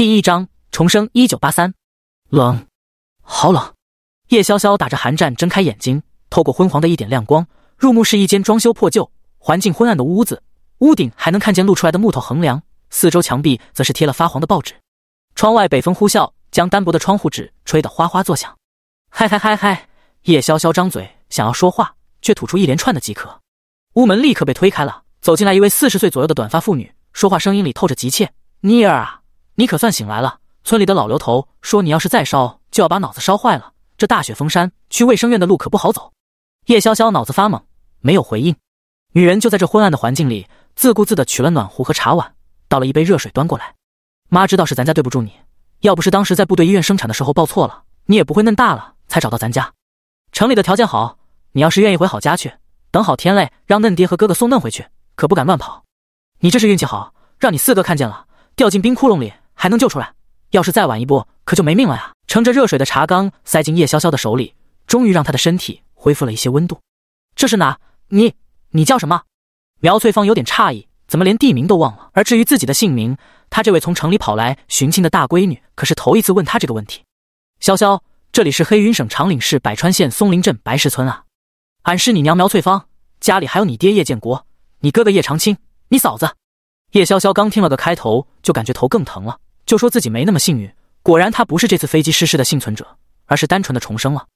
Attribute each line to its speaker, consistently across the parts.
Speaker 1: 第一章重生一九八三，冷，好冷。叶潇潇打着寒战睁开眼睛，透过昏黄的一点亮光，入目是一间装修破旧、环境昏暗的屋子，屋顶还能看见露出来的木头横梁，四周墙壁则是贴了发黄的报纸。窗外北风呼啸，将单薄的窗户纸吹得哗哗作响。嗨嗨嗨嗨！叶潇潇张嘴想要说话，却吐出一连串的即可。屋门立刻被推开了，走进来一位四十岁左右的短发妇女，说话声音里透着急切：“妮儿啊！”你可算醒来了！村里的老刘头说：“你要是再烧，就要把脑子烧坏了。”这大雪封山，去卫生院的路可不好走。叶潇潇脑子发懵，没有回应。女人就在这昏暗的环境里，自顾自地取了暖壶和茶碗，倒了一杯热水端过来。妈知道是咱家对不住你，要不是当时在部队医院生产的时候报错了，你也不会嫩大了才找到咱家。城里的条件好，你要是愿意回好家去，等好天嘞，让嫩爹和哥哥送嫩回去，可不敢乱跑。你这是运气好，让你四哥看见了，掉进冰窟窿里。还能救出来，要是再晚一步，可就没命了呀！盛着热水的茶缸塞进叶潇潇的手里，终于让她的身体恢复了一些温度。这是哪？你你叫什么？苗翠芳有点诧异，怎么连地名都忘了？而至于自己的姓名，她这位从城里跑来寻亲的大闺女，可是头一次问她这个问题。潇潇，这里是黑云省长岭市百川县松林镇白石村啊，俺是你娘苗翠芳，家里还有你爹叶建国，你哥哥叶长青，你嫂子。叶潇潇刚听了个开头，就感觉头更疼了。就说自己没那么幸运。果然，他不是这次飞机失事的幸存者，而是单纯的重生了，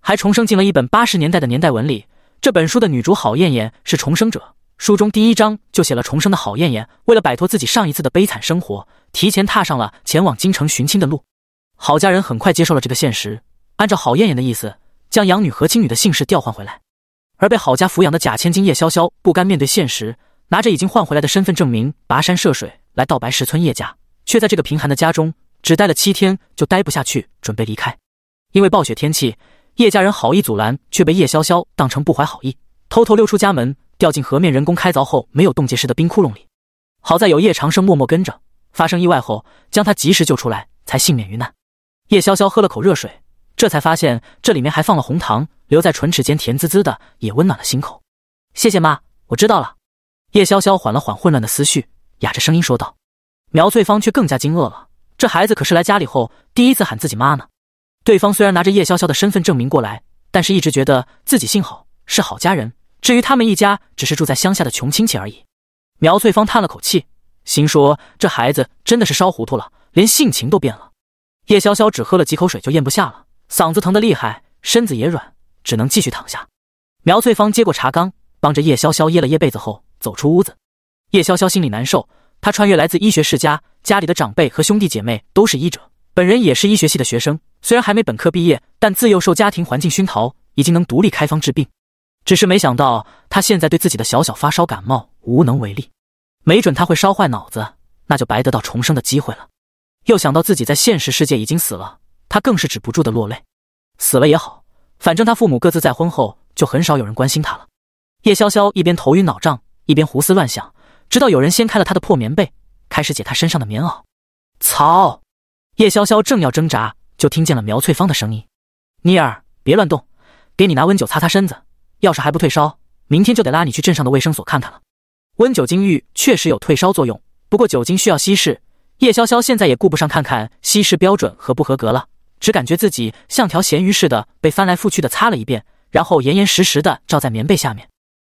Speaker 1: 还重生进了一本八十年代的年代文里。这本书的女主郝艳艳是重生者，书中第一章就写了重生的郝艳艳为了摆脱自己上一次的悲惨生活，提前踏上了前往京城寻亲的路。郝家人很快接受了这个现实，按照郝艳艳的意思，将养女和亲女的姓氏调换回来。而被郝家抚养的假千金叶潇潇不甘面对现实，拿着已经换回来的身份证明，跋山涉水来到白石村叶家。却在这个贫寒的家中只待了七天，就待不下去，准备离开。因为暴雪天气，叶家人好意阻拦，却被叶潇潇当成不怀好意，偷偷溜出家门，掉进河面人工开凿后没有冻结时的冰窟窿里。好在有叶长生默默跟着，发生意外后将他及时救出来，才幸免于难。叶潇潇喝了口热水，这才发现这里面还放了红糖，留在唇齿间甜滋滋的，也温暖了心口。谢谢妈，我知道了。叶潇潇缓了缓混乱的思绪，哑着声音说道。苗翠芳却更加惊愕了，这孩子可是来家里后第一次喊自己妈呢。对方虽然拿着叶潇潇的身份证明过来，但是一直觉得自己姓郝是好家人，至于他们一家只是住在乡下的穷亲戚而已。苗翠芳叹了口气，心说这孩子真的是烧糊涂了，连性情都变了。叶潇潇只喝了几口水就咽不下了，嗓子疼得厉害，身子也软，只能继续躺下。苗翠芳接过茶缸，帮着叶潇潇掖了掖被子后，走出屋子。叶潇潇心里难受。他穿越来自医学世家，家里的长辈和兄弟姐妹都是医者，本人也是医学系的学生。虽然还没本科毕业，但自幼受家庭环境熏陶，已经能独立开方治病。只是没想到他现在对自己的小小发烧感冒无能为力，没准他会烧坏脑子，那就白得到重生的机会了。又想到自己在现实世界已经死了，他更是止不住的落泪。死了也好，反正他父母各自再婚后就很少有人关心他了。叶潇潇一边头晕脑胀，一边胡思乱想。直到有人掀开了他的破棉被，开始解他身上的棉袄。操！叶潇潇正要挣扎，就听见了苗翠芳的声音：“妮儿，别乱动，给你拿温酒擦擦身子。要是还不退烧，明天就得拉你去镇上的卫生所看看了。”温酒精浴确实有退烧作用，不过酒精需要稀释。叶潇潇现在也顾不上看看稀释标准合不合格了，只感觉自己像条咸鱼似的被翻来覆去的擦了一遍，然后严严实实的罩在棉被下面。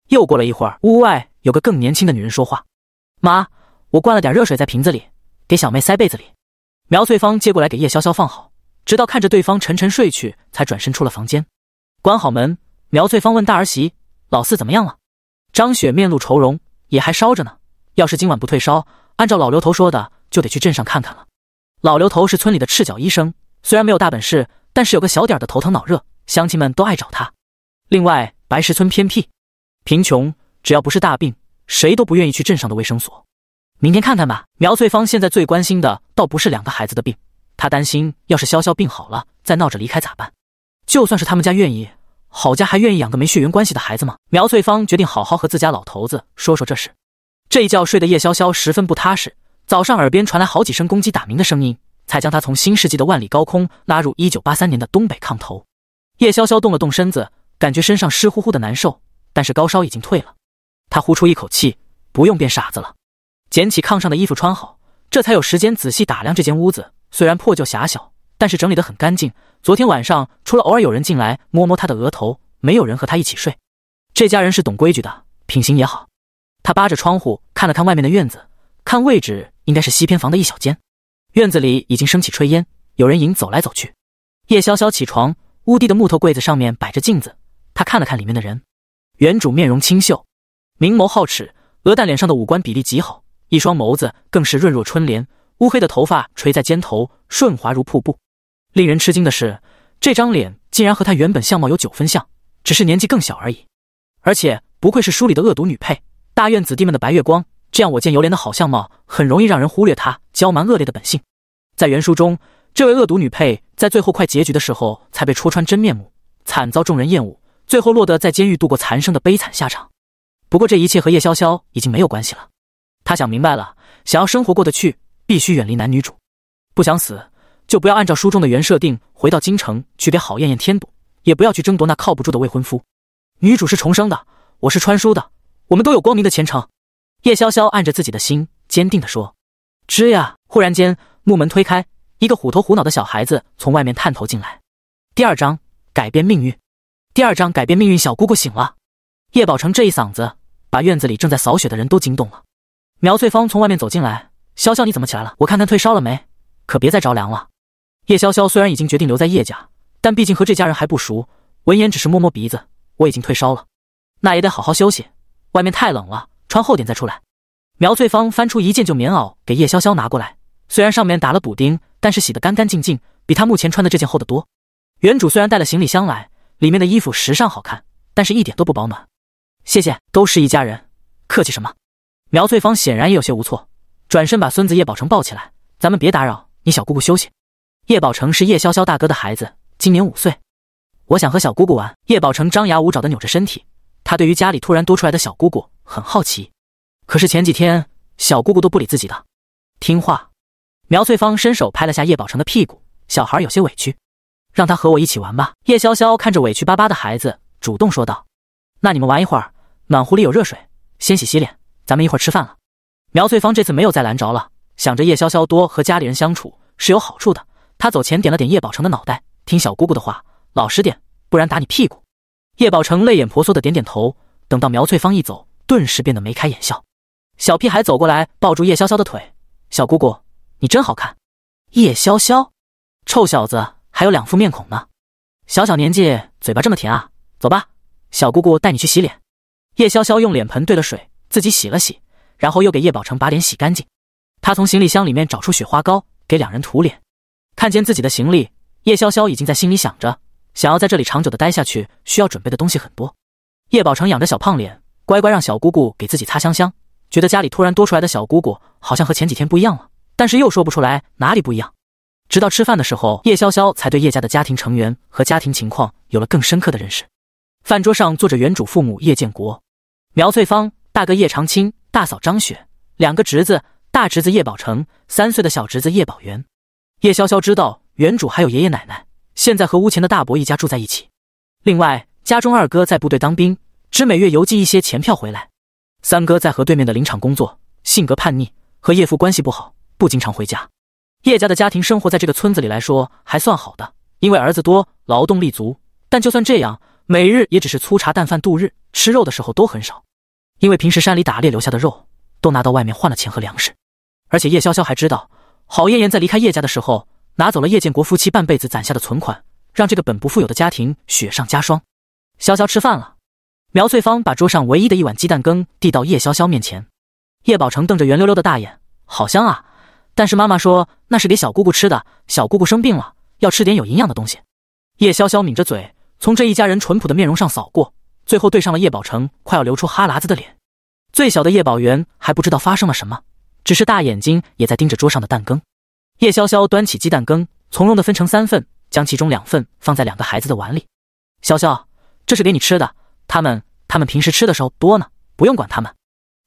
Speaker 1: 又过了一会儿，屋外。有个更年轻的女人说话：“妈，我灌了点热水在瓶子里，给小妹塞被子里。”苗翠芳接过来给叶潇潇放好，直到看着对方沉沉睡去，才转身出了房间，关好门。苗翠芳问大儿媳：“老四怎么样了？”张雪面露愁容：“也还烧着呢，要是今晚不退烧，按照老刘头说的，就得去镇上看看了。”老刘头是村里的赤脚医生，虽然没有大本事，但是有个小点的头疼脑热，乡亲们都爱找他。另外，白石村偏僻、贫穷，只要不是大病。谁都不愿意去镇上的卫生所，明天看看吧。苗翠芳现在最关心的倒不是两个孩子的病，她担心要是潇潇病好了，再闹着离开咋办？就算是他们家愿意，郝家还愿意养个没血缘关系的孩子吗？苗翠芳决定好好和自家老头子说说这事。这一觉睡得叶潇潇十分不踏实，早上耳边传来好几声公鸡打鸣的声音，才将她从新世纪的万里高空拉入一九八三年的东北炕头。叶潇潇动了动身子，感觉身上湿乎乎的难受，但是高烧已经退了。他呼出一口气，不用变傻子了。捡起炕上的衣服穿好，这才有时间仔细打量这间屋子。虽然破旧狭小，但是整理得很干净。昨天晚上除了偶尔有人进来摸摸他的额头，没有人和他一起睡。这家人是懂规矩的，品行也好。他扒着窗户看了看外面的院子，看位置应该是西偏房的一小间。院子里已经升起炊烟，有人影走来走去。叶潇潇起床，屋地的木头柜子上面摆着镜子，他看了看里面的人，原主面容清秀。明眸皓齿，鹅蛋脸上的五官比例极好，一双眸子更是润若春莲。乌黑的头发垂在肩头，顺滑如瀑布。令人吃惊的是，这张脸竟然和他原本相貌有九分像，只是年纪更小而已。而且不愧是书里的恶毒女配，大院子弟们的白月光。这样我见犹怜的好相貌，很容易让人忽略她娇蛮恶劣的本性。在原书中，这位恶毒女配在最后快结局的时候才被戳穿真面目，惨遭众人厌恶，最后落得在监狱度过残生的悲惨下场。不过这一切和叶潇潇已经没有关系了，他想明白了，想要生活过得去，必须远离男女主。不想死，就不要按照书中的原设定回到京城去给郝艳艳添堵，也不要去争夺那靠不住的未婚夫。女主是重生的，我是穿书的，我们都有光明的前程。叶潇潇按着自己的心，坚定的说：“吱呀！”忽然间，木门推开，一个虎头虎脑的小孩子从外面探头进来。第二章改变命运。第二章改变命运。小姑姑醒了，叶宝成这一嗓子。把院子里正在扫雪的人都惊动了。苗翠芳从外面走进来：“潇潇，你怎么起来了？我看看退烧了没？可别再着凉了。”叶潇潇虽然已经决定留在叶家，但毕竟和这家人还不熟。闻言，只是摸摸鼻子：“我已经退烧了，那也得好好休息。外面太冷了，穿厚点再出来。”苗翠芳翻出一件旧棉袄给叶潇潇拿过来，虽然上面打了补丁，但是洗得干干净净，比她目前穿的这件厚得多。原主虽然带了行李箱来，里面的衣服时尚好看，但是一点都不保暖。谢谢，都是一家人，客气什么？苗翠芳显然也有些无措，转身把孙子叶宝成抱起来。咱们别打扰你小姑姑休息。叶宝成是叶潇潇大哥的孩子，今年五岁。我想和小姑姑玩。叶宝成张牙舞爪的扭着身体，他对于家里突然多出来的小姑姑很好奇。可是前几天小姑姑都不理自己的。听话。苗翠芳伸手拍了下叶宝成的屁股，小孩有些委屈。让他和我一起玩吧。叶潇潇看着委屈巴巴的孩子，主动说道：“那你们玩一会儿。”暖壶里有热水，先洗洗脸。咱们一会儿吃饭了。苗翠芳这次没有再拦着了，想着叶潇潇多和家里人相处是有好处的。她走前点了点叶宝成的脑袋，听小姑姑的话，老实点，不然打你屁股。叶宝成泪眼婆娑的点点头。等到苗翠芳一走，顿时变得眉开眼笑。小屁孩走过来抱住叶潇潇的腿：“小姑姑，你真好看。”叶潇潇，臭小子，还有两副面孔呢。小小年纪嘴巴这么甜啊！走吧，小姑姑带你去洗脸。叶潇潇用脸盆兑了水，自己洗了洗，然后又给叶宝成把脸洗干净。他从行李箱里面找出雪花膏，给两人涂脸。看见自己的行李，叶潇潇已经在心里想着，想要在这里长久的待下去，需要准备的东西很多。叶宝成仰着小胖脸，乖乖让小姑姑给自己擦香香，觉得家里突然多出来的小姑姑好像和前几天不一样了，但是又说不出来哪里不一样。直到吃饭的时候，叶潇潇才对叶家的家庭成员和家庭情况有了更深刻的认识。饭桌上坐着原主父母叶建国。苗翠芳、大哥叶长青、大嫂张雪、两个侄子、大侄子叶宝成、三岁的小侄子叶宝元。叶潇潇知道，原主还有爷爷奶奶，现在和屋前的大伯一家住在一起。另外，家中二哥在部队当兵，只每月邮寄一些钱票回来；三哥在河对面的林场工作，性格叛逆，和叶父关系不好，不经常回家。叶家的家庭生活在这个村子里来说还算好的，因为儿子多，劳动力足。但就算这样，每日也只是粗茶淡饭度日，吃肉的时候都很少。因为平时山里打猎留下的肉，都拿到外面换了钱和粮食，而且叶潇潇还知道郝艳艳在离开叶家的时候，拿走了叶建国夫妻半辈子攒下的存款，让这个本不富有的家庭雪上加霜。潇潇吃饭了，苗翠芳把桌上唯一的一碗鸡蛋羹递到叶潇潇面前。叶宝成瞪着圆溜溜的大眼，好香啊！但是妈妈说那是给小姑姑吃的，小姑姑生病了，要吃点有营养的东西。叶潇潇抿着嘴，从这一家人淳朴的面容上扫过。最后对上了叶宝成快要流出哈喇子的脸，最小的叶宝元还不知道发生了什么，只是大眼睛也在盯着桌上的蛋羹。叶潇潇端起鸡蛋羹，从容的分成三份，将其中两份放在两个孩子的碗里。潇潇，这是给你吃的，他们他们平时吃的时候多呢，不用管他们。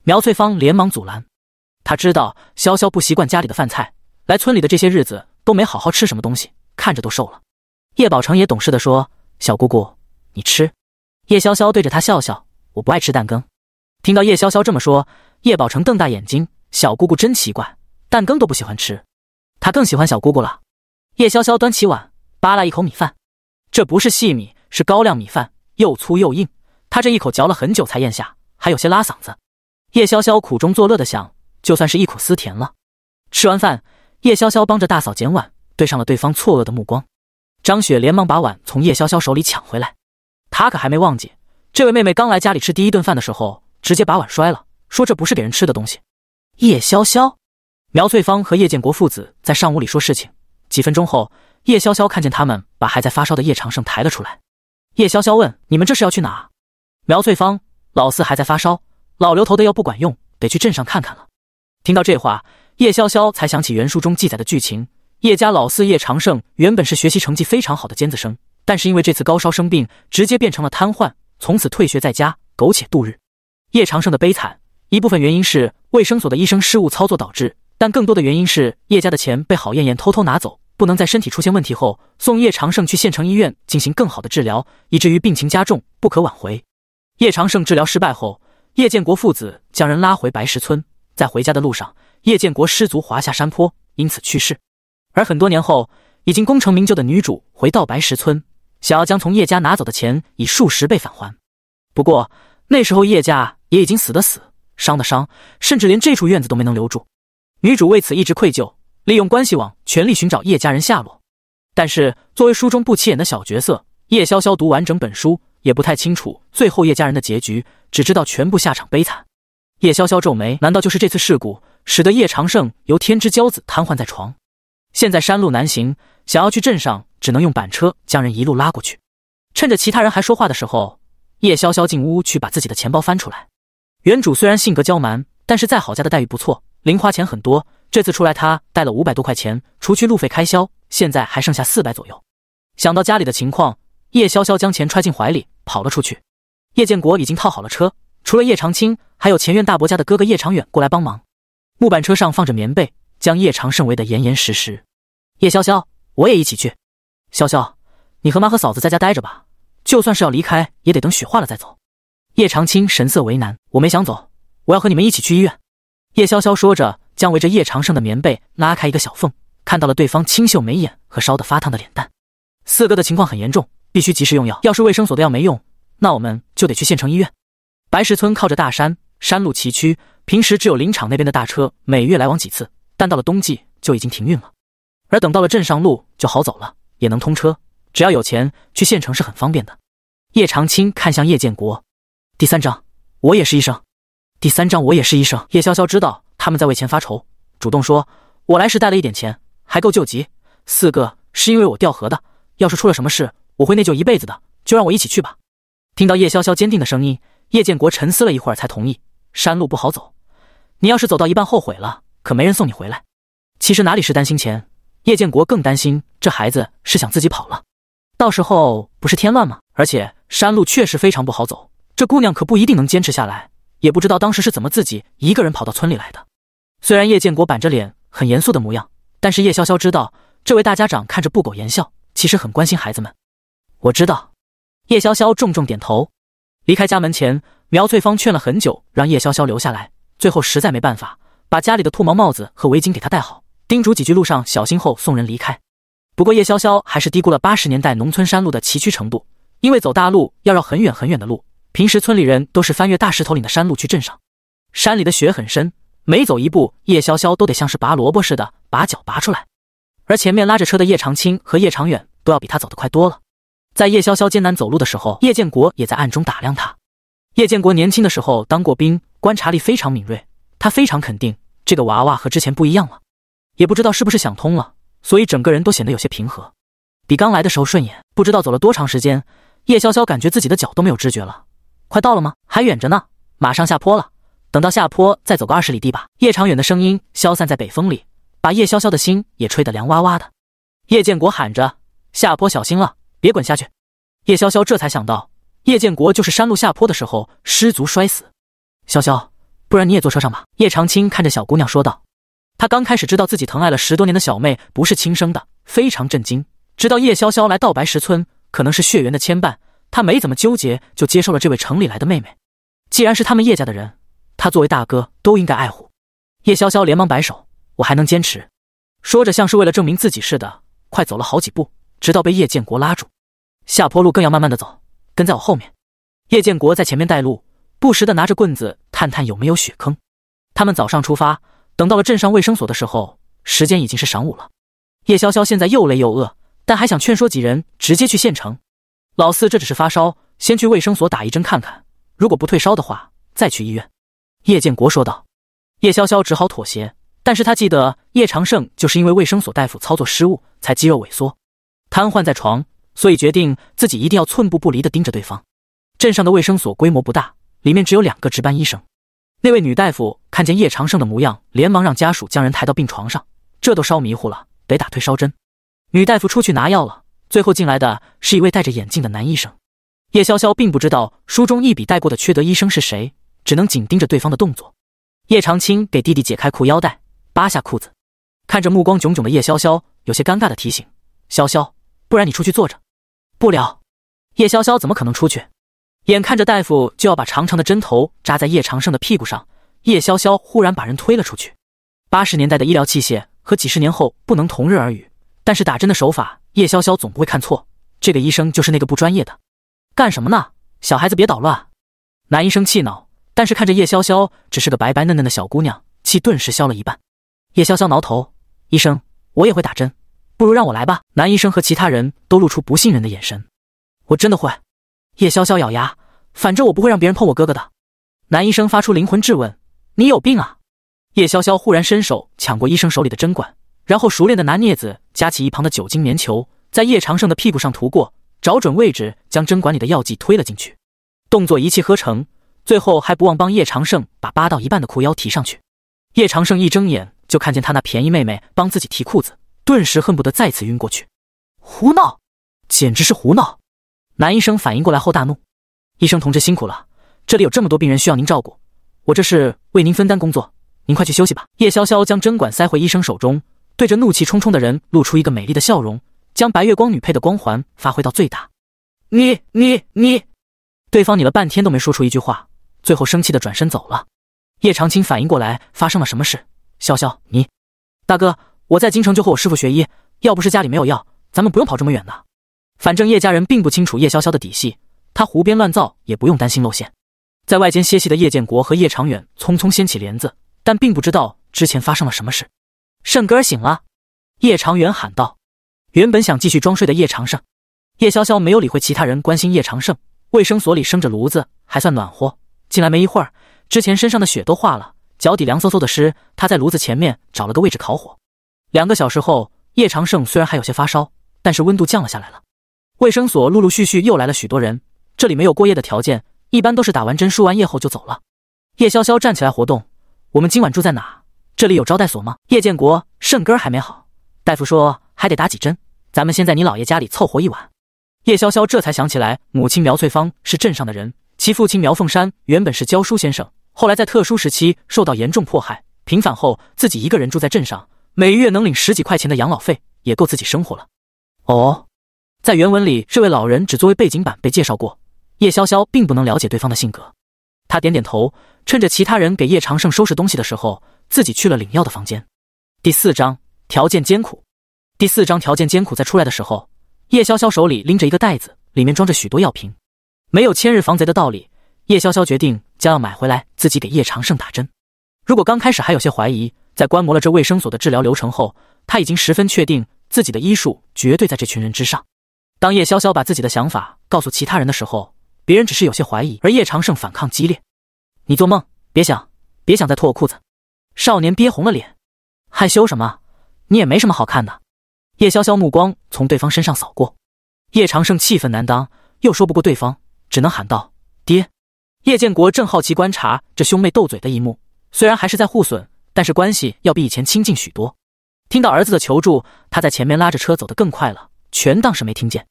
Speaker 1: 苗翠芳连忙阻拦，她知道潇潇不习惯家里的饭菜，来村里的这些日子都没好好吃什么东西，看着都瘦了。叶宝成也懂事的说：“小姑姑，你吃。”叶潇潇对着他笑笑：“我不爱吃蛋羹。”听到叶潇潇这么说，叶宝成瞪大眼睛：“小姑姑真奇怪，蛋羹都不喜欢吃，她更喜欢小姑姑了。”叶潇潇端起碗，扒拉一口米饭，这不是细米，是高粱米饭，又粗又硬。他这一口嚼了很久才咽下，还有些拉嗓子。叶潇潇苦中作乐的想，就算是忆苦思甜了。吃完饭，叶潇潇帮着大嫂捡碗，对上了对方错愕的目光。张雪连忙把碗从叶潇潇手里抢回来。他可还没忘记，这位妹妹刚来家里吃第一顿饭的时候，直接把碗摔了，说这不是给人吃的东西。叶潇潇、苗翠芳和叶建国父子在上屋里说事情。几分钟后，叶潇潇看见他们把还在发烧的叶长胜抬了出来。叶潇潇问：“你们这是要去哪？”苗翠芳：“老四还在发烧，老刘头的药不管用，得去镇上看看了。”听到这话，叶潇潇才想起原书中记载的剧情：叶家老四叶长胜原本是学习成绩非常好的尖子生。但是因为这次高烧生病，直接变成了瘫痪，从此退学在家苟且度日。叶长胜的悲惨，一部分原因是卫生所的医生失误操作导致，但更多的原因是叶家的钱被郝艳艳偷偷拿走，不能在身体出现问题后送叶长胜去县城医院进行更好的治疗，以至于病情加重不可挽回。叶长胜治疗失败后，叶建国父子将人拉回白石村，在回家的路上，叶建国失足滑下山坡，因此去世。而很多年后，已经功成名就的女主回到白石村。想要将从叶家拿走的钱以数十倍返还，不过那时候叶家也已经死的死，伤的伤，甚至连这处院子都没能留住。女主为此一直愧疚，利用关系网全力寻找叶家人下落。但是作为书中不起眼的小角色，叶潇潇读完整本书也不太清楚最后叶家人的结局，只知道全部下场悲惨。叶潇潇皱眉，难道就是这次事故使得叶长胜由天之骄子瘫痪在床？现在山路难行，想要去镇上。只能用板车将人一路拉过去。趁着其他人还说话的时候，叶潇潇进屋去把自己的钱包翻出来。原主虽然性格娇蛮，但是在郝家的待遇不错，零花钱很多。这次出来，他带了五百多块钱，除去路费开销，现在还剩下四百左右。想到家里的情况，叶潇潇将钱揣进怀里，跑了出去。叶建国已经套好了车，除了叶长青，还有前院大伯家的哥哥叶长远过来帮忙。木板车上放着棉被，将叶长胜围得严严实实。叶潇潇，我也一起去。潇潇，你和妈和嫂子在家待着吧。就算是要离开，也得等雪化了再走。叶长青神色为难：“我没想走，我要和你们一起去医院。”叶潇潇说着，将围着叶长胜的棉被拉开一个小缝，看到了对方清秀眉眼和烧得发烫的脸蛋。四哥的情况很严重，必须及时用药。要是卫生所的药没用，那我们就得去县城医院。白石村靠着大山，山路崎岖，平时只有林场那边的大车每月来往几次，但到了冬季就已经停运了。而等到了镇上路就好走了。也能通车，只要有钱，去县城是很方便的。叶长青看向叶建国，第三章，我也是医生。第三章，我也是医生。叶潇潇知道他们在为钱发愁，主动说：“我来时带了一点钱，还够救急。四个是因为我掉河的，要是出了什么事，我会内疚一辈子的。就让我一起去吧。”听到叶潇潇坚定的声音，叶建国沉思了一会儿，才同意。山路不好走，你要是走到一半后悔了，可没人送你回来。其实哪里是担心钱。叶建国更担心，这孩子是想自己跑了，到时候不是添乱吗？而且山路确实非常不好走，这姑娘可不一定能坚持下来。也不知道当时是怎么自己一个人跑到村里来的。虽然叶建国板着脸，很严肃的模样，但是叶潇潇知道，这位大家长看着不苟言笑，其实很关心孩子们。我知道。叶潇潇重重点头。离开家门前，苗翠芳劝了很久，让叶潇潇留下来，最后实在没办法，把家里的兔毛帽子和围巾给他戴好。叮嘱几句路上小心后送人离开，不过叶潇潇还是低估了八十年代农村山路的崎岖程度，因为走大路要绕很远很远的路，平时村里人都是翻越大石头岭的山路去镇上。山里的雪很深，每走一步，叶潇潇都得像是拔萝卜似的把脚拔出来，而前面拉着车的叶长青和叶长远都要比他走得快多了。在叶潇潇艰难走路的时候，叶建国也在暗中打量他。叶建国年轻的时候当过兵，观察力非常敏锐，他非常肯定这个娃娃和之前不一样了。也不知道是不是想通了，所以整个人都显得有些平和，比刚来的时候顺眼。不知道走了多长时间，叶潇潇感觉自己的脚都没有知觉了。快到了吗？还远着呢，马上下坡了。等到下坡再走个二十里地吧。叶长远的声音消散在北风里，把叶潇潇的心也吹得凉哇哇的。叶建国喊着：“下坡小心了，别滚下去！”叶潇潇这才想到，叶建国就是山路下坡的时候失足摔死。潇潇，不然你也坐车上吧。叶长青看着小姑娘说道。他刚开始知道自己疼爱了十多年的小妹不是亲生的，非常震惊。直到叶潇潇来到白石村，可能是血缘的牵绊，他没怎么纠结就接受了这位城里来的妹妹。既然是他们叶家的人，他作为大哥都应该爱护。叶潇潇连忙摆手：“我还能坚持。”说着，像是为了证明自己似的，快走了好几步，直到被叶建国拉住。下坡路更要慢慢的走，跟在我后面。叶建国在前面带路，不时的拿着棍子探探有没有雪坑。他们早上出发。等到了镇上卫生所的时候，时间已经是晌午了。叶潇潇现在又累又饿，但还想劝说几人直接去县城。老四这只是发烧，先去卫生所打一针看看，如果不退烧的话，再去医院。叶建国说道。叶潇潇只好妥协，但是他记得叶长胜就是因为卫生所大夫操作失误，才肌肉萎缩，瘫痪在床，所以决定自己一定要寸步不离的盯着对方。镇上的卫生所规模不大，里面只有两个值班医生。那位女大夫看见叶长胜的模样，连忙让家属将人抬到病床上。这都烧迷糊了，得打退烧针。女大夫出去拿药了。最后进来的是一位戴着眼镜的男医生。叶潇潇并不知道书中一笔带过的缺德医生是谁，只能紧盯着对方的动作。叶长青给弟弟解开裤腰带，扒下裤子，看着目光炯炯的叶潇潇，有些尴尬的提醒：“潇潇，不然你出去坐着。”“不了。”叶潇潇怎么可能出去？眼看着大夫就要把长长的针头扎在叶长胜的屁股上，叶潇潇忽然把人推了出去。八十年代的医疗器械和几十年后不能同日而语，但是打针的手法，叶潇潇总不会看错。这个医生就是那个不专业的，干什么呢？小孩子别捣乱！男医生气恼，但是看着叶潇潇只是个白白嫩嫩的小姑娘，气顿时消了一半。叶潇潇挠头：“医生，我也会打针，不如让我来吧。”男医生和其他人都露出不信任的眼神。我真的会。叶潇潇咬牙。反正我不会让别人碰我哥哥的，男医生发出灵魂质问：“你有病啊！”叶潇潇忽然伸手抢过医生手里的针管，然后熟练的拿镊子夹起一旁的酒精棉球，在叶长胜的屁股上涂过，找准位置将针管里的药剂推了进去，动作一气呵成，最后还不忘帮叶长胜把扒到一半的裤腰提上去。叶长胜一睁眼就看见他那便宜妹妹帮自己提裤子，顿时恨不得再次晕过去。胡闹，简直是胡闹！男医生反应过来后大怒。医生同志辛苦了，这里有这么多病人需要您照顾，我这是为您分担工作，您快去休息吧。叶潇潇将针管塞回医生手中，对着怒气冲冲的人露出一个美丽的笑容，将白月光女配的光环发挥到最大。你你你！对方你了半天都没说出一句话，最后生气的转身走了。叶长青反应过来发生了什么事，潇潇你，大哥，我在京城就和我师傅学医，要不是家里没有药，咱们不用跑这么远的。反正叶家人并不清楚叶潇潇的底细。他胡编乱造也不用担心露馅。在外间歇息的叶建国和叶长远匆匆掀起帘子，但并不知道之前发生了什么事。盛哥醒了，叶长远喊道。原本想继续装睡的叶长胜、叶潇潇没有理会其他人，关心叶长胜。卫生所里生着炉子，还算暖和。进来没一会儿，之前身上的雪都化了，脚底凉飕飕的湿。他在炉子前面找了个位置烤火。两个小时后，叶长胜虽然还有些发烧，但是温度降了下来了。卫生所陆陆续续又来了许多人。这里没有过夜的条件，一般都是打完针、输完液后就走了。叶潇潇站起来活动。我们今晚住在哪？这里有招待所吗？叶建国，肾根还没好，大夫说还得打几针。咱们先在你姥爷家里凑合一晚。叶潇潇这才想起来，母亲苗翠芳是镇上的人，其父亲苗凤山原本是教书先生，后来在特殊时期受到严重迫害，平反后自己一个人住在镇上，每月能领十几块钱的养老费，也够自己生活了。哦，在原文里，这位老人只作为背景板被介绍过。叶潇潇并不能了解对方的性格，他点点头，趁着其他人给叶长胜收拾东西的时候，自己去了领药的房间。第四章条件艰苦。第四章条件艰苦。在出来的时候，叶潇潇手里拎着一个袋子，里面装着许多药瓶。没有千日防贼的道理，叶潇潇决定将药买回来，自己给叶长胜打针。如果刚开始还有些怀疑，在观摩了这卫生所的治疗流程后，他已经十分确定自己的医术绝对在这群人之上。当叶潇潇把自己的想法告诉其他人的时候，别人只是有些怀疑，而叶长胜反抗激烈。你做梦，别想，别想再脱我裤子！少年憋红了脸，害羞什么？你也没什么好看的。叶潇潇目光从对方身上扫过，叶长胜气愤难当，又说不过对方，只能喊道：“爹！”叶建国正好奇观察这兄妹斗嘴的一幕，虽然还是在互损，但是关系要比以前亲近许多。听到儿子的求助，他在前面拉着车走得更快了，全当是没听见。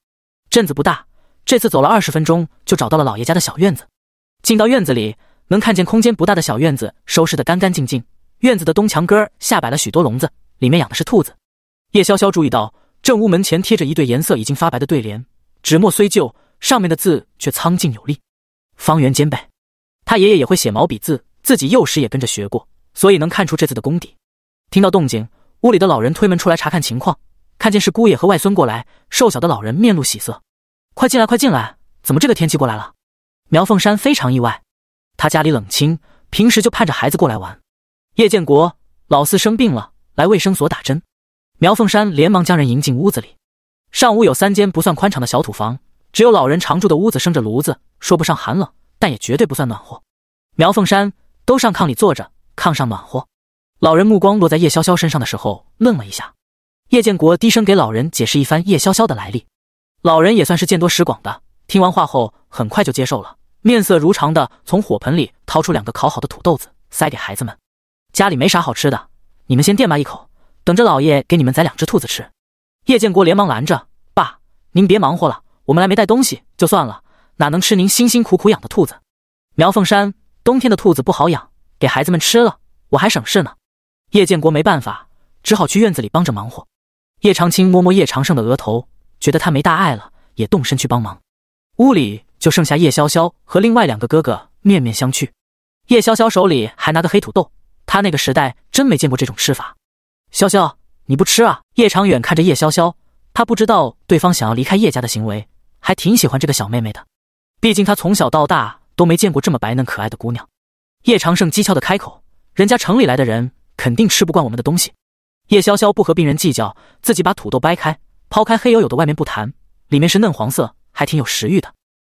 Speaker 1: 镇子不大。这次走了二十分钟，就找到了老爷家的小院子。进到院子里，能看见空间不大的小院子收拾得干干净净。院子的东墙根下摆了许多笼子，里面养的是兔子。叶潇潇注意到正屋门前贴着一对颜色已经发白的对联，纸墨虽旧，上面的字却苍劲有力，方圆兼备。他爷爷也会写毛笔字，自己幼时也跟着学过，所以能看出这次的功底。听到动静，屋里的老人推门出来查看情况，看见是姑爷和外孙过来，瘦小的老人面露喜色。快进来，快进来！怎么这个天气过来了？苗凤山非常意外，他家里冷清，平时就盼着孩子过来玩。叶建国，老四生病了，来卫生所打针。苗凤山连忙将人迎进屋子里。上屋有三间不算宽敞的小土房，只有老人常住的屋子生着炉子，说不上寒冷，但也绝对不算暖和。苗凤山都上炕里坐着，炕上暖和。老人目光落在叶潇潇身上的时候愣了一下。叶建国低声给老人解释一番叶潇潇的来历。老人也算是见多识广的，听完话后很快就接受了，面色如常的从火盆里掏出两个烤好的土豆子，塞给孩子们。家里没啥好吃的，你们先垫吧一口，等着老爷给你们宰两只兔子吃。叶建国连忙拦着：“爸，您别忙活了，我们来没带东西就算了，哪能吃您辛辛苦苦养的兔子？”苗凤山：“冬天的兔子不好养，给孩子们吃了我还省事呢。”叶建国没办法，只好去院子里帮着忙活。叶长青摸摸叶长胜的额头。觉得他没大碍了，也动身去帮忙。屋里就剩下叶潇潇和另外两个哥哥面面相觑。叶潇潇手里还拿个黑土豆，他那个时代真没见过这种吃法。潇潇，你不吃啊？叶长远看着叶潇潇，他不知道对方想要离开叶家的行为，还挺喜欢这个小妹妹的。毕竟他从小到大都没见过这么白嫩可爱的姑娘。叶长胜讥诮的开口：“人家城里来的人肯定吃不惯我们的东西。”叶潇潇不和病人计较，自己把土豆掰开。抛开黑油油的外面不谈，里面是嫩黄色，还挺有食欲的。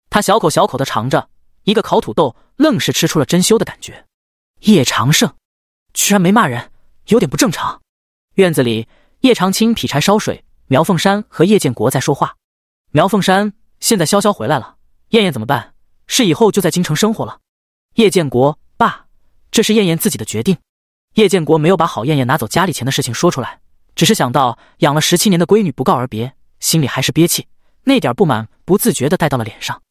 Speaker 1: 他小口小口的尝着一个烤土豆，愣是吃出了珍馐的感觉。叶长胜居然没骂人，有点不正常。院子里，叶长青劈柴烧水，苗凤山和叶建国在说话。苗凤山现在潇潇回来了，燕燕怎么办？是以后就在京城生活了？叶建国爸，这是燕燕自己的决定。叶建国没有把郝燕燕拿走家里钱的事情说出来。只是想到养了十七年的闺女不告而别，心里还是憋气，那点不满不自觉的带到了脸上。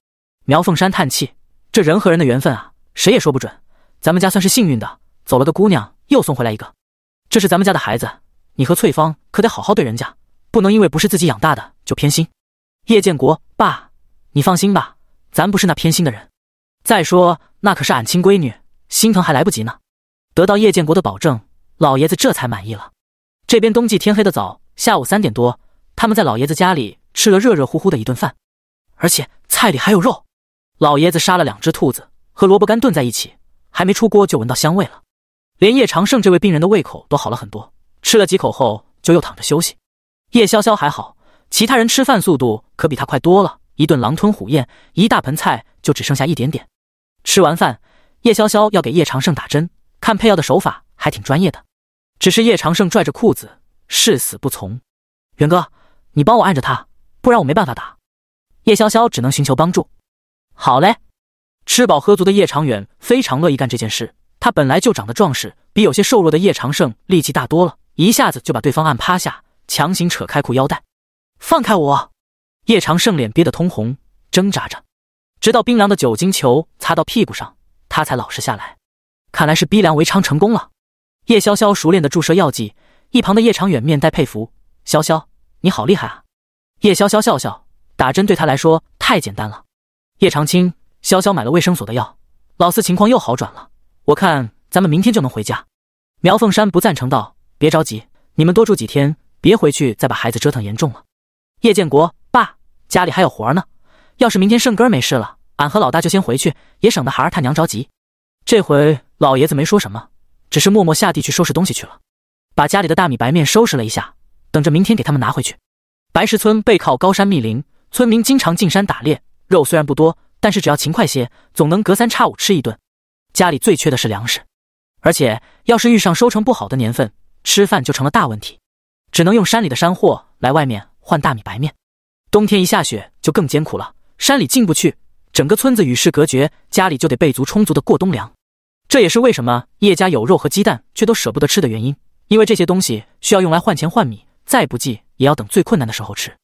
Speaker 1: 苗凤山叹气：“这人和人的缘分啊，谁也说不准。咱们家算是幸运的，走了个姑娘，又送回来一个。这是咱们家的孩子，你和翠芳可得好好对人家，不能因为不是自己养大的就偏心。”叶建国，爸，你放心吧，咱不是那偏心的人。再说，那可是俺亲闺女，心疼还来不及呢。得到叶建国的保证，老爷子这才满意了。这边冬季天黑的早，下午三点多，他们在老爷子家里吃了热热乎乎的一顿饭，而且菜里还有肉。老爷子杀了两只兔子和萝卜干炖在一起，还没出锅就闻到香味了。连叶长胜这位病人的胃口都好了很多，吃了几口后就又躺着休息。叶潇潇还好，其他人吃饭速度可比他快多了，一顿狼吞虎咽，一大盆菜就只剩下一点点。吃完饭，叶潇潇要给叶长胜打针，看配药的手法还挺专业的。只是叶长胜拽着裤子，誓死不从。远哥，你帮我按着他，不然我没办法打。叶潇潇只能寻求帮助。好嘞！吃饱喝足的叶长远非常乐意干这件事。他本来就长得壮实，比有些瘦弱的叶长胜力气大多了，一下子就把对方按趴下，强行扯开裤腰带。放开我！叶长胜脸憋得通红，挣扎着，直到冰凉的酒精球擦到屁股上，他才老实下来。看来是逼良为娼成功了。叶潇潇熟练的注射药剂，一旁的叶长远面带佩服：“潇潇，你好厉害啊！”叶潇潇笑笑，打针对他来说太简单了。叶长青，潇潇买了卫生所的药，老四情况又好转了，我看咱们明天就能回家。苗凤山不赞成道：“别着急，你们多住几天，别回去再把孩子折腾严重了。”叶建国，爸，家里还有活呢，要是明天胜哥没事了，俺和老大就先回去，也省得孩儿他娘着急。这回老爷子没说什么。只是默默下地去收拾东西去了，把家里的大米白面收拾了一下，等着明天给他们拿回去。白石村背靠高山密林，村民经常进山打猎，肉虽然不多，但是只要勤快些，总能隔三差五吃一顿。家里最缺的是粮食，而且要是遇上收成不好的年份，吃饭就成了大问题，只能用山里的山货来外面换大米白面。冬天一下雪就更艰苦了，山里进不去，整个村子与世隔绝，家里就得备足充足的过冬粮。这也是为什么叶家有肉和鸡蛋却都舍不得吃的原因，因为这些东西需要用来换钱换米，再不济也要等最困难的时候吃。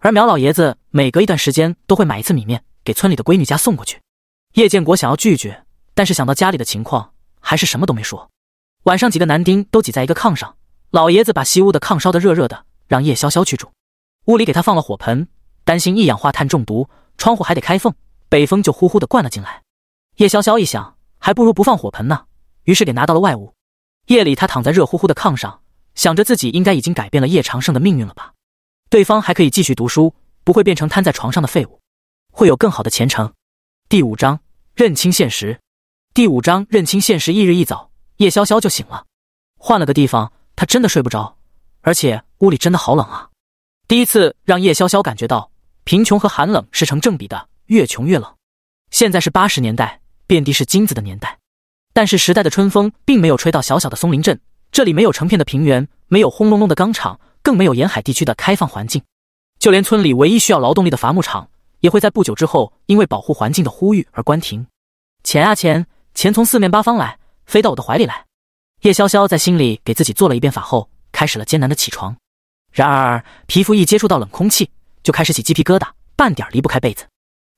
Speaker 1: 而苗老爷子每隔一段时间都会买一次米面给村里的闺女家送过去。叶建国想要拒绝，但是想到家里的情况，还是什么都没说。晚上几个男丁都挤在一个炕上，老爷子把西屋的炕烧的热热的，让叶潇潇去住。屋里给他放了火盆，担心一氧化碳中毒，窗户还得开缝，北风就呼呼的灌了进来。叶潇潇一想。还不如不放火盆呢。于是给拿到了外屋。夜里，他躺在热乎乎的炕上，想着自己应该已经改变了叶长胜的命运了吧？对方还可以继续读书，不会变成瘫在床上的废物，会有更好的前程。第五章认清现实。第五章认清现实。翌日一早，叶潇潇就醒了，换了个地方，他真的睡不着，而且屋里真的好冷啊！第一次让叶潇潇感觉到贫穷和寒冷是成正比的，越穷越冷。现在是八十年代。遍地是金子的年代，但是时代的春风并没有吹到小小的松林镇。这里没有成片的平原，没有轰隆隆的钢厂，更没有沿海地区的开放环境。就连村里唯一需要劳动力的伐木厂，也会在不久之后因为保护环境的呼吁而关停。钱啊钱，钱从四面八方来，飞到我的怀里来。叶潇潇在心里给自己做了一遍法后，开始了艰难的起床。然而，皮肤一接触到冷空气，就开始起鸡皮疙瘩，半点离不开被子。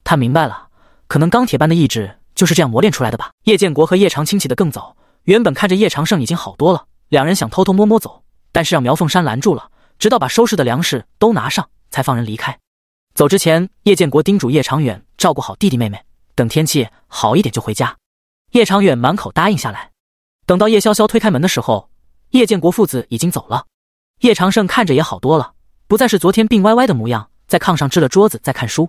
Speaker 1: 他明白了，可能钢铁般的意志。就是这样磨练出来的吧。叶建国和叶长青起的更早，原本看着叶长胜已经好多了，两人想偷偷摸摸走，但是让苗凤山拦住了，直到把收拾的粮食都拿上，才放人离开。走之前，叶建国叮嘱叶长远照顾好弟弟妹妹，等天气好一点就回家。叶长远满口答应下来。等到叶潇潇推开门的时候，叶建国父子已经走了。叶长胜看着也好多了，不再是昨天病歪歪的模样，在炕上支了桌子在看书。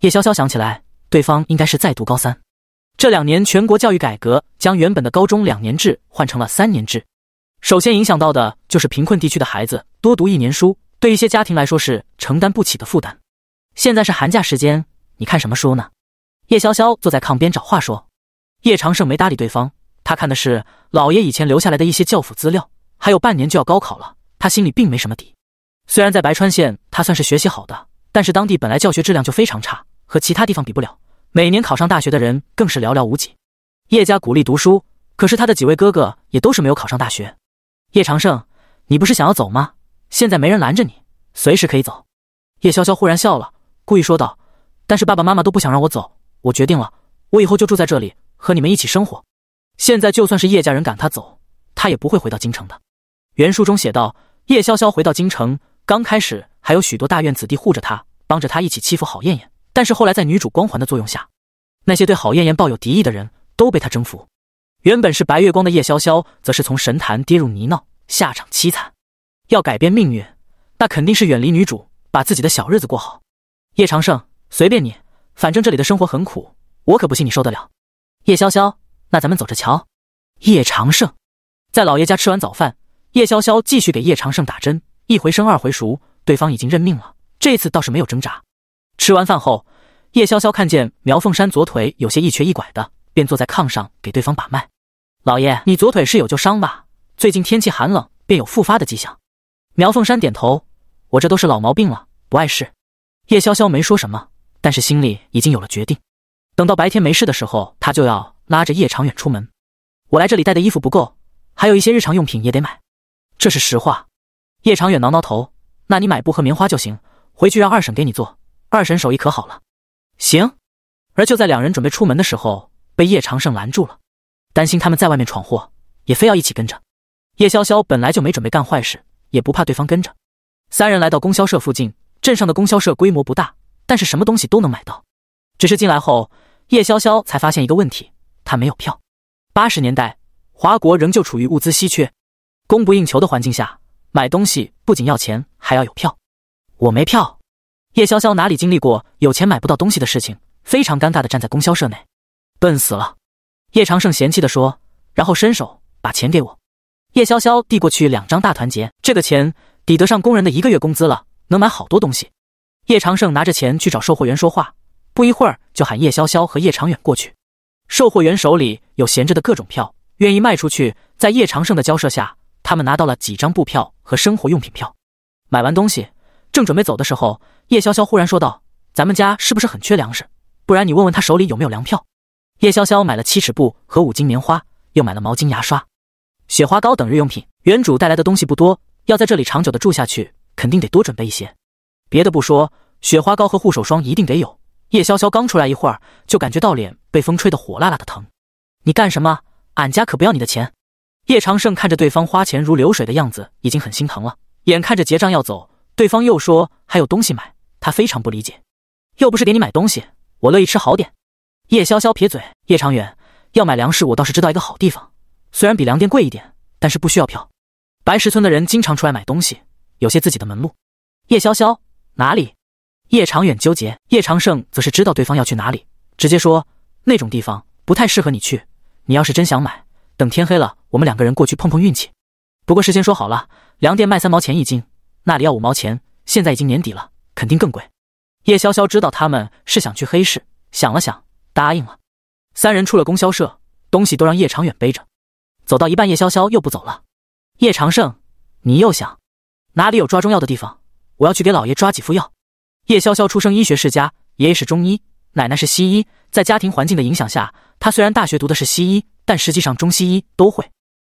Speaker 1: 叶潇潇想起来，对方应该是在读高三。这两年，全国教育改革将原本的高中两年制换成了三年制。首先影响到的就是贫困地区的孩子，多读一年书，对一些家庭来说是承担不起的负担。现在是寒假时间，你看什么书呢？叶潇潇坐在炕边找话说。叶长胜没搭理对方，他看的是老爷以前留下来的一些教辅资料。还有半年就要高考了，他心里并没什么底。虽然在白川县他算是学习好的，但是当地本来教学质量就非常差，和其他地方比不了。每年考上大学的人更是寥寥无几。叶家鼓励读书，可是他的几位哥哥也都是没有考上大学。叶长胜，你不是想要走吗？现在没人拦着你，随时可以走。叶潇潇忽然笑了，故意说道：“但是爸爸妈妈都不想让我走，我决定了，我以后就住在这里，和你们一起生活。现在就算是叶家人赶他走，他也不会回到京城的。”原书中写道：叶潇潇回到京城，刚开始还有许多大院子弟护着他，帮着他一起欺负郝燕燕。但是后来，在女主光环的作用下，那些对郝艳艳抱有敌意的人都被她征服。原本是白月光的叶潇潇，则是从神坛跌入泥淖，下场凄惨。要改变命运，那肯定是远离女主，把自己的小日子过好。叶长胜，随便你，反正这里的生活很苦，我可不信你受得了。叶潇潇，那咱们走着瞧。叶长胜，在老叶家吃完早饭，叶潇潇继续给叶长胜打针。一回生，二回熟，对方已经认命了，这次倒是没有挣扎。吃完饭后，叶潇潇看见苗凤山左腿有些一瘸一拐的，便坐在炕上给对方把脉。老爷，你左腿是有旧伤吧？最近天气寒冷，便有复发的迹象。苗凤山点头：“我这都是老毛病了，不碍事。”叶潇潇没说什么，但是心里已经有了决定。等到白天没事的时候，他就要拉着叶长远出门。我来这里带的衣服不够，还有一些日常用品也得买。这是实话。叶长远挠挠头：“那你买布和棉花就行，回去让二婶给你做。”二婶手艺可好了，行。而就在两人准备出门的时候，被叶长胜拦住了，担心他们在外面闯祸，也非要一起跟着。叶潇潇本来就没准备干坏事，也不怕对方跟着。三人来到供销社附近，镇上的供销社规模不大，但是什么东西都能买到。只是进来后，叶潇潇才发现一个问题：他没有票。八十年代，华国仍旧处于物资稀缺、供不应求的环境下，买东西不仅要钱，还要有票。我没票。叶潇潇哪里经历过有钱买不到东西的事情，非常尴尬的站在供销社内，笨死了。叶长胜嫌弃的说，然后伸手把钱给我。叶潇潇递过去两张大团结，这个钱抵得上工人的一个月工资了，能买好多东西。叶长胜拿着钱去找售货员说话，不一会儿就喊叶潇潇和叶长远过去。售货员手里有闲着的各种票，愿意卖出去。在叶长胜的交涉下，他们拿到了几张布票和生活用品票，买完东西。正准备走的时候，叶潇潇忽然说道：“咱们家是不是很缺粮食？不然你问问他手里有没有粮票。”叶潇潇买了七尺布和五斤棉花，又买了毛巾、牙刷、雪花膏等日用品。原主带来的东西不多，要在这里长久的住下去，肯定得多准备一些。别的不说，雪花膏和护手霜一定得有。叶潇潇刚出来一会儿，就感觉到脸被风吹得火辣辣的疼。“你干什么？俺家可不要你的钱。”叶长胜看着对方花钱如流水的样子，已经很心疼了。眼看着结账要走。对方又说还有东西买，他非常不理解，又不是给你买东西，我乐意吃好点。叶潇潇撇嘴，叶长远要买粮食，我倒是知道一个好地方，虽然比粮店贵一点，但是不需要票。白石村的人经常出来买东西，有些自己的门路。叶潇潇哪里？叶长远纠结，叶长胜则是知道对方要去哪里，直接说那种地方不太适合你去，你要是真想买，等天黑了我们两个人过去碰碰运气。不过事先说好了，粮店卖三毛钱一斤。那里要五毛钱，现在已经年底了，肯定更贵。叶潇潇知道他们是想去黑市，想了想，答应了。三人出了供销社，东西都让叶长远背着。走到一半，叶潇潇又不走了。叶长胜，你又想哪里有抓中药的地方？我要去给老爷抓几副药。叶潇潇出生医学世家，爷爷是中医，奶奶是西医，在家庭环境的影响下，他虽然大学读的是西医，但实际上中西医都会。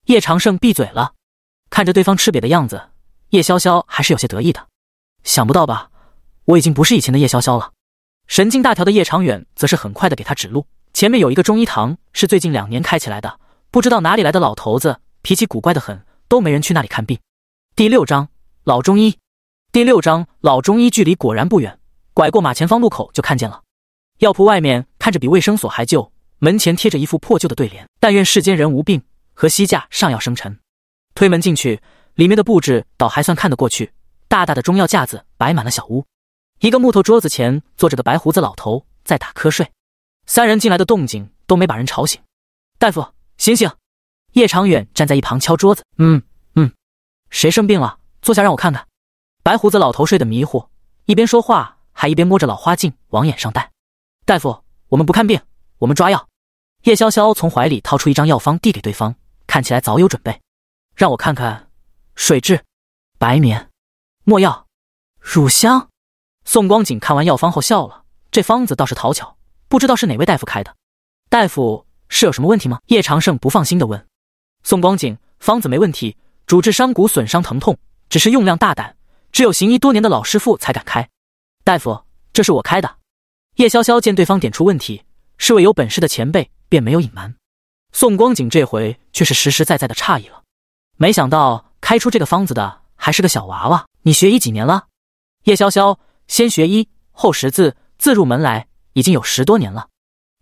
Speaker 1: 叶长胜闭嘴了，看着对方吃瘪的样子。叶潇潇还是有些得意的，想不到吧？我已经不是以前的叶潇潇了。神经大条的叶长远则是很快的给他指路，前面有一个中医堂，是最近两年开起来的，不知道哪里来的老头子，脾气古怪的很，都没人去那里看病。第六章老中医。第六章老中医，距离果然不远，拐过马前方路口就看见了。药铺外面看着比卫生所还旧，门前贴着一副破旧的对联：“但愿世间人无病，和西架上药生辰。”推门进去。里面的布置倒还算看得过去，大大的中药架子摆满了小屋，一个木头桌子前坐着个白胡子老头在打瞌睡，三人进来的动静都没把人吵醒。大夫，醒醒！叶长远站在一旁敲桌子，嗯嗯，谁生病了？坐下让我看看。白胡子老头睡得迷糊，一边说话还一边摸着老花镜往眼上戴。大夫，我们不看病，我们抓药。叶潇潇从怀里掏出一张药方递给对方，看起来早有准备，让我看看。水蛭，白棉，墨药，乳香。宋光景看完药方后笑了，这方子倒是讨巧，不知道是哪位大夫开的。大夫是有什么问题吗？叶长胜不放心的问。宋光景，方子没问题，主治伤骨损伤疼痛，只是用量大胆，只有行医多年的老师傅才敢开。大夫，这是我开的。叶潇潇见对方点出问题，是位有本事的前辈，便没有隐瞒。宋光景这回却是实实在在的诧异了。没想到开出这个方子的还是个小娃娃。你学医几年了？叶潇潇先学医后识字，自入门来已经有十多年了。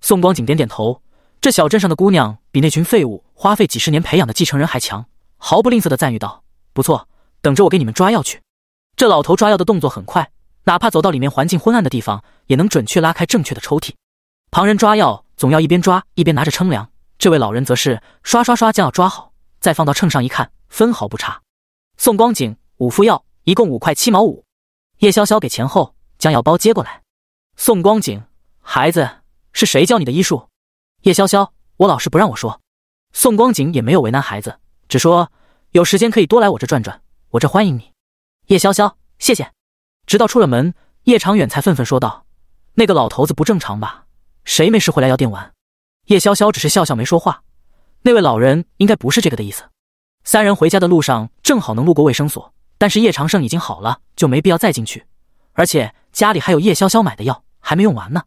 Speaker 1: 宋光景点点头，这小镇上的姑娘比那群废物花费几十年培养的继承人还强，毫不吝啬的赞誉道：“不错，等着我给你们抓药去。”这老头抓药的动作很快，哪怕走到里面环境昏暗的地方，也能准确拉开正确的抽屉。旁人抓药总要一边抓一边拿着称量，这位老人则是刷刷刷将药抓好。再放到秤上一看，分毫不差。宋光景，五副药，一共五块七毛五。叶潇潇给钱后，将药包接过来。宋光景，孩子是谁教你的医术？叶潇潇，我老师不让我说。宋光景也没有为难孩子，只说有时间可以多来我这转转，我这欢迎你。叶潇潇，谢谢。直到出了门，叶长远才愤愤说道：“那个老头子不正常吧？谁没事会来药店玩？”叶潇潇只是笑笑，没说话。那位老人应该不是这个的意思。三人回家的路上正好能路过卫生所，但是叶长胜已经好了，就没必要再进去。而且家里还有叶潇潇买的药，还没用完呢。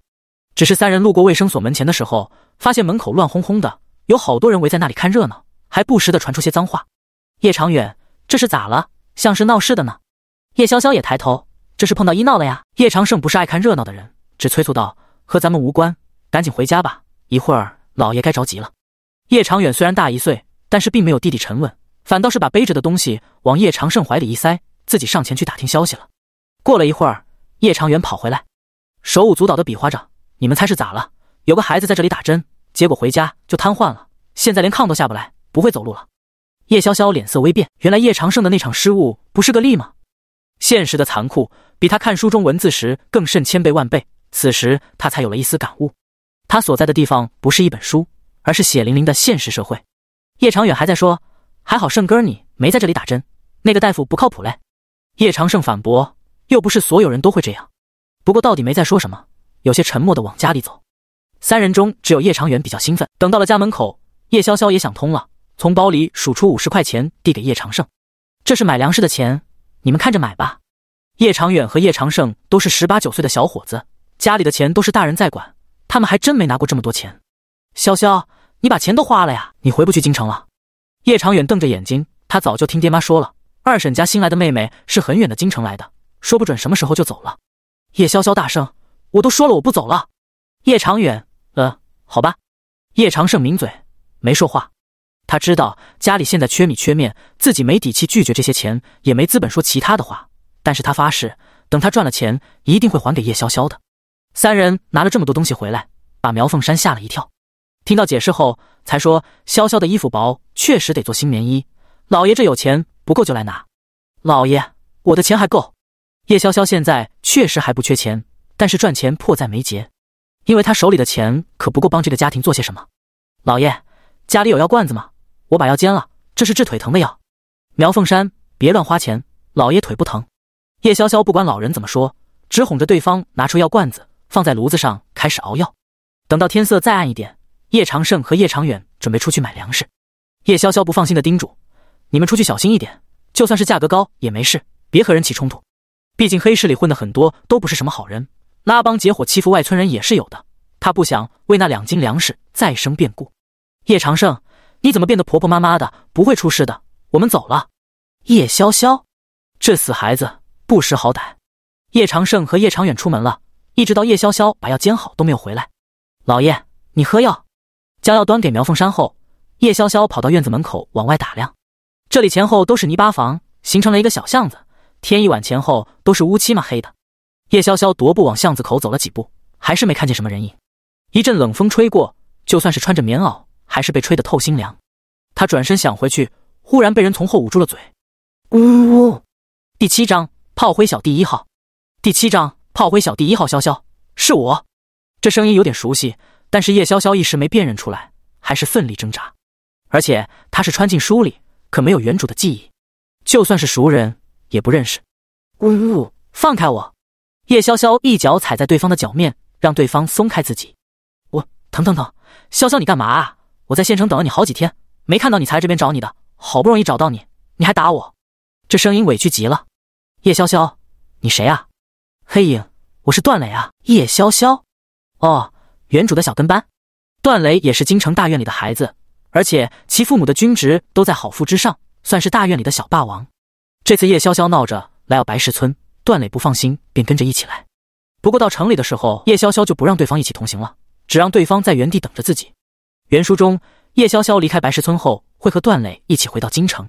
Speaker 1: 只是三人路过卫生所门前的时候，发现门口乱哄哄的，有好多人围在那里看热闹，还不时的传出些脏话。叶长远，这是咋了？像是闹事的呢？叶潇潇也抬头，这是碰到医闹了呀。叶长胜不是爱看热闹的人，只催促道：“和咱们无关，赶紧回家吧，一会儿老爷该着急了。”叶长远虽然大一岁，但是并没有弟弟沉稳，反倒是把背着的东西往叶长胜怀里一塞，自己上前去打听消息了。过了一会儿，叶长远跑回来，手舞足蹈的比划着：“你们猜是咋了？有个孩子在这里打针，结果回家就瘫痪了，现在连炕都下不来，不会走路了。”叶潇潇脸色微变，原来叶长胜的那场失误不是个例吗？现实的残酷比他看书中文字时更甚千倍万倍。此时他才有了一丝感悟：他所在的地方不是一本书。而是血淋淋的现实社会。叶长远还在说：“还好胜哥你没在这里打针，那个大夫不靠谱嘞。”叶长胜反驳：“又不是所有人都会这样。”不过到底没在说什么，有些沉默的往家里走。三人中只有叶长远比较兴奋。等到了家门口，叶潇潇也想通了，从包里数出五十块钱递给叶长胜：“这是买粮食的钱，你们看着买吧。”叶长远和叶长胜都是十八九岁的小伙子，家里的钱都是大人在管，他们还真没拿过这么多钱。潇潇，你把钱都花了呀？你回不去京城了。叶长远瞪着眼睛，他早就听爹妈说了，二婶家新来的妹妹是很远的京城来的，说不准什么时候就走了。叶潇潇大声：“我都说了，我不走了。”叶长远，呃，好吧。叶长胜抿嘴没说话，他知道家里现在缺米缺面，自己没底气拒绝这些钱，也没资本说其他的话。但是他发誓，等他赚了钱，一定会还给叶潇潇的。三人拿了这么多东西回来，把苗凤山吓了一跳。听到解释后，才说：“潇潇的衣服薄，确实得做新棉衣。老爷，这有钱不够就来拿。老爷，我的钱还够。叶潇潇现在确实还不缺钱，但是赚钱迫在眉睫，因为他手里的钱可不够帮这个家庭做些什么。老爷，家里有药罐子吗？我把药煎了，这是治腿疼的药。苗凤山，别乱花钱。老爷腿不疼。叶潇潇不管老人怎么说，只哄着对方拿出药罐子，放在炉子上开始熬药。等到天色再暗一点。”叶长胜和叶长远准备出去买粮食，叶潇潇不放心的叮嘱：“你们出去小心一点，就算是价格高也没事，别和人起冲突。毕竟黑市里混的很多都不是什么好人，拉帮结伙欺负外村人也是有的。他不想为那两斤粮食再生变故。”叶长胜，你怎么变得婆婆妈妈的？不会出事的。我们走了。叶潇潇，这死孩子不识好歹。叶长胜和叶长远出门了，一直到叶潇潇把药煎好都没有回来。老爷，你喝药。将药端给苗凤山后，叶潇潇跑到院子门口往外打量，这里前后都是泥巴房，形成了一个小巷子。天一晚前后都是乌漆嘛黑的。叶潇潇踱步往巷子口走了几步，还是没看见什么人影。一阵冷风吹过，就算是穿着棉袄，还是被吹得透心凉。他转身想回去，忽然被人从后捂住了嘴。呜。第七章炮灰小弟一号。第七章炮灰小弟一号。潇潇，是我。这声音有点熟悉。但是叶潇潇一时没辨认出来，还是奋力挣扎。而且他是穿进书里，可没有原主的记忆，就算是熟人也不认识。呜，放开我！叶潇潇一脚踩在对方的脚面，让对方松开自己。我疼疼疼！潇潇，你干嘛啊？我在县城等了你好几天，没看到你才来这边找你的。好不容易找到你，你还打我？这声音委屈极了。叶潇潇，你谁啊？黑影，我是段磊啊！叶潇潇，哦。原主的小跟班，段磊也是京城大院里的孩子，而且其父母的军职都在好父之上，算是大院里的小霸王。这次叶潇潇闹着来到白石村，段磊不放心，便跟着一起来。不过到城里的时候，叶潇潇就不让对方一起同行了，只让对方在原地等着自己。原书中，叶潇潇离开白石村后，会和段磊一起回到京城。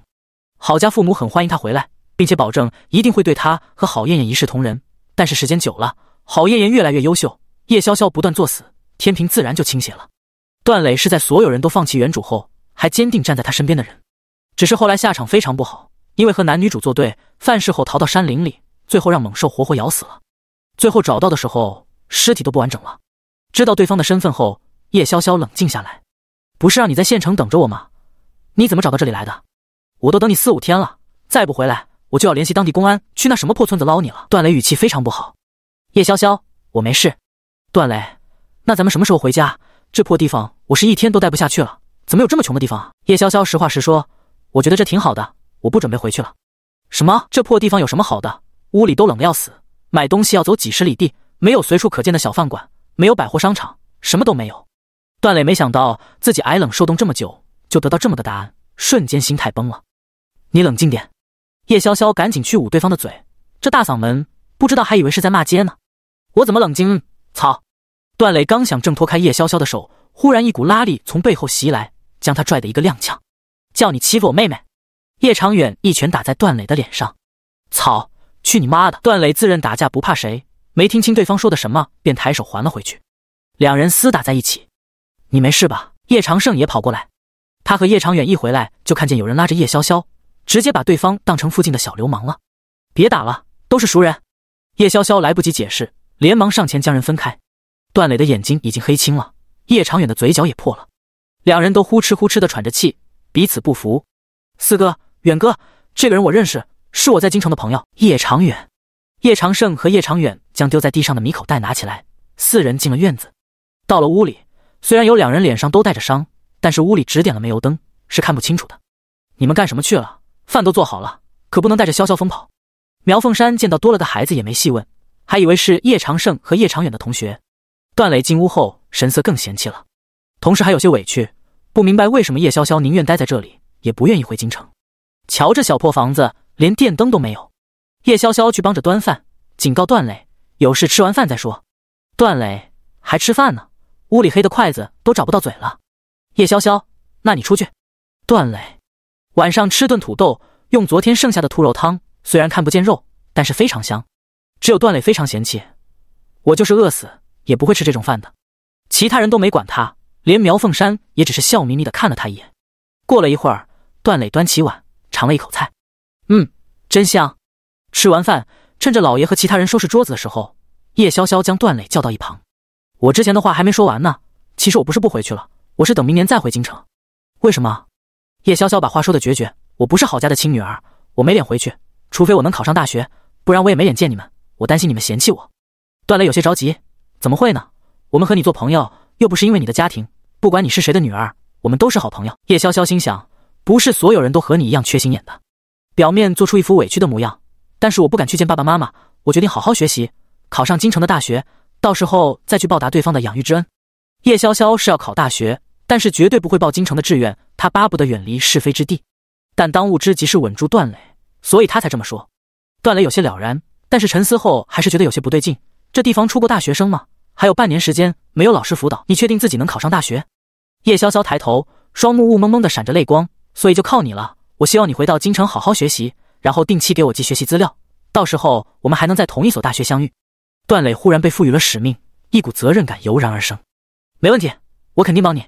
Speaker 1: 郝家父母很欢迎他回来，并且保证一定会对他和郝燕燕一视同仁。但是时间久了，郝燕燕越来越优秀，叶潇潇不断作死。天平自然就倾斜了。段磊是在所有人都放弃原主后，还坚定站在他身边的人。只是后来下场非常不好，因为和男女主作对，犯事后逃到山林里，最后让猛兽活活咬死了。最后找到的时候，尸体都不完整了。知道对方的身份后，叶潇潇冷静下来。不是让你在县城等着我吗？你怎么找到这里来的？我都等你四五天了，再不回来，我就要联系当地公安去那什么破村子捞你了。段磊语气非常不好。叶潇潇，我没事。段磊。那咱们什么时候回家？这破地方，我是一天都待不下去了。怎么有这么穷的地方？叶潇潇实话实说，我觉得这挺好的，我不准备回去了。什么？这破地方有什么好的？屋里都冷的要死，买东西要走几十里地，没有随处可见的小饭馆，没有百货商场，什么都没有。段磊没想到自己挨冷受冻这么久，就得到这么个答案，瞬间心态崩了。你冷静点。叶潇潇赶紧去捂对方的嘴，这大嗓门不知道还以为是在骂街呢。我怎么冷静？操！段磊刚想挣脱开叶潇潇的手，忽然一股拉力从背后袭来，将他拽的一个踉跄。叫你欺负我妹妹！叶长远一拳打在段磊的脸上。操，去你妈的！段磊自认打架不怕谁，没听清对方说的什么，便抬手还了回去。两人厮打在一起。你没事吧？叶长胜也跑过来。他和叶长远一回来就看见有人拉着叶潇潇，直接把对方当成附近的小流氓了。别打了，都是熟人。叶潇潇来不及解释，连忙上前将人分开。段磊的眼睛已经黑青了，叶长远的嘴角也破了，两人都呼哧呼哧的喘着气，彼此不服。四哥，远哥，这个人我认识，是我在京城的朋友。叶长远、叶长胜和叶长远将丢在地上的米口袋拿起来，四人进了院子。到了屋里，虽然有两人脸上都带着伤，但是屋里只点了煤油灯，是看不清楚的。你们干什么去了？饭都做好了，可不能带着萧萧风跑。苗凤山见到多了个孩子也没细问，还以为是叶长胜和叶长远的同学。段磊进屋后，神色更嫌弃了，同时还有些委屈，不明白为什么叶潇潇宁愿待在这里，也不愿意回京城。瞧这小破房子，连电灯都没有。叶潇潇去帮着端饭，警告段磊：“有事吃完饭再说。”段磊还吃饭呢，屋里黑的，筷子都找不到嘴了。叶潇潇，那你出去。段磊，晚上吃顿土豆，用昨天剩下的兔肉汤，虽然看不见肉，但是非常香。只有段磊非常嫌弃，我就是饿死。也不会吃这种饭的，其他人都没管他，连苗凤山也只是笑眯眯的看了他一眼。过了一会儿，段磊端起碗尝了一口菜，嗯，真香。吃完饭，趁着老爷和其他人收拾桌子的时候，叶潇潇将段磊叫到一旁：“我之前的话还没说完呢，其实我不是不回去了，我是等明年再回京城。为什么？”叶潇潇把话说的决绝：“我不是郝家的亲女儿，我没脸回去，除非我能考上大学，不然我也没脸见你们。我担心你们嫌弃我。”段磊有些着急。怎么会呢？我们和你做朋友又不是因为你的家庭，不管你是谁的女儿，我们都是好朋友。叶潇潇心想，不是所有人都和你一样缺心眼的，表面做出一副委屈的模样，但是我不敢去见爸爸妈妈，我决定好好学习，考上京城的大学，到时候再去报答对方的养育之恩。叶潇潇是要考大学，但是绝对不会报京城的志愿，他巴不得远离是非之地，但当务之急是稳住段磊，所以他才这么说。段磊有些了然，但是沉思后还是觉得有些不对劲，这地方出过大学生吗？还有半年时间没有老师辅导，你确定自己能考上大学？叶潇潇抬头，双目雾蒙蒙的，闪着泪光。所以就靠你了。我希望你回到京城好好学习，然后定期给我寄学习资料。到时候我们还能在同一所大学相遇。段磊忽然被赋予了使命，一股责任感油然而生。没问题，我肯定帮你。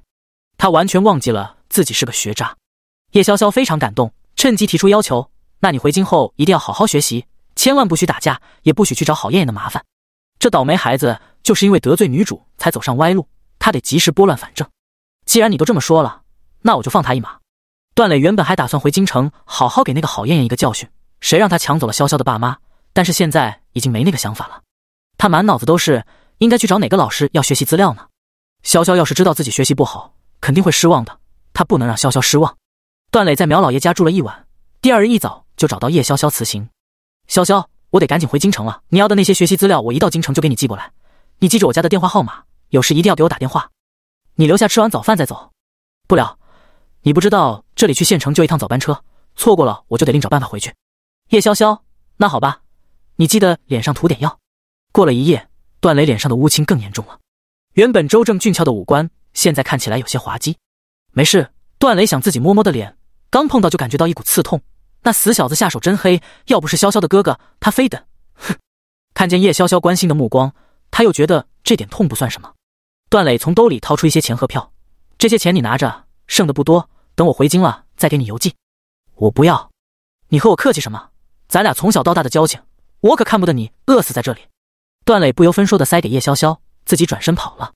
Speaker 1: 他完全忘记了自己是个学渣。叶潇潇非常感动，趁机提出要求：那你回京后一定要好好学习，千万不许打架，也不许去找郝燕燕的麻烦。这倒霉孩子就是因为得罪女主才走上歪路，他得及时拨乱反正。既然你都这么说了，那我就放他一马。段磊原本还打算回京城好好给那个郝艳艳一个教训，谁让他抢走了潇潇的爸妈？但是现在已经没那个想法了。他满脑子都是应该去找哪个老师要学习资料呢？潇潇要是知道自己学习不好，肯定会失望的。他不能让潇潇失望。段磊在苗老爷家住了一晚，第二日一早就找到叶潇潇辞行。潇潇。我得赶紧回京城了。你要的那些学习资料，我一到京城就给你寄过来。你记着我家的电话号码，有事一定要给我打电话。你留下吃完早饭再走。不了，你不知道这里去县城就一趟早班车，错过了我就得另找办法回去。叶潇潇，那好吧，你记得脸上涂点药。过了一夜，段磊脸上的乌青更严重了。原本周正俊俏的五官，现在看起来有些滑稽。没事，段磊想自己摸摸的脸，刚碰到就感觉到一股刺痛。那死小子下手真黑，要不是潇潇的哥哥，他非得……哼！看见叶潇潇关心的目光，他又觉得这点痛不算什么。段磊从兜里掏出一些钱和票，这些钱你拿着，剩的不多，等我回京了再给你邮寄。我不要，你和我客气什么？咱俩从小到大的交情，我可看不得你饿死在这里。段磊不由分说的塞给叶潇潇，自己转身跑了。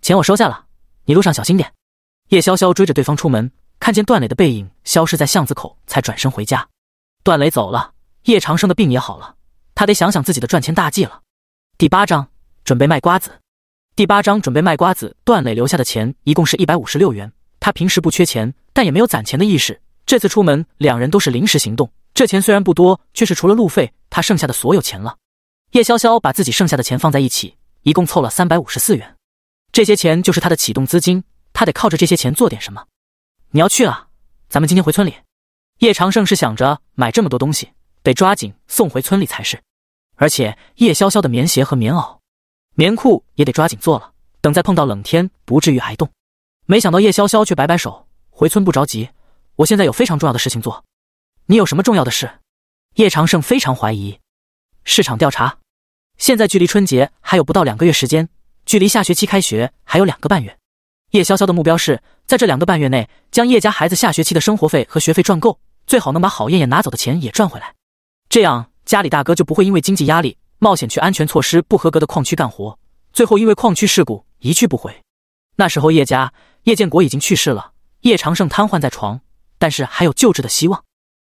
Speaker 1: 钱我收下了，你路上小心点。叶潇潇追着对方出门。看见段磊的背影消失在巷子口，才转身回家。段磊走了，叶长生的病也好了，他得想想自己的赚钱大计了。第八章准备卖瓜子。第八章准备卖瓜子。段磊留下的钱一共是一百五十六元，他平时不缺钱，但也没有攒钱的意识。这次出门，两人都是临时行动，这钱虽然不多，却是除了路费，他剩下的所有钱了。叶潇潇把自己剩下的钱放在一起，一共凑了三百五十四元，这些钱就是他的启动资金，他得靠着这些钱做点什么。你要去啊？咱们今天回村里。叶长胜是想着买这么多东西，得抓紧送回村里才是。而且叶潇潇的棉鞋和棉袄、棉裤也得抓紧做了，等再碰到冷天不至于挨冻。没想到叶潇潇却摆摆手，回村不着急。我现在有非常重要的事情做。你有什么重要的事？叶长胜非常怀疑。市场调查。现在距离春节还有不到两个月时间，距离下学期开学还有两个半月。叶潇潇的目标是在这两个半月内，将叶家孩子下学期的生活费和学费赚够，最好能把郝燕燕拿走的钱也赚回来。这样，家里大哥就不会因为经济压力，冒险去安全措施不合格的矿区干活，最后因为矿区事故一去不回。那时候，叶家叶建国已经去世了，叶长胜瘫痪在床，但是还有救治的希望。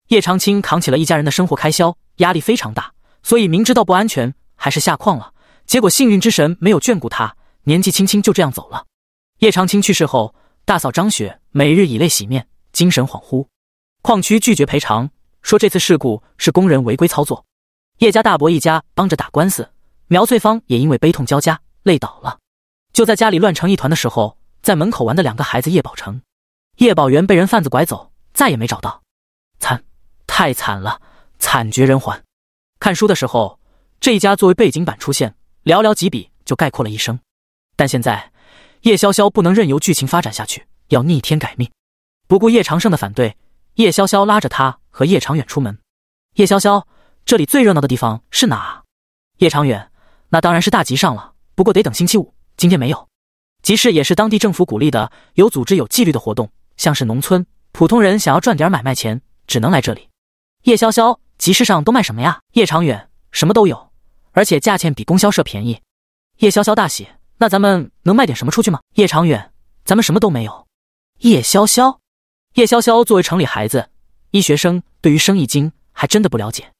Speaker 1: 叶长青扛起了一家人的生活开销，压力非常大，所以明知道不安全，还是下矿了。结果，幸运之神没有眷顾他，年纪轻轻就这样走了。叶长青去世后，大嫂张雪每日以泪洗面，精神恍惚。矿区拒绝赔偿，说这次事故是工人违规操作。叶家大伯一家帮着打官司，苗翠芳也因为悲痛交加累倒了。就在家里乱成一团的时候，在门口玩的两个孩子叶宝成、叶宝元被人贩子拐走，再也没找到。惨，太惨了，惨绝人寰。看书的时候，这一家作为背景板出现，寥寥几笔就概括了一生。但现在。叶潇潇不能任由剧情发展下去，要逆天改命。不顾叶长胜的反对，叶潇潇拉着他和叶长远出门。叶潇潇，这里最热闹的地方是哪？叶长远，那当然是大集上了。不过得等星期五，今天没有。集市也是当地政府鼓励的，有组织、有纪律的活动。像是农村普通人想要赚点买卖钱，只能来这里。叶潇潇，集市上都卖什么呀？叶长远，什么都有，而且价钱比供销社便宜。叶潇潇大喜。那咱们能卖点什么出去吗？叶长远，咱们什么都没有。叶潇潇，叶潇潇作为城里孩子，医学生对于生意经还真的不了解。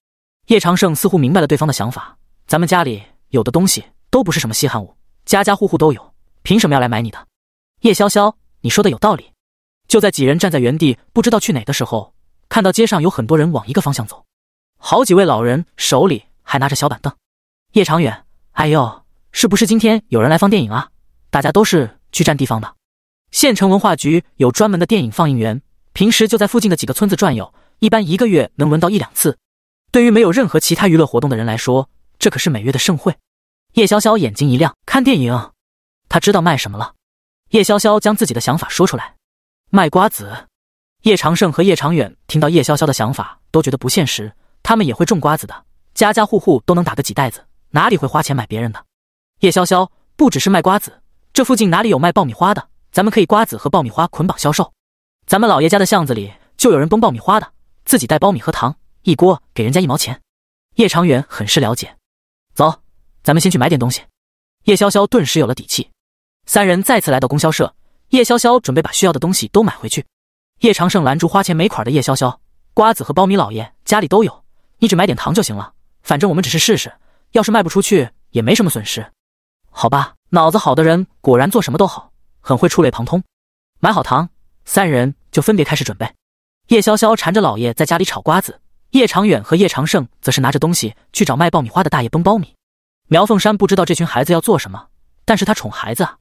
Speaker 1: 叶长胜似乎明白了对方的想法，咱们家里有的东西都不是什么稀罕物，家家户户都有，凭什么要来买你的？叶潇潇，你说的有道理。就在几人站在原地不知道去哪的时候，看到街上有很多人往一个方向走，好几位老人手里还拿着小板凳。叶长远，哎呦。是不是今天有人来放电影啊？大家都是去占地方的。县城文化局有专门的电影放映员，平时就在附近的几个村子转悠，一般一个月能轮到一两次。对于没有任何其他娱乐活动的人来说，这可是每月的盛会。叶潇潇眼睛一亮，看电影，他知道卖什么了。叶潇潇将自己的想法说出来：卖瓜子。叶长胜和叶长远听到叶潇潇的想法，都觉得不现实。他们也会种瓜子的，家家户户都能打个几袋子，哪里会花钱买别人的？叶潇潇不只是卖瓜子，这附近哪里有卖爆米花的？咱们可以瓜子和爆米花捆绑销售。咱们老爷家的巷子里就有人崩爆米花的，自己带苞米和糖，一锅给人家一毛钱。叶长远很是了解。走，咱们先去买点东西。叶潇潇顿时有了底气。三人再次来到供销社，叶潇潇准备把需要的东西都买回去。叶长胜拦住花钱没款的叶潇潇：“瓜子和苞米，老爷家里都有，你只买点糖就行了。反正我们只是试试，要是卖不出去也没什么损失。”好吧，脑子好的人果然做什么都好，很会触类旁通。买好糖，三人就分别开始准备。叶潇潇缠着老爷在家里炒瓜子，叶长远和叶长胜则是拿着东西去找卖爆米花的大爷崩苞米。苗凤山不知道这群孩子要做什么，但是他宠孩子，啊，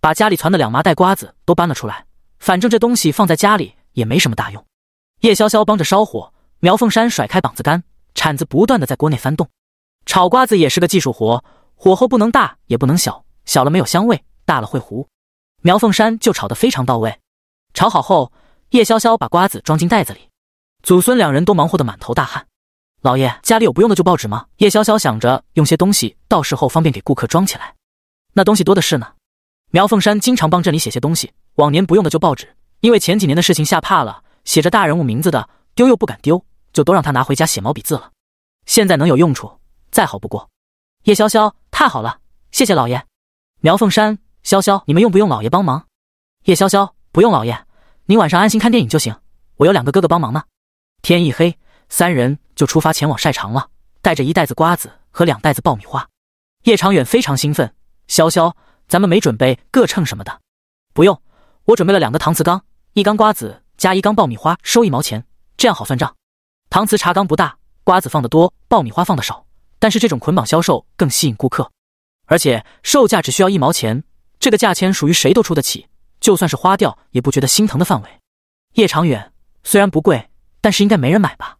Speaker 1: 把家里存的两麻袋瓜子都搬了出来，反正这东西放在家里也没什么大用。叶潇潇帮着烧火，苗凤山甩开膀子干，铲子不断的在锅内翻动，炒瓜子也是个技术活。火候不能大，也不能小，小了没有香味，大了会糊。苗凤山就炒得非常到位。炒好后，叶潇潇把瓜子装进袋子里。祖孙两人都忙活得满头大汗。老爷家里有不用的旧报纸吗？叶潇潇想着用些东西，到时候方便给顾客装起来。那东西多的是呢。苗凤山经常帮镇里写些东西，往年不用的旧报纸，因为前几年的事情吓怕了，写着大人物名字的丢又不敢丢，就都让他拿回家写毛笔字了。现在能有用处，再好不过。叶潇潇。太好了，谢谢老爷。苗凤山、潇潇，你们用不用老爷帮忙？叶潇潇不用老爷，您晚上安心看电影就行。我有两个哥哥帮忙呢。天一黑，三人就出发前往晒场了，带着一袋子瓜子和两袋子爆米花。叶长远非常兴奋，潇潇，咱们没准备个秤什么的，不用。我准备了两个搪瓷缸，一缸瓜子加一缸爆米花，收一毛钱，这样好算账。搪瓷茶缸不大，瓜子放得多，爆米花放得少。但是这种捆绑销售更吸引顾客，而且售价只需要一毛钱，这个价钱属于谁都出得起，就算是花掉也不觉得心疼的范围。叶长远虽然不贵，但是应该没人买吧？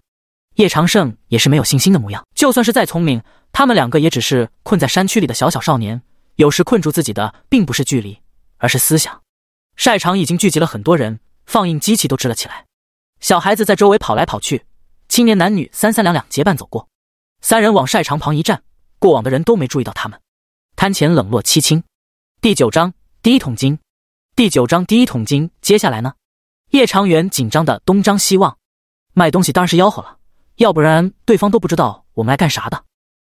Speaker 1: 叶长胜也是没有信心的模样。就算是再聪明，他们两个也只是困在山区里的小小少年。有时困住自己的并不是距离，而是思想。晒场已经聚集了很多人，放映机器都支了起来，小孩子在周围跑来跑去，青年男女三三两两结伴走过。三人往晒场旁一站，过往的人都没注意到他们。摊前冷落凄清。第九章第一桶金。第九章第一桶金，接下来呢？叶长元紧张的东张西望。卖东西当然是吆喝了，要不然对方都不知道我们来干啥的。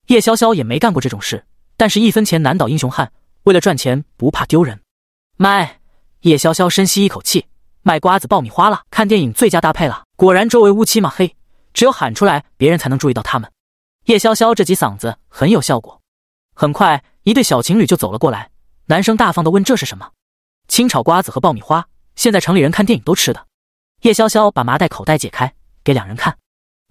Speaker 1: 叶潇潇也没干过这种事，但是一分钱难倒英雄汉，为了赚钱不怕丢人。卖！叶潇潇深吸一口气，卖瓜子爆米花了，看电影最佳搭配了。果然周围乌漆嘛黑，只有喊出来，别人才能注意到他们。叶潇潇这几嗓子很有效果，很快一对小情侣就走了过来。男生大方的问：“这是什么？”“清炒瓜子和爆米花。”现在城里人看电影都吃的。叶潇潇把麻袋口袋解开给两人看。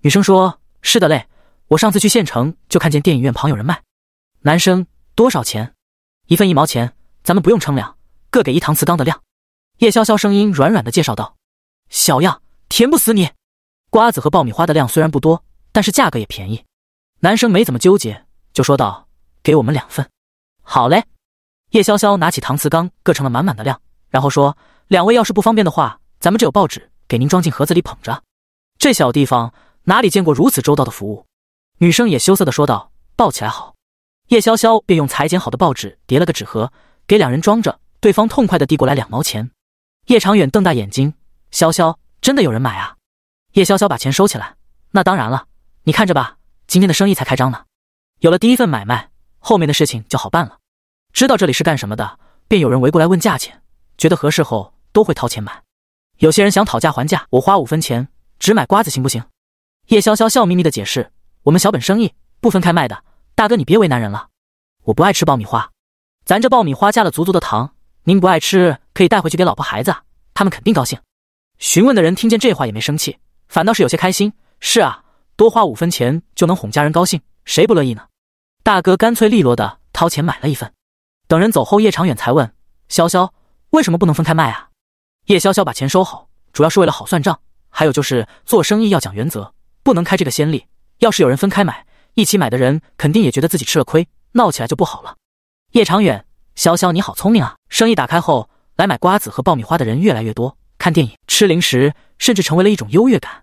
Speaker 1: 女生说：“是的嘞，我上次去县城就看见电影院旁有人卖。”男生：“多少钱？”“一份一毛钱。”“咱们不用称量，各给一搪瓷缸的量。”叶潇潇声音软软的介绍道：“小样，甜不死你！”瓜子和爆米花的量虽然不多，但是价格也便宜。男生没怎么纠结，就说道：“给我们两份，好嘞。”叶潇潇拿起搪瓷缸，各盛了满满的量，然后说：“两位要是不方便的话，咱们这有报纸，给您装进盒子里捧着。”这小地方哪里见过如此周到的服务？女生也羞涩的说道：“抱起来好。”叶潇潇便用裁剪好的报纸叠了个纸盒，给两人装着。对方痛快的递过来两毛钱。叶长远瞪大眼睛：“潇潇，真的有人买啊？”叶潇潇把钱收起来：“那当然了，你看着吧。”今天的生意才开张呢，有了第一份买卖，后面的事情就好办了。知道这里是干什么的，便有人围过来问价钱，觉得合适后都会掏钱买。有些人想讨价还价，我花五分钱只买瓜子行不行？叶潇潇笑眯眯的解释：“我们小本生意不分开卖的，大哥你别为难人了。我不爱吃爆米花，咱这爆米花加了足足的糖，您不爱吃可以带回去给老婆孩子，他们肯定高兴。”询问的人听见这话也没生气，反倒是有些开心。是啊。多花五分钱就能哄家人高兴，谁不乐意呢？大哥干脆利落的掏钱买了一份。等人走后，叶长远才问潇潇：“为什么不能分开卖啊？”叶潇潇把钱收好，主要是为了好算账，还有就是做生意要讲原则，不能开这个先例。要是有人分开买，一起买的人肯定也觉得自己吃了亏，闹起来就不好了。叶长远，潇潇你好聪明啊！生意打开后，来买瓜子和爆米花的人越来越多，看电影、吃零食甚至成为了一种优越感。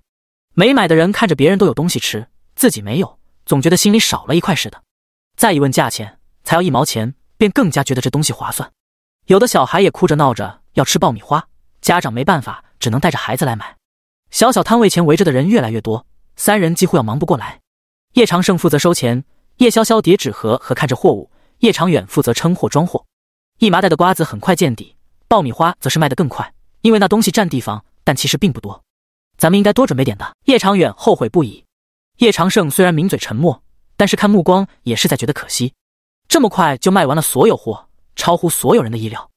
Speaker 1: 没买的人看着别人都有东西吃，自己没有，总觉得心里少了一块似的。再一问价钱，才要一毛钱，便更加觉得这东西划算。有的小孩也哭着闹着要吃爆米花，家长没办法，只能带着孩子来买。小小摊位前围着的人越来越多，三人几乎要忙不过来。叶长胜负责收钱，叶潇潇叠纸盒和看着货物，叶长远负责称货装货。一麻袋的瓜子很快见底，爆米花则是卖得更快，因为那东西占地方，但其实并不多。咱们应该多准备点的。叶长远后悔不已。叶长胜虽然抿嘴沉默，但是看目光也是在觉得可惜。这么快就卖完了所有货，超乎所有人的意料。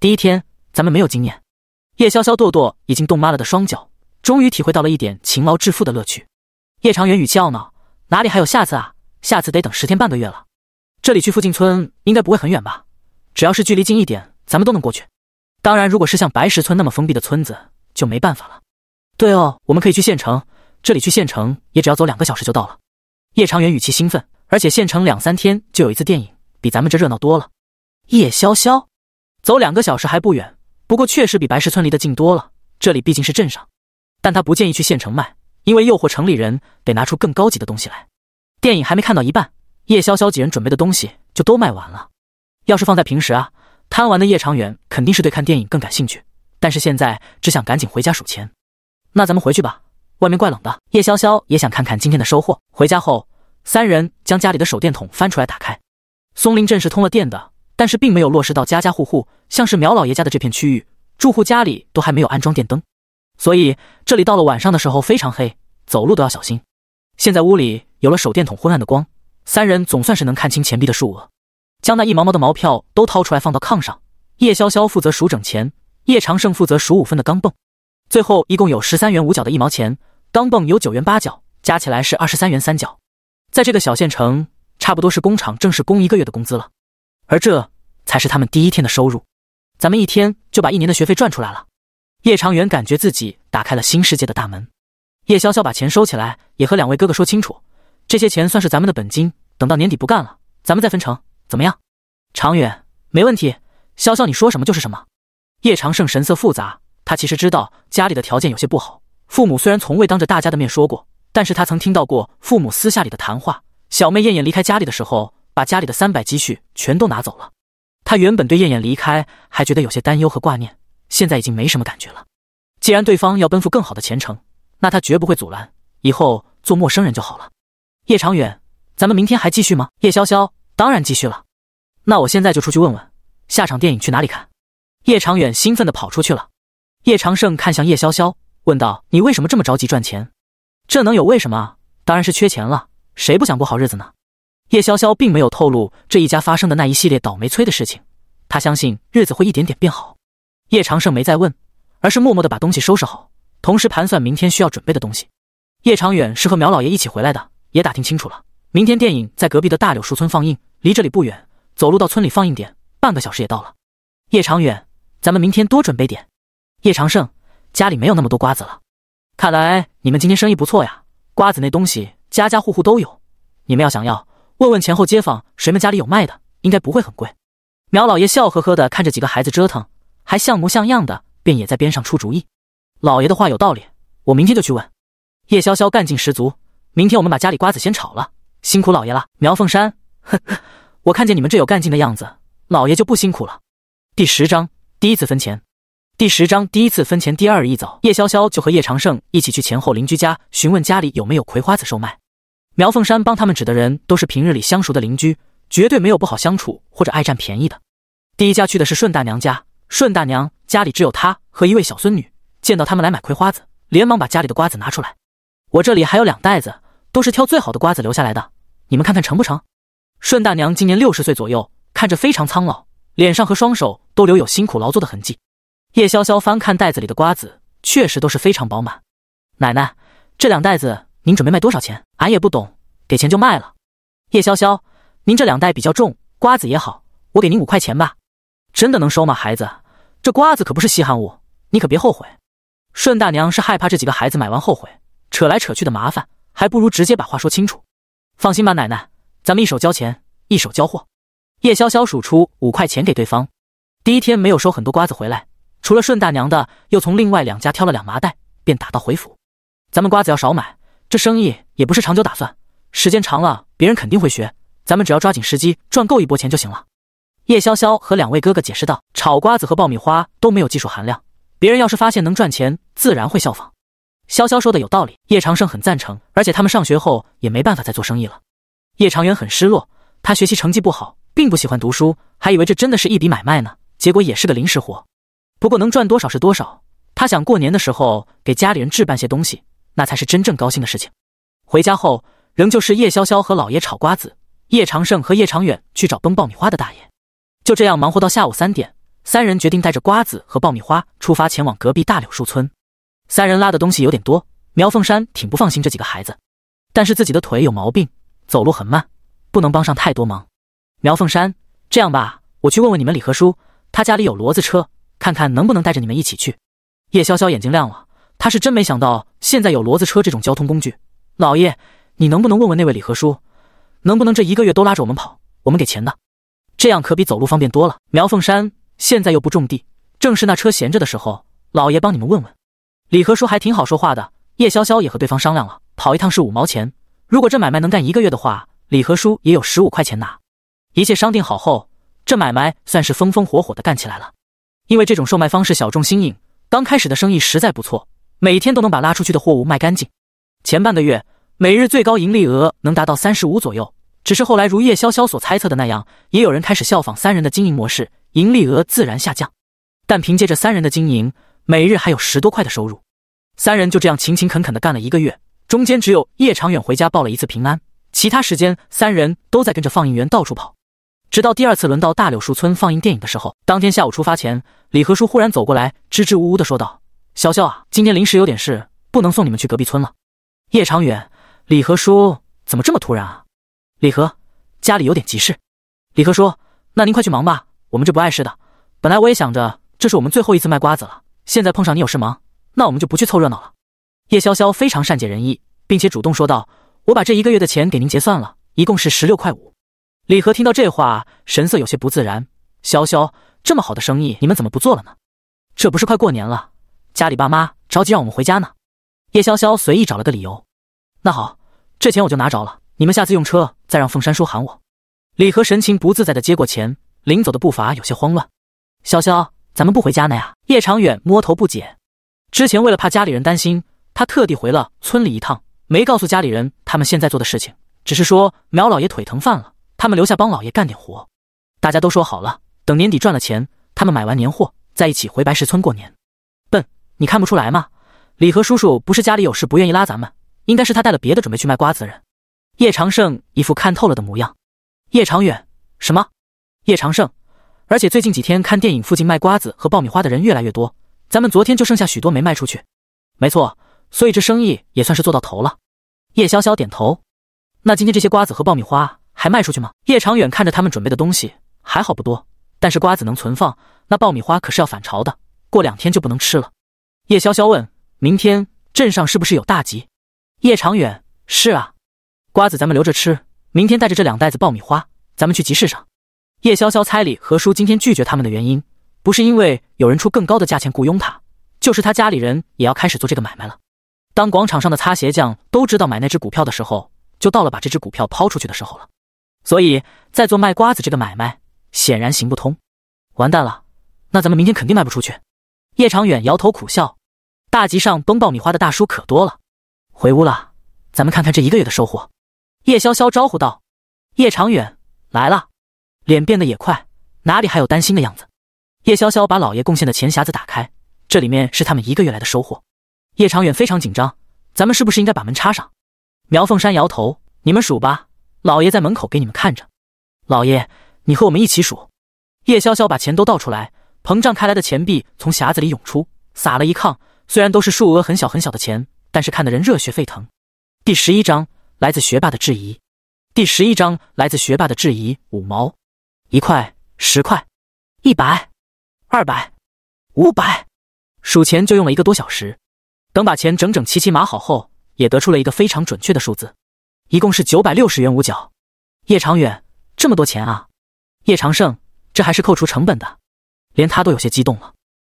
Speaker 1: 第一天咱们没有经验。叶潇潇跺跺已经冻麻了的双脚，终于体会到了一点勤劳致富的乐趣。叶长远语气懊恼：“哪里还有下次啊？下次得等十天半个月了。这里去附近村应该不会很远吧？只要是距离近一点，咱们都能过去。当然，如果是像白石村那么封闭的村子，就没办法了。”对哦，我们可以去县城，这里去县城也只要走两个小时就到了。叶长远语气兴奋，而且县城两三天就有一次电影，比咱们这热闹多了。叶潇潇，走两个小时还不远，不过确实比白石村离得近多了。这里毕竟是镇上，但他不建议去县城卖，因为诱惑城里人得拿出更高级的东西来。电影还没看到一半，叶潇潇几人准备的东西就都卖完了。要是放在平时啊，贪玩的叶长远肯定是对看电影更感兴趣，但是现在只想赶紧回家数钱。那咱们回去吧，外面怪冷的。叶潇潇也想看看今天的收获。回家后，三人将家里的手电筒翻出来打开。松林镇是通了电的，但是并没有落实到家家户户，像是苗老爷家的这片区域，住户家里都还没有安装电灯，所以这里到了晚上的时候非常黑，走路都要小心。现在屋里有了手电筒昏暗的光，三人总算是能看清钱币的数额，将那一毛毛的毛票都掏出来放到炕上。叶潇潇负责数整钱，叶长胜负责数五分的钢镚。最后一共有十三元五角的一毛钱，钢镚有九元八角，加起来是二十三元三角。在这个小县城，差不多是工厂正式工一个月的工资了。而这才是他们第一天的收入，咱们一天就把一年的学费赚出来了。叶长远感觉自己打开了新世界的大门。叶潇潇把钱收起来，也和两位哥哥说清楚，这些钱算是咱们的本金，等到年底不干了，咱们再分成，怎么样？长远，没问题。潇潇，你说什么就是什么。叶长胜神色复杂。他其实知道家里的条件有些不好，父母虽然从未当着大家的面说过，但是他曾听到过父母私下里的谈话。小妹燕燕离开家里的时候，把家里的三百积蓄全都拿走了。他原本对燕燕离开还觉得有些担忧和挂念，现在已经没什么感觉了。既然对方要奔赴更好的前程，那他绝不会阻拦。以后做陌生人就好了。叶长远，咱们明天还继续吗？叶潇潇，当然继续了。那我现在就出去问问，下场电影去哪里看？叶长远兴奋地跑出去了。叶长胜看向叶潇潇，问道：“你为什么这么着急赚钱？这能有为什么？当然是缺钱了。谁不想过好日子呢？”叶潇潇并没有透露这一家发生的那一系列倒霉催的事情。他相信日子会一点点变好。叶长胜没再问，而是默默的把东西收拾好，同时盘算明天需要准备的东西。叶长远是和苗老爷一起回来的，也打听清楚了，明天电影在隔壁的大柳树村放映，离这里不远，走路到村里放映点，半个小时也到了。叶长远，咱们明天多准备点。叶长胜，家里没有那么多瓜子了。看来你们今天生意不错呀。瓜子那东西家家户户都有，你们要想要，问问前后街坊谁们家里有卖的，应该不会很贵。苗老爷笑呵呵的看着几个孩子折腾，还像模像样的，便也在边上出主意。老爷的话有道理，我明天就去问。叶潇潇干劲十足，明天我们把家里瓜子先炒了，辛苦老爷了。苗凤山，呵呵，我看见你们这有干劲的样子，老爷就不辛苦了。第十章，第一次分钱。第十章第一次分钱。第二日一早，叶潇潇就和叶长胜一起去前后邻居家询问家里有没有葵花籽售卖。苗凤山帮他们指的人都是平日里相熟的邻居，绝对没有不好相处或者爱占便宜的。第一家去的是顺大娘家，顺大娘家里只有她和一位小孙女。见到他们来买葵花籽，连忙把家里的瓜子拿出来：“我这里还有两袋子，都是挑最好的瓜子留下来的，你们看看成不成？”顺大娘今年六十岁左右，看着非常苍老，脸上和双手都留有辛苦劳作的痕迹。叶潇潇翻看袋子里的瓜子，确实都是非常饱满。奶奶，这两袋子您准备卖多少钱？俺也不懂，给钱就卖了。叶潇潇，您这两袋比较重，瓜子也好，我给您五块钱吧。真的能收吗？孩子，这瓜子可不是稀罕物，你可别后悔。顺大娘是害怕这几个孩子买完后悔，扯来扯去的麻烦，还不如直接把话说清楚。放心吧，奶奶，咱们一手交钱，一手交货。叶潇潇数出五块钱给对方。第一天没有收很多瓜子回来。除了顺大娘的，又从另外两家挑了两麻袋，便打道回府。咱们瓜子要少买，这生意也不是长久打算，时间长了别人肯定会学。咱们只要抓紧时机赚够一波钱就行了。叶潇潇和两位哥哥解释道：“炒瓜子和爆米花都没有技术含量，别人要是发现能赚钱，自然会效仿。”潇潇说的有道理，叶长胜很赞成，而且他们上学后也没办法再做生意了。叶长元很失落，他学习成绩不好，并不喜欢读书，还以为这真的是一笔买卖呢，结果也是个临时活。不过能赚多少是多少，他想过年的时候给家里人置办些东西，那才是真正高兴的事情。回家后，仍旧是叶潇潇和老爷炒瓜子，叶长胜和叶长远去找崩爆米花的大爷。就这样忙活到下午三点，三人决定带着瓜子和爆米花出发前往隔壁大柳树村。三人拉的东西有点多，苗凤山挺不放心这几个孩子，但是自己的腿有毛病，走路很慢，不能帮上太多忙。苗凤山，这样吧，我去问问你们李和叔，他家里有骡子车。看看能不能带着你们一起去。叶潇潇眼睛亮了，他是真没想到现在有骡子车这种交通工具。老爷，你能不能问问那位李和叔，能不能这一个月都拉着我们跑？我们给钱的，这样可比走路方便多了。苗凤山现在又不种地，正是那车闲着的时候。老爷帮你们问问，李和叔还挺好说话的。叶潇潇也和对方商量了，跑一趟是五毛钱，如果这买卖能干一个月的话，李和叔也有十五块钱拿。一切商定好后，这买卖算是风风火火的干起来了。因为这种售卖方式小众新颖，刚开始的生意实在不错，每天都能把拉出去的货物卖干净。前半个月，每日最高盈利额能达到三十五左右。只是后来如叶潇潇所猜测的那样，也有人开始效仿三人的经营模式，盈利额自然下降。但凭借着三人的经营，每日还有十多块的收入。三人就这样勤勤恳恳地干了一个月，中间只有叶长远回家报了一次平安，其他时间三人都在跟着放映员到处跑。直到第二次轮到大柳树村放映电影的时候，当天下午出发前，李和叔忽然走过来，支支吾吾地说道：“潇潇啊，今天临时有点事，不能送你们去隔壁村了。”叶长远，李和叔怎么这么突然啊？李和家里有点急事。李和叔，那您快去忙吧，我们这不碍事的。本来我也想着这是我们最后一次卖瓜子了，现在碰上你有事忙，那我们就不去凑热闹了。叶潇潇非常善解人意，并且主动说道：“我把这一个月的钱给您结算了，一共是十六块五。”李和听到这话，神色有些不自然。潇潇，这么好的生意，你们怎么不做了呢？这不是快过年了，家里爸妈着急让我们回家呢。叶潇潇随意找了个理由。那好，这钱我就拿着了。你们下次用车再让凤山叔喊我。李和神情不自在的接过钱，临走的步伐有些慌乱。潇潇，咱们不回家呢呀？叶长远摸头不解。之前为了怕家里人担心，他特地回了村里一趟，没告诉家里人他们现在做的事情，只是说苗老爷腿疼犯了。他们留下帮老爷干点活，大家都说好了，等年底赚了钱，他们买完年货再一起回白石村过年。笨，你看不出来吗？李和叔叔不是家里有事不愿意拉咱们，应该是他带了别的准备去卖瓜子的人。叶长胜一副看透了的模样。叶长远，什么？叶长胜，而且最近几天看电影附近卖瓜子和爆米花的人越来越多，咱们昨天就剩下许多没卖出去。没错，所以这生意也算是做到头了。叶潇潇点头。那今天这些瓜子和爆米花？还卖出去吗？叶长远看着他们准备的东西，还好不多，但是瓜子能存放，那爆米花可是要反潮的，过两天就不能吃了。叶潇潇问：“明天镇上是不是有大集？”叶长远：“是啊，瓜子咱们留着吃，明天带着这两袋子爆米花，咱们去集市上。”叶潇潇猜里何叔今天拒绝他们的原因，不是因为有人出更高的价钱雇佣他，就是他家里人也要开始做这个买卖了。当广场上的擦鞋匠都知道买那只股票的时候，就到了把这只股票抛出去的时候了。所以在做卖瓜子这个买卖显然行不通，完蛋了，那咱们明天肯定卖不出去。叶长远摇头苦笑，大集上崩爆米花的大叔可多了。回屋了，咱们看看这一个月的收获。叶潇潇招呼道：“叶长远来了，脸变得也快，哪里还有担心的样子？”叶潇潇把老爷贡献的钱匣子打开，这里面是他们一个月来的收获。叶长远非常紧张，咱们是不是应该把门插上？苗凤山摇头：“你们数吧。”老爷在门口给你们看着，老爷，你和我们一起数。叶潇潇把钱都倒出来，膨胀开来的钱币从匣子里涌出，撒了一炕。虽然都是数额很小很小的钱，但是看得人热血沸腾。第十一章来自学霸的质疑。第十一章来自学霸的质疑。五毛，一块，十块，一百，二百，五百，数钱就用了一个多小时。等把钱整整齐齐码好后，也得出了一个非常准确的数字。一共是九百六十元五角，叶长远这么多钱啊！叶长胜，这还是扣除成本的，连他都有些激动了。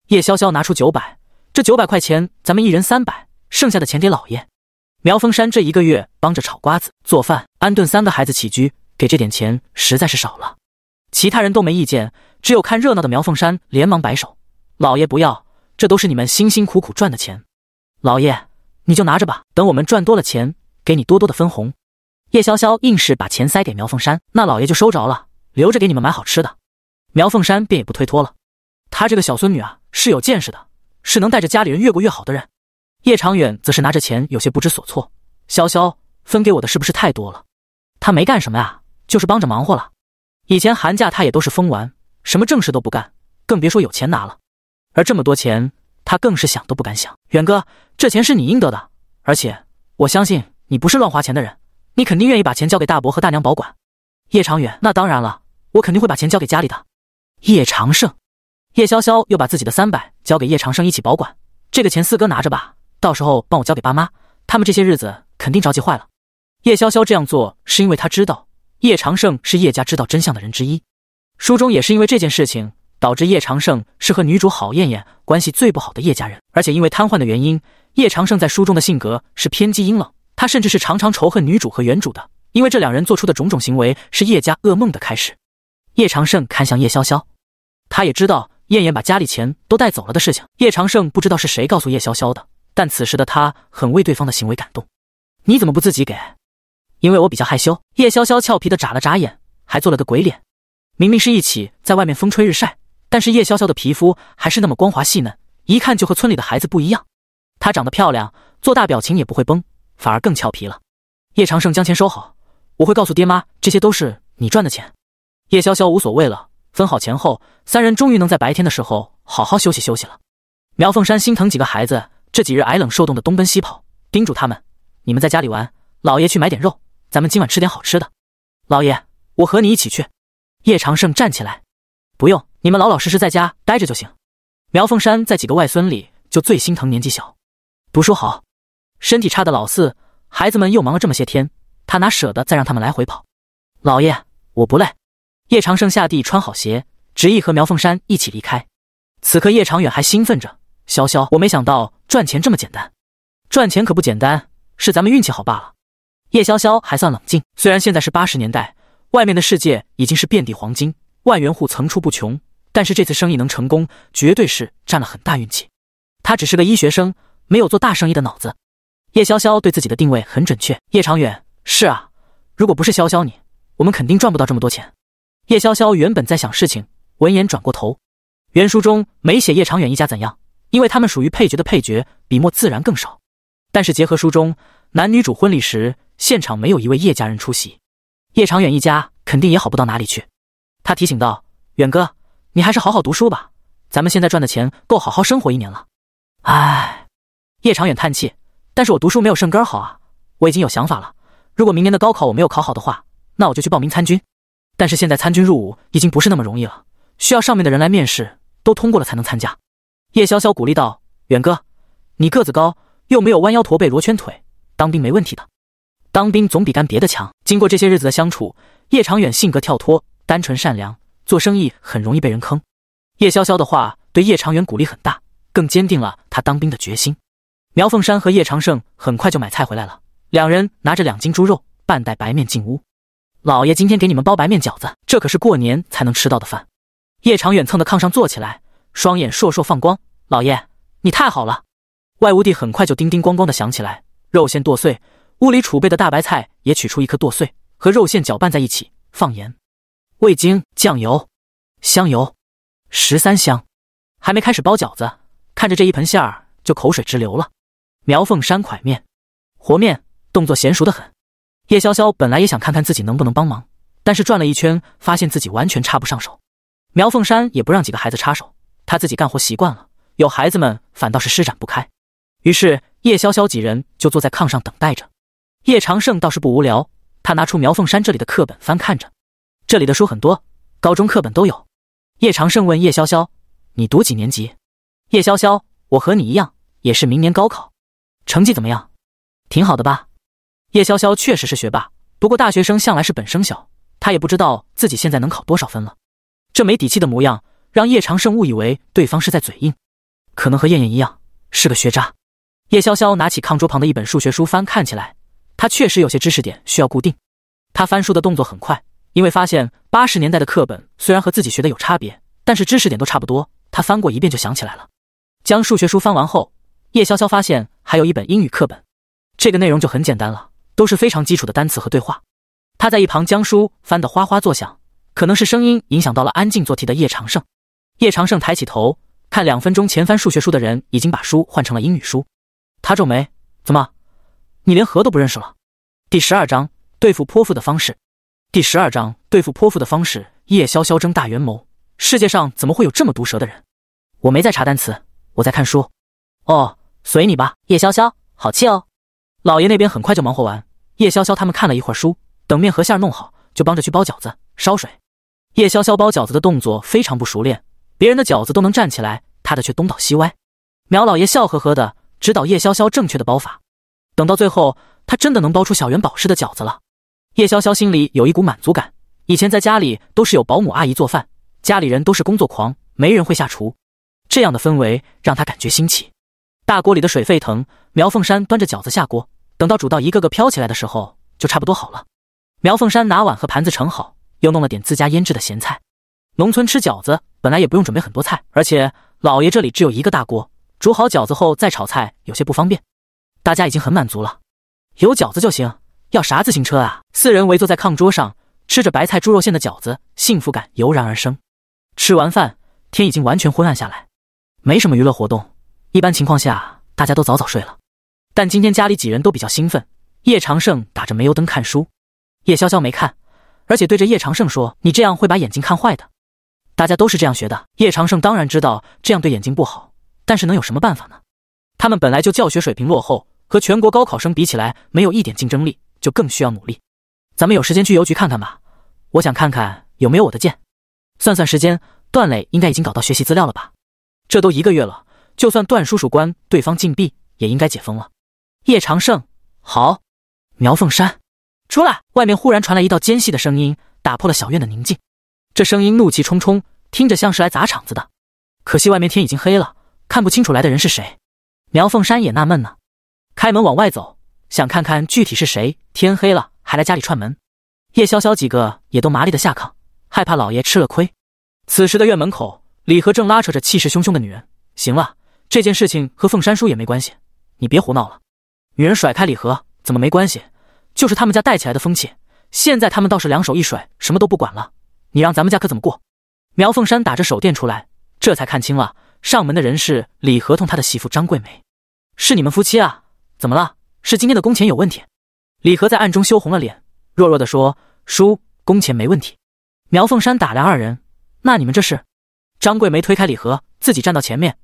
Speaker 1: 叶潇潇拿出九百，这九百块钱咱们一人三百，剩下的钱给老爷。苗峰山这一个月帮着炒瓜子、做饭、安顿三个孩子起居，给这点钱实在是少了。其他人都没意见，只有看热闹的苗凤山连忙摆手：“老爷不要，这都是你们辛辛苦苦赚的钱。老爷你就拿着吧，等我们赚多了钱，给你多多的分红。”叶潇潇硬是把钱塞给苗凤山，那老爷就收着了，留着给你们买好吃的。苗凤山便也不推脱了，他这个小孙女啊是有见识的，是能带着家里人越过越好的人。叶长远则是拿着钱有些不知所措，潇潇分给我的是不是太多了？他没干什么呀，就是帮着忙活了。以前寒假他也都是疯玩，什么正事都不干，更别说有钱拿了。而这么多钱，他更是想都不敢想。远哥，这钱是你应得的，而且我相信你不是乱花钱的人。你肯定愿意把钱交给大伯和大娘保管，叶长远那当然了，我肯定会把钱交给家里的。叶长胜，叶潇潇又把自己的三百交给叶长胜一起保管，这个钱四哥拿着吧，到时候帮我交给爸妈，他们这些日子肯定着急坏了。叶潇潇这样做是因为他知道叶长胜是叶家知道真相的人之一，书中也是因为这件事情导致叶长胜是和女主郝艳艳关系最不好的叶家人，而且因为瘫痪的原因，叶长胜在书中的性格是偏激阴冷。他甚至是常常仇恨女主和原主的，因为这两人做出的种种行为是叶家噩梦的开始。叶长胜看向叶潇潇，他也知道燕燕把家里钱都带走了的事情。叶长胜不知道是谁告诉叶潇潇的，但此时的他很为对方的行为感动。你怎么不自己给？因为我比较害羞。叶潇潇俏皮的眨了眨眼，还做了个鬼脸。明明是一起在外面风吹日晒，但是叶潇潇的皮肤还是那么光滑细嫩，一看就和村里的孩子不一样。她长得漂亮，做大表情也不会崩。反而更俏皮了。叶长胜将钱收好，我会告诉爹妈，这些都是你赚的钱。叶潇潇无所谓了。分好钱后，三人终于能在白天的时候好好休息休息了。苗凤山心疼几个孩子这几日挨冷受冻的东奔西跑，叮嘱他们：“你们在家里玩，老爷去买点肉，咱们今晚吃点好吃的。”老爷，我和你一起去。叶长胜站起来：“不用，你们老老实实在家待着就行。”苗凤山在几个外孙里就最心疼年纪小、读书好。身体差的老四，孩子们又忙了这么些天，他哪舍得再让他们来回跑？老爷，我不累。叶长胜下地穿好鞋，执意和苗凤山一起离开。此刻，叶长远还兴奋着。潇潇，我没想到赚钱这么简单，赚钱可不简单，是咱们运气好罢了。叶潇潇还算冷静，虽然现在是八十年代，外面的世界已经是遍地黄金，万元户层出不穷，但是这次生意能成功，绝对是占了很大运气。他只是个医学生，没有做大生意的脑子。叶潇潇对自己的定位很准确。叶长远是啊，如果不是潇潇你，我们肯定赚不到这么多钱。叶潇潇原本在想事情，闻言转过头。原书中没写叶长远一家怎样，因为他们属于配角的配角，笔墨自然更少。但是结合书中男女主婚礼时，现场没有一位叶家人出席，叶长远一家肯定也好不到哪里去。他提醒道：“远哥，你还是好好读书吧，咱们现在赚的钱够好好生活一年了。”唉，叶长远叹气。但是我读书没有圣根好啊，我已经有想法了。如果明年的高考我没有考好的话，那我就去报名参军。但是现在参军入伍已经不是那么容易了，需要上面的人来面试，都通过了才能参加。叶潇潇鼓励道：“远哥，你个子高，又没有弯腰驼背、罗圈腿，当兵没问题的。当兵总比干别的强。”经过这些日子的相处，叶长远性格跳脱、单纯善良，做生意很容易被人坑。叶潇潇的话对叶长远鼓励很大，更坚定了他当兵的决心。苗凤山和叶长胜很快就买菜回来了，两人拿着两斤猪肉、半袋白面进屋。老爷今天给你们包白面饺子，这可是过年才能吃到的饭。叶长远蹭的炕上坐起来，双眼烁烁放光。老爷，你太好了！外屋地很快就叮叮咣咣的响起来，肉馅剁碎，屋里储备的大白菜也取出一颗剁碎，和肉馅搅拌在一起，放盐、味精、酱油、香油、十三香。还没开始包饺子，看着这一盆馅儿就口水直流了。苗凤山蒯面，和面动作娴熟的很。叶潇潇本来也想看看自己能不能帮忙，但是转了一圈，发现自己完全插不上手。苗凤山也不让几个孩子插手，他自己干活习惯了，有孩子们反倒是施展不开。于是叶潇潇几人就坐在炕上等待着。叶长胜倒是不无聊，他拿出苗凤山这里的课本翻看着，这里的书很多，高中课本都有。叶长胜问叶潇潇：“你读几年级？”叶潇潇：“我和你一样，也是明年高考。”成绩怎么样？挺好的吧。叶潇潇确实是学霸，不过大学生向来是本生小，他也不知道自己现在能考多少分了。这没底气的模样让叶长胜误以为对方是在嘴硬，可能和燕燕一样是个学渣。叶潇潇拿起炕桌旁的一本数学书翻，看起来他确实有些知识点需要固定。他翻书的动作很快，因为发现八十年代的课本虽然和自己学的有差别，但是知识点都差不多。他翻过一遍就想起来了。将数学书翻完后，叶潇潇发现。还有一本英语课本，这个内容就很简单了，都是非常基础的单词和对话。他在一旁将书翻得哗哗作响，可能是声音影响到了安静做题的叶长胜。叶长胜抬起头，看两分钟前翻数学书的人已经把书换成了英语书。他皱眉：“怎么，你连河都不认识了？”第十二章对付泼妇的方式。第十二章对付泼妇的方式。叶潇潇睁大圆眸，世界上怎么会有这么毒舌的人？我没在查单词，我在看书。哦。随你吧，叶潇潇，好气哦！老爷那边很快就忙活完，叶潇潇他们看了一会儿书，等面和馅儿弄好，就帮着去包饺子、烧水。叶潇潇包饺子的动作非常不熟练，别人的饺子都能站起来，他的却东倒西歪。苗老爷笑呵呵的指导叶潇潇正确的包法，等到最后，他真的能包出小元宝似的饺子了。叶潇潇心里有一股满足感，以前在家里都是有保姆阿姨做饭，家里人都是工作狂，没人会下厨，这样的氛围让他感觉新奇。大锅里的水沸腾，苗凤山端着饺子下锅。等到煮到一个个飘起来的时候，就差不多好了。苗凤山拿碗和盘子盛好，又弄了点自家腌制的咸菜。农村吃饺子本来也不用准备很多菜，而且老爷这里只有一个大锅，煮好饺子后再炒菜有些不方便。大家已经很满足了，有饺子就行，要啥自行车啊？四人围坐在炕桌上吃着白菜猪肉馅的饺子，幸福感油然而生。吃完饭，天已经完全昏暗下来，没什么娱乐活动。一般情况下，大家都早早睡了，但今天家里几人都比较兴奋。叶长胜打着煤油灯看书，叶潇潇没看，而且对着叶长胜说：“你这样会把眼睛看坏的。”大家都是这样学的。叶长胜当然知道这样对眼睛不好，但是能有什么办法呢？他们本来就教学水平落后，和全国高考生比起来没有一点竞争力，就更需要努力。咱们有时间去邮局看看吧，我想看看有没有我的件。算算时间，段磊应该已经搞到学习资料了吧？这都一个月了。就算段叔叔关对方禁闭，也应该解封了。叶长胜，好，苗凤山，出来！外面忽然传来一道尖细的声音，打破了小院的宁静。这声音怒气冲冲，听着像是来砸场子的。可惜外面天已经黑了，看不清楚来的人是谁。苗凤山也纳闷呢，开门往外走，想看看具体是谁。天黑了还来家里串门，叶潇潇几个也都麻利的下炕，害怕老爷吃了亏。此时的院门口，李和正拉扯着气势汹汹的女人。行了。这件事情和凤山叔也没关系，你别胡闹了。女人甩开李和，怎么没关系？就是他们家带起来的风气。现在他们倒是两手一甩，什么都不管了。你让咱们家可怎么过？苗凤山打着手电出来，这才看清了上门的人是李合同他的媳妇张桂梅，是你们夫妻啊？怎么了？是今天的工钱有问题？李和在暗中羞红了脸，弱弱的说：“叔，工钱没问题。”苗凤山打量二人，那你们这是？张桂梅推开李和，自己站到前面。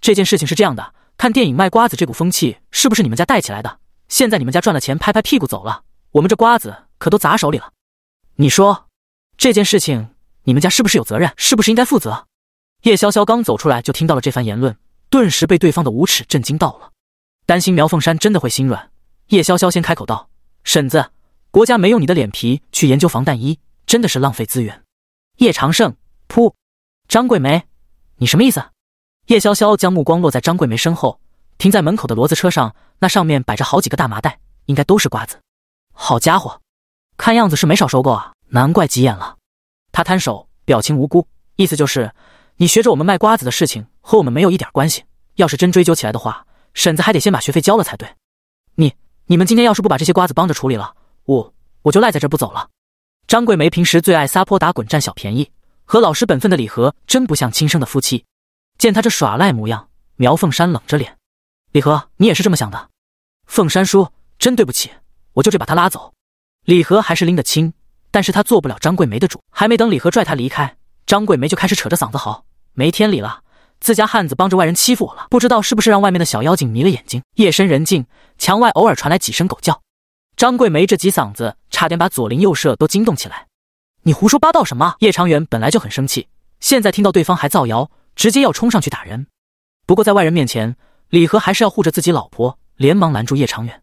Speaker 1: 这件事情是这样的，看电影卖瓜子这股风气是不是你们家带起来的？现在你们家赚了钱，拍拍屁股走了，我们这瓜子可都砸手里了。你说这件事情，你们家是不是有责任？是不是应该负责？叶潇潇刚走出来就听到了这番言论，顿时被对方的无耻震惊到了。担心苗凤山真的会心软，叶潇潇先开口道：“婶子，国家没用你的脸皮去研究防弹衣，真的是浪费资源。”叶长胜，噗，张桂梅，你什么意思？叶潇潇将目光落在张桂梅身后停在门口的骡子车上，那上面摆着好几个大麻袋，应该都是瓜子。好家伙，看样子是没少收购啊！难怪急眼了。他摊手，表情无辜，意思就是你学着我们卖瓜子的事情和我们没有一点关系。要是真追究起来的话，婶子还得先把学费交了才对。你你们今天要是不把这些瓜子帮着处理了，我我就赖在这不走了。张桂梅平时最爱撒泼打滚占小便宜，和老实本分的李和真不像亲生的夫妻。见他这耍赖模样，苗凤山冷着脸：“李和，你也是这么想的？”凤山叔，真对不起，我就这把他拉走。李和还是拎得清，但是他做不了张桂梅的主。还没等李和拽他离开，张桂梅就开始扯着嗓子嚎：“没天理了！自家汉子帮着外人欺负我了，不知道是不是让外面的小妖精迷了眼睛。”夜深人静，墙外偶尔传来几声狗叫，张桂梅这几嗓子差点把左邻右舍都惊动起来。“你胡说八道什么？”叶长远本来就很生气，现在听到对方还造谣。直接要冲上去打人，不过在外人面前，李和还是要护着自己老婆，连忙拦住叶长远。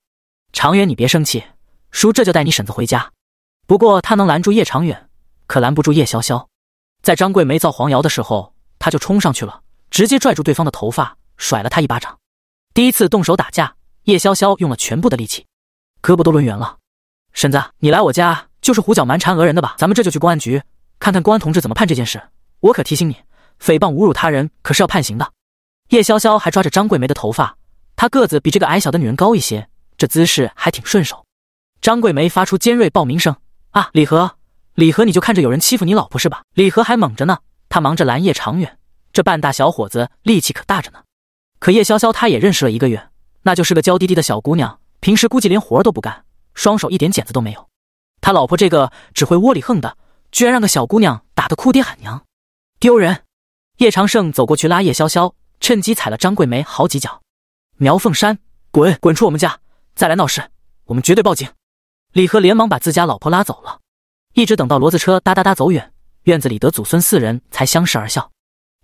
Speaker 1: 长远，你别生气，叔这就带你婶子回家。不过他能拦住叶长远，可拦不住叶潇潇。在张桂梅造黄谣的时候，他就冲上去了，直接拽住对方的头发，甩了他一巴掌。第一次动手打架，叶潇潇用了全部的力气，胳膊都抡圆了。婶子，你来我家就是胡搅蛮缠讹人的吧？咱们这就去公安局，看看公安同志怎么判这件事。我可提醒你。诽谤侮辱他人可是要判刑的。叶潇潇还抓着张桂梅的头发，她个子比这个矮小的女人高一些，这姿势还挺顺手。张桂梅发出尖锐爆鸣声：“啊，李和，李和，你就看着有人欺负你老婆是吧？”李和还猛着呢，他忙着拦叶长远，这半大小伙子力气可大着呢。可叶潇潇他也认识了一个月，那就是个娇滴滴的小姑娘，平时估计连活都不干，双手一点茧子都没有。他老婆这个只会窝里横的，居然让个小姑娘打得哭爹喊娘，丢人。叶长胜走过去拉叶潇潇，趁机踩了张桂梅好几脚。苗凤山，滚，滚出我们家！再来闹事，我们绝对报警！李和连忙把自家老婆拉走了。一直等到骡子车哒哒哒走远，院子里的祖孙四人才相视而笑。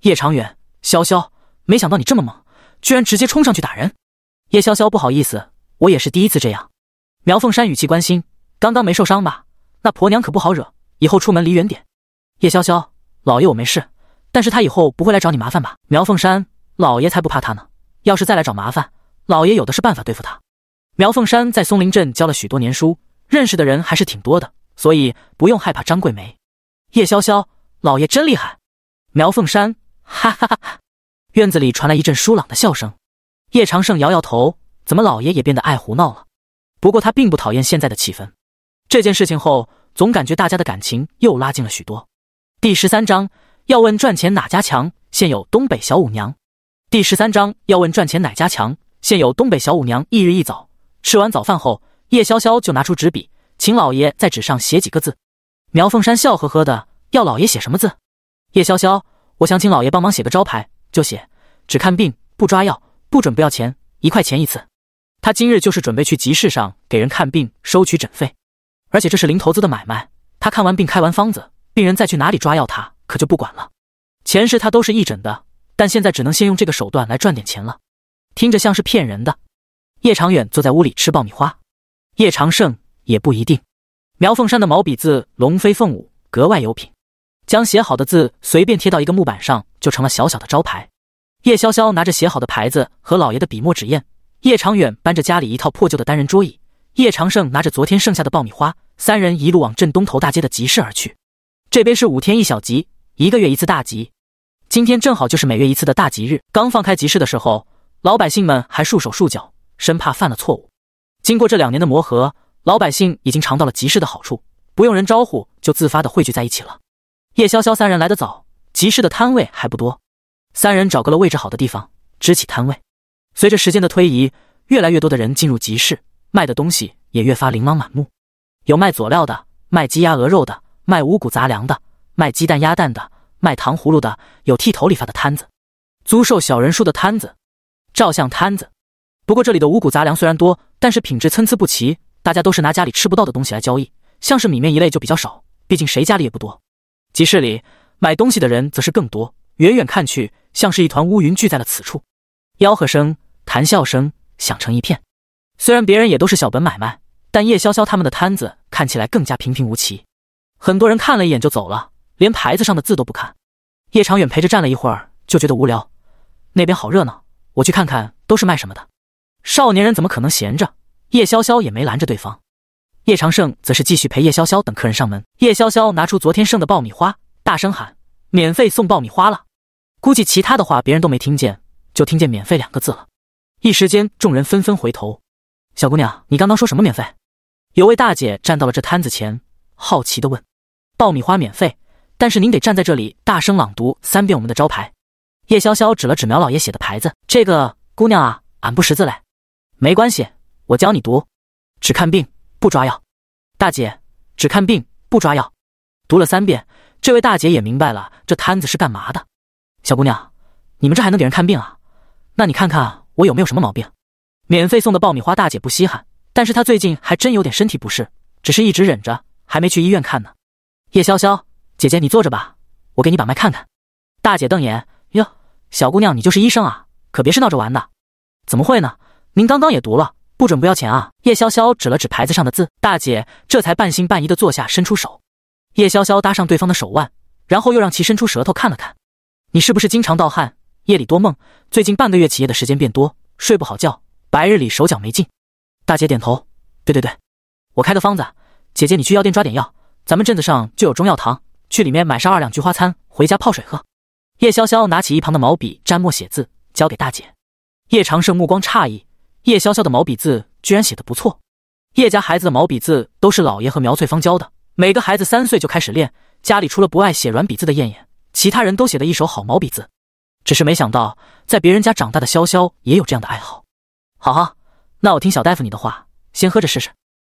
Speaker 1: 叶长远，潇潇，没想到你这么猛，居然直接冲上去打人。叶潇潇不好意思，我也是第一次这样。苗凤山语气关心：“刚刚没受伤吧？那婆娘可不好惹，以后出门离远点。”叶潇潇，老爷我没事。但是他以后不会来找你麻烦吧？苗凤山，老爷才不怕他呢。要是再来找麻烦，老爷有的是办法对付他。苗凤山在松林镇教了许多年书，认识的人还是挺多的，所以不用害怕张桂梅。叶潇潇，老爷真厉害。苗凤山，哈哈哈哈！院子里传来一阵舒朗的笑声。叶长胜摇摇头，怎么老爷也变得爱胡闹了？不过他并不讨厌现在的气氛。这件事情后，总感觉大家的感情又拉近了许多。第十三章。要问赚钱哪家强，现有东北小舞娘。第十三章，要问赚钱哪家强，现有东北小舞娘。翌日一早，吃完早饭后，叶潇潇就拿出纸笔，请老爷在纸上写几个字。苗凤山笑呵呵的，要老爷写什么字？叶潇潇，我想请老爷帮忙写个招牌，就写只看病不抓药，不准不要钱，一块钱一次。他今日就是准备去集市上给人看病，收取诊费，而且这是零投资的买卖。他看完病开完方子，病人再去哪里抓药，他。可就不管了，前世他都是义诊的，但现在只能先用这个手段来赚点钱了。听着像是骗人的。叶长远坐在屋里吃爆米花，叶长胜也不一定。苗凤山的毛笔字龙飞凤舞，格外有品。将写好的字随便贴到一个木板上，就成了小小的招牌。叶潇潇拿着写好的牌子和老爷的笔墨纸砚，叶长远搬着家里一套破旧的单人桌椅，叶长胜拿着昨天剩下的爆米花，三人一路往镇东头大街的集市而去。这边是五天一小集。一个月一次大集，今天正好就是每月一次的大集日。刚放开集市的时候，老百姓们还束手束脚，生怕犯了错误。经过这两年的磨合，老百姓已经尝到了集市的好处，不用人招呼就自发的汇聚在一起了。叶潇潇三人来得早，集市的摊位还不多，三人找了位置好的地方支起摊位。随着时间的推移，越来越多的人进入集市，卖的东西也越发琳琅满目，有卖佐料的，卖鸡鸭鹅肉的，卖五谷杂粮的。卖鸡蛋、鸭蛋的，卖糖葫芦的，有剃头理发的摊子，租售小人书的摊子，照相摊子。不过这里的五谷杂粮虽然多，但是品质参差不齐，大家都是拿家里吃不到的东西来交易，像是米面一类就比较少，毕竟谁家里也不多。集市里买东西的人则是更多，远远看去像是一团乌云聚在了此处，吆喝声、谈笑声响成一片。虽然别人也都是小本买卖，但叶潇潇他们的摊子看起来更加平平无奇，很多人看了一眼就走了。连牌子上的字都不看，叶长远陪着站了一会儿，就觉得无聊。那边好热闹，我去看看，都是卖什么的。少年人怎么可能闲着？叶潇潇也没拦着对方。叶长胜则是继续陪叶潇潇等客人上门。叶潇潇拿出昨天剩的爆米花，大声喊：“免费送爆米花了！”估计其他的话别人都没听见，就听见“免费”两个字了。一时间，众人纷纷回头。小姑娘，你刚刚说什么免费？有位大姐站到了这摊子前，好奇地问：“爆米花免费？”但是您得站在这里大声朗读三遍我们的招牌。叶潇潇指了指苗老爷写的牌子：“这个姑娘啊，俺不识字嘞，没关系，我教你读。只看病不抓药，大姐，只看病不抓药。读了三遍，这位大姐也明白了这摊子是干嘛的。小姑娘，你们这还能给人看病啊？那你看看我有没有什么毛病？免费送的爆米花，大姐不稀罕，但是她最近还真有点身体不适，只是一直忍着，还没去医院看呢。叶潇潇。”姐姐，你坐着吧，我给你把脉看看。大姐瞪眼哟，小姑娘，你就是医生啊？可别是闹着玩的。怎么会呢？您刚刚也读了，不准不要钱啊！叶潇潇指了指牌子上的字，大姐这才半信半疑的坐下，伸出手。叶潇潇搭上对方的手腕，然后又让其伸出舌头看了看。你是不是经常盗汗，夜里多梦？最近半个月起夜的时间变多，睡不好觉，白日里手脚没劲。大姐点头，对对对，我开个方子。姐姐，你去药店抓点药，咱们镇子上就有中药堂。去里面买上二两菊花餐，回家泡水喝。叶潇潇拿起一旁的毛笔蘸墨写字，交给大姐。叶长胜目光诧异，叶潇潇的毛笔字居然写的不错。叶家孩子的毛笔字都是老爷和苗翠芳教的，每个孩子三岁就开始练。家里除了不爱写软笔字的燕燕，其他人都写得一手好毛笔字。只是没想到，在别人家长大的潇潇也有这样的爱好。好好，那我听小大夫你的话，先喝着试试。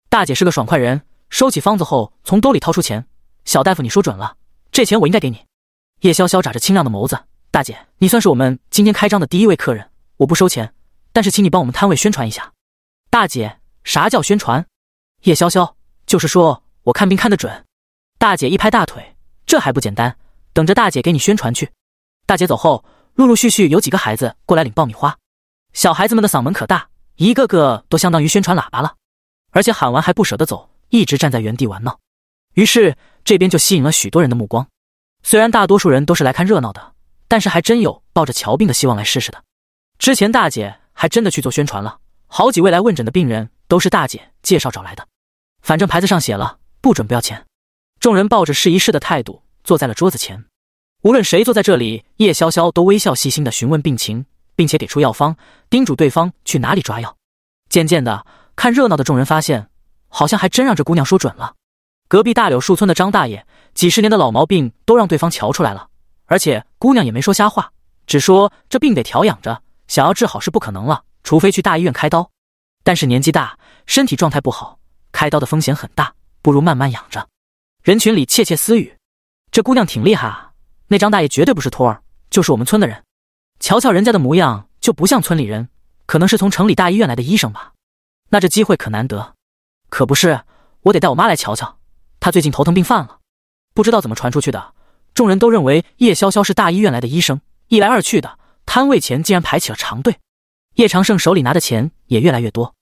Speaker 1: 大姐是个爽快人，收起方子后，从兜里掏出钱。小大夫，你说准了，这钱我应该给你。叶潇潇眨着清亮的眸子，大姐，你算是我们今天开张的第一位客人，我不收钱，但是请你帮我们摊位宣传一下。大姐，啥叫宣传？叶潇潇就是说，我看病看得准。大姐一拍大腿，这还不简单，等着大姐给你宣传去。大姐走后，陆陆续续有几个孩子过来领爆米花，小孩子们的嗓门可大，一个个都相当于宣传喇叭了，而且喊完还不舍得走，一直站在原地玩闹。于是。这边就吸引了许多人的目光，虽然大多数人都是来看热闹的，但是还真有抱着瞧病的希望来试试的。之前大姐还真的去做宣传了，好几位来问诊的病人都是大姐介绍找来的。反正牌子上写了不准不要钱，众人抱着试一试的态度坐在了桌子前。无论谁坐在这里，叶潇潇都微笑细心的询问病情，并且给出药方，叮嘱对方去哪里抓药。渐渐的，看热闹的众人发现，好像还真让这姑娘说准了。隔壁大柳树村的张大爷几十年的老毛病都让对方瞧出来了，而且姑娘也没说瞎话，只说这病得调养着，想要治好是不可能了，除非去大医院开刀，但是年纪大，身体状态不好，开刀的风险很大，不如慢慢养着。人群里窃窃私语，这姑娘挺厉害啊，那张大爷绝对不是托儿，就是我们村的人，瞧瞧人家的模样就不像村里人，可能是从城里大医院来的医生吧。那这机会可难得，可不是，我得带我妈来瞧瞧。他最近头疼病犯了，不知道怎么传出去的，众人都认为叶潇潇是大医院来的医生。一来二去的，摊位前竟然排起了长队。叶长胜手里拿的钱也越来越多。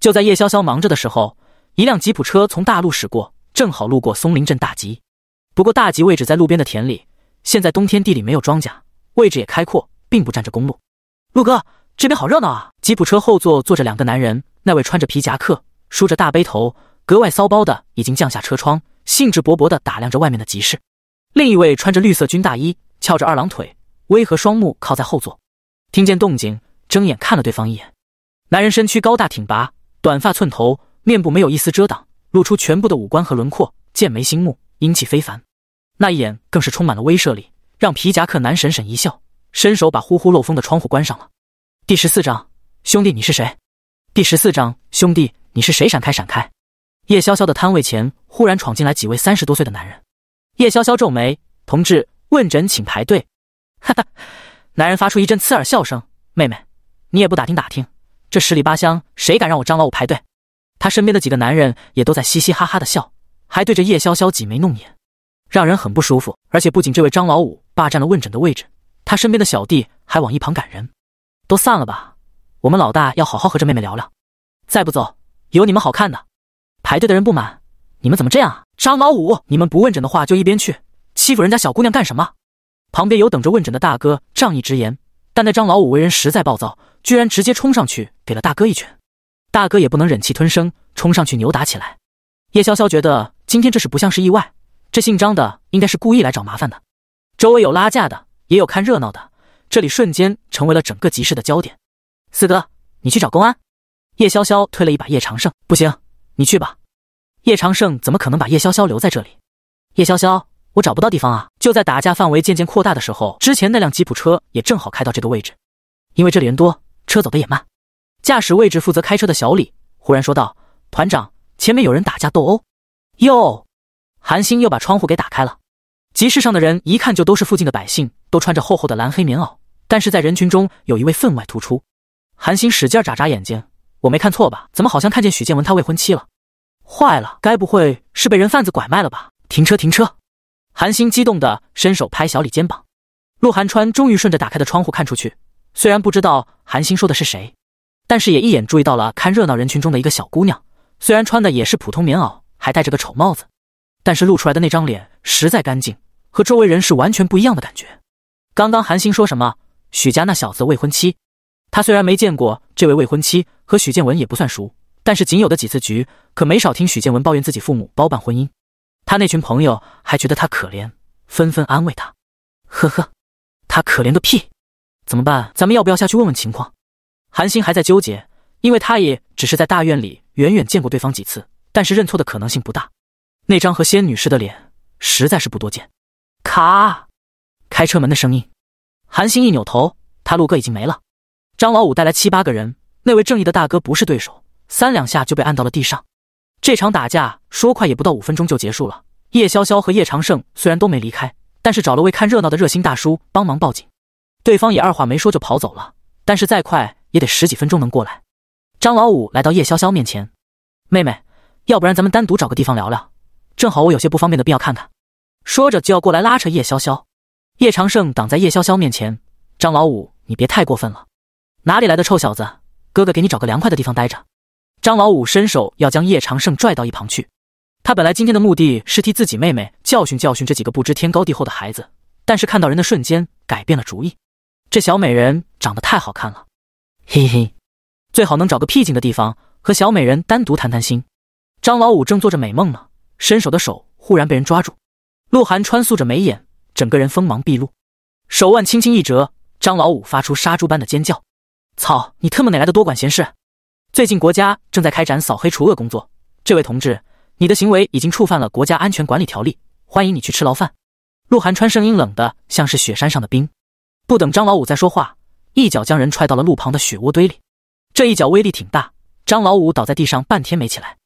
Speaker 1: 就在叶潇潇忙着的时候，一辆吉普车从大路驶过，正好路过松林镇大集。不过大集位置在路边的田里，现在冬天地里没有庄稼，位置也开阔，并不占着公路。陆哥，这边好热闹啊！吉普车后座坐着两个男人，那位穿着皮夹克，梳着大背头。格外骚包的已经降下车窗，兴致勃勃地打量着外面的集市。另一位穿着绿色军大衣，翘着二郎腿，微合双目靠在后座，听见动静，睁眼看了对方一眼。男人身躯高大挺拔，短发寸头，面部没有一丝遮挡，露出全部的五官和轮廓，剑眉星目，英气非凡。那一眼更是充满了威慑力，让皮夹克男神神一笑，伸手把呼呼漏风的窗户关上了。第十四章，兄弟你是谁？第十四章，兄弟你是谁？闪开，闪开！叶潇潇的摊位前忽然闯进来几位三十多岁的男人，叶潇潇皱眉：“同志，问诊请排队。”哈哈，男人发出一阵刺耳笑声：“妹妹，你也不打听打听，这十里八乡谁敢让我张老五排队？”他身边的几个男人也都在嘻嘻哈哈的笑，还对着叶潇潇挤眉弄眼，让人很不舒服。而且不仅这位张老五霸占了问诊的位置，他身边的小弟还往一旁赶人：“都散了吧，我们老大要好好和这妹妹聊聊。再不走，有你们好看的。”排队的人不满，你们怎么这样啊？张老五，你们不问诊的话就一边去，欺负人家小姑娘干什么？旁边有等着问诊的大哥仗义直言，但那张老五为人实在暴躁，居然直接冲上去给了大哥一拳。大哥也不能忍气吞声，冲上去扭打起来。叶潇潇觉得今天这事不像是意外，这姓张的应该是故意来找麻烦的。周围有拉架的，也有看热闹的，这里瞬间成为了整个集市的焦点。四哥，你去找公安。叶潇潇推了一把叶长胜，不行。你去吧，叶长胜怎么可能把叶潇潇留在这里？叶潇潇，我找不到地方啊！就在打架范围渐渐扩大的时候，之前那辆吉普车也正好开到这个位置，因为这里人多，车走的也慢。驾驶位置负责开车的小李忽然说道：“团长，前面有人打架斗殴。”哟，韩星又把窗户给打开了。集市上的人一看就都是附近的百姓，都穿着厚厚的蓝黑棉袄，但是在人群中有一位分外突出。韩星使劲眨眨眼睛。我没看错吧？怎么好像看见许建文他未婚妻了？坏了，该不会是被人贩子拐卖了吧？停车停车！韩星激动的伸手拍小李肩膀。陆寒川终于顺着打开的窗户看出去，虽然不知道韩星说的是谁，但是也一眼注意到了看热闹人群中的一个小姑娘。虽然穿的也是普通棉袄，还戴着个丑帽子，但是露出来的那张脸实在干净，和周围人是完全不一样的感觉。刚刚韩星说什么？许家那小子未婚妻？他虽然没见过这位未婚妻，和许建文也不算熟，但是仅有的几次局，可没少听许建文抱怨自己父母包办婚姻。他那群朋友还觉得他可怜，纷纷安慰他。呵呵，他可怜个屁！怎么办？咱们要不要下去问问情况？韩星还在纠结，因为他也只是在大院里远远见过对方几次，但是认错的可能性不大。那张和仙女似的脸，实在是不多见。卡，开车门的声音。韩星一扭头，他陆哥已经没了。张老五带来七八个人，那位正义的大哥不是对手，三两下就被按到了地上。这场打架说快也不到五分钟就结束了。叶潇潇和叶长胜虽然都没离开，但是找了位看热闹的热心大叔帮忙报警，对方也二话没说就跑走了。但是再快也得十几分钟能过来。张老五来到叶潇潇面前，妹妹，要不然咱们单独找个地方聊聊，正好我有些不方便的必要看看。说着就要过来拉扯叶潇潇，叶长胜挡在叶潇潇面前，张老五，你别太过分了。哪里来的臭小子？哥哥给你找个凉快的地方待着。张老五伸手要将叶长胜拽到一旁去，他本来今天的目的是替自己妹妹教训教训这几个不知天高地厚的孩子，但是看到人的瞬间改变了主意。这小美人长得太好看了，嘿嘿，最好能找个僻静的地方和小美人单独谈谈心。张老五正做着美梦呢，伸手的手忽然被人抓住。鹿晗穿素着眉眼，整个人锋芒毕露，手腕轻轻一折，张老五发出杀猪般的尖叫。操！你特么哪来的多管闲事？最近国家正在开展扫黑除恶工作，这位同志，你的行为已经触犯了国家安全管理条例，欢迎你去吃牢饭！陆寒川声音冷的像是雪山上的冰，不等张老五再说话，一脚将人踹到了路旁的雪窝堆里。这一脚威力挺大，张老五倒在地上半天没起来。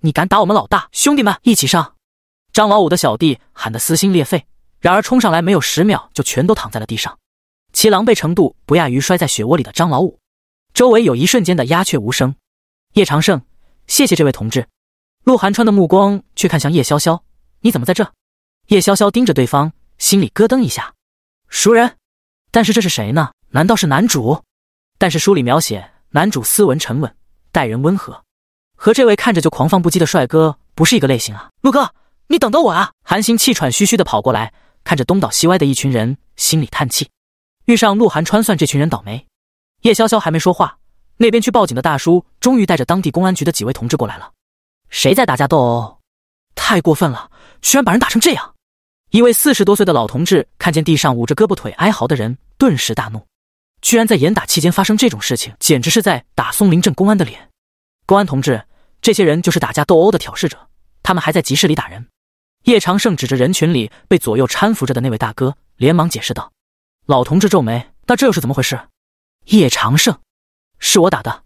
Speaker 1: 你敢打我们老大？兄弟们一起上！张老五的小弟喊得撕心裂肺，然而冲上来没有十秒就全都躺在了地上。其狼狈程度不亚于摔在雪窝里的张老五，周围有一瞬间的鸦雀无声。叶长胜，谢谢这位同志。陆寒川的目光却看向叶潇潇，你怎么在这？叶潇潇盯着对方，心里咯噔一下，熟人，但是这是谁呢？难道是男主？但是书里描写男主斯文沉稳，待人温和，和这位看着就狂放不羁的帅哥不是一个类型啊！陆哥，你等等我啊！韩星气喘吁吁地跑过来，看着东倒西歪的一群人，心里叹气。遇上鹿晗川算这群人倒霉。叶潇潇还没说话，那边去报警的大叔终于带着当地公安局的几位同志过来了。谁在打架斗殴？太过分了！居然把人打成这样！一位四十多岁的老同志看见地上捂着胳膊腿哀嚎的人，顿时大怒。居然在严打期间发生这种事情，简直是在打松林镇公安的脸！公安同志，这些人就是打架斗殴的挑事者，他们还在集市里打人。叶长胜指着人群里被左右搀扶着的那位大哥，连忙解释道。老同志皱眉，那这又是怎么回事？叶长胜，是我打的。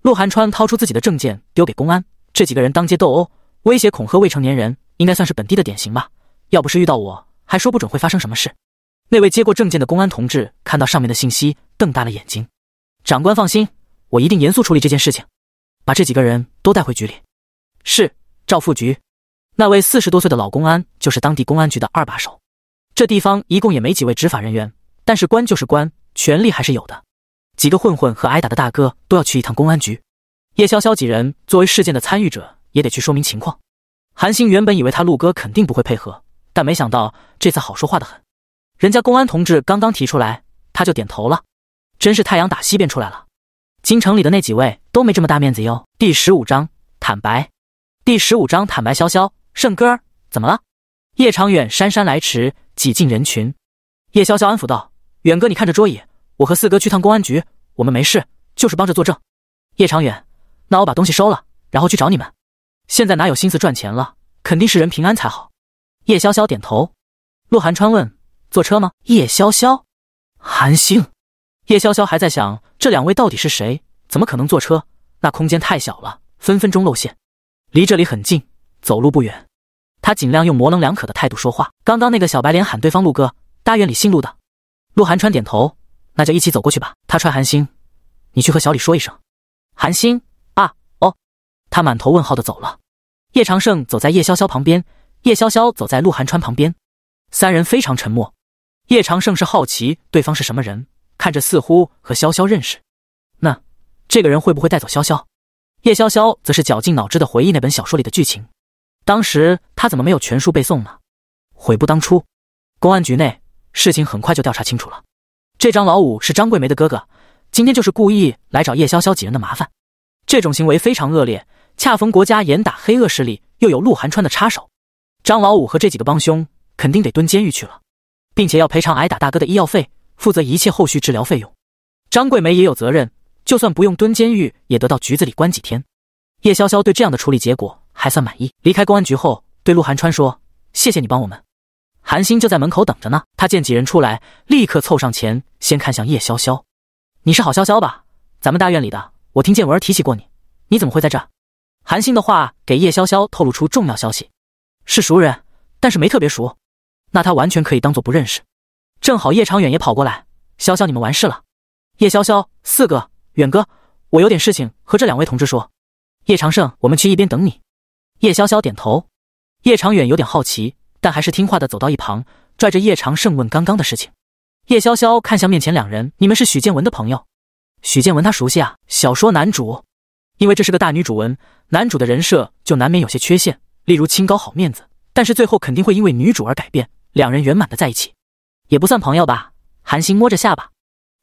Speaker 1: 陆寒川掏出自己的证件丢给公安。这几个人当街斗殴，威胁恐吓未成年人，应该算是本地的典型吧？要不是遇到我，还说不准会发生什么事。那位接过证件的公安同志看到上面的信息，瞪大了眼睛。长官放心，我一定严肃处理这件事情，把这几个人都带回局里。是赵副局。那位四十多岁的老公安就是当地公安局的二把手。这地方一共也没几位执法人员。但是官就是官，权力还是有的。几个混混和挨打的大哥都要去一趟公安局，叶潇潇几人作为事件的参与者，也得去说明情况。韩星原本以为他陆哥肯定不会配合，但没想到这次好说话的很，人家公安同志刚刚提出来，他就点头了，真是太阳打西边出来了。京城里的那几位都没这么大面子哟。第十五章坦白。第十五章坦白。潇潇，圣哥儿怎么了？叶长远姗姗来迟，挤进人群。叶潇潇安抚道。远哥，你看着桌椅，我和四哥去趟公安局。我们没事，就是帮着作证。叶长远，那我把东西收了，然后去找你们。现在哪有心思赚钱了？肯定是人平安才好。叶潇潇点头。陆寒川问：“坐车吗？”叶潇潇、韩星、叶潇潇还在想，这两位到底是谁？怎么可能坐车？那空间太小了，分分钟露馅。离这里很近，走路不远。他尽量用模棱两可的态度说话。刚刚那个小白脸喊对方陆哥，大院里姓陆的。陆寒川点头，那就一起走过去吧。他踹韩星，你去和小李说一声。韩星啊，哦。他满头问号的走了。叶长胜走在叶潇潇旁边，叶潇潇走在陆寒川旁边，三人非常沉默。叶长胜是好奇对方是什么人，看着似乎和潇潇认识。那这个人会不会带走潇潇？叶潇潇则是绞尽脑汁的回忆那本小说里的剧情，当时他怎么没有全书背诵呢？悔不当初。公安局内。事情很快就调查清楚了，这张老五是张桂梅的哥哥，今天就是故意来找叶潇潇几人的麻烦，这种行为非常恶劣。恰逢国家严打黑恶势力，又有陆寒川的插手，张老五和这几个帮凶肯定得蹲监狱去了，并且要赔偿挨打大哥的医药费，负责一切后续治疗费用。张桂梅也有责任，就算不用蹲监狱，也得到局子里关几天。叶潇潇对这样的处理结果还算满意。离开公安局后，对陆寒川说：“谢谢你帮我们。”韩星就在门口等着呢。他见几人出来，立刻凑上前，先看向叶潇潇：“你是郝潇潇吧？咱们大院里的，我听见文儿提起过你。你怎么会在这？”韩星的话给叶潇潇透露出重要消息：是熟人，但是没特别熟。那他完全可以当做不认识。正好叶长远也跑过来：“潇潇，你们完事了。”叶潇潇：“四哥，远哥，我有点事情和这两位同志说。”叶长胜：“我们去一边等你。”叶潇潇点头。叶长远有点好奇。但还是听话的走到一旁，拽着叶长胜问刚刚的事情。叶潇潇看向面前两人：“你们是许建文的朋友？许建文他熟悉啊？小说男主，因为这是个大女主文，男主的人设就难免有些缺陷，例如清高好面子，但是最后肯定会因为女主而改变，两人圆满的在一起，也不算朋友吧？”韩星摸着下巴，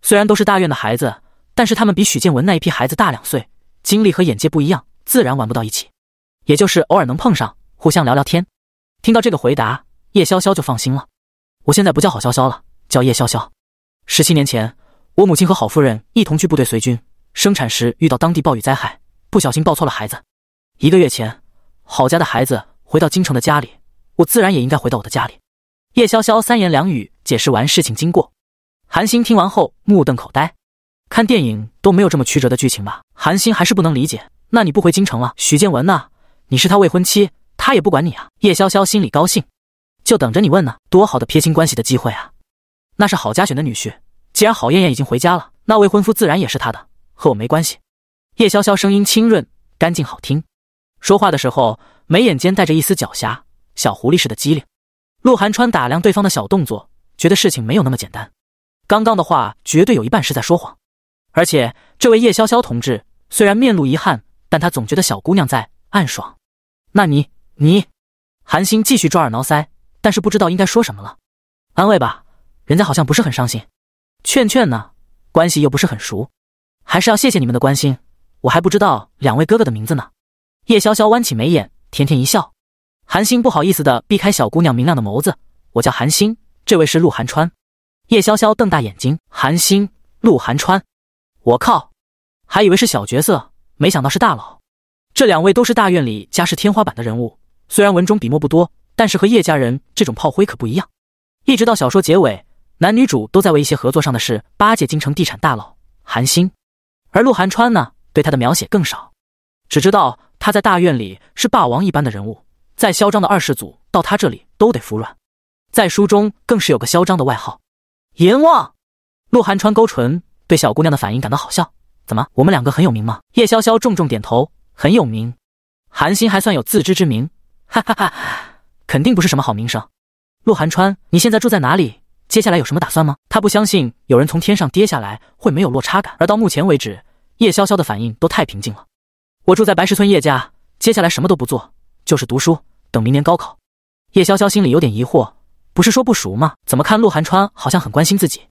Speaker 1: 虽然都是大院的孩子，但是他们比许建文那一批孩子大两岁，经历和眼界不一样，自然玩不到一起，也就是偶尔能碰上，互相聊聊天。听到这个回答，叶潇潇就放心了。我现在不叫郝潇潇了，叫叶潇潇。十七年前，我母亲和郝夫人一同去部队随军，生产时遇到当地暴雨灾害，不小心抱错了孩子。一个月前，郝家的孩子回到京城的家里，我自然也应该回到我的家里。叶潇潇三言两语解释完事情经过，韩星听完后目瞪口呆。看电影都没有这么曲折的剧情吧？韩星还是不能理解。那你不回京城了？许建文呢？你是他未婚妻。他也不管你啊！叶潇潇心里高兴，就等着你问呢。多好的撇清关系的机会啊！那是郝家选的女婿，既然郝燕燕已经回家了，那未婚夫自然也是他的，和我没关系。叶潇潇声音清润、干净、好听，说话的时候眉眼间带着一丝狡黠，小狐狸似的机灵。陆寒川打量对方的小动作，觉得事情没有那么简单。刚刚的话绝对有一半是在说谎，而且这位叶潇潇同志虽然面露遗憾，但他总觉得小姑娘在暗爽。那你？你，韩星继续抓耳挠腮，但是不知道应该说什么了。安慰吧，人家好像不是很伤心。劝劝呢，关系又不是很熟。还是要谢谢你们的关心，我还不知道两位哥哥的名字呢。叶潇潇弯起眉眼，甜甜一笑。韩星不好意思的避开小姑娘明亮的眸子。我叫韩星，这位是陆寒川。叶潇潇瞪大眼睛，韩星，陆寒川，我靠，还以为是小角色，没想到是大佬。这两位都是大院里家世天花板的人物。虽然文中笔墨不多，但是和叶家人这种炮灰可不一样。一直到小说结尾，男女主都在为一些合作上的事巴结京城地产大佬韩星，而陆寒川呢，对他的描写更少，只知道他在大院里是霸王一般的人物，再嚣张的二世祖到他这里都得服软。在书中更是有个嚣张的外号“阎王”。陆寒川勾唇，对小姑娘的反应感到好笑：“怎么，我们两个很有名吗？”叶潇潇重重点头：“很有名。”韩星还算有自知之明。哈哈哈！肯定不是什么好名声。陆寒川，你现在住在哪里？接下来有什么打算吗？他不相信有人从天上跌下来会没有落差感。而到目前为止，叶潇潇的反应都太平静了。我住在白石村叶家，接下来什么都不做，就是读书，等明年高考。叶潇潇心里有点疑惑：不是说不熟吗？怎么看陆寒川好像很关心自己？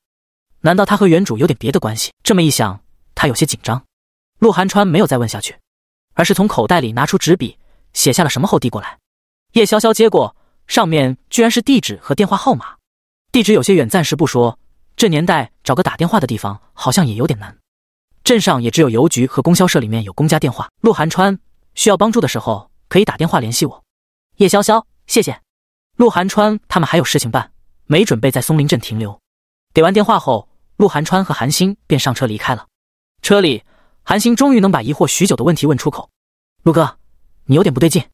Speaker 1: 难道他和原主有点别的关系？这么一想，他有些紧张。陆寒川没有再问下去，而是从口袋里拿出纸笔，写下了什么后递过来。叶潇潇接过，上面居然是地址和电话号码。地址有些远，暂时不说。这年代找个打电话的地方好像也有点难。镇上也只有邮局和供销社里面有公家电话。陆寒川，需要帮助的时候可以打电话联系我。叶潇潇，谢谢。陆寒川他们还有事情办，没准备在松林镇停留。给完电话后，陆寒川和韩星便上车离开了。车里，韩星终于能把疑惑许久的问题问出口：“陆哥，你有点不对劲。”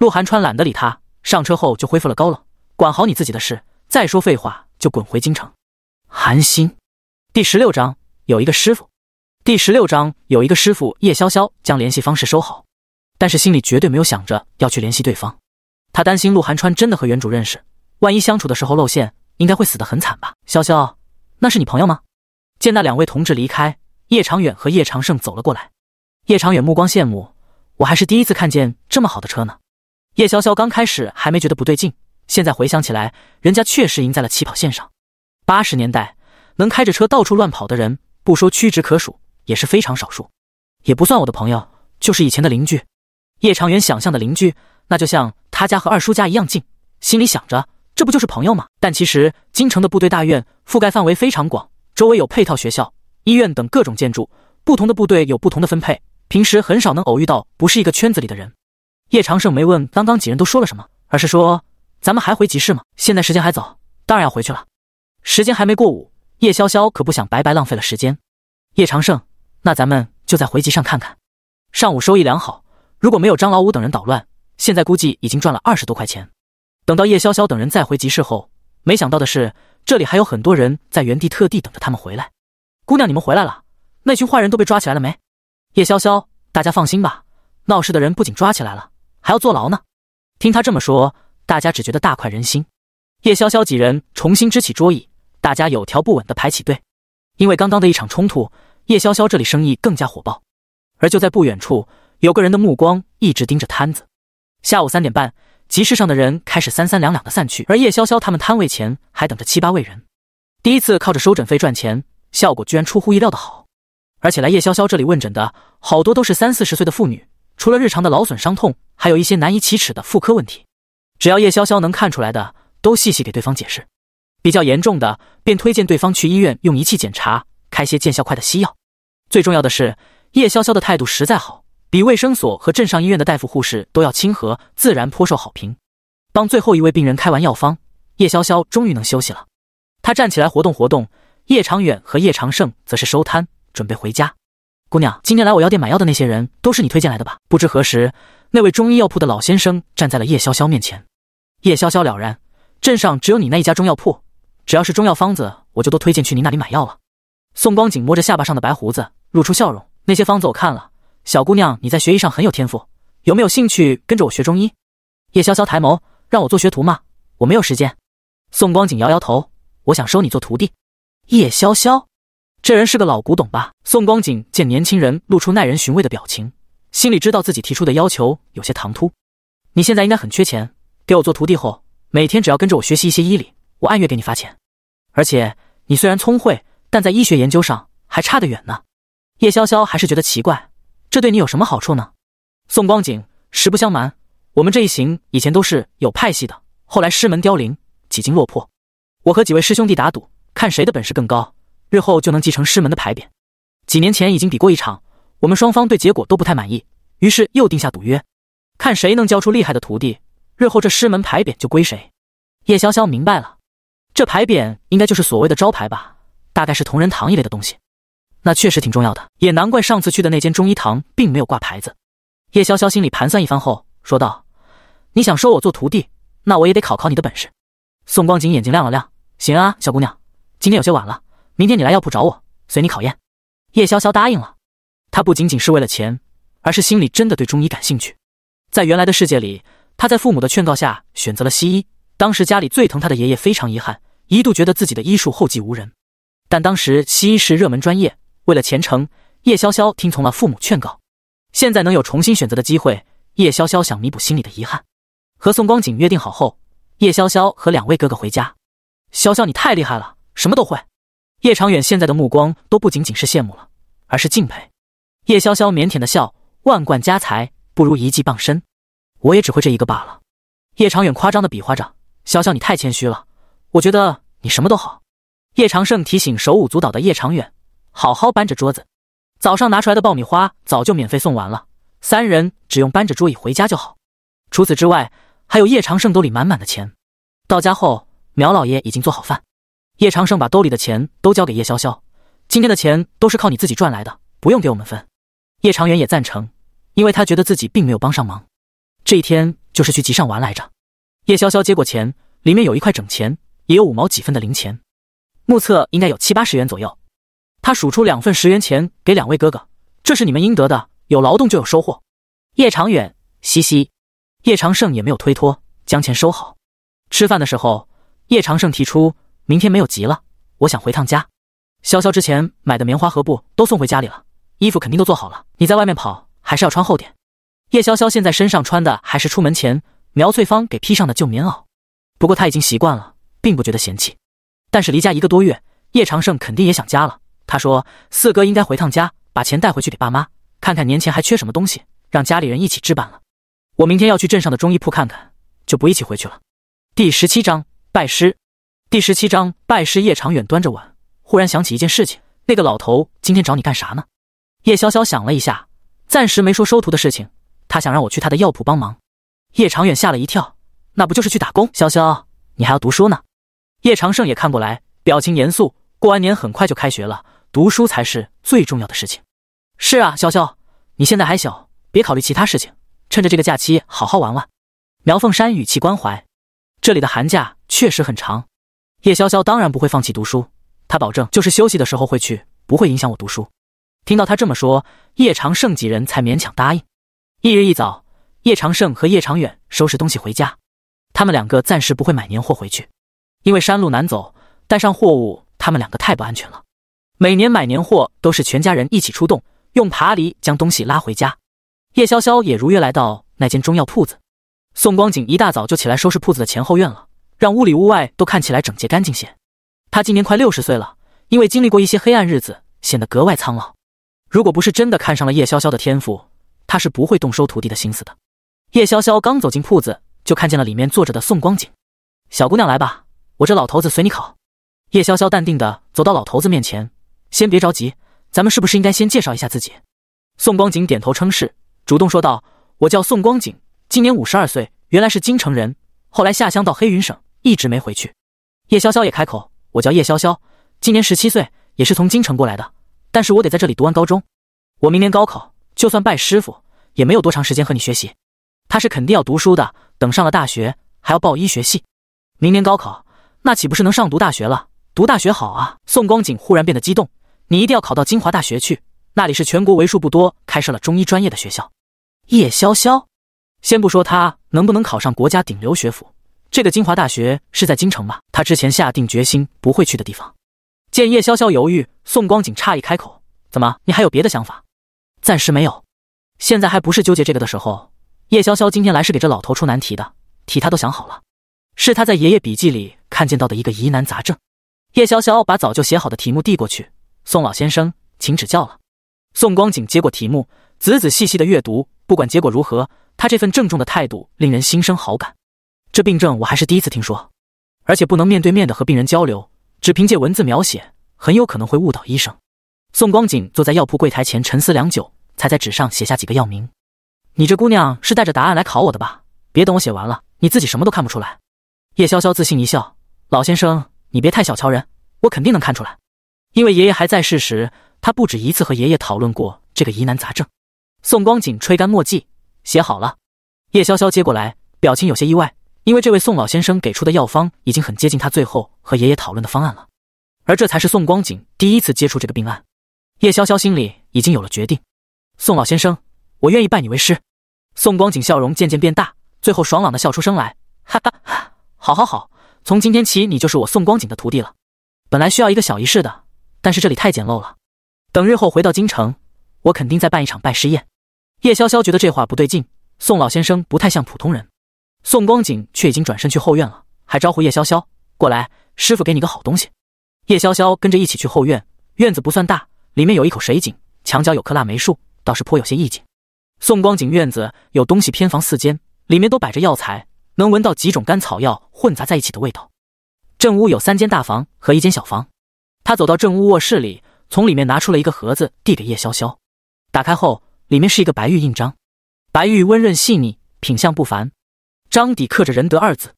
Speaker 1: 陆寒川懒得理他，上车后就恢复了高冷。管好你自己的事，再说废话就滚回京城。寒心，第十六章有一个师傅。第十六章有一个师傅。叶潇潇将联系方式收好，但是心里绝对没有想着要去联系对方。他担心陆寒川真的和原主认识，万一相处的时候露馅，应该会死得很惨吧？潇潇，那是你朋友吗？见那两位同志离开，叶长远和叶长胜走了过来。叶长远目光羡慕，我还是第一次看见这么好的车呢。叶潇潇刚开始还没觉得不对劲，现在回想起来，人家确实赢在了起跑线上。八十年代能开着车到处乱跑的人，不说屈指可数，也是非常少数。也不算我的朋友，就是以前的邻居。叶长远想象的邻居，那就像他家和二叔家一样近。心里想着，这不就是朋友吗？但其实京城的部队大院覆盖范围非常广，周围有配套学校、医院等各种建筑。不同的部队有不同的分配，平时很少能偶遇到不是一个圈子里的人。叶长胜没问刚刚几人都说了什么，而是说：“咱们还回集市吗？现在时间还早，当然要回去了。时间还没过午，叶潇潇可不想白白浪费了时间。”叶长胜：“那咱们就在回集上看看，上午收益良好，如果没有张老五等人捣乱，现在估计已经赚了二十多块钱。”等到叶潇潇等人再回集市后，没想到的是，这里还有很多人在原地特地等着他们回来。“姑娘，你们回来了，那群坏人都被抓起来了没？”叶潇潇：“大家放心吧，闹事的人不仅抓起来了。”还要坐牢呢，听他这么说，大家只觉得大快人心。叶潇潇几人重新支起桌椅，大家有条不紊地排起队。因为刚刚的一场冲突，叶潇潇这里生意更加火爆。而就在不远处，有个人的目光一直盯着摊子。下午三点半，集市上的人开始三三两两的散去，而叶潇潇他们摊位前还等着七八位人。第一次靠着收诊费赚钱，效果居然出乎意料的好，而且来叶潇潇这里问诊的好多都是三四十岁的妇女。除了日常的劳损伤痛，还有一些难以启齿的妇科问题，只要叶潇潇能看出来的，都细细给对方解释。比较严重的，便推荐对方去医院用仪器检查，开些见效快的西药。最重要的是，叶潇潇的态度实在好，比卫生所和镇上医院的大夫护士都要亲和，自然颇受好评。帮最后一位病人开完药方，叶潇潇终于能休息了。他站起来活动活动，叶长远和叶长胜则是收摊，准备回家。姑娘，今天来我药店买药的那些人，都是你推荐来的吧？不知何时，那位中医药铺的老先生站在了叶潇潇面前。叶潇潇了然，镇上只有你那一家中药铺，只要是中药方子，我就都推荐去您那里买药了。宋光景摸着下巴上的白胡子，露出笑容。那些方子我看了，小姑娘，你在学医上很有天赋，有没有兴趣跟着我学中医？叶潇潇抬眸，让我做学徒吗？我没有时间。宋光景摇摇头，我想收你做徒弟。叶潇潇。这人是个老古董吧？宋光景见年轻人露出耐人寻味的表情，心里知道自己提出的要求有些唐突。你现在应该很缺钱，给我做徒弟后，每天只要跟着我学习一些医理，我按月给你发钱。而且你虽然聪慧，但在医学研究上还差得远呢。叶潇潇还是觉得奇怪，这对你有什么好处呢？宋光景实不相瞒，我们这一行以前都是有派系的，后来师门凋零，几经落魄。我和几位师兄弟打赌，看谁的本事更高。日后就能继承师门的牌匾。几年前已经比过一场，我们双方对结果都不太满意，于是又定下赌约，看谁能教出厉害的徒弟，日后这师门牌匾就归谁。叶潇潇明白了，这牌匾应该就是所谓的招牌吧，大概是同仁堂一类的东西。那确实挺重要的，也难怪上次去的那间中医堂并没有挂牌子。叶潇潇心里盘算一番后说道：“你想收我做徒弟，那我也得考考你的本事。”宋光景眼睛亮了亮：“行啊，小姑娘，今天有些晚了。”明天你来药铺找我，随你考验。叶潇潇答应了。他不仅仅是为了钱，而是心里真的对中医感兴趣。在原来的世界里，他在父母的劝告下选择了西医。当时家里最疼他的爷爷非常遗憾，一度觉得自己的医术后继无人。但当时西医是热门专业，为了前程，叶潇潇听从了父母劝告。现在能有重新选择的机会，叶潇潇想弥补心里的遗憾。和宋光景约定好后，叶潇潇和两位哥哥回家。潇潇，你太厉害了，什么都会。叶长远现在的目光都不仅仅是羡慕了，而是敬佩。叶潇潇腼腆的笑，万贯家财不如一技傍身，我也只会这一个罢了。叶长远夸张的比划着，潇潇你太谦虚了，我觉得你什么都好。叶长胜提醒手舞足蹈的叶长远，好好搬着桌子。早上拿出来的爆米花早就免费送完了，三人只用搬着桌椅回家就好。除此之外，还有叶长胜兜里满满的钱。到家后，苗老爷已经做好饭。叶长生把兜里的钱都交给叶潇潇，今天的钱都是靠你自己赚来的，不用给我们分。叶长远也赞成，因为他觉得自己并没有帮上忙。这一天就是去集上玩来着。叶潇潇接过钱，里面有一块整钱，也有五毛几分的零钱，目测应该有七八十元左右。他数出两份十元钱给两位哥哥，这是你们应得的，有劳动就有收获。叶长远，嘻嘻。叶长胜也没有推脱，将钱收好。吃饭的时候，叶长胜提出。明天没有急了，我想回趟家。潇潇之前买的棉花和布都送回家里了，衣服肯定都做好了。你在外面跑，还是要穿厚点。叶潇潇现在身上穿的还是出门前苗翠芳给披上的旧棉袄，不过她已经习惯了，并不觉得嫌弃。但是离家一个多月，叶长胜肯定也想家了。他说：“四哥应该回趟家，把钱带回去给爸妈，看看年前还缺什么东西，让家里人一起置办了。”我明天要去镇上的中医铺看看，就不一起回去了。第十七章拜师。第十七章，拜师。叶长远端着碗，忽然想起一件事情：那个老头今天找你干啥呢？叶潇潇想了一下，暂时没说收徒的事情。他想让我去他的药铺帮忙。叶长远吓了一跳，那不就是去打工？潇潇，你还要读书呢。叶长胜也看过来，表情严肃。过完年很快就开学了，读书才是最重要的事情。是啊，潇潇，你现在还小，别考虑其他事情，趁着这个假期好好玩玩。苗凤山语气关怀。这里的寒假确实很长。叶潇潇当然不会放弃读书，他保证就是休息的时候会去，不会影响我读书。听到他这么说，叶长胜几人才勉强答应。翌日一早，叶长胜和叶长远收拾东西回家，他们两个暂时不会买年货回去，因为山路难走，带上货物他们两个太不安全了。每年买年货都是全家人一起出动，用爬犁将东西拉回家。叶潇潇也如约来到那间中药铺子，宋光景一大早就起来收拾铺子的前后院了。让屋里屋外都看起来整洁干净些。他今年快六十岁了，因为经历过一些黑暗日子，显得格外苍老。如果不是真的看上了叶潇潇的天赋，他是不会动收徒弟的心思的。叶潇潇刚走进铺子，就看见了里面坐着的宋光景。小姑娘来吧，我这老头子随你考。叶潇潇淡定的走到老头子面前，先别着急，咱们是不是应该先介绍一下自己？宋光景点头称是，主动说道：“我叫宋光景，今年五十二岁，原来是京城人，后来下乡到黑云省。”一直没回去，叶潇潇也开口：“我叫叶潇潇，今年十七岁，也是从京城过来的。但是我得在这里读完高中，我明年高考，就算拜师傅也没有多长时间和你学习。他是肯定要读书的，等上了大学还要报医学系。明年高考，那岂不是能上读大学了？读大学好啊！”宋光景忽然变得激动：“你一定要考到清华大学去，那里是全国为数不多开设了中医专业的学校。”叶潇潇，先不说他能不能考上国家顶流学府。这个清华大学是在京城吧？他之前下定决心不会去的地方。见叶潇潇犹豫，宋光景诧异开口：“怎么，你还有别的想法？”“暂时没有，现在还不是纠结这个的时候。”叶潇潇今天来是给这老头出难题的，题他都想好了，是他在爷爷笔记里看见到的一个疑难杂症。叶潇潇把早就写好的题目递过去：“宋老先生，请指教了。”宋光景接过题目，仔仔细细的阅读。不管结果如何，他这份郑重的态度令人心生好感。这病症我还是第一次听说，而且不能面对面的和病人交流，只凭借文字描写，很有可能会误导医生。宋光景坐在药铺柜台前沉思良久，才在纸上写下几个药名。你这姑娘是带着答案来考我的吧？别等我写完了，你自己什么都看不出来。叶潇潇自信一笑：“老先生，你别太小瞧人，我肯定能看出来。因为爷爷还在世时，他不止一次和爷爷讨论过这个疑难杂症。”宋光景吹干墨迹，写好了。叶潇潇接过来，表情有些意外。因为这位宋老先生给出的药方已经很接近他最后和爷爷讨论的方案了，而这才是宋光景第一次接触这个病案。叶潇潇心里已经有了决定。宋老先生，我愿意拜你为师。宋光景笑容渐渐变大，最后爽朗的笑出声来，哈哈哈！好，好，好！从今天起，你就是我宋光景的徒弟了。本来需要一个小仪式的，但是这里太简陋了。等日后回到京城，我肯定再办一场拜师宴。叶潇潇觉得这话不对劲，宋老先生不太像普通人。宋光景却已经转身去后院了，还招呼叶潇潇过来。师傅给你个好东西。叶潇潇跟着一起去后院。院子不算大，里面有一口水井，墙角有棵腊梅树，倒是颇有些意境。宋光景院子有东西偏房四间，里面都摆着药材，能闻到几种甘草药混杂在一起的味道。正屋有三间大房和一间小房。他走到正屋卧室里，从里面拿出了一个盒子，递给叶潇潇。打开后，里面是一个白玉印章，白玉温润细腻，品相不凡。张底刻着“仁德”二字，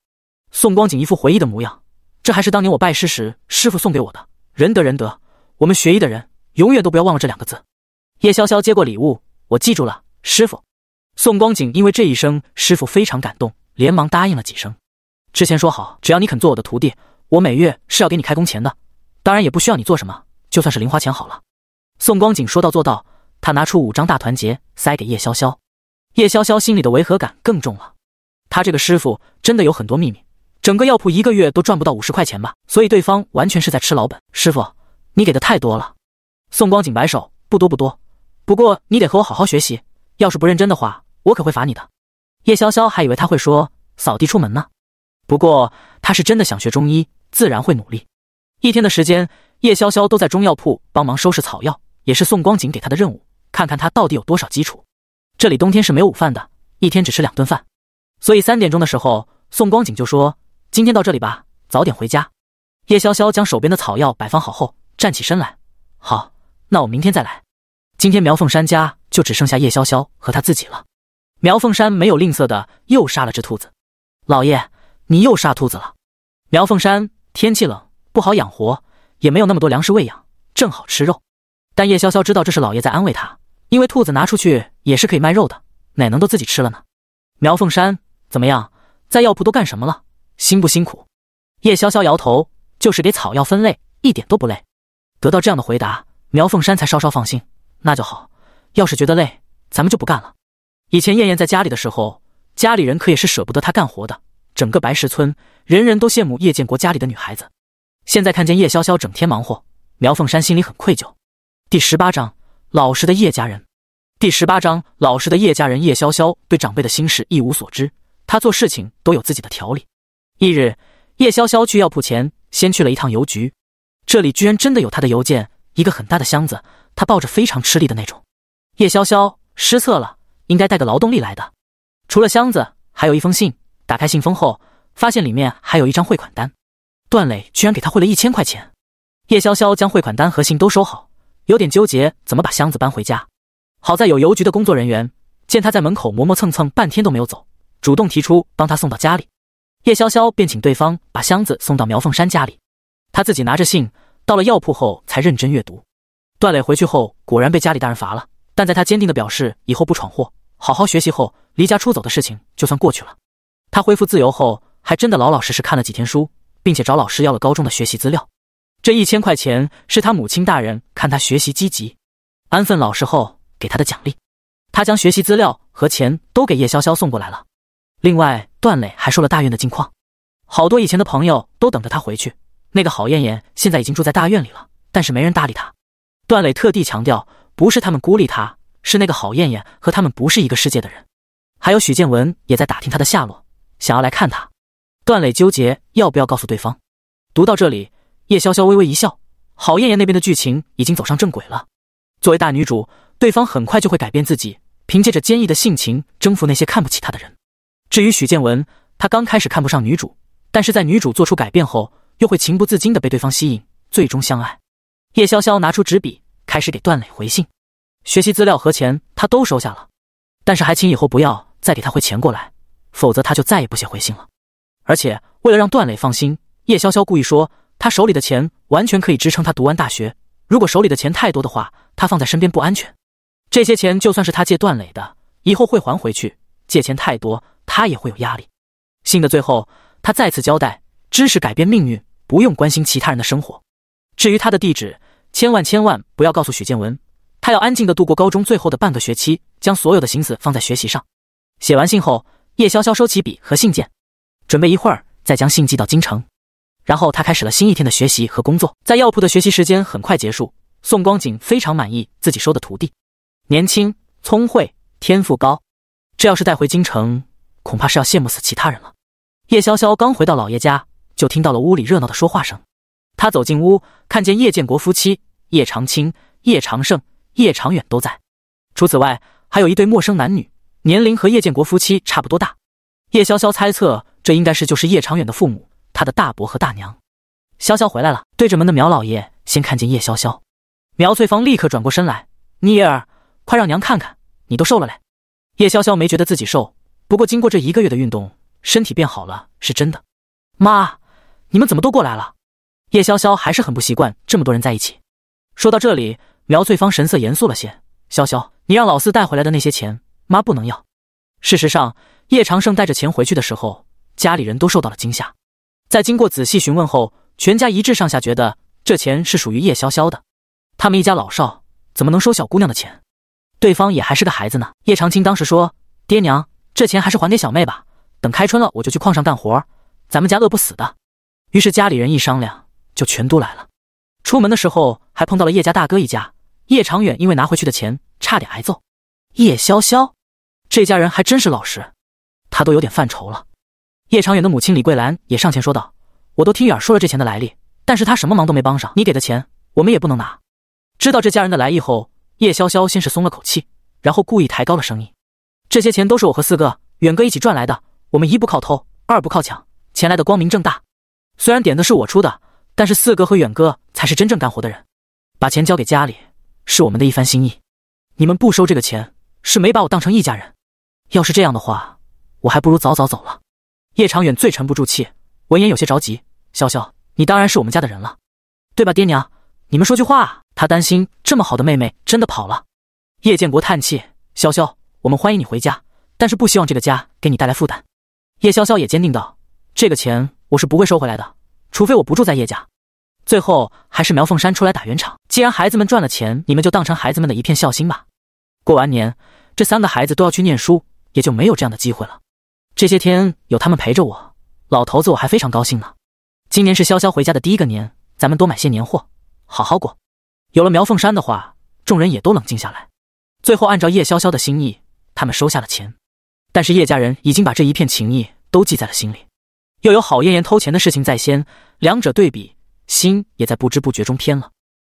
Speaker 1: 宋光景一副回忆的模样。这还是当年我拜师时师傅送给我的“仁德”仁德。我们学医的人永远都不要忘了这两个字。叶潇潇接过礼物，我记住了，师傅。宋光景因为这一声“师傅”非常感动，连忙答应了几声。之前说好，只要你肯做我的徒弟，我每月是要给你开工钱的，当然也不需要你做什么，就算是零花钱好了。宋光景说到做到，他拿出五张大团结塞给叶潇潇。叶潇潇心里的违和感更重了。他这个师傅真的有很多秘密，整个药铺一个月都赚不到五十块钱吧？所以对方完全是在吃老本。师傅，你给的太多了。宋光景摆手，不多不多，不过你得和我好好学习，要是不认真的话，我可会罚你的。叶潇潇还以为他会说扫地出门呢，不过他是真的想学中医，自然会努力。一天的时间，叶潇潇都在中药铺帮忙收拾草药，也是宋光景给他的任务，看看他到底有多少基础。这里冬天是没有午饭的，一天只吃两顿饭。所以三点钟的时候，宋光景就说：“今天到这里吧，早点回家。”叶潇潇将手边的草药摆放好后，站起身来：“好，那我明天再来。”今天苗凤山家就只剩下叶潇潇和他自己了。苗凤山没有吝啬的又杀了只兔子：“老爷，你又杀兔子了？”苗凤山：“天气冷，不好养活，也没有那么多粮食喂养，正好吃肉。”但叶潇潇知道这是老爷在安慰他，因为兔子拿出去也是可以卖肉的，哪能都自己吃了呢？苗凤山。怎么样，在药铺都干什么了？辛不辛苦？叶潇潇摇头，就是给草药分类，一点都不累。得到这样的回答，苗凤山才稍稍放心。那就好，要是觉得累，咱们就不干了。以前燕燕在家里的时候，家里人可也是舍不得她干活的。整个白石村，人人都羡慕叶建国家里的女孩子。现在看见叶潇潇整天忙活，苗凤山心里很愧疚。第十八章老实的叶家人。第十八章老实的叶家人。叶潇潇对长辈的心事一无所知。他做事情都有自己的条理。翌日，叶潇潇去药铺前，先去了一趟邮局。这里居然真的有他的邮件，一个很大的箱子，他抱着非常吃力的那种。叶潇潇失策了，应该带个劳动力来的。除了箱子，还有一封信。打开信封后，发现里面还有一张汇款单。段磊居然给他汇了一千块钱。叶潇潇将汇款单和信都收好，有点纠结怎么把箱子搬回家。好在有邮局的工作人员，见他在门口磨磨蹭蹭半天都没有走。主动提出帮他送到家里，叶潇潇便请对方把箱子送到苗凤山家里，他自己拿着信到了药铺后才认真阅读。段磊回去后果然被家里大人罚了，但在他坚定的表示以后不闯祸，好好学习后，离家出走的事情就算过去了。他恢复自由后，还真的老老实实看了几天书，并且找老师要了高中的学习资料。这一千块钱是他母亲大人看他学习积极、安分老实后给他的奖励。他将学习资料和钱都给叶潇潇送过来了。另外，段磊还说了大院的近况，好多以前的朋友都等着他回去。那个郝燕燕现在已经住在大院里了，但是没人搭理她。段磊特地强调，不是他们孤立她，是那个郝燕燕和他们不是一个世界的人。还有许建文也在打听他的下落，想要来看他。段磊纠结要不要告诉对方。读到这里，叶潇潇微微一笑，郝燕燕那边的剧情已经走上正轨了。作为大女主，对方很快就会改变自己，凭借着坚毅的性情征服那些看不起她的人。至于许建文，他刚开始看不上女主，但是在女主做出改变后，又会情不自禁的被对方吸引，最终相爱。叶潇潇拿出纸笔，开始给段磊回信。学习资料和钱他都收下了，但是还请以后不要再给他汇钱过来，否则他就再也不写回信了。而且为了让段磊放心，叶潇潇故意说他手里的钱完全可以支撑他读完大学。如果手里的钱太多的话，他放在身边不安全。这些钱就算是他借段磊的，以后会还回去。借钱太多。他也会有压力。信的最后，他再次交代：知识改变命运，不用关心其他人的生活。至于他的地址，千万千万不要告诉许建文。他要安静的度过高中最后的半个学期，将所有的心思放在学习上。写完信后，叶潇潇收起笔和信件，准备一会儿再将信寄到京城。然后他开始了新一天的学习和工作。在药铺的学习时间很快结束，宋光景非常满意自己收的徒弟，年轻、聪慧、天赋高。这要是带回京城，恐怕是要羡慕死其他人了。叶潇潇刚回到老爷家，就听到了屋里热闹的说话声。他走进屋，看见叶建国夫妻、叶长青、叶长胜、叶长远都在。除此外，还有一对陌生男女，年龄和叶建国夫妻差不多大。叶潇潇猜测，这应该是就是叶长远的父母，他的大伯和大娘。潇潇回来了，对着门的苗老爷先看见叶潇潇，苗翠芳立刻转过身来：“妮儿，快让娘看看，你都瘦了嘞。”叶潇潇没觉得自己瘦。不过，经过这一个月的运动，身体变好了，是真的。妈，你们怎么都过来了？叶潇潇还是很不习惯这么多人在一起。说到这里，苗翠芳神色严肃了些：“潇潇，你让老四带回来的那些钱，妈不能要。”事实上，叶长胜带着钱回去的时候，家里人都受到了惊吓。在经过仔细询问后，全家一致上下觉得这钱是属于叶潇潇的。他们一家老少怎么能收小姑娘的钱？对方也还是个孩子呢。叶长青当时说：“爹娘。”这钱还是还给小妹吧，等开春了我就去矿上干活，咱们家饿不死的。于是家里人一商量，就全都来了。出门的时候还碰到了叶家大哥一家，叶长远因为拿回去的钱差点挨揍。叶潇潇，这家人还真是老实，他都有点犯愁了。叶长远的母亲李桂兰也上前说道：“我都听远儿说了这钱的来历，但是他什么忙都没帮上。你给的钱我们也不能拿。”知道这家人的来意后，叶潇潇先是松了口气，然后故意抬高了声音。这些钱都是我和四哥、远哥一起赚来的，我们一不靠偷，二不靠抢，钱来的光明正大。虽然点子是我出的，但是四哥和远哥才是真正干活的人。把钱交给家里，是我们的一番心意。你们不收这个钱，是没把我当成一家人。要是这样的话，我还不如早早走了。叶长远最沉不住气，闻言有些着急。潇潇，你当然是我们家的人了，对吧？爹娘，你们说句话啊！他担心这么好的妹妹真的跑了。叶建国叹气：“潇潇。”我们欢迎你回家，但是不希望这个家给你带来负担。叶潇潇也坚定道：“这个钱我是不会收回来的，除非我不住在叶家。”最后还是苗凤山出来打圆场：“既然孩子们赚了钱，你们就当成孩子们的一片孝心吧。过完年，这三个孩子都要去念书，也就没有这样的机会了。这些天有他们陪着我，老头子我还非常高兴呢。今年是潇潇回家的第一个年，咱们多买些年货，好好过。”有了苗凤山的话，众人也都冷静下来。最后按照叶潇潇的心意。他们收下了钱，但是叶家人已经把这一片情谊都记在了心里。又有郝艳艳偷钱的事情在先，两者对比，心也在不知不觉中偏了。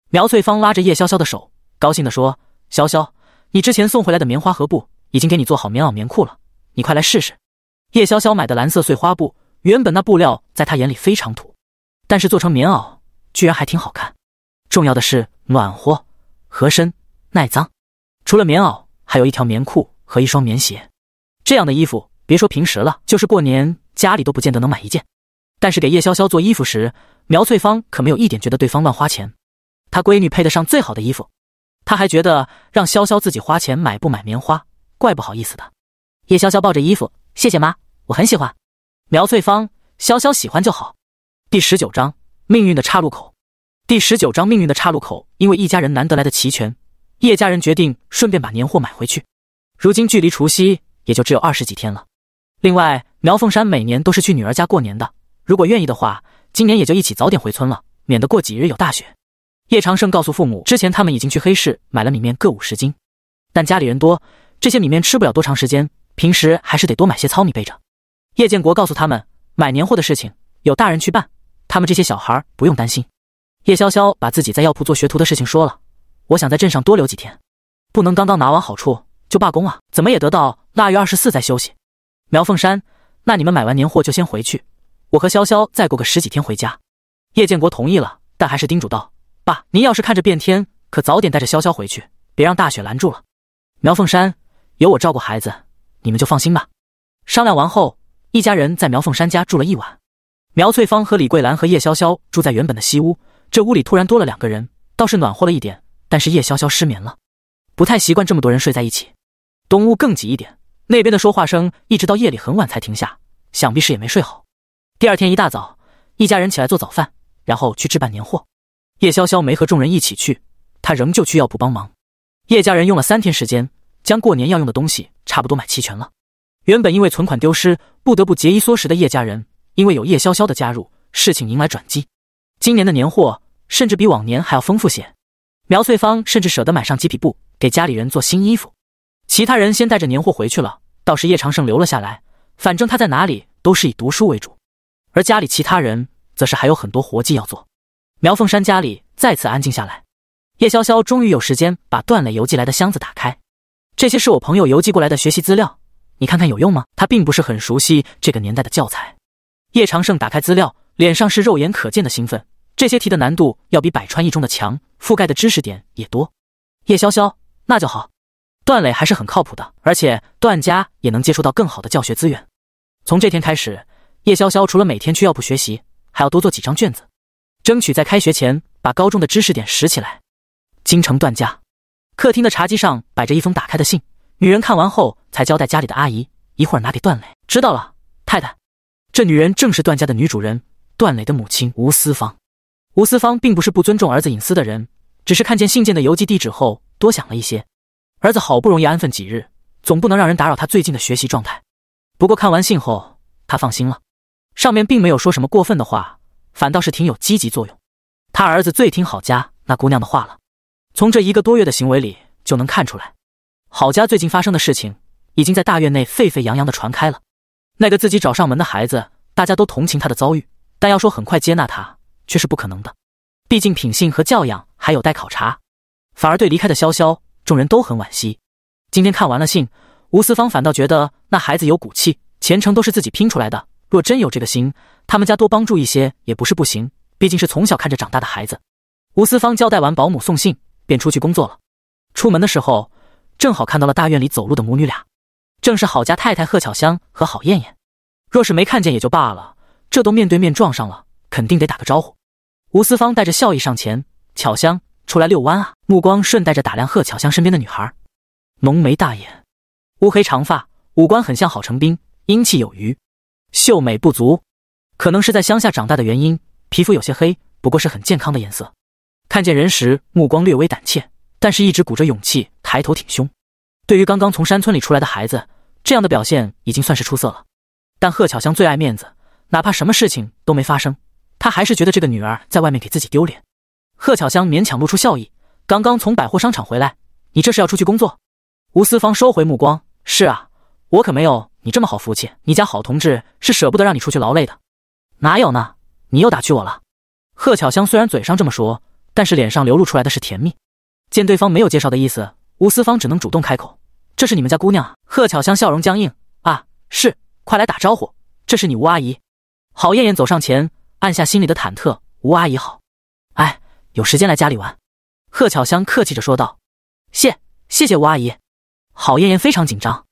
Speaker 1: 苗翠芳拉着叶潇潇的手，高兴地说：“潇潇，你之前送回来的棉花和布，已经给你做好棉袄、棉裤了，你快来试试。”叶潇潇买的蓝色碎花布，原本那布料在她眼里非常土，但是做成棉袄，居然还挺好看。重要的是暖和、合身、耐脏。除了棉袄，还有一条棉裤。和一双棉鞋，这样的衣服，别说平时了，就是过年家里都不见得能买一件。但是给叶潇潇做衣服时，苗翠芳可没有一点觉得对方乱花钱，她闺女配得上最好的衣服，她还觉得让潇潇自己花钱买不买棉花，怪不好意思的。叶潇潇抱着衣服，谢谢妈，我很喜欢。苗翠芳，潇潇喜欢就好。第十九章命运的岔路口。第十九章命运的岔路口，因为一家人难得来的齐全，叶家人决定顺便把年货买回去。如今距离除夕也就只有二十几天了。另外，苗凤山每年都是去女儿家过年的，如果愿意的话，今年也就一起早点回村了，免得过几日有大雪。叶长胜告诉父母，之前他们已经去黑市买了米面各五十斤，但家里人多，这些米面吃不了多长时间，平时还是得多买些糙米备着。叶建国告诉他们，买年货的事情有大人去办，他们这些小孩不用担心。叶潇潇把自己在药铺做学徒的事情说了，我想在镇上多留几天，不能刚刚拿完好处。就罢工啊，怎么也得到腊月二十四再休息。苗凤山，那你们买完年货就先回去，我和潇潇再过个十几天回家。叶建国同意了，但还是叮嘱道：“爸，您要是看着变天，可早点带着潇潇回去，别让大雪拦住了。”苗凤山，有我照顾孩子，你们就放心吧。商量完后，一家人在苗凤山家住了一晚。苗翠芳和李桂兰和叶潇潇住在原本的西屋，这屋里突然多了两个人，倒是暖和了一点，但是叶潇潇失眠了，不太习惯这么多人睡在一起。东屋更挤一点，那边的说话声一直到夜里很晚才停下，想必是也没睡好。第二天一大早，一家人起来做早饭，然后去置办年货。叶潇潇没和众人一起去，他仍旧去药铺帮忙。叶家人用了三天时间，将过年要用的东西差不多买齐全了。原本因为存款丢失，不得不节衣缩食的叶家人，因为有叶潇潇的加入，事情迎来转机。今年的年货甚至比往年还要丰富些。苗翠芳甚至舍得买上几匹布，给家里人做新衣服。其他人先带着年货回去了，倒是叶长胜留了下来。反正他在哪里都是以读书为主，而家里其他人则是还有很多活计要做。苗凤山家里再次安静下来，叶潇潇终于有时间把段磊邮寄来的箱子打开。这些是我朋友邮寄过来的学习资料，你看看有用吗？他并不是很熟悉这个年代的教材。叶长胜打开资料，脸上是肉眼可见的兴奋。这些题的难度要比百川一中的强，覆盖的知识点也多。叶潇潇，那就好。段磊还是很靠谱的，而且段家也能接触到更好的教学资源。从这天开始，叶潇潇除了每天去药铺学习，还要多做几张卷子，争取在开学前把高中的知识点拾起来。京城段家客厅的茶几上摆着一封打开的信，女人看完后才交代家里的阿姨一会儿拿给段磊。知道了，太太。这女人正是段家的女主人，段磊的母亲吴思芳。吴思芳并不是不尊重儿子隐私的人，只是看见信件的邮寄地址后多想了一些。儿子好不容易安分几日，总不能让人打扰他最近的学习状态。不过看完信后，他放心了，上面并没有说什么过分的话，反倒是挺有积极作用。他儿子最听郝家那姑娘的话了，从这一个多月的行为里就能看出来。郝家最近发生的事情已经在大院内沸沸扬扬的传开了。那个自己找上门的孩子，大家都同情他的遭遇，但要说很快接纳他却是不可能的，毕竟品性和教养还有待考察。反而对离开的潇潇。众人都很惋惜，今天看完了信，吴思芳反倒觉得那孩子有骨气，前程都是自己拼出来的。若真有这个心，他们家多帮助一些也不是不行，毕竟是从小看着长大的孩子。吴思芳交代完保姆送信，便出去工作了。出门的时候，正好看到了大院里走路的母女俩，正是郝家太太贺巧香和郝艳艳。若是没看见也就罢了，这都面对面撞上了，肯定得打个招呼。吴思芳带着笑意上前，巧香。出来遛弯啊！目光顺带着打量贺巧香身边的女孩，浓眉大眼，乌黑长发，五官很像郝成斌，英气有余，秀美不足。可能是在乡下长大的原因，皮肤有些黑，不过是很健康的颜色。看见人时，目光略微胆怯，但是一直鼓着勇气抬头挺胸。对于刚刚从山村里出来的孩子，这样的表现已经算是出色了。但贺巧香最爱面子，哪怕什么事情都没发生，她还是觉得这个女儿在外面给自己丢脸。贺巧香勉强露出笑意，刚刚从百货商场回来，你这是要出去工作？吴思芳收回目光，是啊，我可没有你这么好福气。你家郝同志是舍不得让你出去劳累的，哪有呢？你又打趣我了。贺巧香虽然嘴上这么说，但是脸上流露出来的是甜蜜。见对方没有介绍的意思，吴思芳只能主动开口：“这是你们家姑娘啊。”贺巧香笑容僵硬：“啊，是，快来打招呼，这是你吴阿姨。”郝艳艳走上前，按下心里的忐忑：“吴阿姨好。”有时间来家里玩，贺巧香客气着说道：“谢谢谢吴阿姨。”郝艳艳非常紧张，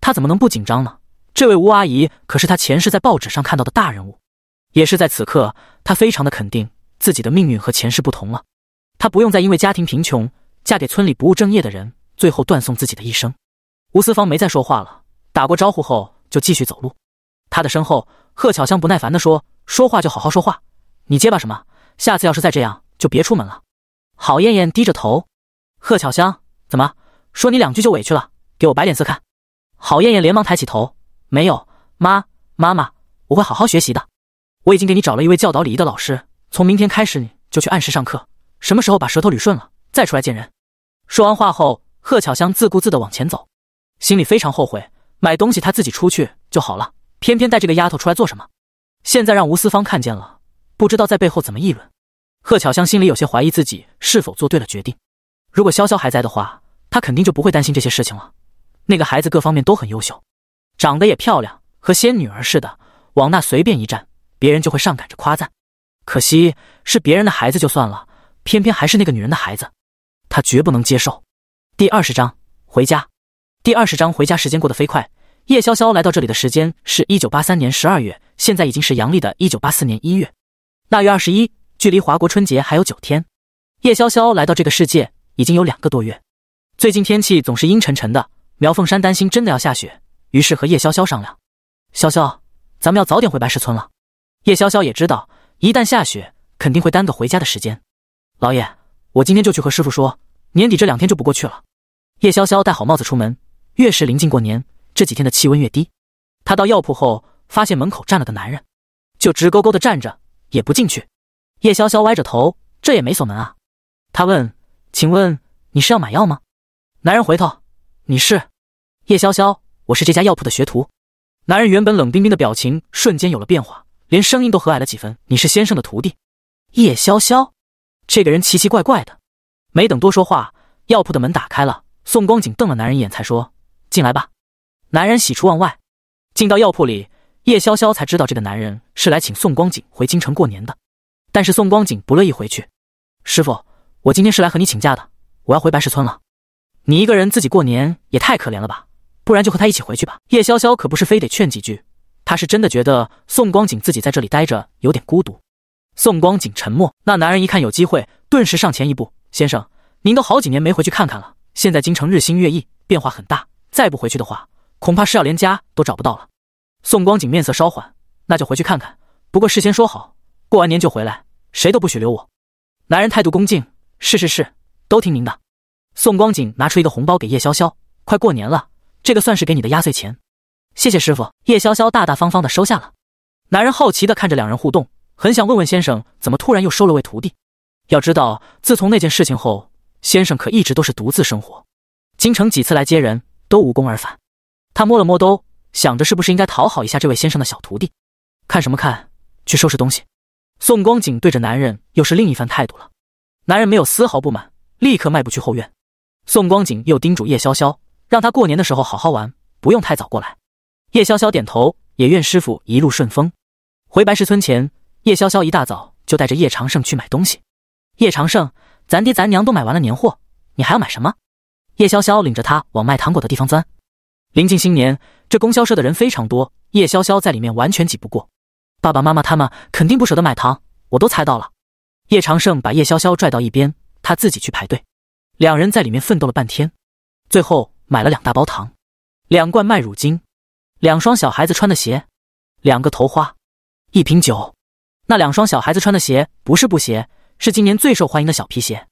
Speaker 1: 她怎么能不紧张呢？这位吴阿姨可是她前世在报纸上看到的大人物。也是在此刻，她非常的肯定自己的命运和前世不同了，她不用再因为家庭贫穷，嫁给村里不务正业的人，最后断送自己的一生。吴思芳没再说话了，打过招呼后就继续走路。她的身后，贺巧香不耐烦地说：“说话就好好说话，你结巴什么？下次要是再这样。”就别出门了。郝燕燕低着头，贺巧香怎么说你两句就委屈了？给我摆脸色看！郝燕燕连忙抬起头，没有，妈，妈妈，我会好好学习的。我已经给你找了一位教导礼仪的老师，从明天开始你就去按时上课。什么时候把舌头捋顺了，再出来见人。说完话后，贺巧香自顾自地往前走，心里非常后悔买东西，她自己出去就好了，偏偏带这个丫头出来做什么？现在让吴思芳看见了，不知道在背后怎么议论。贺巧香心里有些怀疑自己是否做对了决定。如果潇潇还在的话，她肯定就不会担心这些事情了。那个孩子各方面都很优秀，长得也漂亮，和仙女儿似的，往那随便一站，别人就会上赶着夸赞。可惜是别人的孩子就算了，偏偏还是那个女人的孩子，她绝不能接受。第二十章回家。第二十章回家。时间过得飞快，叶潇潇来到这里的时间是一九八三年十二月，现在已经是阳历的一九八四年一月，腊月二十一。距离华国春节还有九天，叶潇潇来到这个世界已经有两个多月，最近天气总是阴沉沉的。苗凤山担心真的要下雪，于是和叶潇潇商量：“潇潇，咱们要早点回白石村了。”叶潇潇也知道，一旦下雪，肯定会耽搁回家的时间。老爷，我今天就去和师傅说，年底这两天就不过去了。叶潇潇戴好帽子出门，越是临近过年，这几天的气温越低。他到药铺后，发现门口站了个男人，就直勾勾的站着，也不进去。叶潇潇歪着头，这也没锁门啊。他问：“请问你是要买药吗？”男人回头：“你是？”叶潇潇：“我是这家药铺的学徒。”男人原本冷冰冰的表情瞬间有了变化，连声音都和蔼了几分。“你是先生的徒弟？”叶潇潇。这个人奇奇怪怪的。没等多说话，药铺的门打开了。宋光景瞪了男人一眼，才说：“进来吧。”男人喜出望外。进到药铺里，叶潇潇才知道这个男人是来请宋光景回京城过年的。但是宋光景不乐意回去，师傅，我今天是来和你请假的，我要回白石村了。你一个人自己过年也太可怜了吧？不然就和他一起回去吧。叶潇潇可不是非得劝几句，他是真的觉得宋光景自己在这里待着有点孤独。宋光景沉默。那男人一看有机会，顿时上前一步：“先生，您都好几年没回去看看了，现在京城日新月异，变化很大，再不回去的话，恐怕是要连家都找不到了。”宋光景面色稍缓：“那就回去看看，不过事先说好，过完年就回来。”谁都不许留我！男人态度恭敬，是是是，都听您的。宋光景拿出一个红包给叶潇潇，快过年了，这个算是给你的压岁钱。谢谢师傅。叶潇潇大大方方的收下了。男人好奇的看着两人互动，很想问问先生怎么突然又收了位徒弟。要知道，自从那件事情后，先生可一直都是独自生活。京城几次来接人都无功而返。他摸了摸兜，想着是不是应该讨好一下这位先生的小徒弟。看什么看？去收拾东西。宋光景对着男人又是另一番态度了，男人没有丝毫不满，立刻迈步去后院。宋光景又叮嘱叶潇潇，让他过年的时候好好玩，不用太早过来。叶潇潇点头，也愿师傅一路顺风。回白石村前，叶潇潇一大早就带着叶长胜去买东西。叶长胜，咱爹咱娘都买完了年货，你还要买什么？叶潇潇领着他往卖糖果的地方钻。临近新年，这供销社的人非常多，叶潇潇在里面完全挤不过。爸爸妈妈他们肯定不舍得买糖，我都猜到了。叶长胜把叶潇潇拽到一边，他自己去排队。两人在里面奋斗了半天，最后买了两大包糖，两罐麦乳精，两双小孩子穿的鞋，两个头花，一瓶酒。那两双小孩子穿的鞋不是布鞋，是今年最受欢迎的小皮鞋。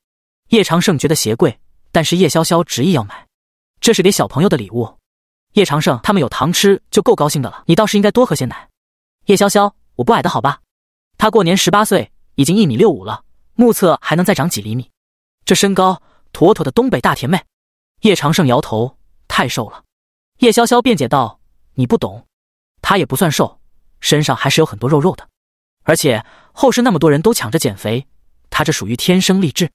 Speaker 1: 叶长胜觉得鞋贵，但是叶潇潇执意要买，这是给小朋友的礼物。叶长胜他们有糖吃就够高兴的了，你倒是应该多喝些奶。叶潇潇，我不矮的好吧？他过年十八岁，已经一米六五了，目测还能再长几厘米。这身高，妥妥的东北大甜妹。叶长胜摇头，太瘦了。叶潇潇辩解道：“你不懂，他也不算瘦，身上还是有很多肉肉的。而且后世那么多人都抢着减肥，他这属于天生丽质。”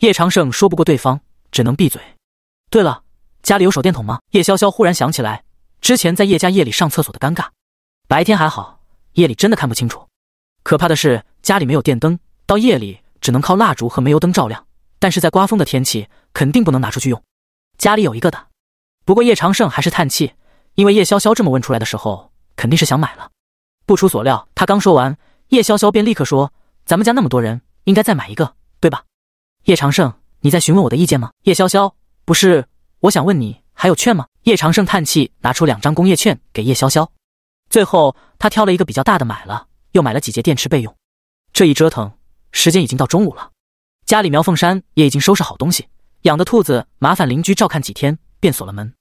Speaker 1: 叶长胜说不过对方，只能闭嘴。对了，家里有手电筒吗？叶潇潇忽然想起来，之前在叶家夜里上厕所的尴尬，白天还好。夜里真的看不清楚，可怕的是家里没有电灯，到夜里只能靠蜡烛和煤油灯照亮。但是在刮风的天气，肯定不能拿出去用。家里有一个的，不过叶长胜还是叹气，因为叶潇潇这么问出来的时候，肯定是想买了。不出所料，他刚说完，叶潇潇便立刻说：“咱们家那么多人，应该再买一个，对吧？”叶长胜，你在询问我的意见吗？叶潇潇，不是，我想问你还有券吗？叶长胜叹气，拿出两张工业券给叶潇潇。最后，他挑了一个比较大的买了，又买了几节电池备用。这一折腾，时间已经到中午了。家里苗凤山也已经收拾好东西，养的兔子麻烦邻居照看几天，便锁了门。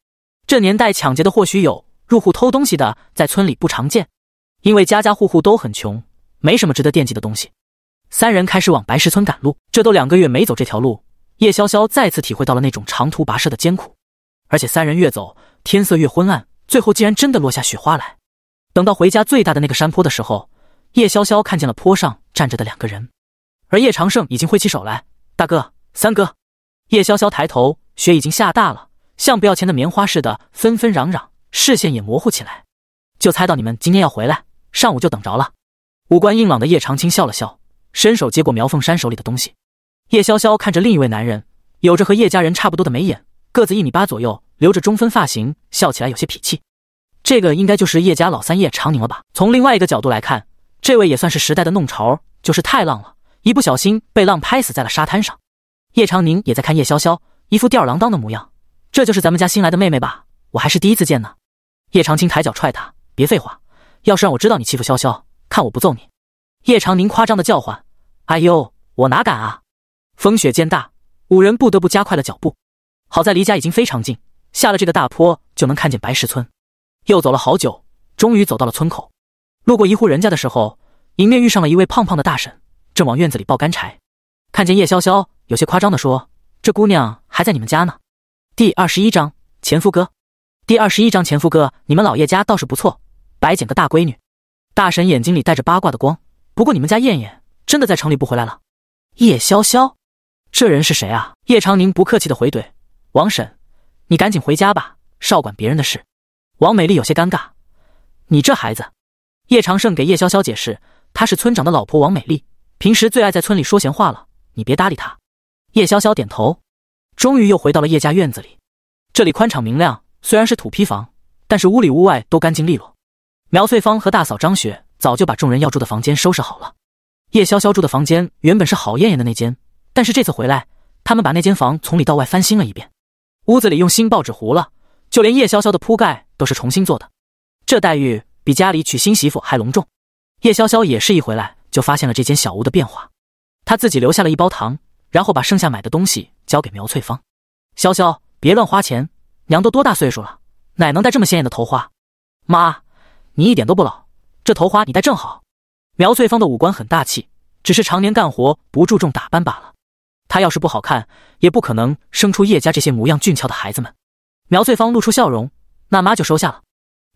Speaker 1: 这年代抢劫的或许有，入户偷东西的在村里不常见，因为家家户户都很穷，没什么值得惦记的东西。三人开始往白石村赶路，这都两个月没走这条路，叶潇潇再次体会到了那种长途跋涉的艰苦。而且三人越走，天色越昏暗，最后竟然真的落下雪花来。等到回家最大的那个山坡的时候，叶潇潇看见了坡上站着的两个人，而叶长胜已经挥起手来：“大哥，三哥。”叶潇潇抬头，雪已经下大了，像不要钱的棉花似的纷纷攘攘，视线也模糊起来。就猜到你们今天要回来，上午就等着了。五官硬朗的叶长青笑了笑，伸手接过苗凤山手里的东西。叶潇潇看着另一位男人，有着和叶家人差不多的眉眼，个子一米八左右，留着中分发型，笑起来有些痞气。这个应该就是叶家老三叶长宁了吧？从另外一个角度来看，这位也算是时代的弄潮，就是太浪了，一不小心被浪拍死在了沙滩上。叶长宁也在看叶潇潇，一副吊儿郎当的模样。这就是咱们家新来的妹妹吧？我还是第一次见呢。叶长青抬脚踹他，别废话！要是让我知道你欺负潇潇，看我不揍你！叶长宁夸张的叫唤：“哎呦，我哪敢啊！”风雪渐大，五人不得不加快了脚步。好在离家已经非常近，下了这个大坡就能看见白石村。又走了好久，终于走到了村口。路过一户人家的时候，迎面遇上了一位胖胖的大婶，正往院子里抱干柴。看见叶潇潇，有些夸张地说：“这姑娘还在你们家呢。”第二十一章前夫哥。第二十一章前夫哥，你们老叶家倒是不错，白捡个大闺女。大婶眼睛里带着八卦的光，不过你们家燕燕真的在城里不回来了？叶潇潇，这人是谁啊？叶长宁不客气的回怼：“王婶，你赶紧回家吧，少管别人的事。”王美丽有些尴尬，你这孩子。叶长胜给叶潇潇解释，她是村长的老婆。王美丽平时最爱在村里说闲话了，你别搭理她。叶潇潇点头，终于又回到了叶家院子里。这里宽敞明亮，虽然是土坯房，但是屋里屋外都干净利落。苗翠芳和大嫂张雪早就把众人要住的房间收拾好了。叶潇潇住的房间原本是郝艳艳的那间，但是这次回来，他们把那间房从里到外翻新了一遍，屋子里用新报纸糊了，就连叶潇潇的铺盖。都是重新做的，这待遇比家里娶新媳妇还隆重。叶潇潇也是一回来就发现了这间小屋的变化，她自己留下了一包糖，然后把剩下买的东西交给苗翠芳。潇潇，别乱花钱，娘都多大岁数了，哪能戴这么鲜艳的头花？妈，你一点都不老，这头花你戴正好。苗翠芳的五官很大气，只是常年干活不注重打扮罢了。她要是不好看，也不可能生出叶家这些模样俊俏的孩子们。苗翠芳露出笑容。那妈就收下了。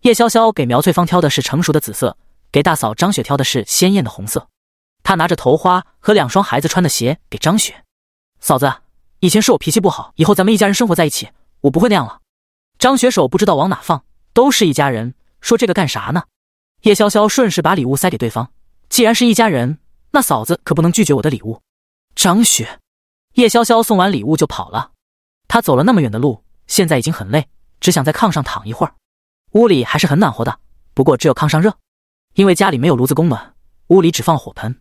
Speaker 1: 叶潇潇给苗翠芳挑的是成熟的紫色，给大嫂张雪挑的是鲜艳的红色。她拿着头花和两双孩子穿的鞋给张雪嫂子。以前是我脾气不好，以后咱们一家人生活在一起，我不会那样了。张雪手不知道往哪放，都是一家人，说这个干啥呢？叶潇潇顺势把礼物塞给对方。既然是一家人，那嫂子可不能拒绝我的礼物。张雪，叶潇潇送完礼物就跑了。她走了那么远的路，现在已经很累。只想在炕上躺一会儿，屋里还是很暖和的，不过只有炕上热，因为家里没有炉子供暖，屋里只放火盆。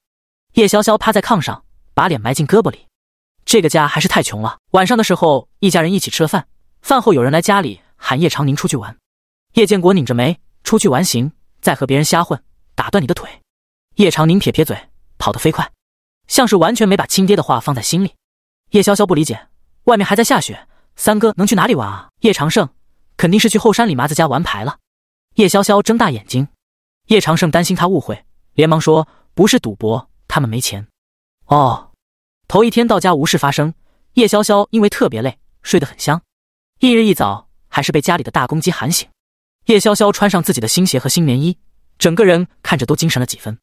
Speaker 1: 叶潇潇趴在炕上，把脸埋进胳膊里。这个家还是太穷了。晚上的时候，一家人一起吃了饭，饭后有人来家里喊叶长宁出去玩。叶建国拧着眉，出去玩行，再和别人瞎混，打断你的腿。叶长宁撇撇嘴，跑得飞快，像是完全没把亲爹的话放在心里。叶潇潇不理解，外面还在下雪，三哥能去哪里玩啊？叶长胜。肯定是去后山李麻子家玩牌了。叶潇潇睁大眼睛，叶长胜担心他误会，连忙说：“不是赌博，他们没钱。”哦，头一天到家无事发生，叶潇潇因为特别累，睡得很香。翌日一早，还是被家里的大公鸡喊醒。叶潇潇穿上自己的新鞋和新棉衣，整个人看着都精神了几分。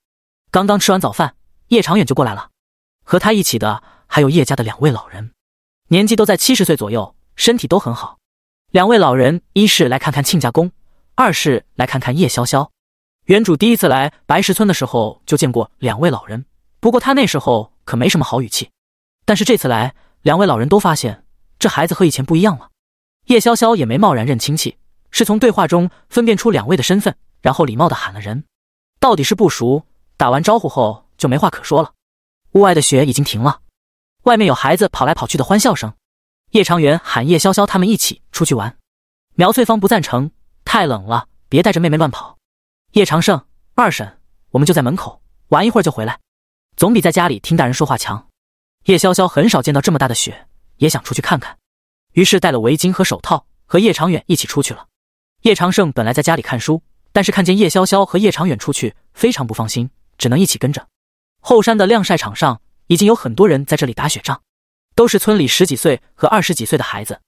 Speaker 1: 刚刚吃完早饭，叶长远就过来了，和他一起的还有叶家的两位老人，年纪都在七十岁左右，身体都很好。两位老人，一是来看看亲家公，二是来看看叶潇潇。原主第一次来白石村的时候就见过两位老人，不过他那时候可没什么好语气。但是这次来，两位老人都发现这孩子和以前不一样了。叶潇潇也没贸然认亲戚，是从对话中分辨出两位的身份，然后礼貌地喊了人。到底是不熟，打完招呼后就没话可说了。屋外的雪已经停了，外面有孩子跑来跑去的欢笑声。叶长远喊叶潇潇他们一起出去玩，苗翠芳不赞成，太冷了，别带着妹妹乱跑。叶长胜、二婶，我们就在门口玩一会儿就回来，总比在家里听大人说话强。叶潇潇很少见到这么大的雪，也想出去看看，于是戴了围巾和手套，和叶长远一起出去了。叶长胜本来在家里看书，但是看见叶潇潇和叶长远出去，非常不放心，只能一起跟着。后山的晾晒场上已经有很多人在这里打雪仗。都是村里十几岁和二十几岁的孩子。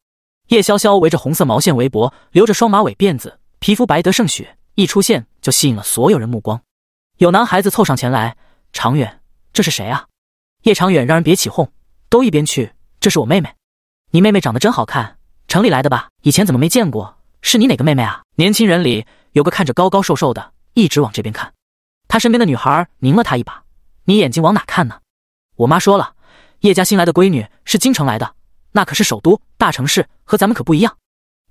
Speaker 1: 叶潇潇围着红色毛线围脖，留着双马尾辫子，皮肤白得胜雪，一出现就吸引了所有人目光。有男孩子凑上前来：“长远，这是谁啊？”叶长远让人别起哄，都一边去。这是我妹妹，你妹妹长得真好看，城里来的吧？以前怎么没见过？是你哪个妹妹啊？年轻人里有个看着高高瘦瘦的，一直往这边看。他身边的女孩拧了他一把：“你眼睛往哪看呢？”我妈说了。叶家新来的闺女是京城来的，那可是首都大城市，和咱们可不一样。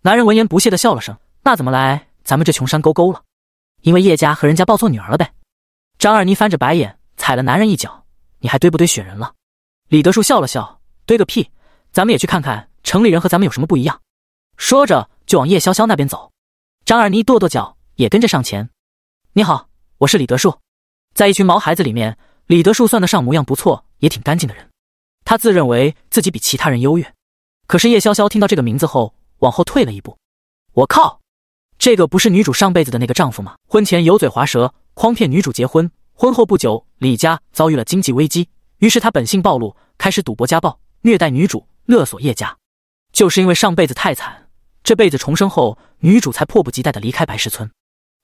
Speaker 1: 男人闻言不屑的笑了声：“那怎么来咱们这穷山沟沟了？因为叶家和人家抱错女儿了呗。”张二妮翻着白眼踩了男人一脚：“你还堆不堆雪人了？”李德树笑了笑：“堆个屁，咱们也去看看城里人和咱们有什么不一样。”说着就往叶潇潇那边走。张二妮跺跺脚也跟着上前：“你好，我是李德树。”在一群毛孩子里面，李德树算得上模样不错，也挺干净的人。他自认为自己比其他人优越，可是叶潇潇听到这个名字后往后退了一步。我靠，这个不是女主上辈子的那个丈夫吗？婚前油嘴滑舌，诓骗女主结婚；婚后不久，李家遭遇了经济危机，于是他本性暴露，开始赌博、家暴、虐待女主、勒索叶家。就是因为上辈子太惨，这辈子重生后，女主才迫不及待的离开白石村。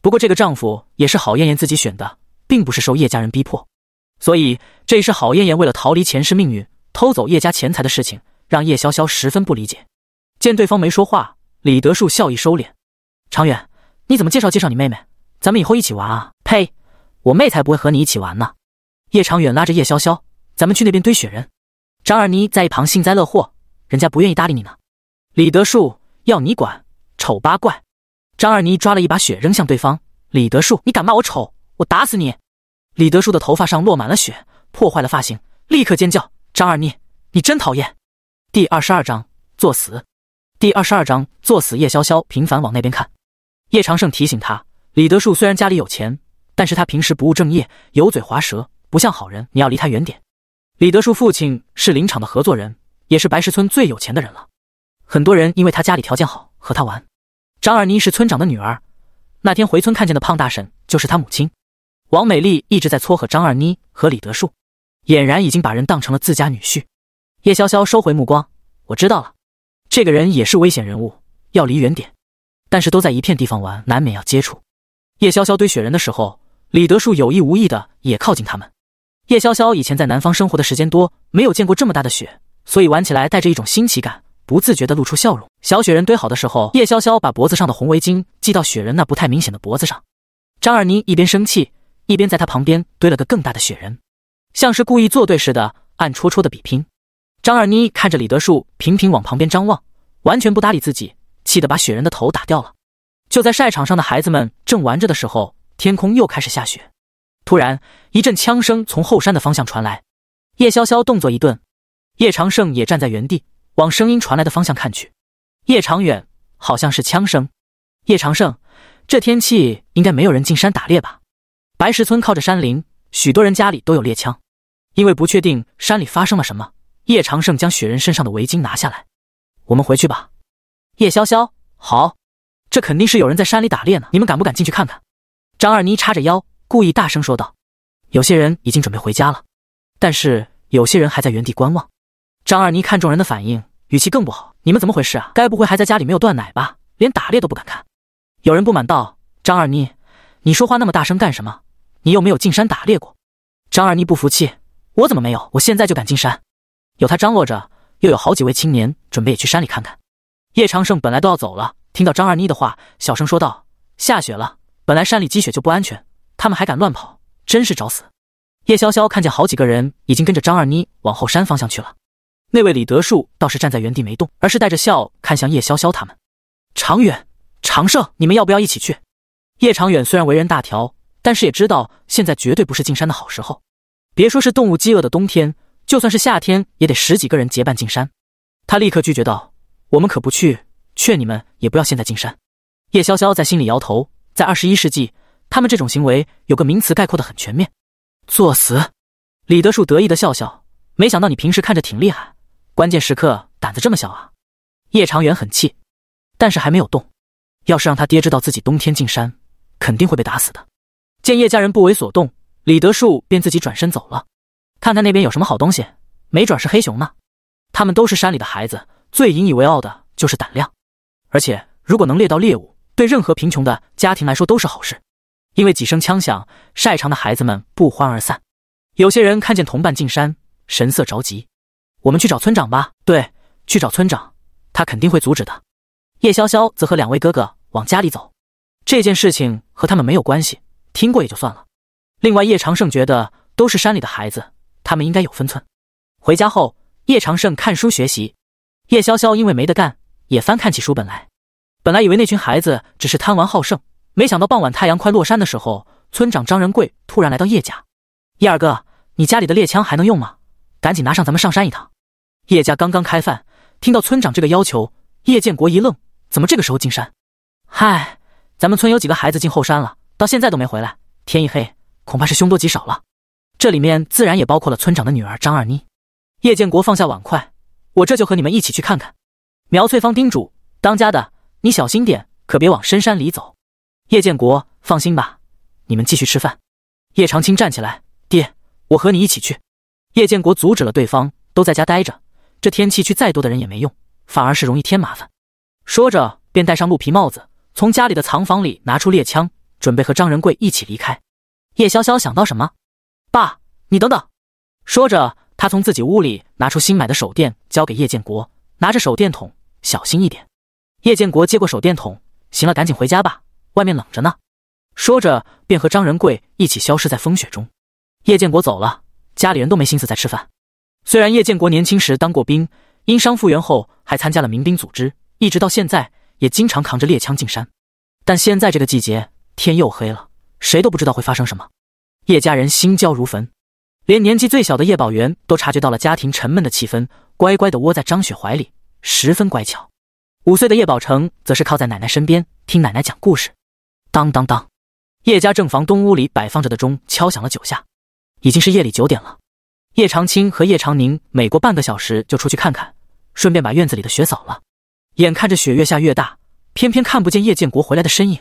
Speaker 1: 不过，这个丈夫也是郝艳艳自己选的，并不是受叶家人逼迫，所以这也是郝艳艳为了逃离前世命运。偷走叶家钱财的事情让叶潇潇十分不理解。见对方没说话，李德树笑意收敛。长远，你怎么介绍介绍你妹妹？咱们以后一起玩啊！呸，我妹才不会和你一起玩呢！叶长远拉着叶潇潇，咱们去那边堆雪人。张二妮在一旁幸灾乐祸，人家不愿意搭理你呢。李德树要你管？丑八怪！张二妮抓了一把雪扔向对方。李德树，你敢骂我丑，我打死你！李德树的头发上落满了雪，破坏了发型，立刻尖叫。张二妮，你真讨厌。第二十二章作死。第二十二章作死。叶潇潇频繁往那边看，叶长胜提醒他：李德树虽然家里有钱，但是他平时不务正业，油嘴滑舌，不像好人，你要离他远点。李德树父亲是林场的合作人，也是白石村最有钱的人了，很多人因为他家里条件好和他玩。张二妮是村长的女儿，那天回村看见的胖大婶就是他母亲。王美丽一直在撮合张二妮和李德树。俨然已经把人当成了自家女婿。叶潇潇收回目光，我知道了，这个人也是危险人物，要离远点。但是都在一片地方玩，难免要接触。叶潇潇堆雪人的时候，李德树有意无意的也靠近他们。叶潇潇以前在南方生活的时间多，没有见过这么大的雪，所以玩起来带着一种新奇感，不自觉的露出笑容。小雪人堆好的时候，叶潇潇把脖子上的红围巾系到雪人那不太明显的脖子上。张二妮一边生气，一边在他旁边堆了个更大的雪人。像是故意作对似的，暗戳戳的比拼。张二妮看着李德树，频频往旁边张望，完全不搭理自己，气得把雪人的头打掉了。就在赛场上的孩子们正玩着的时候，天空又开始下雪。突然，一阵枪声从后山的方向传来。叶潇潇动作一顿，叶长胜也站在原地，往声音传来的方向看去。叶长远好像是枪声。叶长胜，这天气应该没有人进山打猎吧？白石村靠着山林，许多人家里都有猎枪。因为不确定山里发生了什么，叶长胜将雪人身上的围巾拿下来。我们回去吧。叶潇潇，好，这肯定是有人在山里打猎呢。你们敢不敢进去看看？张二妮叉着腰，故意大声说道：“有些人已经准备回家了，但是有些人还在原地观望。”张二妮看众人的反应，语气更不好：“你们怎么回事啊？该不会还在家里没有断奶吧？连打猎都不敢看？”有人不满道：“张二妮，你说话那么大声干什么？你又没有进山打猎过。”张二妮不服气。我怎么没有？我现在就赶进山，有他张罗着，又有好几位青年准备也去山里看看。叶长胜本来都要走了，听到张二妮的话，小声说道：“下雪了，本来山里积雪就不安全，他们还敢乱跑，真是找死。”叶潇潇看见好几个人已经跟着张二妮往后山方向去了，那位李德树倒是站在原地没动，而是带着笑看向叶潇潇他们。长远、长胜，你们要不要一起去？叶长远虽然为人大条，但是也知道现在绝对不是进山的好时候。别说是动物饥饿的冬天，就算是夏天，也得十几个人结伴进山。他立刻拒绝道：“我们可不去，劝你们也不要现在进山。”叶潇潇在心里摇头，在二十一世纪，他们这种行为有个名词概括的很全面——作死。李德树得意的笑笑，没想到你平时看着挺厉害，关键时刻胆子这么小啊！叶长远很气，但是还没有动。要是让他爹知道自己冬天进山，肯定会被打死的。见叶家人不为所动。李德树便自己转身走了，看看那边有什么好东西，没准是黑熊呢。他们都是山里的孩子，最引以为傲的就是胆量。而且，如果能猎到猎物，对任何贫穷的家庭来说都是好事。因为几声枪响，晒场的孩子们不欢而散。有些人看见同伴进山，神色着急。我们去找村长吧。对，去找村长，他肯定会阻止的。叶潇潇则和两位哥哥往家里走。这件事情和他们没有关系，听过也就算了。另外，叶长胜觉得都是山里的孩子，他们应该有分寸。回家后，叶长胜看书学习，叶潇潇因为没得干，也翻看起书本来。本来以为那群孩子只是贪玩好胜，没想到傍晚太阳快落山的时候，村长张仁贵突然来到叶家：“叶二哥，你家里的猎枪还能用吗？赶紧拿上，咱们上山一趟。”叶家刚刚开饭，听到村长这个要求，叶建国一愣：“怎么这个时候进山？”“嗨，咱们村有几个孩子进后山了，到现在都没回来，天一黑。”恐怕是凶多吉少了，这里面自然也包括了村长的女儿张二妮。叶建国放下碗筷，我这就和你们一起去看看。苗翠芳叮嘱：“当家的，你小心点，可别往深山里走。”叶建国放心吧，你们继续吃饭。叶长青站起来：“爹，我和你一起去。”叶建国阻止了对方：“都在家待着，这天气去再多的人也没用，反而是容易添麻烦。”说着便戴上鹿皮帽子，从家里的藏房里拿出猎枪，准备和张仁贵一起离开。叶潇潇想到什么？爸，你等等。说着，他从自己屋里拿出新买的手电，交给叶建国。拿着手电筒，小心一点。叶建国接过手电筒，行了，赶紧回家吧，外面冷着呢。说着，便和张仁贵一起消失在风雪中。叶建国走了，家里人都没心思再吃饭。虽然叶建国年轻时当过兵，因伤复原后还参加了民兵组织，一直到现在也经常扛着猎枪进山，但现在这个季节，天又黑了。谁都不知道会发生什么，叶家人心焦如焚，连年纪最小的叶宝元都察觉到了家庭沉闷的气氛，乖乖地窝在张雪怀里，十分乖巧。五岁的叶宝成则是靠在奶奶身边听奶奶讲故事。当当当，叶家正房东屋里摆放着的钟敲响了九下，已经是夜里九点了。叶长青和叶长宁每过半个小时就出去看看，顺便把院子里的雪扫了。眼看着雪越下越大，偏偏看不见叶建国回来的身影，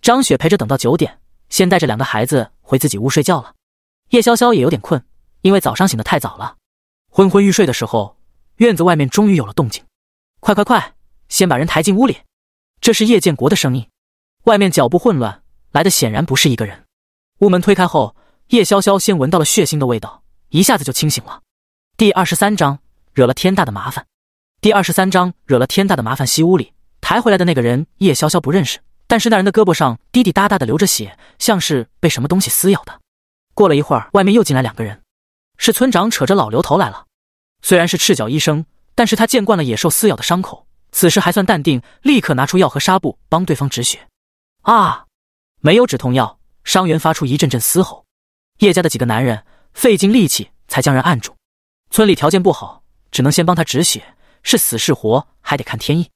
Speaker 1: 张雪陪着等到九点。先带着两个孩子回自己屋睡觉了。叶潇潇也有点困，因为早上醒得太早了。昏昏欲睡的时候，院子外面终于有了动静。快快快，先把人抬进屋里！这是叶建国的声音。外面脚步混乱，来的显然不是一个人。屋门推开后，叶潇潇先闻到了血腥的味道，一下子就清醒了。第二十三章，惹了天大的麻烦。第二十三章，惹了天大的麻烦。西屋里抬回来的那个人，叶潇潇不认识。但是那人的胳膊上滴滴答答的流着血，像是被什么东西撕咬的。过了一会儿，外面又进来两个人，是村长扯着老刘头来了。虽然是赤脚医生，但是他见惯了野兽撕咬的伤口，此时还算淡定，立刻拿出药和纱布帮对方止血。啊！没有止痛药，伤员发出一阵阵嘶吼。叶家的几个男人费尽力气才将人按住。村里条件不好，只能先帮他止血，是死是活还得看天意。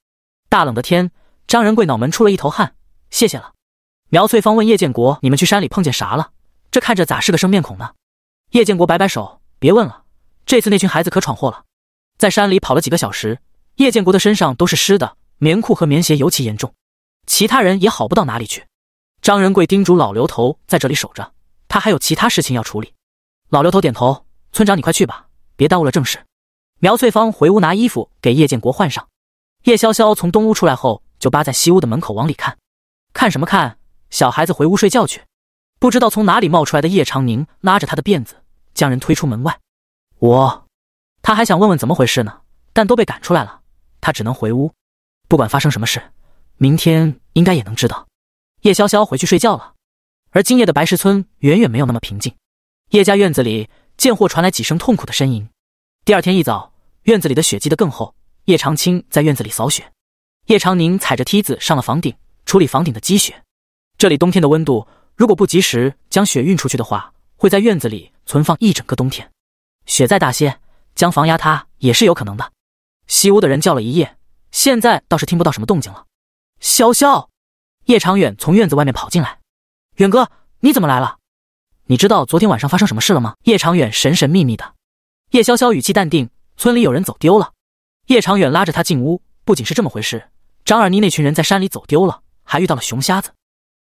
Speaker 1: 大冷的天，张仁贵脑门出了一头汗。谢谢了，苗翠芳问叶建国：“你们去山里碰见啥了？这看着咋是个生面孔呢？”叶建国摆摆手：“别问了，这次那群孩子可闯祸了，在山里跑了几个小时，叶建国的身上都是湿的，棉裤和棉鞋尤其严重，其他人也好不到哪里去。”张仁贵叮嘱老刘头在这里守着，他还有其他事情要处理。老刘头点头：“村长，你快去吧，别耽误了正事。”苗翠芳回屋拿衣服给叶建国换上。叶潇潇从东屋出来后，就扒在西屋的门口往里看。看什么看！小孩子回屋睡觉去。不知道从哪里冒出来的叶长宁拉着他的辫子，将人推出门外。我，他还想问问怎么回事呢，但都被赶出来了。他只能回屋。不管发生什么事，明天应该也能知道。叶潇潇回去睡觉了。而今夜的白石村远远没有那么平静。叶家院子里，贱货传来几声痛苦的呻吟。第二天一早，院子里的雪积得更厚。叶长青在院子里扫雪，叶长宁踩着梯子上了房顶。处理房顶的积雪，这里冬天的温度，如果不及时将雪运出去的话，会在院子里存放一整个冬天。雪再大些，将房压塌也是有可能的。西屋的人叫了一夜，现在倒是听不到什么动静了。潇潇，叶长远从院子外面跑进来，远哥，你怎么来了？你知道昨天晚上发生什么事了吗？叶长远神神秘秘的。叶潇潇语气淡定，村里有人走丢了。叶长远拉着他进屋，不仅是这么回事，张二妮那群人在山里走丢了。还遇到了熊瞎子，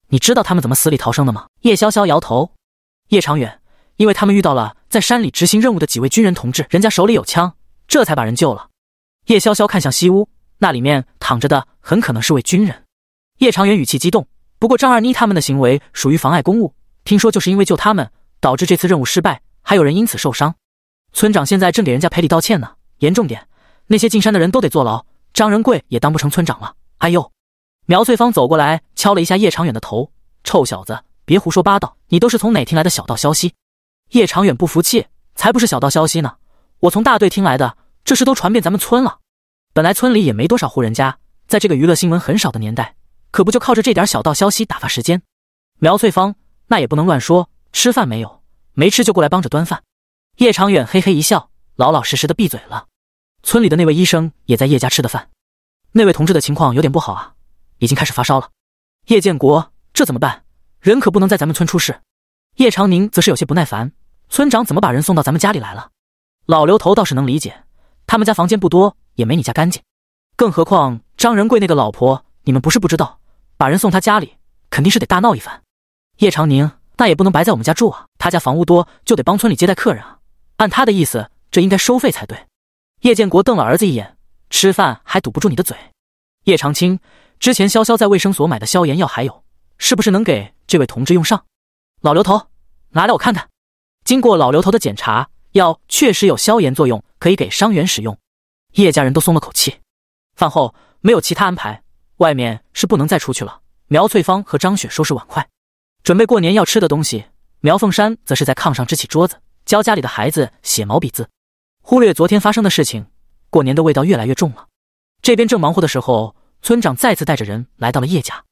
Speaker 1: 你知道他们怎么死里逃生的吗？叶潇潇摇头。叶长远，因为他们遇到了在山里执行任务的几位军人同志，人家手里有枪，这才把人救了。叶潇潇看向西屋，那里面躺着的很可能是位军人。叶长远语气激动，不过张二妮他们的行为属于妨碍公务，听说就是因为救他们，导致这次任务失败，还有人因此受伤。村长现在正给人家赔礼道歉呢，严重点，那些进山的人都得坐牢，张仁贵也当不成村长了。哎呦。苗翠芳走过来，敲了一下叶长远的头：“臭小子，别胡说八道！你都是从哪听来的小道消息？”叶长远不服气：“才不是小道消息呢！我从大队听来的，这事都传遍咱们村了。本来村里也没多少户人家，在这个娱乐新闻很少的年代，可不就靠着这点小道消息打发时间？”苗翠芳：“那也不能乱说。吃饭没有？没吃就过来帮着端饭。”叶长远嘿嘿一笑，老老实实的闭嘴了。村里的那位医生也在叶家吃的饭。那位同志的情况有点不好啊。已经开始发烧了，叶建国，这怎么办？人可不能在咱们村出事。叶长宁则是有些不耐烦，村长怎么把人送到咱们家里来了？老刘头倒是能理解，他们家房间不多，也没你家干净。更何况张仁贵那个老婆，你们不是不知道，把人送他家里肯定是得大闹一番。叶长宁那也不能白在我们家住啊，他家房屋多，就得帮村里接待客人啊。按他的意思，这应该收费才对。叶建国瞪了儿子一眼，吃饭还堵不住你的嘴。叶长青。之前潇潇在卫生所买的消炎药还有，是不是能给这位同志用上？老刘头，拿来我看看。经过老刘头的检查，药确实有消炎作用，可以给伤员使用。叶家人都松了口气。饭后没有其他安排，外面是不能再出去了。苗翠芳和张雪收拾碗筷，准备过年要吃的东西。苗凤山则是在炕上支起桌子，教家里的孩子写毛笔字。忽略昨天发生的事情，过年的味道越来越重了。这边正忙活的时候。村长再次带着人来到了叶家。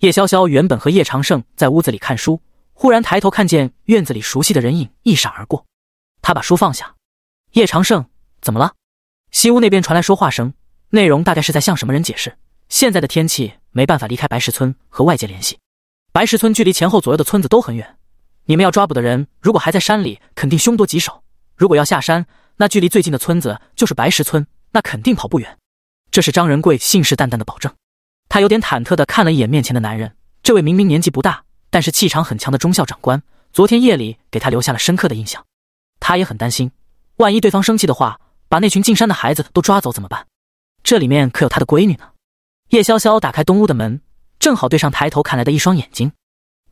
Speaker 1: 叶潇潇原本和叶长胜在屋子里看书，忽然抬头看见院子里熟悉的人影一闪而过，他把书放下。叶长胜，怎么了？西屋那边传来说话声，内容大概是在向什么人解释，现在的天气没办法离开白石村和外界联系。白石村距离前后左右的村子都很远，你们要抓捕的人如果还在山里，肯定凶多吉少；如果要下山，那距离最近的村子就是白石村，那肯定跑不远。这是张仁贵信誓旦旦的保证，他有点忐忑的看了一眼面前的男人，这位明明年纪不大，但是气场很强的中校长官，昨天夜里给他留下了深刻的印象。他也很担心，万一对方生气的话，把那群进山的孩子都抓走怎么办？这里面可有他的闺女呢。叶潇潇打开东屋的门，正好对上抬头看来的一双眼睛。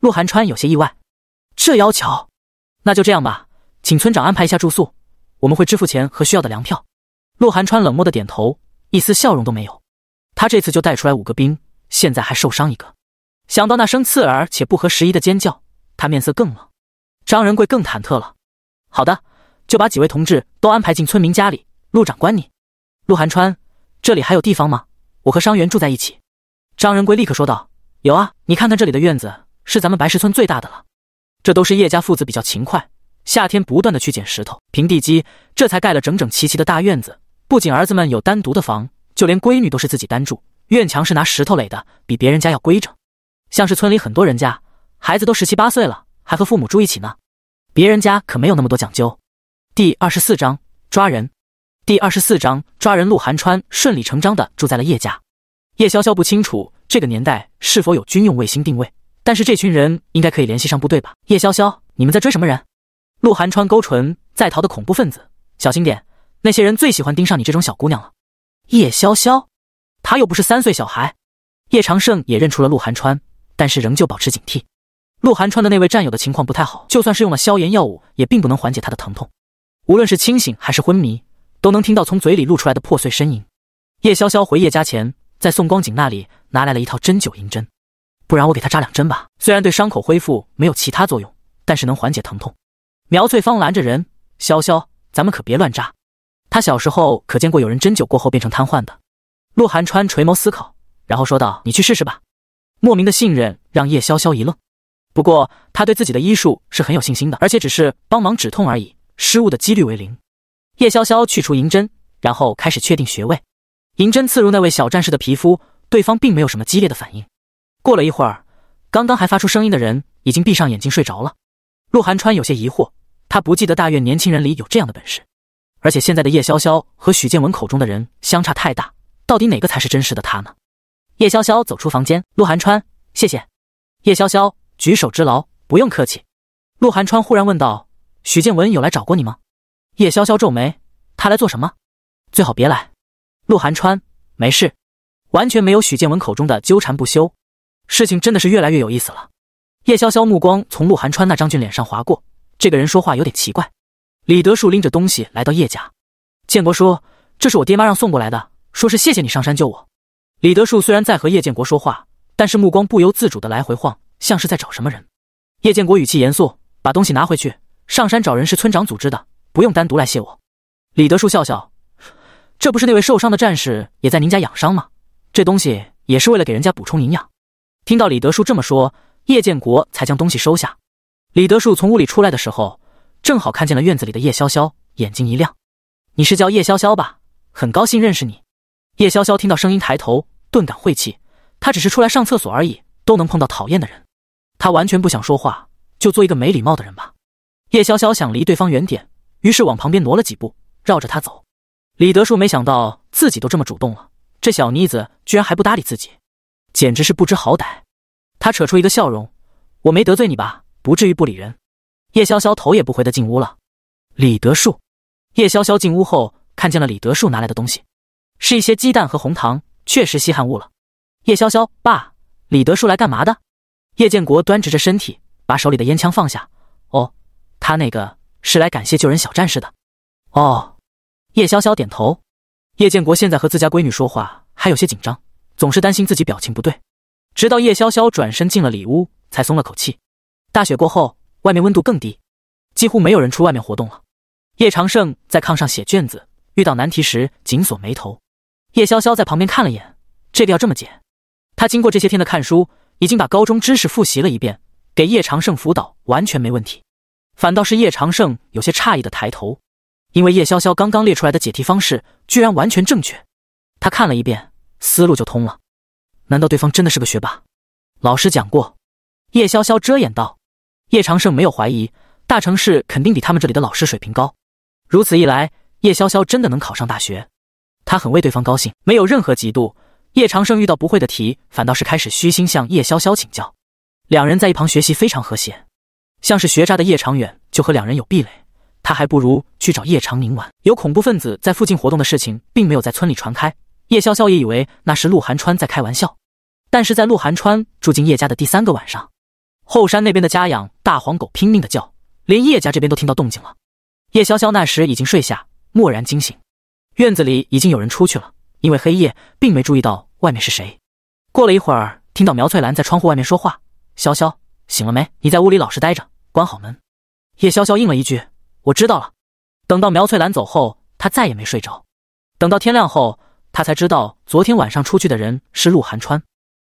Speaker 1: 陆寒川有些意外，这要求，那就这样吧，请村长安排一下住宿，我们会支付钱和需要的粮票。陆寒川冷漠的点头。一丝笑容都没有，他这次就带出来五个兵，现在还受伤一个。想到那声刺耳且不合时宜的尖叫，他面色更冷。张仁贵更忐忑了。好的，就把几位同志都安排进村民家里。陆长官你，陆寒川，这里还有地方吗？我和伤员住在一起。张仁贵立刻说道：“有啊，你看看这里的院子是咱们白石村最大的了。这都是叶家父子比较勤快，夏天不断的去捡石头平地基，这才盖了整整齐齐的大院子。”不仅儿子们有单独的房，就连闺女都是自己单住。院墙是拿石头垒的，比别人家要规整。像是村里很多人家，孩子都十七八岁了，还和父母住一起呢。别人家可没有那么多讲究。第二十四章抓人。第二十四章抓人。陆寒川顺理成章的住在了叶家。叶潇潇不清楚这个年代是否有军用卫星定位，但是这群人应该可以联系上部队吧？叶潇潇，你们在追什么人？陆寒川勾唇，在逃的恐怖分子，小心点。那些人最喜欢盯上你这种小姑娘了。叶潇潇，她又不是三岁小孩。叶长胜也认出了陆寒川，但是仍旧保持警惕。陆寒川的那位战友的情况不太好，就算是用了消炎药物，也并不能缓解他的疼痛。无论是清醒还是昏迷，都能听到从嘴里露出来的破碎呻吟。叶潇潇回叶家前，在宋光景那里拿来了一套针灸银针，不然我给他扎两针吧。虽然对伤口恢复没有其他作用，但是能缓解疼痛。苗翠芳拦着人：“潇潇，咱们可别乱扎。”他小时候可见过有人针灸过后变成瘫痪的。陆寒川垂眸思考，然后说道：“你去试试吧。”莫名的信任让叶潇潇一愣。不过他对自己的医术是很有信心的，而且只是帮忙止痛而已，失误的几率为零。叶潇潇去除银针，然后开始确定穴位。银针刺入那位小战士的皮肤，对方并没有什么激烈的反应。过了一会儿，刚刚还发出声音的人已经闭上眼睛睡着了。陆寒川有些疑惑，他不记得大院年轻人里有这样的本事。而且现在的叶潇潇和许建文口中的人相差太大，到底哪个才是真实的他呢？叶潇潇走出房间，陆寒川，谢谢。叶潇潇举手之劳，不用客气。陆寒川忽然问道：“许建文有来找过你吗？”叶潇潇皱眉：“他来做什么？最好别来。”陆寒川：“没事，完全没有许建文口中的纠缠不休。事情真的是越来越有意思了。”叶潇潇目光从陆寒川那张俊脸上划过，这个人说话有点奇怪。李德树拎着东西来到叶家，建国说：“这是我爹妈让送过来的，说是谢谢你上山救我。”李德树虽然在和叶建国说话，但是目光不由自主的来回晃，像是在找什么人。叶建国语气严肃：“把东西拿回去，上山找人是村长组织的，不用单独来谢我。”李德树笑笑：“这不是那位受伤的战士也在您家养伤吗？这东西也是为了给人家补充营养。”听到李德树这么说，叶建国才将东西收下。李德树从屋里出来的时候。正好看见了院子里的叶潇潇，眼睛一亮。你是叫叶潇潇吧？很高兴认识你。叶潇潇听到声音，抬头，顿感晦气。他只是出来上厕所而已，都能碰到讨厌的人。他完全不想说话，就做一个没礼貌的人吧。叶潇潇想离对方远点，于是往旁边挪了几步，绕着他走。李德树没想到自己都这么主动了，这小妮子居然还不搭理自己，简直是不知好歹。他扯出一个笑容：“我没得罪你吧？不至于不理人。”叶潇潇头也不回的进屋了。李德树，叶潇潇进屋后看见了李德树拿来的东西，是一些鸡蛋和红糖，确实稀罕物了。叶潇潇，爸，李德树来干嘛的？叶建国端直着身体，把手里的烟枪放下。哦，他那个是来感谢救人小战士的。哦，叶潇潇点头。叶建国现在和自家闺女说话还有些紧张，总是担心自己表情不对，直到叶潇潇转身进了里屋才松了口气。大雪过后。外面温度更低，几乎没有人出外面活动了。叶长胜在炕上写卷子，遇到难题时紧锁眉头。叶潇潇在旁边看了眼，这个要这么解。他经过这些天的看书，已经把高中知识复习了一遍，给叶长胜辅导完全没问题。反倒是叶长胜有些诧异的抬头，因为叶潇潇刚刚列出来的解题方式居然完全正确。他看了一遍，思路就通了。难道对方真的是个学霸？老师讲过。叶潇潇遮掩道。叶长胜没有怀疑，大城市肯定比他们这里的老师水平高。如此一来，叶潇潇真的能考上大学，他很为对方高兴，没有任何嫉妒。叶长胜遇到不会的题，反倒是开始虚心向叶潇潇请教，两人在一旁学习非常和谐。像是学渣的叶长远就和两人有壁垒，他还不如去找叶长宁玩。有恐怖分子在附近活动的事情并没有在村里传开，叶潇潇也以为那是陆寒川在开玩笑，但是在陆寒川住进叶家的第三个晚上。后山那边的家养大黄狗拼命的叫，连叶家这边都听到动静了。叶潇潇那时已经睡下，蓦然惊醒，院子里已经有人出去了。因为黑夜，并没注意到外面是谁。过了一会儿，听到苗翠兰在窗户外面说话：“潇潇醒了没？你在屋里老实待着，关好门。”叶潇潇应了一句：“我知道了。”等到苗翠兰走后，她再也没睡着。等到天亮后，她才知道昨天晚上出去的人是陆寒川，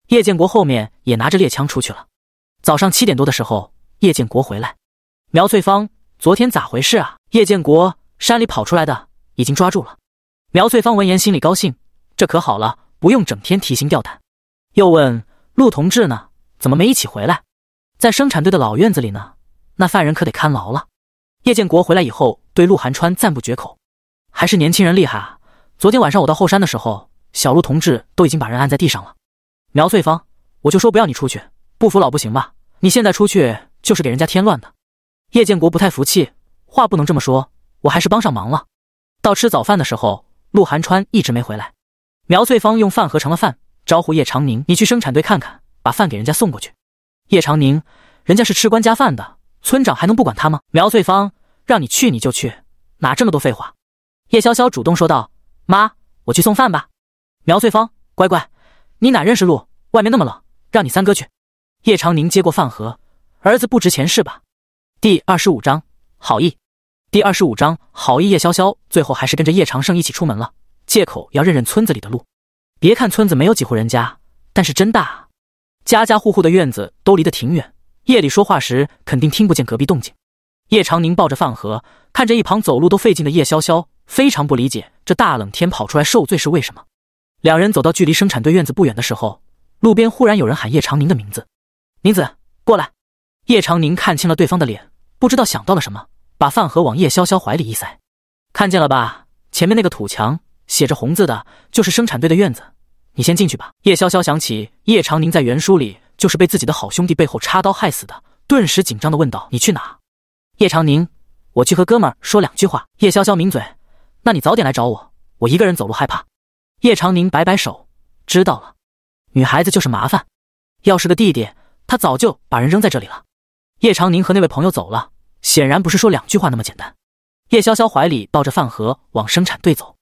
Speaker 1: 叶建国后面也拿着猎枪出去了。早上七点多的时候，叶建国回来。苗翠芳，昨天咋回事啊？叶建国，山里跑出来的，已经抓住了。苗翠芳闻言心里高兴，这可好了，不用整天提心吊胆。又问陆同志呢？怎么没一起回来？在生产队的老院子里呢。那犯人可得看牢了。叶建国回来以后，对陆寒川赞不绝口，还是年轻人厉害啊！昨天晚上我到后山的时候，小陆同志都已经把人按在地上了。苗翠芳，我就说不要你出去。不服老不行吧？你现在出去就是给人家添乱的。叶建国不太服气，话不能这么说，我还是帮上忙了。到吃早饭的时候，陆寒川一直没回来。苗翠芳用饭盒盛了饭，招呼叶长宁：“你去生产队看看，把饭给人家送过去。”叶长宁：“人家是吃官家饭的，村长还能不管他吗？”苗翠芳：“让你去你就去，哪这么多废话？”叶潇潇主动说道：“妈，我去送饭吧。”苗翠芳：“乖乖，你哪认识路？外面那么冷，让你三哥去。”叶长宁接过饭盒，儿子不值钱是吧？第二十五章好意。第二十五章好意。叶潇潇最后还是跟着叶长胜一起出门了，借口要认认村子里的路。别看村子没有几户人家，但是真大，啊，家家户户的院子都离得挺远，夜里说话时肯定听不见隔壁动静。叶长宁抱着饭盒，看着一旁走路都费劲的叶潇潇，非常不理解这大冷天跑出来受罪是为什么。两人走到距离生产队院子不远的时候，路边忽然有人喊叶长宁的名字。宁子，过来！叶长宁看清了对方的脸，不知道想到了什么，把饭盒往叶潇潇怀里一塞，看见了吧？前面那个土墙写着红字的，就是生产队的院子。你先进去吧。叶潇潇想起叶长宁在原书里就是被自己的好兄弟背后插刀害死的，顿时紧张的问道：“你去哪？”叶长宁：“我去和哥们儿说两句话。”叶潇潇抿嘴：“那你早点来找我，我一个人走路害怕。”叶长宁摆摆手：“知道了，女孩子就是麻烦，要是个弟弟。”他早就把人扔在这里了。叶长宁和那位朋友走了，显然不是说两句话那么简单。叶潇潇怀里抱着饭盒往生产队走，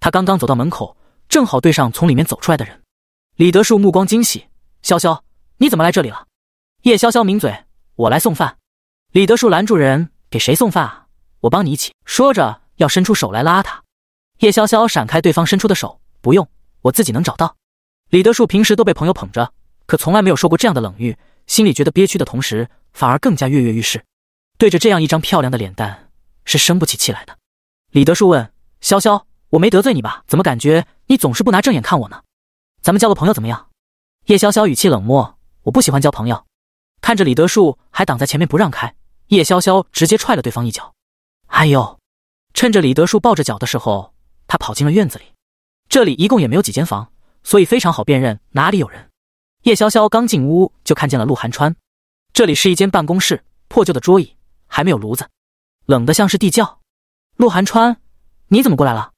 Speaker 1: 他刚刚走到门口，正好对上从里面走出来的人。李德树目光惊喜：“潇潇，你怎么来这里了？”叶潇潇抿嘴：“我来送饭。”李德树拦住人：“给谁送饭啊？我帮你一起。”说着要伸出手来拉他，叶潇潇闪开对方伸出的手：“不用，我自己能找到。”李德树平时都被朋友捧着。可从来没有受过这样的冷遇，心里觉得憋屈的同时，反而更加跃跃欲试。对着这样一张漂亮的脸蛋，是生不起气来的。李德树问潇潇，我没得罪你吧？怎么感觉你总是不拿正眼看我呢？咱们交个朋友怎么样？”叶潇潇语气冷漠：“我不喜欢交朋友。”看着李德树还挡在前面不让开，叶潇潇直接踹了对方一脚。“哎呦！”趁着李德树抱着脚的时候，他跑进了院子里。这里一共也没有几间房，所以非常好辨认哪里有人。叶潇潇刚进屋就看见了陆寒川，这里是一间办公室，破旧的桌椅，还没有炉子，冷得像是地窖。陆寒川，你怎么过来了？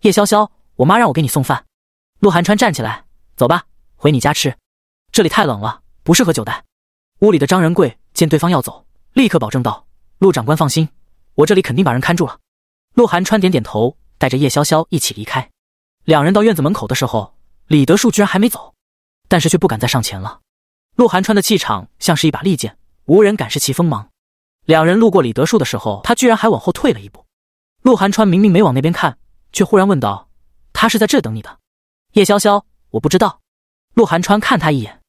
Speaker 1: 叶潇潇，我妈让我给你送饭。陆寒川站起来，走吧，回你家吃，这里太冷了，不适合久待。屋里的张仁贵见对方要走，立刻保证道：“陆长官放心，我这里肯定把人看住了。”陆寒川点点头，带着叶潇潇一起离开。两人到院子门口的时候，李德树居然还没走。但是却不敢再上前了。陆寒川的气场像是一把利剑，无人敢试其锋芒。两人路过李德树的时候，他居然还往后退了一步。陆寒川明明没往那边看，却忽然问道：“他是在这等你的？”叶潇潇，我不知道。陆寒川看他一眼。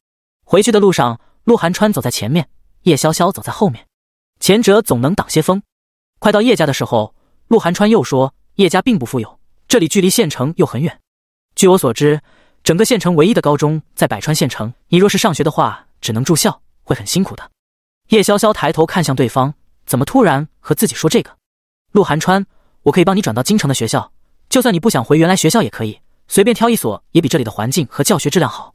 Speaker 1: 回去的路上，陆寒川走在前面，叶潇潇走在后面，前者总能挡些风。快到叶家的时候，陆寒川又说：“叶家并不富有，这里距离县城又很远。据我所知。”整个县城唯一的高中在百川县城，你若是上学的话，只能住校，会很辛苦的。叶潇潇抬头看向对方，怎么突然和自己说这个？陆寒川，我可以帮你转到京城的学校，就算你不想回原来学校也可以，随便挑一所也比这里的环境和教学质量好。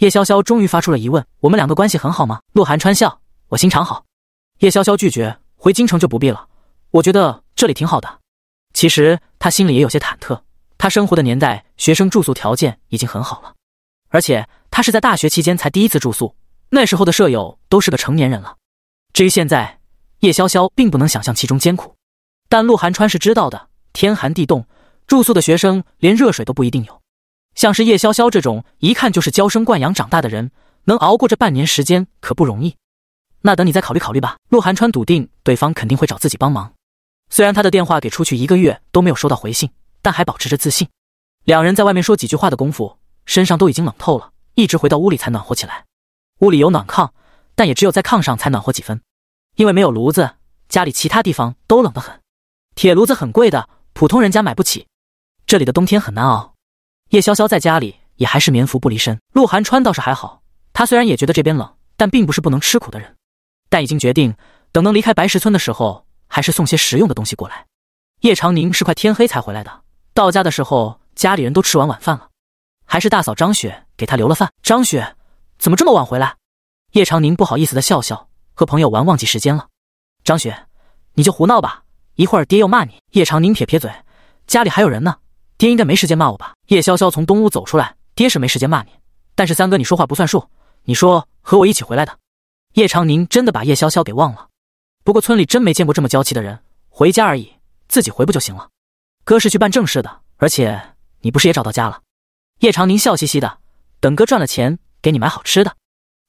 Speaker 1: 叶潇潇终于发出了疑问：我们两个关系很好吗？陆寒川笑，我心肠好。叶潇潇拒绝回京城就不必了，我觉得这里挺好的。其实他心里也有些忐忑。他生活的年代，学生住宿条件已经很好了，而且他是在大学期间才第一次住宿，那时候的舍友都是个成年人了。至于现在，叶潇潇并不能想象其中艰苦，但陆寒川是知道的。天寒地冻，住宿的学生连热水都不一定有，像是叶潇潇这种一看就是娇生惯养长大的人，能熬过这半年时间可不容易。那等你再考虑考虑吧。陆寒川笃定对方肯定会找自己帮忙，虽然他的电话给出去一个月都没有收到回信。但还保持着自信。两人在外面说几句话的功夫，身上都已经冷透了，一直回到屋里才暖和起来。屋里有暖炕，但也只有在炕上才暖和几分，因为没有炉子，家里其他地方都冷得很。铁炉子很贵的，普通人家买不起。这里的冬天很难熬。叶潇潇在家里也还是棉服不离身，陆寒川倒是还好，他虽然也觉得这边冷，但并不是不能吃苦的人，但已经决定等能离开白石村的时候，还是送些实用的东西过来。叶长宁是快天黑才回来的。到家的时候，家里人都吃完晚饭了，还是大嫂张雪给他留了饭。张雪，怎么这么晚回来？叶长宁不好意思的笑笑，和朋友玩忘记时间了。张雪，你就胡闹吧，一会儿爹又骂你。叶长宁撇撇嘴，家里还有人呢，爹应该没时间骂我吧？叶潇潇从东屋走出来，爹是没时间骂你，但是三哥你说话不算数，你说和我一起回来的。叶长宁真的把叶潇潇给忘了，不过村里真没见过这么娇气的人，回家而已，自己回不就行了。哥是去办正事的，而且你不是也找到家了？叶长宁笑嘻嘻的，等哥赚了钱给你买好吃的。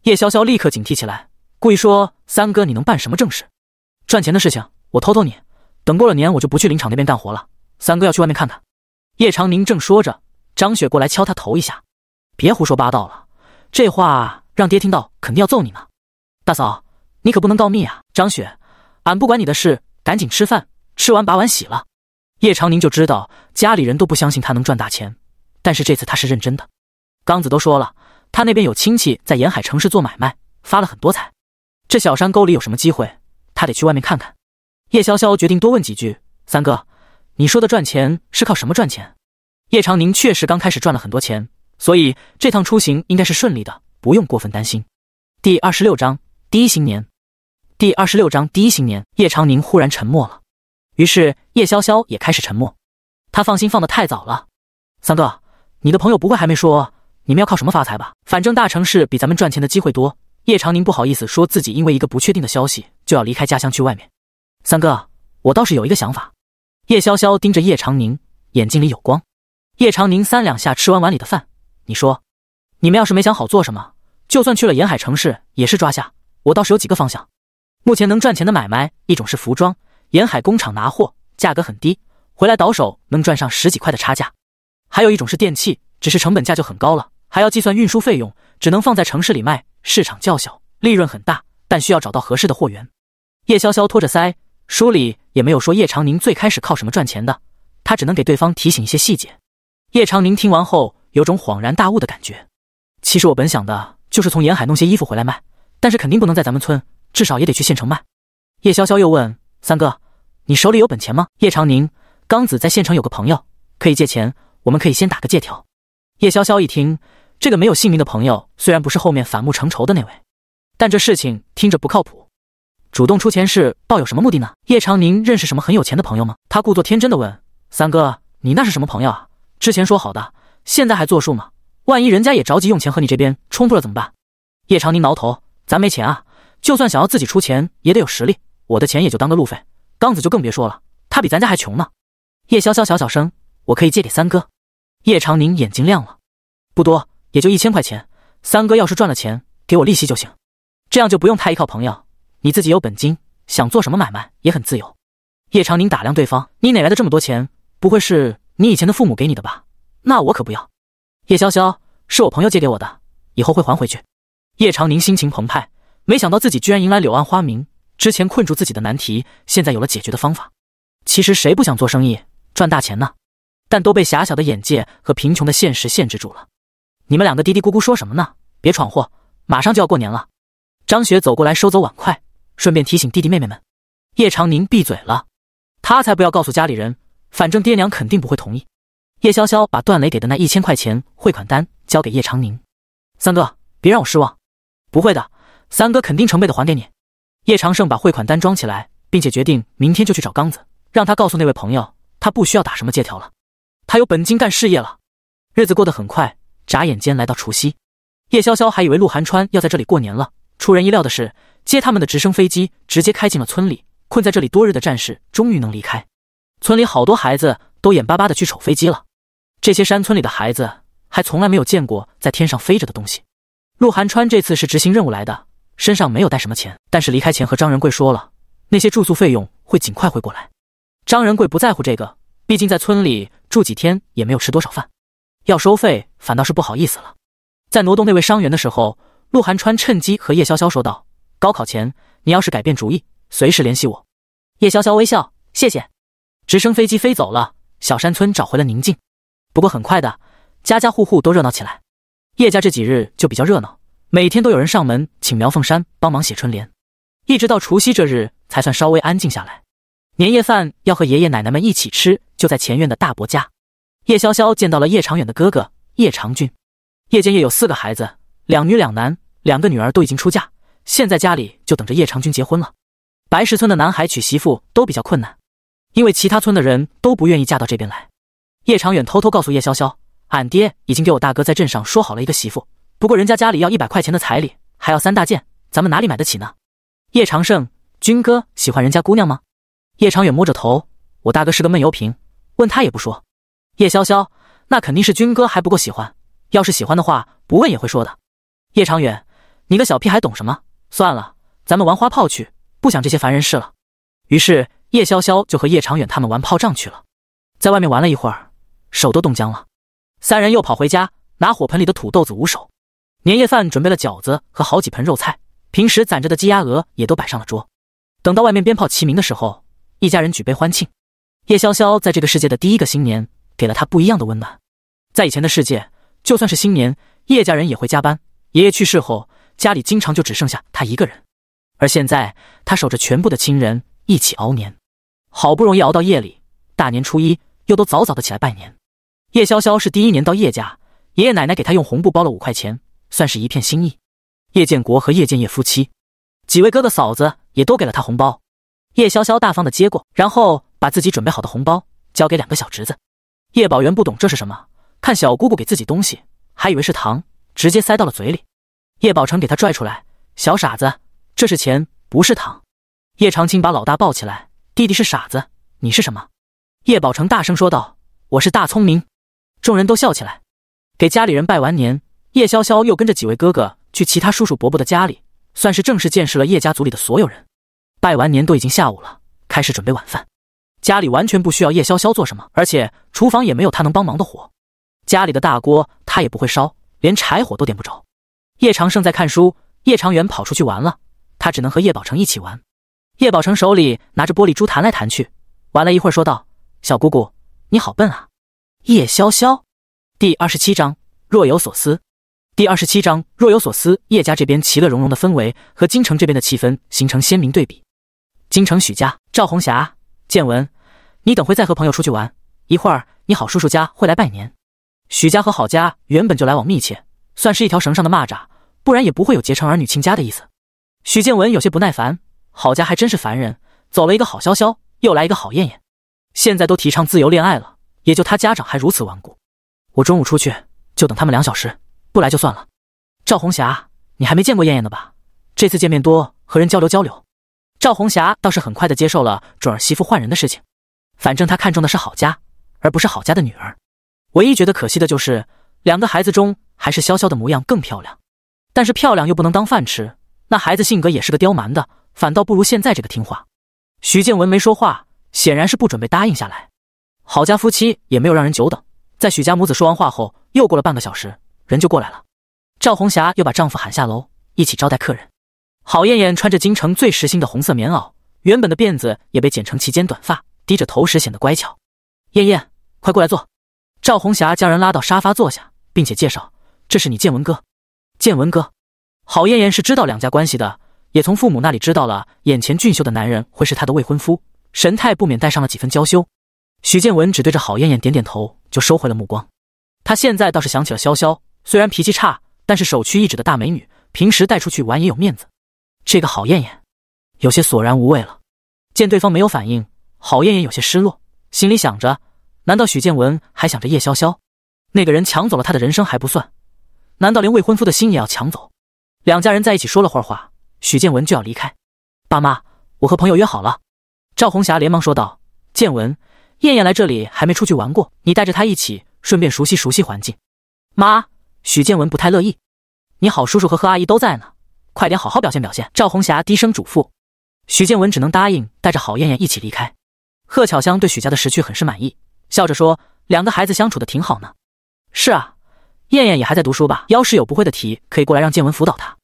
Speaker 1: 叶潇潇立刻警惕起来，故意说：“三哥，你能办什么正事？赚钱的事情我偷偷你。等过了年，我就不去林场那边干活了。三哥要去外面看看。”叶长宁正说着，张雪过来敲他头一下：“别胡说八道了，这话让爹听到肯定要揍你呢。大嫂，你可不能告密啊！”张雪，俺不管你的事，赶紧吃饭，吃完把碗洗了。叶长宁就知道家里人都不相信他能赚大钱，但是这次他是认真的。刚子都说了，他那边有亲戚在沿海城市做买卖，发了很多财。这小山沟里有什么机会，他得去外面看看。叶潇潇决定多问几句：“三哥，你说的赚钱是靠什么赚钱？”叶长宁确实刚开始赚了很多钱，所以这趟出行应该是顺利的，不用过分担心。第二十六章第一新年。第二十六章第一新年。叶长宁忽然沉默了。于是叶潇潇也开始沉默。他放心放得太早了。三哥，你的朋友不会还没说你们要靠什么发财吧？反正大城市比咱们赚钱的机会多。叶长宁不好意思说自己因为一个不确定的消息就要离开家乡去外面。三哥，我倒是有一个想法。叶潇潇盯着叶长宁，眼睛里有光。叶长宁三两下吃完碗里的饭，你说，你们要是没想好做什么，就算去了沿海城市也是抓瞎。我倒是有几个方向，目前能赚钱的买卖，一种是服装。沿海工厂拿货价格很低，回来倒手能赚上十几块的差价。还有一种是电器，只是成本价就很高了，还要计算运输费用，只能放在城市里卖，市场较小，利润很大，但需要找到合适的货源。叶潇潇托着腮，书里也没有说叶长宁最开始靠什么赚钱的，他只能给对方提醒一些细节。叶长宁听完后，有种恍然大悟的感觉。其实我本想的，就是从沿海弄些衣服回来卖，但是肯定不能在咱们村，至少也得去县城卖。叶潇潇又问三哥。你手里有本钱吗？叶长宁，刚子在县城有个朋友，可以借钱，我们可以先打个借条。叶潇潇一听，这个没有姓名的朋友，虽然不是后面反目成仇的那位，但这事情听着不靠谱。主动出钱是抱有什么目的呢？叶长宁认识什么很有钱的朋友吗？他故作天真的问：“三哥，你那是什么朋友啊？之前说好的，现在还作数吗？万一人家也着急用钱和你这边冲突了怎么办？”叶长宁挠头：“咱没钱啊，就算想要自己出钱，也得有实力。我的钱也就当个路费。”刚子就更别说了，他比咱家还穷呢。叶潇潇小小声：“我可以借给三哥。”叶长宁眼睛亮了：“不多，也就一千块钱。三哥要是赚了钱，给我利息就行，这样就不用太依靠朋友。你自己有本金，想做什么买卖也很自由。”叶长宁打量对方：“你哪来的这么多钱？不会是你以前的父母给你的吧？那我可不要。”叶潇潇：“是我朋友借给我的，以后会还回去。”叶长宁心情澎湃，没想到自己居然迎来柳暗花明。之前困住自己的难题，现在有了解决的方法。其实谁不想做生意赚大钱呢？但都被狭小的眼界和贫穷的现实限制住了。你们两个嘀嘀咕咕说什么呢？别闯祸！马上就要过年了。张雪走过来收走碗筷，顺便提醒弟弟妹妹们。叶长宁闭嘴了，他才不要告诉家里人，反正爹娘肯定不会同意。叶潇潇把段磊给的那一千块钱汇款单交给叶长宁，三哥，别让我失望。不会的，三哥肯定成倍的还给你。叶长胜把汇款单装起来，并且决定明天就去找刚子，让他告诉那位朋友，他不需要打什么借条了，他有本金干事业了。日子过得很快，眨眼间来到除夕。叶潇潇还以为陆寒川要在这里过年了，出人意料的是，接他们的直升飞机直接开进了村里，困在这里多日的战士终于能离开。村里好多孩子都眼巴巴的去瞅飞机了，这些山村里的孩子还从来没有见过在天上飞着的东西。陆寒川这次是执行任务来的。身上没有带什么钱，但是离开前和张仁贵说了，那些住宿费用会尽快汇过来。张仁贵不在乎这个，毕竟在村里住几天也没有吃多少饭，要收费反倒是不好意思了。在挪动那位伤员的时候，陆寒川趁机和叶潇潇说道：“高考前，你要是改变主意，随时联系我。”叶潇潇微笑，谢谢。直升飞机飞走了，小山村找回了宁静。不过很快的，家家户户都热闹起来。叶家这几日就比较热闹。每天都有人上门请苗凤山帮忙写春联，一直到除夕这日才算稍微安静下来。年夜饭要和爷爷奶奶们一起吃，就在前院的大伯家。叶潇潇见到了叶长远的哥哥叶长俊，叶建业有四个孩子，两女两男，两个女儿都已经出嫁，现在家里就等着叶长君结婚了。白石村的男孩娶媳妇都比较困难，因为其他村的人都不愿意嫁到这边来。叶长远偷偷告诉叶潇潇：“俺爹已经给我大哥在镇上说好了一个媳妇。”不过人家家里要一百块钱的彩礼，还要三大件，咱们哪里买得起呢？叶长胜，军哥喜欢人家姑娘吗？叶长远摸着头，我大哥是个闷油瓶，问他也不说。叶潇潇，那肯定是军哥还不够喜欢，要是喜欢的话，不问也会说的。叶长远，你个小屁孩懂什么？算了，咱们玩花炮去，不想这些烦人事了。于是叶潇潇就和叶长远他们玩炮仗去了，在外面玩了一会儿，手都冻僵了，三人又跑回家拿火盆里的土豆子捂手。年夜饭准备了饺子和好几盆肉菜，平时攒着的鸡鸭鹅也都摆上了桌。等到外面鞭炮齐鸣的时候，一家人举杯欢庆。叶潇潇在这个世界的第一个新年，给了他不一样的温暖。在以前的世界，就算是新年，叶家人也会加班。爷爷去世后，家里经常就只剩下他一个人。而现在，他守着全部的亲人一起熬年。好不容易熬到夜里，大年初一又都早早的起来拜年。叶潇潇是第一年到叶家，爷爷奶奶给他用红布包了五块钱。算是一片心意。叶建国和叶建业夫妻，几位哥哥嫂子也都给了他红包。叶潇潇大方的接过，然后把自己准备好的红包交给两个小侄子。叶宝元不懂这是什么，看小姑姑给自己东西，还以为是糖，直接塞到了嘴里。叶宝成给他拽出来，小傻子，这是钱，不是糖。叶长青把老大抱起来，弟弟是傻子，你是什么？叶宝成大声说道：“我是大聪明。”众人都笑起来。给家里人拜完年。叶潇潇又跟着几位哥哥去其他叔叔伯伯的家里，算是正式见识了叶家族里的所有人。拜完年都已经下午了，开始准备晚饭。家里完全不需要叶潇潇做什么，而且厨房也没有他能帮忙的活。家里的大锅他也不会烧，连柴火都点不着。叶长胜在看书，叶长元跑出去玩了，他只能和叶宝成一起玩。叶宝成手里拿着玻璃珠弹来弹去，玩了一会儿说道：“小姑姑，你好笨啊！”叶潇潇，第二十七章若有所思。第二十七章，若有所思。叶家这边其乐融融的氛围和京城这边的气氛形成鲜明对比。京城许家，赵红霞，建文，你等会再和朋友出去玩，一会儿你好叔叔家会来拜年。许家和郝家原本就来往密切，算是一条绳上的蚂蚱，不然也不会有结成儿女亲家的意思。许建文有些不耐烦，郝家还真是烦人，走了一个郝潇潇，又来一个郝燕燕，现在都提倡自由恋爱了，也就他家长还如此顽固。我中午出去，就等他们两小时。不来就算了，赵红霞，你还没见过燕燕的吧？这次见面多和人交流交流。赵红霞倒是很快的接受了准儿媳妇换人的事情，反正她看中的是郝家，而不是郝家的女儿。唯一觉得可惜的就是两个孩子中还是潇潇的模样更漂亮，但是漂亮又不能当饭吃，那孩子性格也是个刁蛮的，反倒不如现在这个听话。徐建文没说话，显然是不准备答应下来。郝家夫妻也没有让人久等，在许家母子说完话后，又过了半个小时。人就过来了，赵红霞又把丈夫喊下楼，一起招待客人。郝燕燕穿着京城最时兴的红色棉袄，原本的辫子也被剪成齐肩短发，低着头时显得乖巧。燕燕，快过来坐。赵红霞将人拉到沙发坐下，并且介绍：“这是你建文哥。”建文哥，郝燕燕是知道两家关系的，也从父母那里知道了眼前俊秀的男人会是她的未婚夫，神态不免带上了几分娇羞。许建文只对着郝燕燕点点头，就收回了目光。他现在倒是想起了潇潇。虽然脾气差，但是首屈一指的大美女，平时带出去玩也有面子。这个郝燕燕，有些索然无味了。见对方没有反应，郝燕燕有些失落，心里想着：难道许建文还想着叶潇潇？那个人抢走了他的人生还不算，难道连未婚夫的心也要抢走？两家人在一起说了会儿话，许建文就要离开。爸妈，我和朋友约好了。赵红霞连忙说道：“建文，燕燕来这里还没出去玩过，你带着她一起，顺便熟悉熟悉环境。”妈。许建文不太乐意。你好，叔叔和贺阿姨都在呢，快点好好表现表现。赵红霞低声嘱咐。许建文只能答应，带着郝艳艳一起离开。贺巧香对许家的识趣很是满意，笑着说：“两个孩子相处的挺好呢。”“是啊，燕燕也还在读书吧？要是有不会的题，可以过来让建文辅导她。”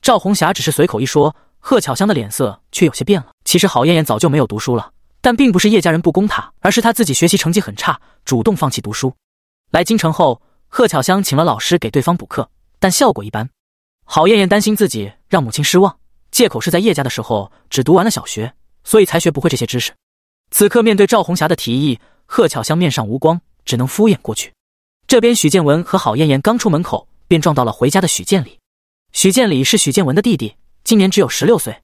Speaker 1: 赵红霞只是随口一说，贺巧香的脸色却有些变了。其实郝艳艳早就没有读书了，但并不是叶家人不供她，而是她自己学习成绩很差，主动放弃读书。来京城后。贺巧香请了老师给对方补课，但效果一般。郝艳艳担心自己让母亲失望，借口是在叶家的时候只读完了小学，所以才学不会这些知识。此刻面对赵红霞的提议，贺巧香面上无光，只能敷衍过去。这边许建文和郝艳艳刚出门口，便撞到了回家的许建礼。许建礼是许建文的弟弟，今年只有十六岁。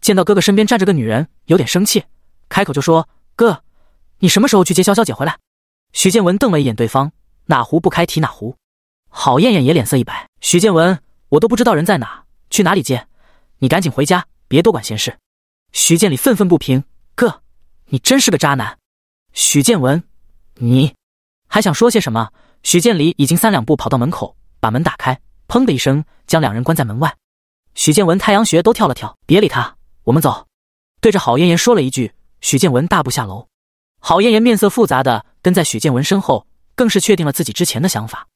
Speaker 1: 见到哥哥身边站着个女人，有点生气，开口就说：“哥，你什么时候去接潇潇姐回来？”许建文瞪了一眼对方。哪壶不开提哪壶，郝艳艳也脸色一白。许建文，我都不知道人在哪，去哪里见？你赶紧回家，别多管闲事。许建礼愤愤不平：“哥，你真是个渣男！”许建文，你还想说些什么？许建礼已经三两步跑到门口，把门打开，砰的一声将两人关在门外。许建文太阳穴都跳了跳，别理他，我们走。对着郝艳艳说了一句。许建文大步下楼，郝艳艳面色复杂的跟在许建文身后。更是确定了自己之前的想法。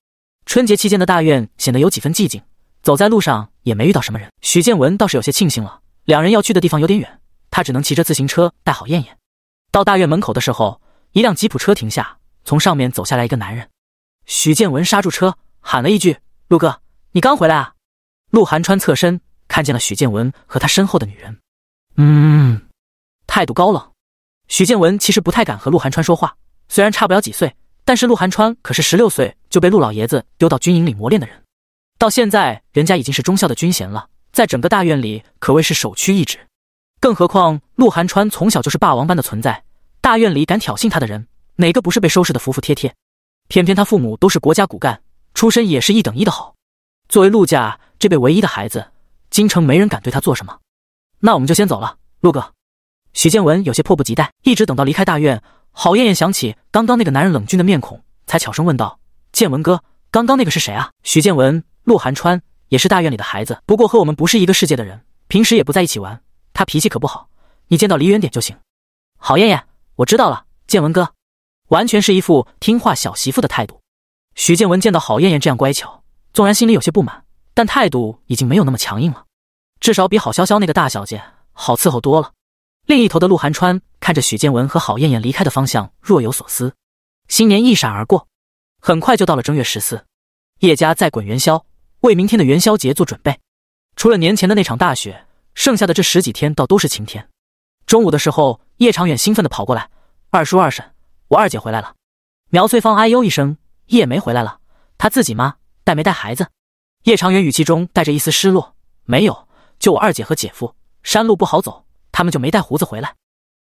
Speaker 1: 春节期间的大院显得有几分寂静，走在路上也没遇到什么人。许建文倒是有些庆幸了，两人要去的地方有点远，他只能骑着自行车带好燕燕。到大院门口的时候，一辆吉普车停下，从上面走下来一个男人。许建文刹住车，喊了一句：“陆哥，你刚回来啊？”陆寒川侧身看见了许建文和他身后的女人，嗯，态度高冷。许建文其实不太敢和陆寒川说话，虽然差不了几岁。但是陆寒川可是十六岁就被陆老爷子丢到军营里磨练的人，到现在人家已经是中校的军衔了，在整个大院里可谓是首屈一指。更何况陆寒川从小就是霸王般的存在，大院里敢挑衅他的人，哪个不是被收拾的服服帖帖？偏偏他父母都是国家骨干，出身也是一等一的好。作为陆家这辈唯一的孩子，京城没人敢对他做什么。那我们就先走了，陆哥。许建文有些迫不及待，一直等到离开大院。郝燕燕想起刚刚那个男人冷峻的面孔，才悄声问道：“建文哥，刚刚那个是谁啊？”许建文、陆寒川也是大院里的孩子，不过和我们不是一个世界的人，平时也不在一起玩。他脾气可不好，你见到离远点就行。郝燕燕，我知道了，建文哥。完全是一副听话小媳妇的态度。许建文见到郝燕燕这样乖巧，纵然心里有些不满，但态度已经没有那么强硬了，至少比郝潇潇那个大小姐好伺候多了。另一头的陆寒川看着许建文和郝艳艳离开的方向，若有所思。新年一闪而过，很快就到了正月十四。叶家在滚元宵，为明天的元宵节做准备。除了年前的那场大雪，剩下的这十几天倒都是晴天。中午的时候，叶长远兴奋的跑过来：“二叔、二婶，我二姐回来了。”苗翠芳：“哎呦一声，叶梅回来了，她自己吗？带没带孩子？”叶长远语气中带着一丝失落：“没有，就我二姐和姐夫。山路不好走。”他们就没带胡子回来。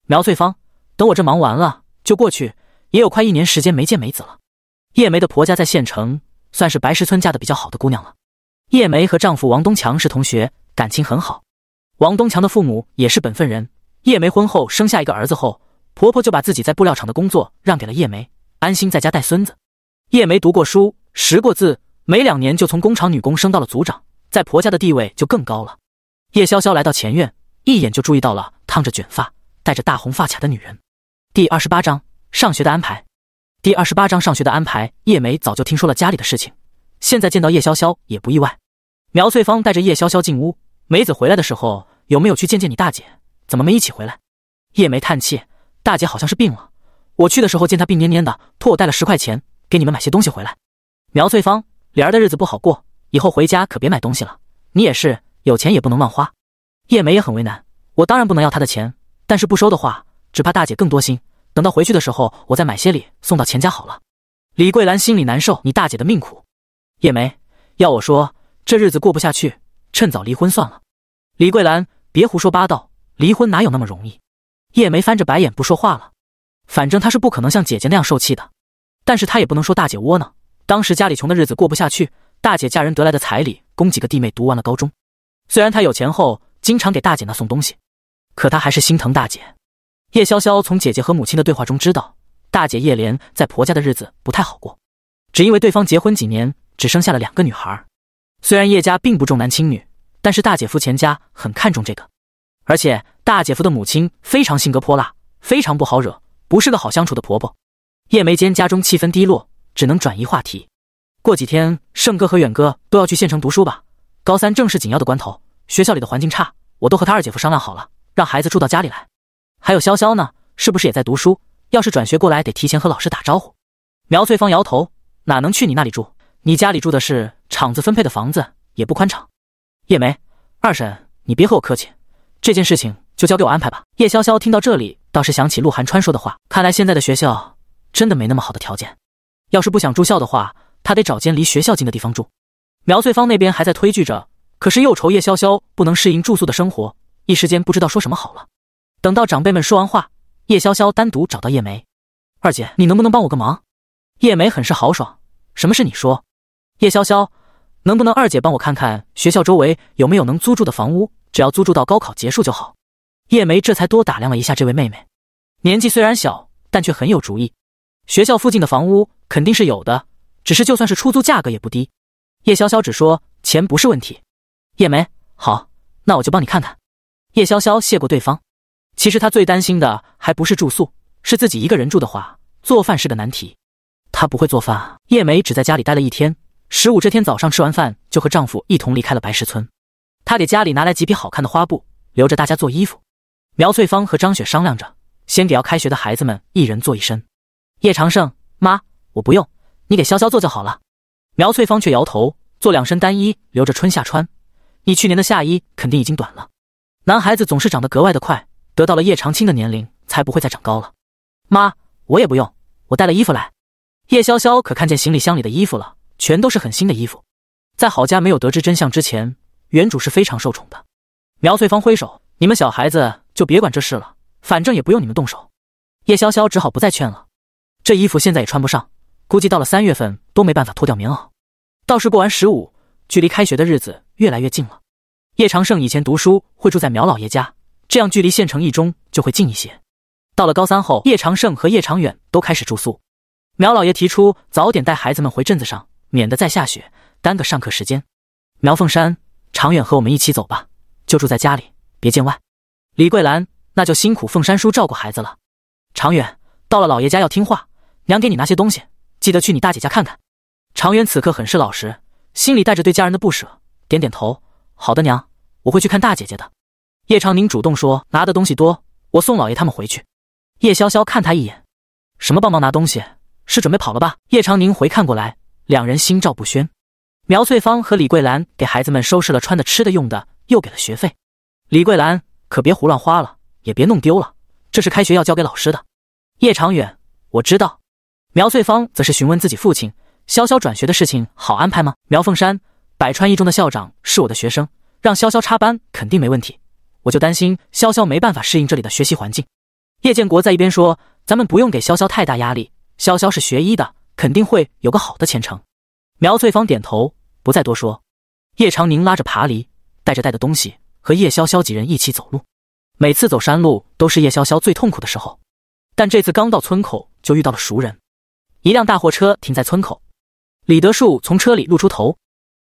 Speaker 1: 苗翠芳，等我这忙完了就过去。也有快一年时间没见梅子了。叶梅的婆家在县城，算是白石村嫁的比较好的姑娘了。叶梅和丈夫王东强是同学，感情很好。王东强的父母也是本分人。叶梅婚后生下一个儿子后，婆婆就把自己在布料厂的工作让给了叶梅，安心在家带孙子。叶梅读过书，识过字，没两年就从工厂女工升到了组长，在婆家的地位就更高了。叶潇潇来到前院。一眼就注意到了烫着卷发、戴着大红发卡的女人。第二十八章上学的安排。第二十八章上学的安排。叶梅早就听说了家里的事情，现在见到叶潇潇也不意外。苗翠芳带着叶潇潇进屋。梅子回来的时候有没有去见见你大姐？怎么没一起回来？叶梅叹气：“大姐好像是病了，我去的时候见她病蔫蔫的，托我带了十块钱给你们买些东西回来。”苗翠芳：“莲儿的日子不好过，以后回家可别买东西了。你也是有钱也不能乱花。”叶梅也很为难，我当然不能要她的钱，但是不收的话，只怕大姐更多心。等到回去的时候，我再买些礼送到钱家好了。李桂兰心里难受，你大姐的命苦。叶梅，要我说，这日子过不下去，趁早离婚算了。李桂兰，别胡说八道，离婚哪有那么容易？叶梅翻着白眼不说话了。反正她是不可能像姐姐那样受气的，但是她也不能说大姐窝囊。当时家里穷的日子过不下去，大姐嫁人得来的彩礼，供几个弟妹读完了高中。虽然她有钱后。经常给大姐那送东西，可她还是心疼大姐。叶潇潇从姐姐和母亲的对话中知道，大姐叶莲在婆家的日子不太好过，只因为对方结婚几年只生下了两个女孩。虽然叶家并不重男轻女，但是大姐夫钱家很看重这个，而且大姐夫的母亲非常性格泼辣，非常不好惹，不是个好相处的婆婆。叶眉间家中气氛低落，只能转移话题。过几天，胜哥和远哥都要去县城读书吧？高三正是紧要的关头。学校里的环境差，我都和他二姐夫商量好了，让孩子住到家里来。还有潇潇呢，是不是也在读书？要是转学过来，得提前和老师打招呼。苗翠芳摇头，哪能去你那里住？你家里住的是厂子分配的房子，也不宽敞。叶梅，二婶，你别和我客气，这件事情就交给我安排吧。叶潇潇听到这里，倒是想起陆寒川说的话，看来现在的学校真的没那么好的条件。要是不想住校的话，他得找间离学校近的地方住。苗翠芳那边还在推拒着。可是又愁叶潇潇不能适应住宿的生活，一时间不知道说什么好了。等到长辈们说完话，叶潇潇单独找到叶梅：“二姐，你能不能帮我个忙？”叶梅很是豪爽：“什么事你说。”叶潇潇：“能不能二姐帮我看看学校周围有没有能租住的房屋？只要租住到高考结束就好。”叶梅这才多打量了一下这位妹妹，年纪虽然小，但却很有主意。学校附近的房屋肯定是有的，只是就算是出租价格也不低。叶潇潇只说：“钱不是问题。”叶梅，好，那我就帮你看看。叶潇潇谢过对方。其实她最担心的还不是住宿，是自己一个人住的话，做饭是个难题。她不会做饭叶梅只在家里待了一天，十五这天早上吃完饭就和丈夫一同离开了白石村。她给家里拿来几匹好看的花布，留着大家做衣服。苗翠芳和张雪商量着，先给要开学的孩子们一人做一身。叶长胜，妈，我不用，你给潇潇做就好了。苗翠芳却摇头，做两身单衣，留着春夏穿。你去年的夏衣肯定已经短了，男孩子总是长得格外的快，得到了叶长青的年龄才不会再长高了。妈，我也不用，我带了衣服来。叶潇潇可看见行李箱里的衣服了，全都是很新的衣服。在郝家没有得知真相之前，原主是非常受宠的。苗翠芳挥手，你们小孩子就别管这事了，反正也不用你们动手。叶潇潇只好不再劝了。这衣服现在也穿不上，估计到了三月份都没办法脱掉棉袄。倒是过完十五。距离开学的日子越来越近了。叶长胜以前读书会住在苗老爷家，这样距离县城一中就会近一些。到了高三后，叶长胜和叶长远都开始住宿。苗老爷提出早点带孩子们回镇子上，免得再下雪耽搁上课时间。苗凤山、长远和我们一起走吧，就住在家里，别见外。李桂兰，那就辛苦凤山叔照顾孩子了。长远，到了老爷家要听话，娘给你拿些东西，记得去你大姐家看看。长远此刻很是老实。心里带着对家人的不舍，点点头。好的，娘，我会去看大姐姐的。叶长宁主动说：“拿的东西多，我送老爷他们回去。”叶潇潇看他一眼：“什么帮忙拿东西？是准备跑了吧？”叶长宁回看过来，两人心照不宣。苗翠芳和李桂兰给孩子们收拾了穿的、吃的、用的，又给了学费。李桂兰可别胡乱花了，也别弄丢了，这是开学要交给老师的。叶长远，我知道。苗翠芳则是询问自己父亲。潇潇转学的事情好安排吗？苗凤山，百川一中的校长是我的学生，让潇潇插班肯定没问题。我就担心潇潇没办法适应这里的学习环境。叶建国在一边说：“咱们不用给潇潇太大压力，潇潇是学医的，肯定会有个好的前程。”苗翠芳点头，不再多说。叶长宁拉着爬犁，带着带的东西，和叶潇潇几人一起走路。每次走山路都是叶潇潇最痛苦的时候，但这次刚到村口就遇到了熟人，一辆大货车停在村口。李德树从车里露出头：“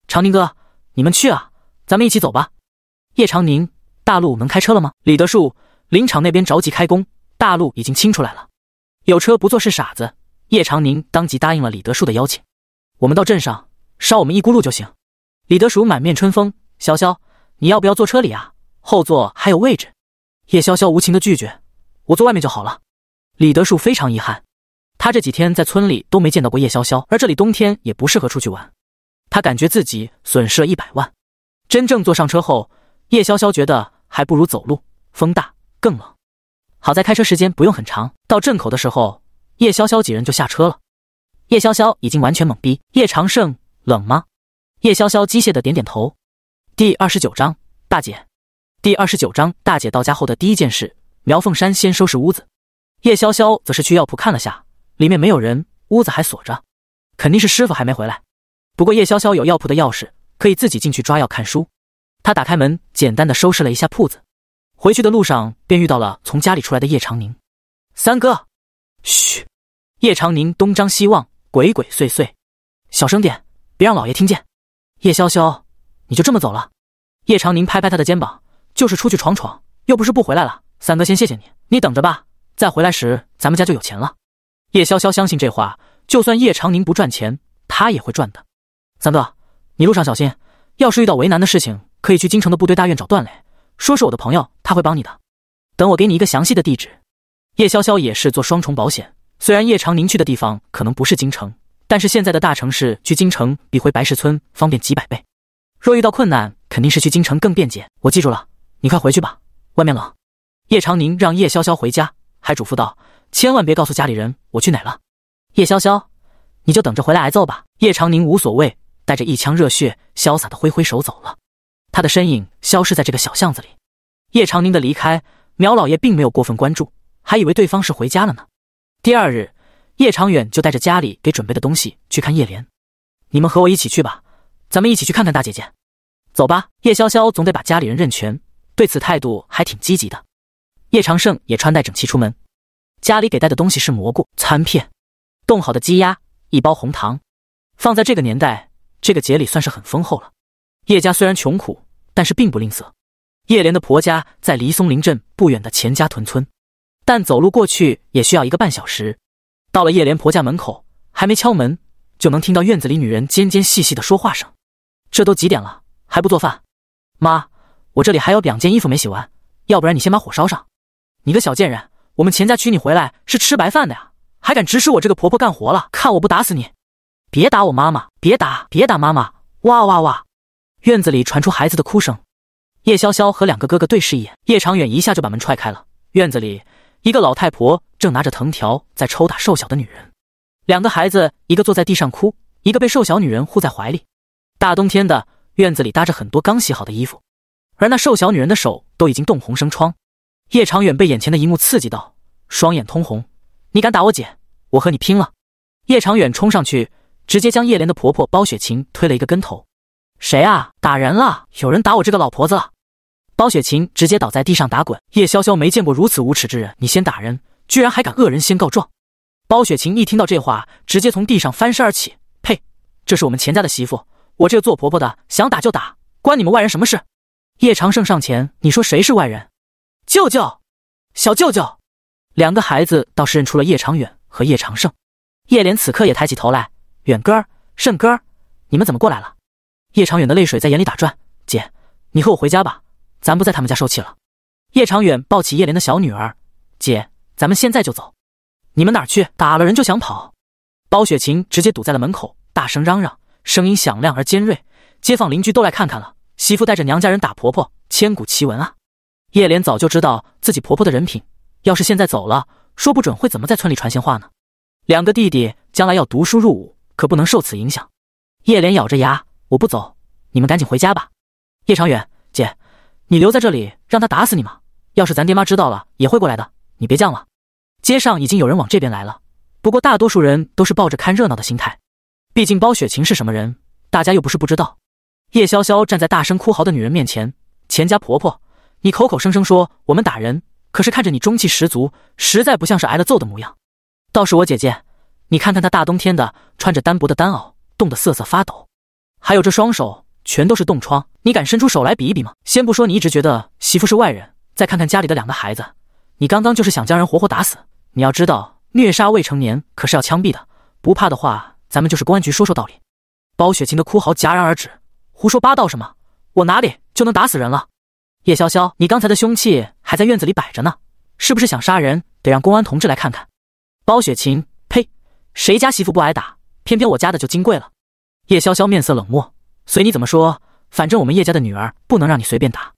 Speaker 1: 长宁哥，你们去啊，咱们一起走吧。”叶长宁：“大路能开车了吗？”李德树：“林场那边着急开工，大路已经清出来了，有车不坐是傻子。”叶长宁当即答应了李德树的邀请：“我们到镇上烧我们一轱辘就行。”李德树满面春风：“潇潇，你要不要坐车里啊？后座还有位置。”叶潇潇无情的拒绝：“我坐外面就好了。”李德树非常遗憾。他这几天在村里都没见到过叶潇潇，而这里冬天也不适合出去玩。他感觉自己损失了一百万。真正坐上车后，叶潇潇觉得还不如走路，风大更冷。好在开车时间不用很长。到镇口的时候，叶潇潇几人就下车了。叶潇潇已经完全懵逼。叶长胜冷吗？叶潇潇机械的点点头。第二十九章大姐。第二十九章大姐到家后的第一件事，苗凤山先收拾屋子，叶潇潇则是去药铺看了下。里面没有人，屋子还锁着，肯定是师傅还没回来。不过叶潇潇有药铺的钥匙，可以自己进去抓药、看书。他打开门，简单的收拾了一下铺子，回去的路上便遇到了从家里出来的叶长宁。三哥，嘘！叶长宁东张西望，鬼鬼祟祟，小声点，别让老爷听见。叶潇潇，你就这么走了？叶长宁拍拍他的肩膀，就是出去闯闯，又不是不回来了。三哥，先谢谢你，你等着吧，再回来时咱们家就有钱了。叶潇潇相信这话，就算叶长宁不赚钱，他也会赚的。三哥，你路上小心，要是遇到为难的事情，可以去京城的部队大院找段磊，说是我的朋友，他会帮你的。等我给你一个详细的地址。叶潇潇也是做双重保险，虽然叶长宁去的地方可能不是京城，但是现在的大城市去京城比回白石村方便几百倍，若遇到困难，肯定是去京城更便捷。我记住了，你快回去吧，外面冷。叶长宁让叶潇潇回家，还嘱咐道。千万别告诉家里人我去哪了，叶潇潇，你就等着回来挨揍吧。叶长宁无所谓，带着一腔热血，潇洒的挥挥手走了，他的身影消失在这个小巷子里。叶长宁的离开，苗老爷并没有过分关注，还以为对方是回家了呢。第二日，叶长远就带着家里给准备的东西去看叶莲，你们和我一起去吧，咱们一起去看看大姐姐。走吧，叶潇潇总得把家里人认全，对此态度还挺积极的。叶长胜也穿戴整齐出门。家里给带的东西是蘑菇、餐片、冻好的鸡鸭、一包红糖，放在这个年代，这个节里算是很丰厚了。叶家虽然穷苦，但是并不吝啬。叶莲的婆家在离松林镇不远的钱家屯村，但走路过去也需要一个半小时。到了叶莲婆家门口，还没敲门，就能听到院子里女人尖尖细细的说话声。这都几点了还不做饭？妈，我这里还有两件衣服没洗完，要不然你先把火烧上。你个小贱人！我们钱家娶你回来是吃白饭的呀，还敢指使我这个婆婆干活了？看我不打死你！别打我妈妈，别打，别打妈妈！哇哇哇！院子里传出孩子的哭声。叶潇潇和两个哥哥对视一眼，叶长远一下就把门踹开了。院子里，一个老太婆正拿着藤条在抽打瘦小的女人，两个孩子，一个坐在地上哭，一个被瘦小女人护在怀里。大冬天的，院子里搭着很多刚洗好的衣服，而那瘦小女人的手都已经冻红生疮。叶长远被眼前的一幕刺激到，双眼通红。你敢打我姐，我和你拼了！叶长远冲上去，直接将叶莲的婆婆包雪琴推了一个跟头。谁啊？打人了？有人打我这个老婆子了？包雪琴直接倒在地上打滚。叶潇潇没见过如此无耻之人，你先打人，居然还敢恶人先告状。包雪琴一听到这话，直接从地上翻身而起。呸！这是我们钱家的媳妇，我这个做婆婆的想打就打，关你们外人什么事？叶长胜上前，你说谁是外人？舅舅，小舅舅，两个孩子倒是认出了叶长远和叶长胜。叶莲此刻也抬起头来，远哥儿，胜哥儿，你们怎么过来了？叶长远的泪水在眼里打转，姐，你和我回家吧，咱不在他们家受气了。叶长远抱起叶莲的小女儿，姐，咱们现在就走。你们哪去？打了人就想跑？包雪琴直接堵在了门口，大声嚷嚷，声音响亮而尖锐，街坊邻居都来看看了。媳妇带着娘家人打婆婆，千古奇闻啊！叶莲早就知道自己婆婆的人品，要是现在走了，说不准会怎么在村里传闲话呢。两个弟弟将来要读书入伍，可不能受此影响。叶莲咬着牙：“我不走，你们赶紧回家吧。”叶长远姐，你留在这里，让他打死你吗？要是咱爹妈知道了，也会过来的。你别犟了。街上已经有人往这边来了，不过大多数人都是抱着看热闹的心态。毕竟包雪琴是什么人，大家又不是不知道。叶潇潇站在大声哭嚎的女人面前，钱家婆婆。你口口声声说我们打人，可是看着你中气十足，实在不像是挨了揍的模样。倒是我姐姐，你看看她大冬天的穿着单薄的单袄，冻得瑟瑟发抖，还有这双手全都是冻疮，你敢伸出手来比一比吗？先不说你一直觉得媳妇是外人，再看看家里的两个孩子，你刚刚就是想将人活活打死。你要知道，虐杀未成年可是要枪毙的，不怕的话，咱们就是公安局说说道理。包雪琴的哭嚎戛然而止，胡说八道什么？我哪里就能打死人了？叶潇潇，你刚才的凶器还在院子里摆着呢，是不是想杀人？得让公安同志来看看。包雪琴，呸，谁家媳妇不挨打？偏偏我家的就金贵了。叶潇潇面色冷漠，随你怎么说，反正我们叶家的女儿不能让你随便打。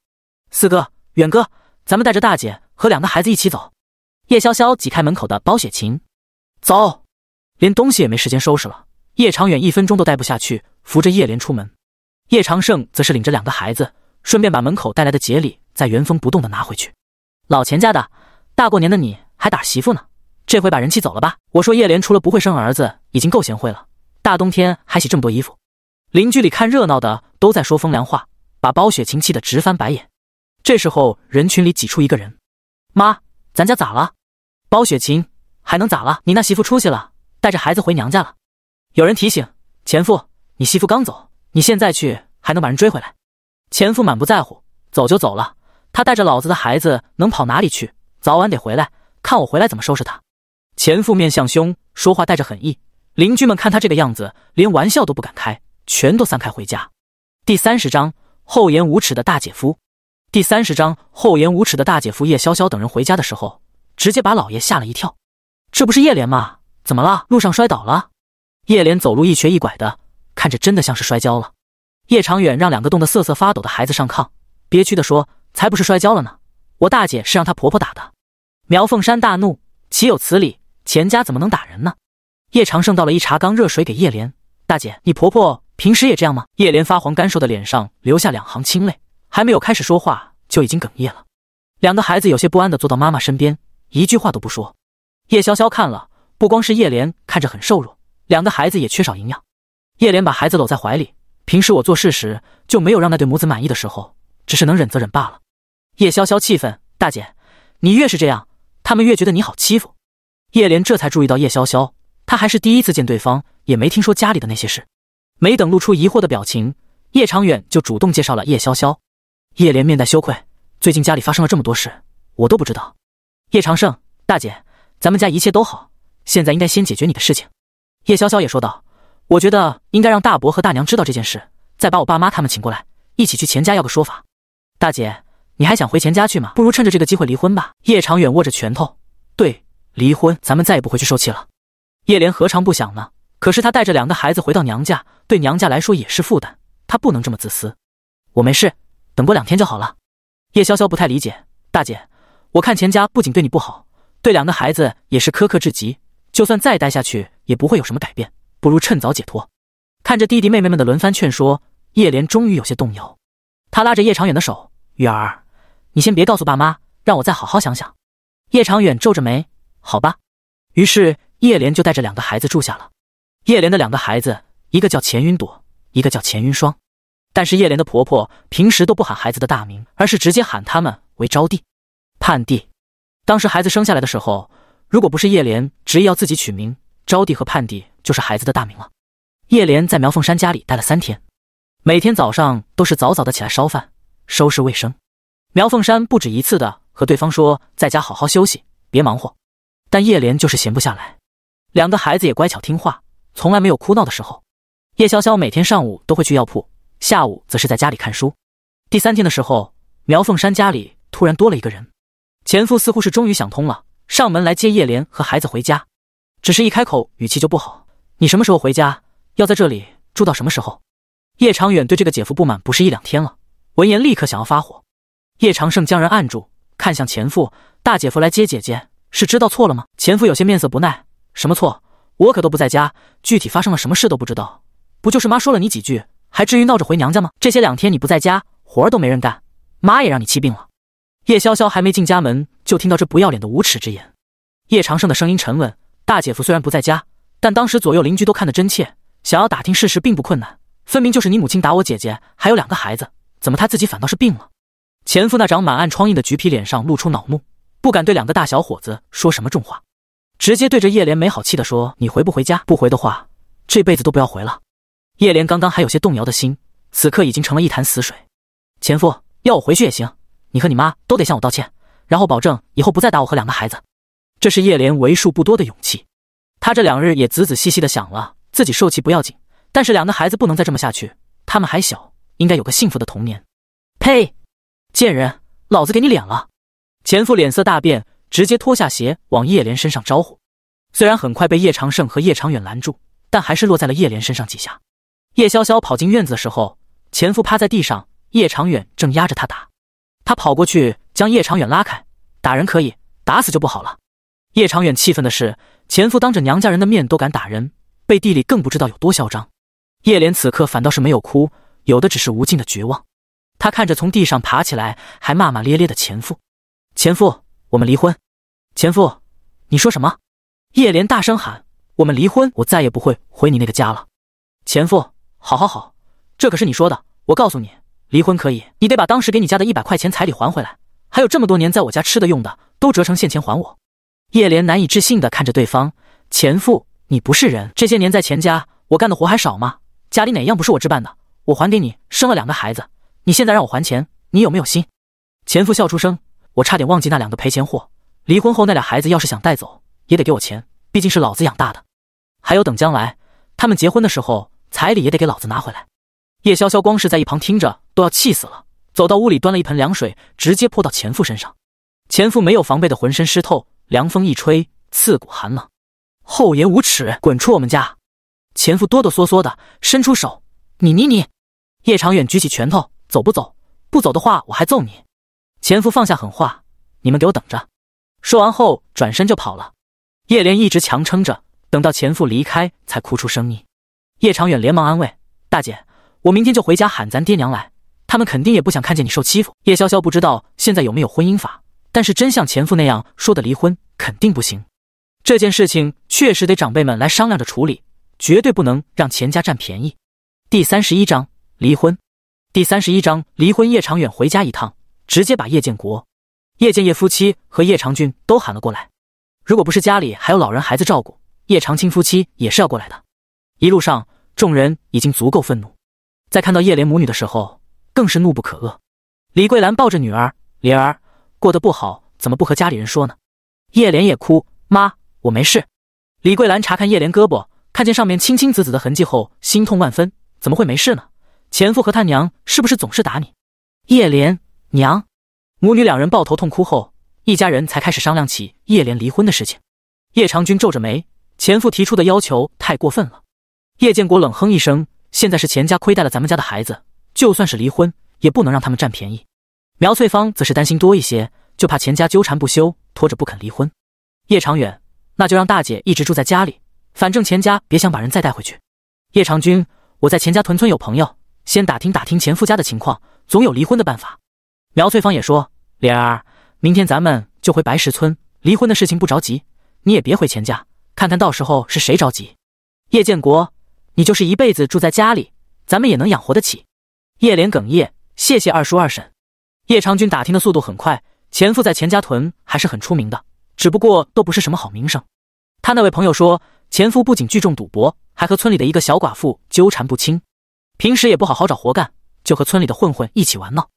Speaker 1: 四哥，远哥，咱们带着大姐和两个孩子一起走。叶潇潇挤开门口的包雪琴，走，连东西也没时间收拾了。叶长远一分钟都待不下去，扶着叶莲出门。叶长胜则是领着两个孩子。顺便把门口带来的杰里再原封不动的拿回去。老钱家的大过年的你还打媳妇呢？这回把人气走了吧？我说叶莲除了不会生儿子，已经够贤惠了。大冬天还洗这么多衣服，邻居里看热闹的都在说风凉话，把包雪琴气得直翻白眼。这时候人群里挤出一个人：“妈，咱家咋了？”包雪琴还能咋了？你那媳妇出息了，带着孩子回娘家了。有人提醒前夫，你媳妇刚走，你现在去还能把人追回来。”前夫满不在乎，走就走了。他带着老子的孩子能跑哪里去？早晚得回来，看我回来怎么收拾他。前夫面相凶，说话带着狠意。邻居们看他这个样子，连玩笑都不敢开，全都散开回家。第三十章厚颜无耻的大姐夫。第三十章厚颜无耻的大姐夫。叶潇潇等人回家的时候，直接把老爷吓了一跳。这不是叶莲吗？怎么了？路上摔倒了？叶莲走路一瘸一拐的，看着真的像是摔跤了。叶长远让两个冻得瑟瑟发抖的孩子上炕，憋屈地说：“才不是摔跤了呢，我大姐是让她婆婆打的。”苗凤山大怒：“岂有此理！钱家怎么能打人呢？”叶长胜倒了一茶缸热水给叶莲：“大姐，你婆婆平时也这样吗？”叶莲发黄干瘦的脸上留下两行清泪，还没有开始说话就已经哽咽了。两个孩子有些不安地坐到妈妈身边，一句话都不说。叶潇潇看了，不光是叶莲看着很瘦弱，两个孩子也缺少营养。叶莲把孩子搂在怀里。平时我做事时就没有让那对母子满意的时候，只是能忍则忍罢了。叶潇潇气愤：“大姐，你越是这样，他们越觉得你好欺负。”叶莲这才注意到叶潇潇，她还是第一次见对方，也没听说家里的那些事。没等露出疑惑的表情，叶长远就主动介绍了叶潇潇。叶莲面带羞愧：“最近家里发生了这么多事，我都不知道。”叶长胜：“大姐，咱们家一切都好，现在应该先解决你的事情。”叶潇潇也说道。我觉得应该让大伯和大娘知道这件事，再把我爸妈他们请过来，一起去钱家要个说法。大姐，你还想回钱家去吗？不如趁着这个机会离婚吧。叶长远握着拳头，对，离婚，咱们再也不回去受气了。叶莲何尝不想呢？可是她带着两个孩子回到娘家，对娘家来说也是负担，她不能这么自私。我没事，等过两天就好了。叶潇潇不太理解，大姐，我看钱家不仅对你不好，对两个孩子也是苛刻至极，就算再待下去，也不会有什么改变。不如趁早解脱。看着弟弟妹妹们的轮番劝说，叶莲终于有些动摇。他拉着叶长远的手：“远儿，你先别告诉爸妈，让我再好好想想。”叶长远皱着眉：“好吧。”于是叶莲就带着两个孩子住下了。叶莲的两个孩子，一个叫钱云朵，一个叫钱云霜。但是叶莲的婆婆平时都不喊孩子的大名，而是直接喊他们为招娣、盼娣。当时孩子生下来的时候，如果不是叶莲执意要自己取名招娣和盼娣，就是孩子的大名了。叶莲在苗凤山家里待了三天，每天早上都是早早的起来烧饭、收拾卫生。苗凤山不止一次的和对方说，在家好好休息，别忙活。但叶莲就是闲不下来。两个孩子也乖巧听话，从来没有哭闹的时候。叶潇潇每天上午都会去药铺，下午则是在家里看书。第三天的时候，苗凤山家里突然多了一个人，前夫似乎是终于想通了，上门来接叶莲和孩子回家。只是一开口，语气就不好。你什么时候回家？要在这里住到什么时候？叶长远对这个姐夫不满不是一两天了。闻言，立刻想要发火。叶长胜将人按住，看向前夫大姐夫来接姐姐，是知道错了吗？前夫有些面色不耐：“什么错？我可都不在家，具体发生了什么事都不知道。不就是妈说了你几句，还至于闹着回娘家吗？这些两天你不在家，活都没人干，妈也让你气病了。”叶潇潇还没进家门，就听到这不要脸的无耻之言。叶长胜的声音沉稳：“大姐夫虽然不在家。”但当时左右邻居都看得真切，想要打听事实并不困难。分明就是你母亲打我姐姐，还有两个孩子，怎么她自己反倒是病了？前夫那长满暗疮印的橘皮脸上露出恼怒，不敢对两个大小伙子说什么重话，直接对着叶莲没好气地说：“你回不回家？不回的话，这辈子都不要回了。”叶莲刚刚还有些动摇的心，此刻已经成了一潭死水。前夫要我回去也行，你和你妈都得向我道歉，然后保证以后不再打我和两个孩子。这是叶莲为数不多的勇气。他这两日也仔仔细细的想了，自己受气不要紧，但是两个孩子不能再这么下去，他们还小，应该有个幸福的童年。呸！贱人，老子给你脸了！前夫脸色大变，直接脱下鞋往叶莲身上招呼，虽然很快被叶长胜和叶长远拦住，但还是落在了叶莲身上几下。叶潇潇跑进院子的时候，前夫趴在地上，叶长远正压着他打，他跑过去将叶长远拉开，打人可以，打死就不好了。叶长远气愤的是。前夫当着娘家人的面都敢打人，背地里更不知道有多嚣张。叶莲此刻反倒是没有哭，有的只是无尽的绝望。她看着从地上爬起来还骂骂咧咧的前夫，前夫，我们离婚。前夫，你说什么？叶莲大声喊：“我们离婚！我再也不会回你那个家了。”前夫，好好好，这可是你说的。我告诉你，离婚可以，你得把当时给你家的一百块钱彩礼还回来，还有这么多年在我家吃的用的，都折成现钱还我。叶莲难以置信的看着对方，前夫，你不是人！这些年在钱家，我干的活还少吗？家里哪样不是我置办的？我还给你生了两个孩子，你现在让我还钱，你有没有心？前夫笑出声，我差点忘记那两个赔钱货。离婚后那俩孩子要是想带走，也得给我钱，毕竟是老子养大的。还有等将来他们结婚的时候，彩礼也得给老子拿回来。叶潇潇光是在一旁听着都要气死了，走到屋里端了一盆凉水，直接泼到前夫身上。前夫没有防备的浑身湿透。凉风一吹，刺骨寒冷。厚颜无耻，滚出我们家！前夫哆哆嗦嗦的伸出手，你你你！叶长远举起拳头，走不走？不走的话，我还揍你！前夫放下狠话，你们给我等着！说完后，转身就跑了。叶莲一直强撑着，等到前夫离开，才哭出声音。叶长远连忙安慰大姐：“我明天就回家喊咱爹娘来，他们肯定也不想看见你受欺负。”叶潇潇不知道现在有没有婚姻法。但是真像前夫那样说的离婚肯定不行，这件事情确实得长辈们来商量着处理，绝对不能让钱家占便宜。第三十一章离婚。第三十一章离婚。叶长远回家一趟，直接把叶建国、叶建业夫妻和叶长俊都喊了过来。如果不是家里还有老人孩子照顾，叶长青夫妻也是要过来的。一路上，众人已经足够愤怒，在看到叶莲母女的时候，更是怒不可遏。李桂兰抱着女儿莲儿。过得不好，怎么不和家里人说呢？叶莲也哭，妈，我没事。李桂兰查看叶莲胳膊，看见上面青青紫紫的痕迹后，心痛万分。怎么会没事呢？前夫和他娘是不是总是打你？叶莲，娘。母女两人抱头痛哭后，一家人才开始商量起叶莲离婚的事情。叶长君皱着眉，前夫提出的要求太过分了。叶建国冷哼一声，现在是钱家亏待了咱们家的孩子，就算是离婚，也不能让他们占便宜。苗翠芳则是担心多一些，就怕钱家纠缠不休，拖着不肯离婚。叶长远，那就让大姐一直住在家里，反正钱家别想把人再带回去。叶长军，我在钱家屯村有朋友，先打听打听钱夫家的情况，总有离婚的办法。苗翠芳也说：“莲儿，明天咱们就回白石村，离婚的事情不着急，你也别回钱家，看看到时候是谁着急。”叶建国，你就是一辈子住在家里，咱们也能养活得起。叶莲哽咽：“谢谢二叔二婶。”叶长军打听的速度很快，前夫在钱家屯还是很出名的，只不过都不是什么好名声。他那位朋友说，前夫不仅聚众赌博，还和村里的一个小寡妇纠缠不清，平时也不好好找活干，就和村里的混混一起玩闹，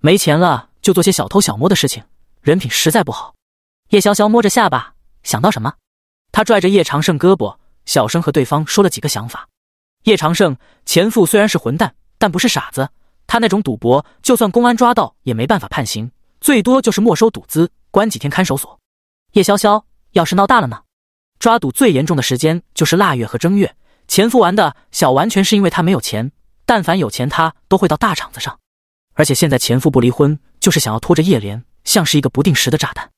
Speaker 1: 没钱了就做些小偷小摸的事情，人品实在不好。叶潇潇摸着下巴想到什么，他拽着叶长胜胳膊，小声和对方说了几个想法。叶长胜，前夫虽然是混蛋，但不是傻子。他那种赌博，就算公安抓到也没办法判刑，最多就是没收赌资，关几天看守所。叶潇潇，要是闹大了呢？抓赌最严重的时间就是腊月和正月。前夫玩的小，完全是因为他没有钱，但凡有钱，他都会到大场子上。而且现在前夫不离婚，就是想要拖着叶莲，像是一个不定时的炸弹。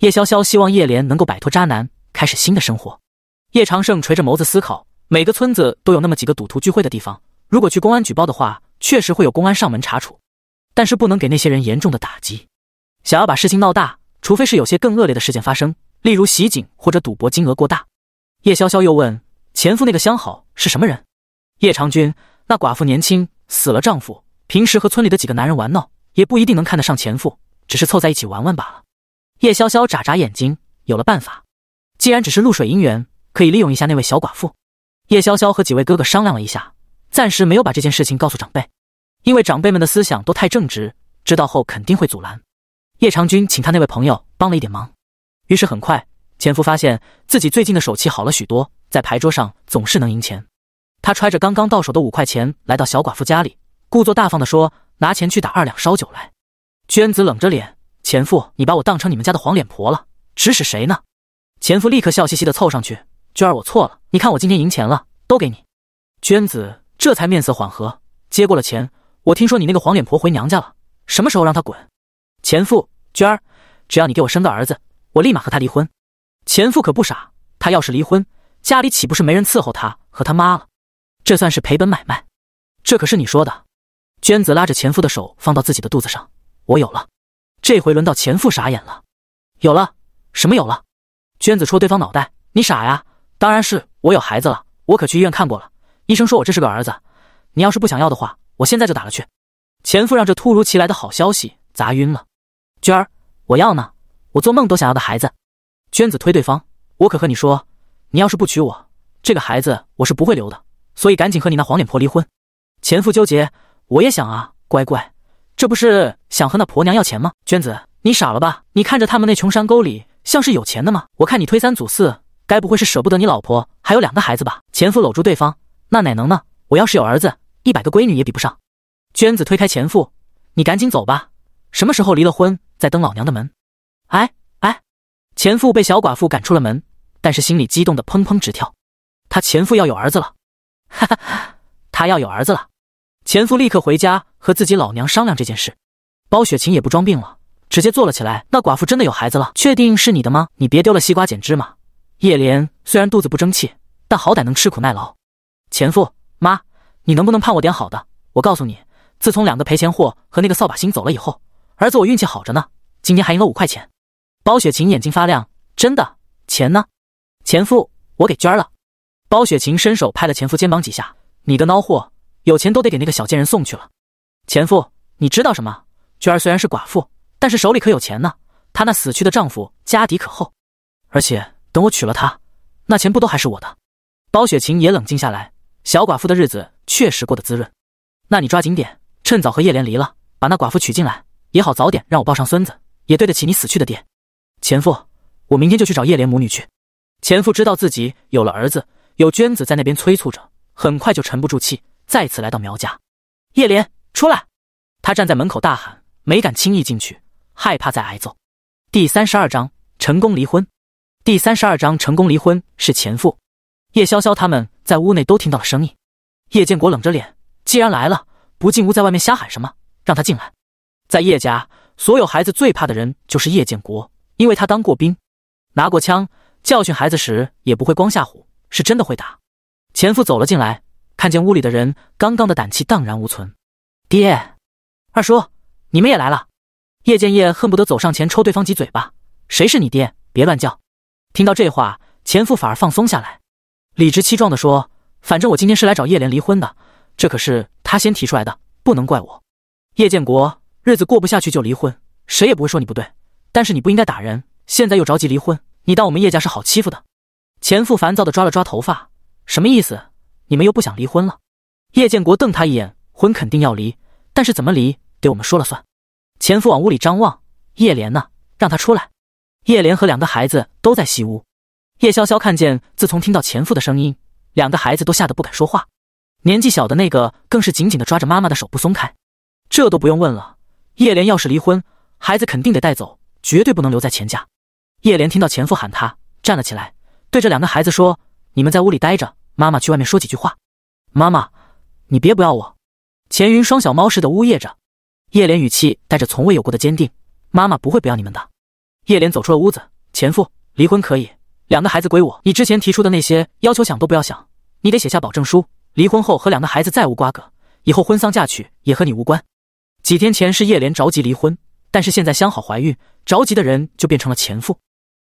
Speaker 1: 叶潇潇希望叶莲能够摆脱渣男，开始新的生活。叶长胜垂着眸子思考，每个村子都有那么几个赌徒聚会的地方，如果去公安举报的话。确实会有公安上门查处，但是不能给那些人严重的打击。想要把事情闹大，除非是有些更恶劣的事件发生，例如袭警或者赌博金额过大。叶潇潇又问：“前夫那个相好是什么人？”叶长君：“那寡妇年轻，死了丈夫，平时和村里的几个男人玩闹，也不一定能看得上前夫，只是凑在一起玩玩罢了。”叶潇潇眨眨眼睛，有了办法。既然只是露水姻缘，可以利用一下那位小寡妇。叶潇潇和几位哥哥商量了一下。暂时没有把这件事情告诉长辈，因为长辈们的思想都太正直，知道后肯定会阻拦。叶长军请他那位朋友帮了一点忙，于是很快，前夫发现自己最近的手气好了许多，在牌桌上总是能赢钱。他揣着刚刚到手的五块钱，来到小寡妇家里，故作大方地说：“拿钱去打二两烧酒来。”娟子冷着脸：“前夫，你把我当成你们家的黄脸婆了？指使谁呢？”前夫立刻笑嘻嘻地凑上去：“娟儿，我错了，你看我今天赢钱了，都给你。”娟子。这才面色缓和，接过了钱。我听说你那个黄脸婆回娘家了，什么时候让她滚？前夫娟儿，只要你给我生个儿子，我立马和她离婚。前夫可不傻，他要是离婚，家里岂不是没人伺候他和他妈了？这算是赔本买卖。这可是你说的。娟子拉着前夫的手放到自己的肚子上，我有了。这回轮到前夫傻眼了，有了什么有了？娟子戳对方脑袋，你傻呀？当然是我有孩子了，我可去医院看过了。医生说：“我这是个儿子，你要是不想要的话，我现在就打了去。”前夫让这突如其来的好消息砸晕了。娟儿，我要呢，我做梦都想要的孩子。娟子推对方：“我可和你说，你要是不娶我，这个孩子我是不会留的。所以赶紧和你那黄脸婆离婚。”前夫纠结：“我也想啊，乖乖，这不是想和那婆娘要钱吗？”娟子：“你傻了吧？你看着他们那穷山沟里像是有钱的吗？我看你推三阻四，该不会是舍不得你老婆还有两个孩子吧？”前夫搂住对方。那哪能呢？我要是有儿子，一百个闺女也比不上。娟子推开前夫：“你赶紧走吧，什么时候离了婚再登老娘的门。”哎哎，前夫被小寡妇赶出了门，但是心里激动的砰砰直跳。他前夫要有儿子了，哈哈，他要有儿子了。前夫立刻回家和自己老娘商量这件事。包雪琴也不装病了，直接坐了起来。那寡妇真的有孩子了？确定是你的吗？你别丢了西瓜捡芝麻。叶莲虽然肚子不争气，但好歹能吃苦耐劳。前夫，妈，你能不能盼我点好的？我告诉你，自从两个赔钱货和那个扫把星走了以后，儿子我运气好着呢，今天还赢了五块钱。包雪琴眼睛发亮，真的？钱呢？前夫，我给娟儿了。包雪琴伸手拍了前夫肩膀几下，你个孬货，有钱都得给那个小贱人送去了。前夫，你知道什么？娟儿虽然是寡妇，但是手里可有钱呢。她那死去的丈夫家底可厚，而且等我娶了她，那钱不都还是我的？包雪琴也冷静下来。小寡妇的日子确实过得滋润，那你抓紧点，趁早和叶莲离了，把那寡妇娶进来，也好早点让我抱上孙子，也对得起你死去的爹。前夫，我明天就去找叶莲母女去。前夫知道自己有了儿子，有娟子在那边催促着，很快就沉不住气，再次来到苗家。叶莲，出来！他站在门口大喊，没敢轻易进去，害怕再挨揍。第三十二章成功离婚。第三十二章成功离婚是前夫，叶潇潇他们。在屋内都听到了声音，叶建国冷着脸，既然来了，不进屋，在外面瞎喊什么？让他进来。在叶家，所有孩子最怕的人就是叶建国，因为他当过兵，拿过枪，教训孩子时也不会光吓唬，是真的会打。前夫走了进来，看见屋里的人，刚刚的胆气荡然无存。爹，二叔，你们也来了。叶建业恨不得走上前抽对方几嘴巴，谁是你爹？别乱叫！听到这话，前夫反而放松下来。理直气壮地说：“反正我今天是来找叶莲离婚的，这可是她先提出来的，不能怪我。”叶建国，日子过不下去就离婚，谁也不会说你不对。但是你不应该打人，现在又着急离婚，你当我们叶家是好欺负的？前夫烦躁地抓了抓头发，什么意思？你们又不想离婚了？叶建国瞪他一眼，婚肯定要离，但是怎么离，得我们说了算。前夫往屋里张望，叶莲呢？让他出来。叶莲和两个孩子都在西屋。叶潇潇看见，自从听到前夫的声音，两个孩子都吓得不敢说话，年纪小的那个更是紧紧的抓着妈妈的手不松开。这都不用问了，叶莲要是离婚，孩子肯定得带走，绝对不能留在钱家。叶莲听到前夫喊她，站了起来，对着两个孩子说：“你们在屋里待着，妈妈去外面说几句话。”“妈妈，你别不要我。”钱云双小猫似的呜咽着。叶莲语气带着从未有过的坚定：“妈妈不会不要你们的。”叶莲走出了屋子。前夫离婚可以。两个孩子归我，你之前提出的那些要求想都不要想，你得写下保证书，离婚后和两个孩子再无瓜葛，以后婚丧嫁娶也和你无关。几天前是叶莲着急离婚，但是现在相好怀孕，着急的人就变成了前夫。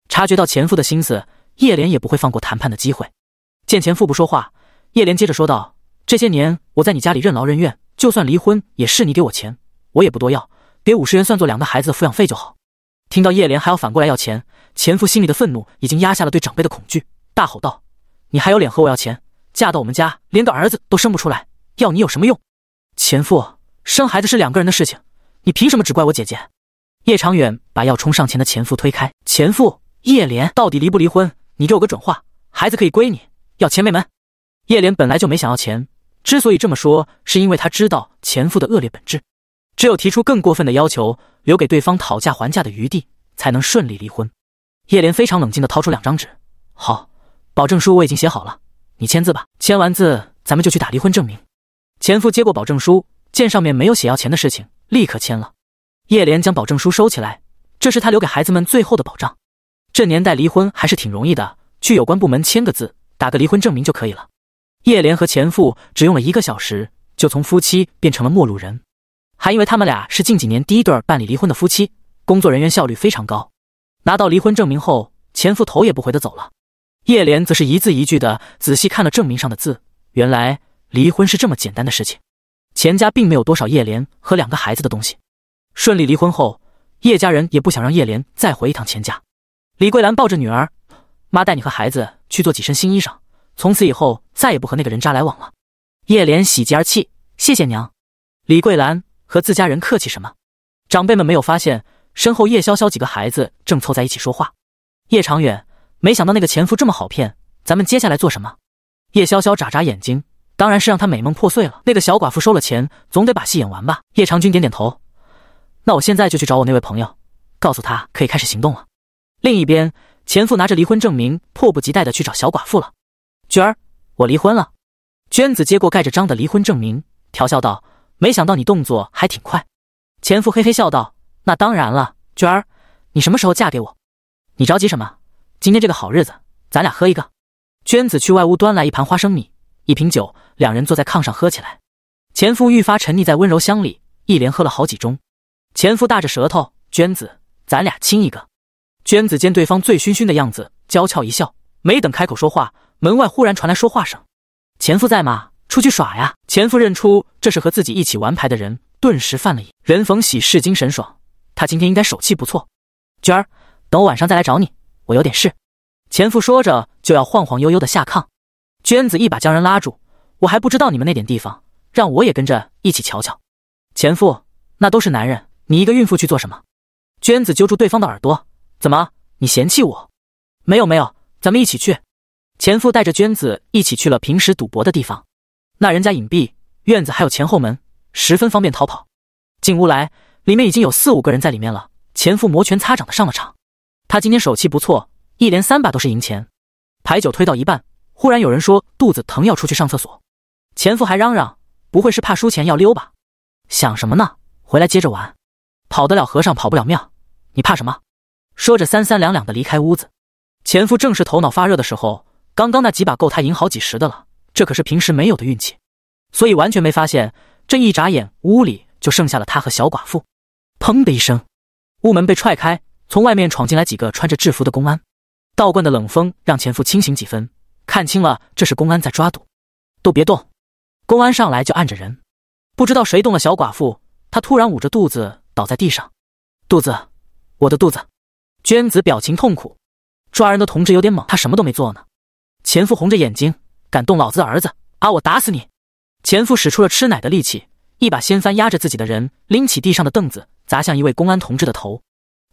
Speaker 1: 察觉到前夫的心思，叶莲也不会放过谈判的机会。见前夫不说话，叶莲接着说道：“这些年我在你家里任劳任怨，就算离婚也是你给我钱，我也不多要，给五十元算作两个孩子的抚养费就好。”听到叶莲还要反过来要钱，前夫心里的愤怒已经压下了对长辈的恐惧，大吼道：“你还有脸和我要钱？嫁到我们家连个儿子都生不出来，要你有什么用？”前夫生孩子是两个人的事情，你凭什么只怪我姐姐？叶长远把要冲上前的前夫推开。前夫，叶莲到底离不离婚？你给我个准话，孩子可以归你，要钱没门。叶莲本来就没想要钱，之所以这么说，是因为他知道前夫的恶劣本质。只有提出更过分的要求，留给对方讨价还价的余地，才能顺利离婚。叶莲非常冷静地掏出两张纸，好，保证书我已经写好了，你签字吧。签完字，咱们就去打离婚证明。前夫接过保证书，见上面没有写要钱的事情，立刻签了。叶莲将保证书收起来，这是他留给孩子们最后的保障。这年代离婚还是挺容易的，去有关部门签个字，打个离婚证明就可以了。叶莲和前夫只用了一个小时，就从夫妻变成了陌路人。还因为他们俩是近几年第一对办理离婚的夫妻，工作人员效率非常高。拿到离婚证明后，前夫头也不回的走了，叶莲则是一字一句的仔细看了证明上的字。原来离婚是这么简单的事情。钱家并没有多少叶莲和两个孩子的东西。顺利离婚后，叶家人也不想让叶莲再回一趟钱家。李桂兰抱着女儿：“妈带你和孩子去做几身新衣裳，从此以后再也不和那个人渣来往了。”叶莲喜极而泣：“谢谢娘。”李桂兰。和自家人客气什么？长辈们没有发现，身后叶潇潇几个孩子正凑在一起说话。叶长远没想到那个前夫这么好骗，咱们接下来做什么？叶潇潇眨眨眼睛，当然是让他美梦破碎了。那个小寡妇收了钱，总得把戏演完吧？叶长军点点头，那我现在就去找我那位朋友，告诉他可以开始行动了。另一边，前夫拿着离婚证明，迫不及待的去找小寡妇了。娟儿，我离婚了。娟子接过盖着章的离婚证明，调笑道。没想到你动作还挺快，前夫嘿嘿笑道：“那当然了，娟儿，你什么时候嫁给我？你着急什么？今天这个好日子，咱俩喝一个。”娟子去外屋端来一盘花生米，一瓶酒，两人坐在炕上喝起来。前夫愈发沉溺在温柔乡里，一连喝了好几盅。前夫大着舌头：“娟子，咱俩亲一个。”娟子见对方醉醺醺的样子，娇俏一笑，没等开口说话，门外忽然传来说话声：“前夫在吗？”出去耍呀！前夫认出这是和自己一起玩牌的人，顿时犯了瘾。人逢喜事精神爽，他今天应该手气不错。娟儿，等我晚上再来找你，我有点事。前夫说着就要晃晃悠悠的下炕，娟子一把将人拉住。我还不知道你们那点地方，让我也跟着一起瞧瞧。前夫，那都是男人，你一个孕妇去做什么？娟子揪住对方的耳朵，怎么，你嫌弃我？没有没有，咱们一起去。前夫带着娟子一起去了平时赌博的地方。那人家隐蔽，院子还有前后门，十分方便逃跑。进屋来，里面已经有四五个人在里面了。前夫摩拳擦掌的上了场，他今天手气不错，一连三把都是赢钱。牌九推到一半，忽然有人说肚子疼要出去上厕所，前夫还嚷嚷：“不会是怕输钱要溜吧？”想什么呢？回来接着玩，跑得了和尚跑不了庙，你怕什么？说着三三两两的离开屋子。前夫正是头脑发热的时候，刚刚那几把够他赢好几十的了。这可是平时没有的运气，所以完全没发现。这一眨眼，屋里就剩下了他和小寡妇。砰的一声，屋门被踹开，从外面闯进来几个穿着制服的公安。道观的冷风让前夫清醒几分，看清了这是公安在抓赌，都别动！公安上来就按着人，不知道谁动了小寡妇，她突然捂着肚子倒在地上。肚子，我的肚子！娟子表情痛苦。抓人的同志有点猛，他什么都没做呢。前夫红着眼睛。敢动老子的儿子啊！我打死你！前夫使出了吃奶的力气，一把掀翻压着自己的人，拎起地上的凳子砸向一位公安同志的头。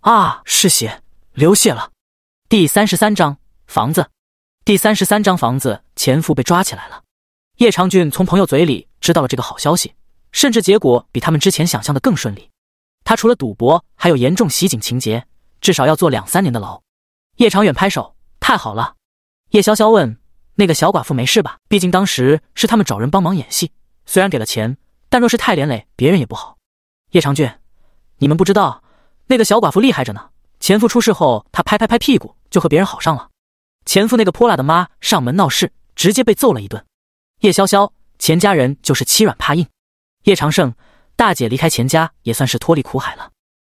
Speaker 1: 啊！是血，流血了。第三十三章房子。第三十三章房子，前夫被抓起来了。叶长俊从朋友嘴里知道了这个好消息，甚至结果比他们之前想象的更顺利。他除了赌博，还有严重袭警情节，至少要坐两三年的牢。叶长远拍手，太好了。叶潇潇问。那个小寡妇没事吧？毕竟当时是他们找人帮忙演戏，虽然给了钱，但若是太连累别人也不好。叶长俊，你们不知道，那个小寡妇厉害着呢。前夫出事后，她拍拍拍屁股就和别人好上了。前夫那个泼辣的妈上门闹事，直接被揍了一顿。叶潇潇，钱家人就是欺软怕硬。叶长胜，大姐离开钱家也算是脱离苦海了。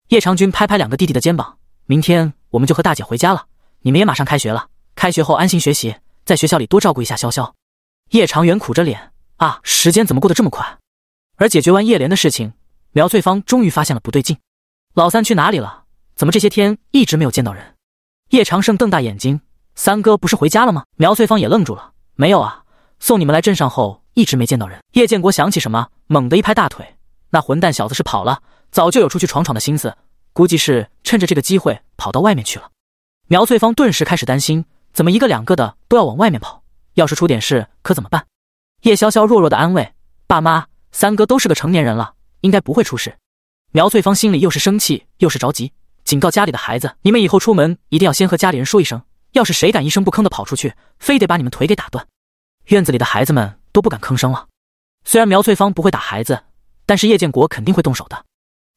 Speaker 1: 叶长军拍拍两个弟弟的肩膀，明天我们就和大姐回家了。你们也马上开学了，开学后安心学习。在学校里多照顾一下潇潇，叶长远苦着脸啊，时间怎么过得这么快？而解决完叶莲的事情，苗翠芳终于发现了不对劲，老三去哪里了？怎么这些天一直没有见到人？叶长胜瞪大眼睛，三哥不是回家了吗？苗翠芳也愣住了，没有啊，送你们来镇上后一直没见到人。叶建国想起什么，猛地一拍大腿，那混蛋小子是跑了，早就有出去闯闯的心思，估计是趁着这个机会跑到外面去了。苗翠芳顿时开始担心。怎么一个两个的都要往外面跑？要是出点事可怎么办？叶潇潇弱弱的安慰：“爸妈，三哥都是个成年人了，应该不会出事。”苗翠芳心里又是生气又是着急，警告家里的孩子：“你们以后出门一定要先和家里人说一声，要是谁敢一声不吭的跑出去，非得把你们腿给打断。”院子里的孩子们都不敢吭声了。虽然苗翠芳不会打孩子，但是叶建国肯定会动手的。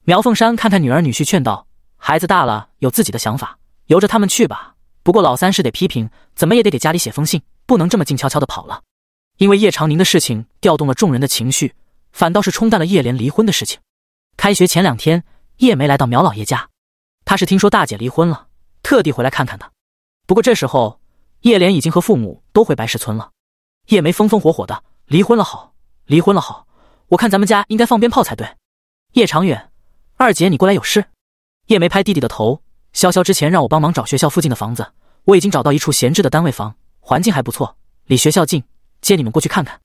Speaker 1: 苗凤山看看女儿女婿，劝道：“孩子大了，有自己的想法，由着他们去吧。”不过老三是得批评，怎么也得给家里写封信，不能这么静悄悄的跑了。因为叶长宁的事情调动了众人的情绪，反倒是冲淡了叶莲离婚的事情。开学前两天，叶梅来到苗老爷家，她是听说大姐离婚了，特地回来看看的。不过这时候，叶莲已经和父母都回白石村了。叶梅风风火火的，离婚了好，离婚了好，我看咱们家应该放鞭炮才对。叶长远，二姐你过来有事？叶梅拍弟弟的头。潇潇之前让我帮忙找学校附近的房子，我已经找到一处闲置的单位房，环境还不错，离学校近，接你们过去看看。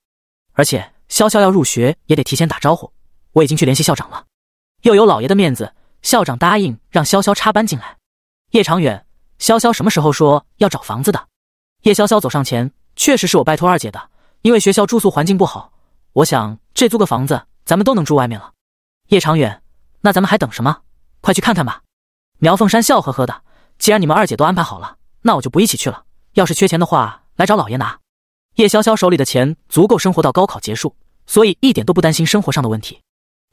Speaker 1: 而且潇潇要入学也得提前打招呼，我已经去联系校长了，又有老爷的面子，校长答应让潇潇插班进来。叶长远，潇潇什么时候说要找房子的？叶潇潇走上前，确实是我拜托二姐的，因为学校住宿环境不好，我想这租个房子，咱们都能住外面了。叶长远，那咱们还等什么？快去看看吧。苗凤山笑呵呵的，既然你们二姐都安排好了，那我就不一起去了。要是缺钱的话，来找老爷拿。叶潇潇手里的钱足够生活到高考结束，所以一点都不担心生活上的问题。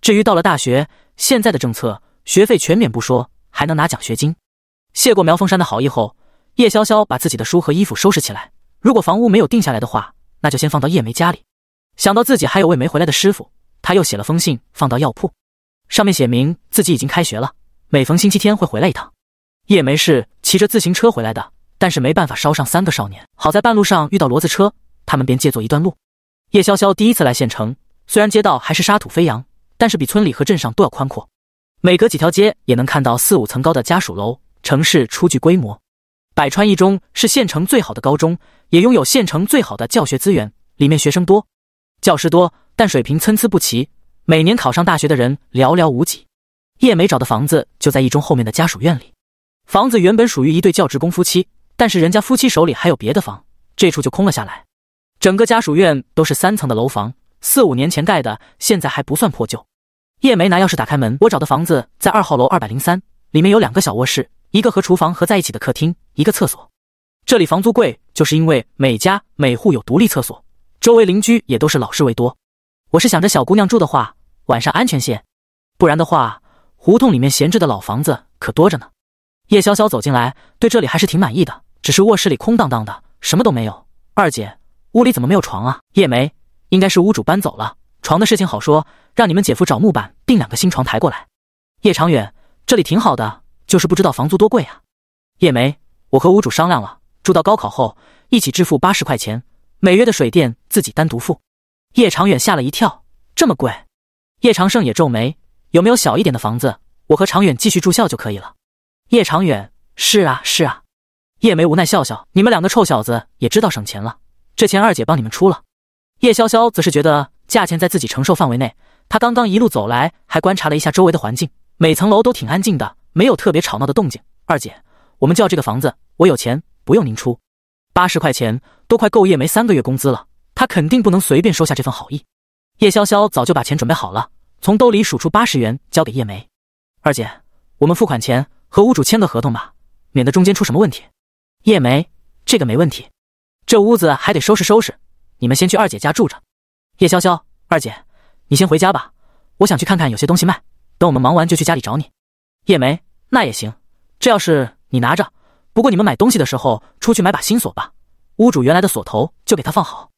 Speaker 1: 至于到了大学，现在的政策，学费全免不说，还能拿奖学金。谢过苗凤山的好意后，叶潇潇把自己的书和衣服收拾起来。如果房屋没有定下来的话，那就先放到叶梅家里。想到自己还有位没回来的师傅，他又写了封信放到药铺，上面写明自己已经开学了。每逢星期天会回来一趟，叶梅是骑着自行车回来的，但是没办法捎上三个少年。好在半路上遇到骡子车，他们便借坐一段路。叶潇潇第一次来县城，虽然街道还是沙土飞扬，但是比村里和镇上都要宽阔。每隔几条街也能看到四五层高的家属楼，城市初具规模。百川一中是县城最好的高中，也拥有县城最好的教学资源。里面学生多，教师多，但水平参差不齐，每年考上大学的人寥寥无几。叶梅找的房子就在一中后面的家属院里。房子原本属于一对教职工夫妻，但是人家夫妻手里还有别的房，这处就空了下来。整个家属院都是三层的楼房，四五年前盖的，现在还不算破旧。叶梅拿钥匙打开门，我找的房子在二号楼二百零三，里面有两个小卧室，一个和厨房合在一起的客厅，一个厕所。这里房租贵，就是因为每家每户有独立厕所，周围邻居也都是老师为多。我是想着小姑娘住的话，晚上安全些，不然的话。胡同里面闲置的老房子可多着呢。叶潇潇走进来，对这里还是挺满意的。只是卧室里空荡荡的，什么都没有。二姐，屋里怎么没有床啊？叶梅，应该是屋主搬走了。床的事情好说，让你们姐夫找木板订两个新床抬过来。叶长远，这里挺好的，就是不知道房租多贵啊。叶梅，我和屋主商量了，住到高考后一起支付八十块钱，每月的水电自己单独付。叶长远吓了一跳，这么贵？叶长胜也皱眉。有没有小一点的房子？我和长远继续住校就可以了。叶长远，是啊，是啊。叶梅无奈笑笑：“你们两个臭小子也知道省钱了，这钱二姐帮你们出了。”叶潇潇则是觉得价钱在自己承受范围内。他刚刚一路走来，还观察了一下周围的环境，每层楼都挺安静的，没有特别吵闹的动静。二姐，我们要这个房子，我有钱，不用您出。八十块钱都快够叶梅三个月工资了，她肯定不能随便收下这份好意。叶潇潇早就把钱准备好了。从兜里数出八十元，交给叶梅。二姐，我们付款前和屋主签个合同吧，免得中间出什么问题。叶梅，这个没问题。这屋子还得收拾收拾，你们先去二姐家住着。叶潇潇，二姐，你先回家吧，我想去看看有些东西卖。等我们忙完就去家里找你。叶梅，那也行。这要是你拿着。不过你们买东西的时候，出去买把新锁吧。屋主原来的锁头就给他放好。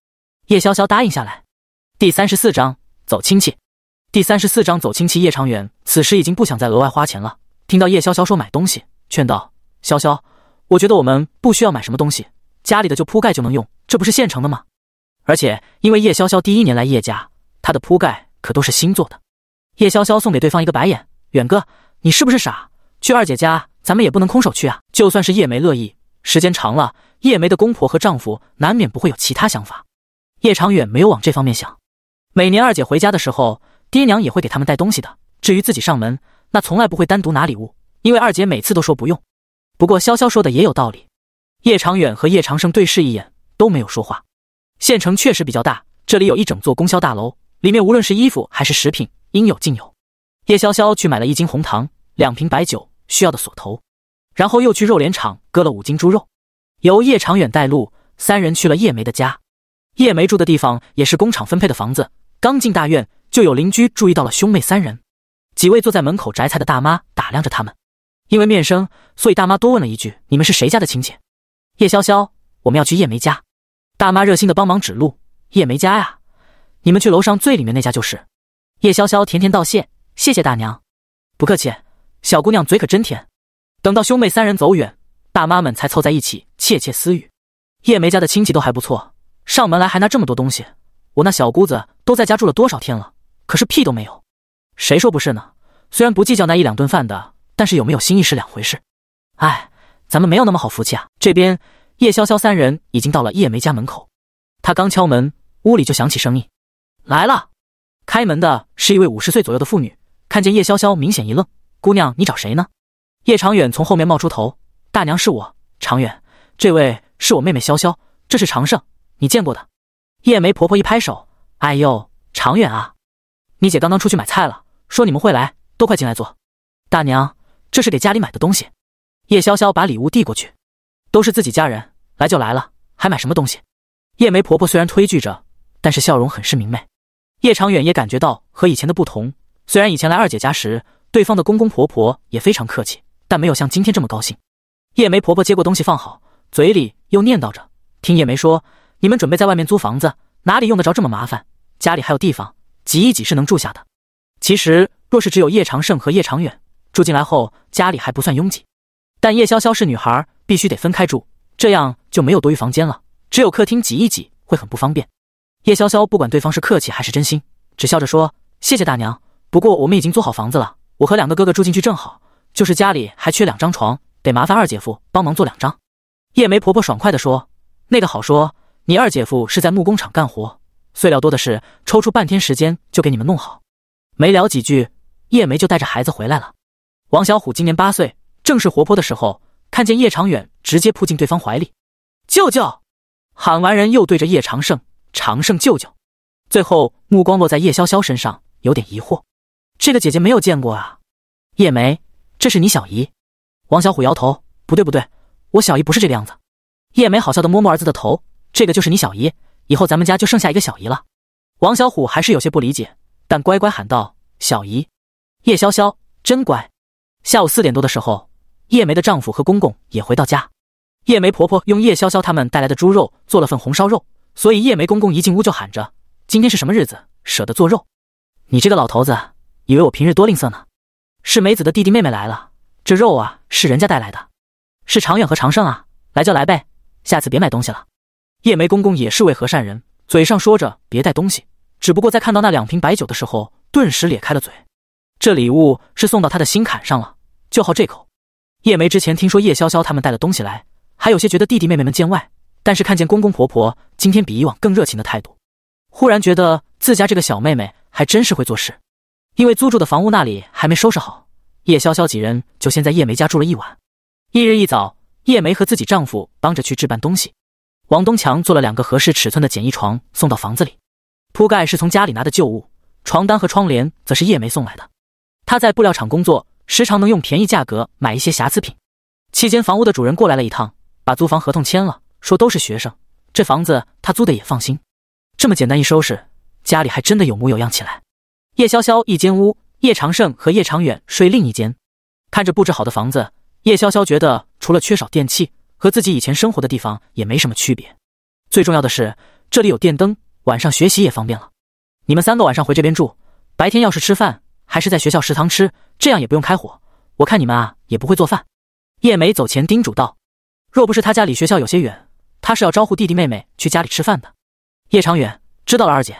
Speaker 1: 叶潇潇答应下来。第三十四章，走亲戚。第三十四章走亲戚。叶长远此时已经不想再额外花钱了。听到叶潇潇说买东西，劝道：“潇潇，我觉得我们不需要买什么东西，家里的就铺盖就能用，这不是现成的吗？而且因为叶潇潇第一年来叶家，她的铺盖可都是新做的。”叶潇潇送给对方一个白眼：“远哥，你是不是傻？去二姐家，咱们也不能空手去啊！就算是叶梅乐意，时间长了，叶梅的公婆和丈夫难免不会有其他想法。”叶长远没有往这方面想。每年二姐回家的时候。爹娘也会给他们带东西的。至于自己上门，那从来不会单独拿礼物，因为二姐每次都说不用。不过潇潇说的也有道理。叶长远和叶长胜对视一眼，都没有说话。县城确实比较大，这里有一整座供销大楼，里面无论是衣服还是食品，应有尽有。叶潇潇去买了一斤红糖、两瓶白酒需要的锁头，然后又去肉联厂割了五斤猪肉。由叶长远带路，三人去了叶梅的家。叶梅住的地方也是工厂分配的房子。刚进大院。就有邻居注意到了兄妹三人，几位坐在门口摘菜的大妈打量着他们，因为面生，所以大妈多问了一句：“你们是谁家的亲戚？”叶潇潇，我们要去叶梅家。大妈热心的帮忙指路：“叶梅家呀，你们去楼上最里面那家就是。”叶潇潇甜甜道谢：“谢谢大娘。”不客气，小姑娘嘴可真甜。等到兄妹三人走远，大妈们才凑在一起窃窃私语：“叶梅家的亲戚都还不错，上门来还拿这么多东西。我那小姑子都在家住了多少天了？”可是屁都没有，谁说不是呢？虽然不计较那一两顿饭的，但是有没有心意是两回事。哎，咱们没有那么好福气啊！这边叶潇潇三人已经到了叶梅家门口，她刚敲门，屋里就响起声音，来了。开门的是一位五十岁左右的妇女，看见叶潇潇明显一愣：“姑娘，你找谁呢？”叶长远从后面冒出头：“大娘是我长远，这位是我妹妹潇潇，这是长胜，你见过的。”叶梅婆婆一拍手：“哎呦，长远啊！”你姐刚刚出去买菜了，说你们会来，都快进来坐。大娘，这是给家里买的东西。叶潇潇把礼物递过去，都是自己家人，来就来了，还买什么东西？叶梅婆婆虽然推拒着，但是笑容很是明媚。叶长远也感觉到和以前的不同，虽然以前来二姐家时，对方的公公婆婆也非常客气，但没有像今天这么高兴。叶梅婆婆接过东西放好，嘴里又念叨着：“听叶梅说，你们准备在外面租房子，哪里用得着这么麻烦？家里还有地方。”挤一挤是能住下的。其实，若是只有叶长胜和叶长远住进来后，家里还不算拥挤。但叶潇潇是女孩，必须得分开住，这样就没有多余房间了。只有客厅挤一挤会很不方便。叶潇潇不管对方是客气还是真心，只笑着说：“谢谢大娘，不过我们已经租好房子了，我和两个哥哥住进去正好，就是家里还缺两张床，得麻烦二姐夫帮忙做两张。”叶梅婆婆爽快地说：“那个好说，你二姐夫是在木工厂干活。”碎料多的是，抽出半天时间就给你们弄好。没聊几句，叶梅就带着孩子回来了。王小虎今年八岁，正是活泼的时候，看见叶长远，直接扑进对方怀里：“舅舅！”喊完人，又对着叶长胜：“长胜舅舅！”最后目光落在叶潇潇身上，有点疑惑：“这个姐姐没有见过啊？”叶梅：“这是你小姨。”王小虎摇头：“不对不对，我小姨不是这个样子。”叶梅好笑的摸摸儿子的头：“这个就是你小姨。”以后咱们家就剩下一个小姨了，王小虎还是有些不理解，但乖乖喊道：“小姨，叶潇潇真乖。”下午四点多的时候，叶梅的丈夫和公公也回到家。叶梅婆婆用叶潇潇他们带来的猪肉做了份红烧肉，所以叶梅公公一进屋就喊着：“今天是什么日子，舍得做肉？你这个老头子，以为我平日多吝啬呢？是梅子的弟弟妹妹来了，这肉啊是人家带来的，是长远和长胜啊，来就来呗，下次别买东西了。”叶梅公公也是位和善人，嘴上说着别带东西，只不过在看到那两瓶白酒的时候，顿时咧开了嘴。这礼物是送到他的心坎上了，就好这口。叶梅之前听说叶潇潇他们带了东西来，还有些觉得弟弟妹妹们见外，但是看见公公婆婆今天比以往更热情的态度，忽然觉得自家这个小妹妹还真是会做事。因为租住的房屋那里还没收拾好，叶潇潇几人就先在叶梅家住了一晚。翌日一早，叶梅和自己丈夫帮着去置办东西。王东强做了两个合适尺寸的简易床，送到房子里。铺盖是从家里拿的旧物，床单和窗帘则是叶梅送来的。他在布料厂工作，时常能用便宜价格买一些瑕疵品。期间，房屋的主人过来了一趟，把租房合同签了，说都是学生，这房子他租的也放心。这么简单一收拾，家里还真的有模有样起来。叶潇潇一间屋，叶长胜和叶长远睡另一间。看着布置好的房子，叶潇潇觉得除了缺少电器。和自己以前生活的地方也没什么区别，最重要的是这里有电灯，晚上学习也方便了。你们三个晚上回这边住，白天要是吃饭还是在学校食堂吃，这样也不用开火。我看你们啊，也不会做饭。叶梅走前叮嘱道：“若不是他家离学校有些远，他是要招呼弟弟妹妹去家里吃饭的。”叶长远知道了，二姐，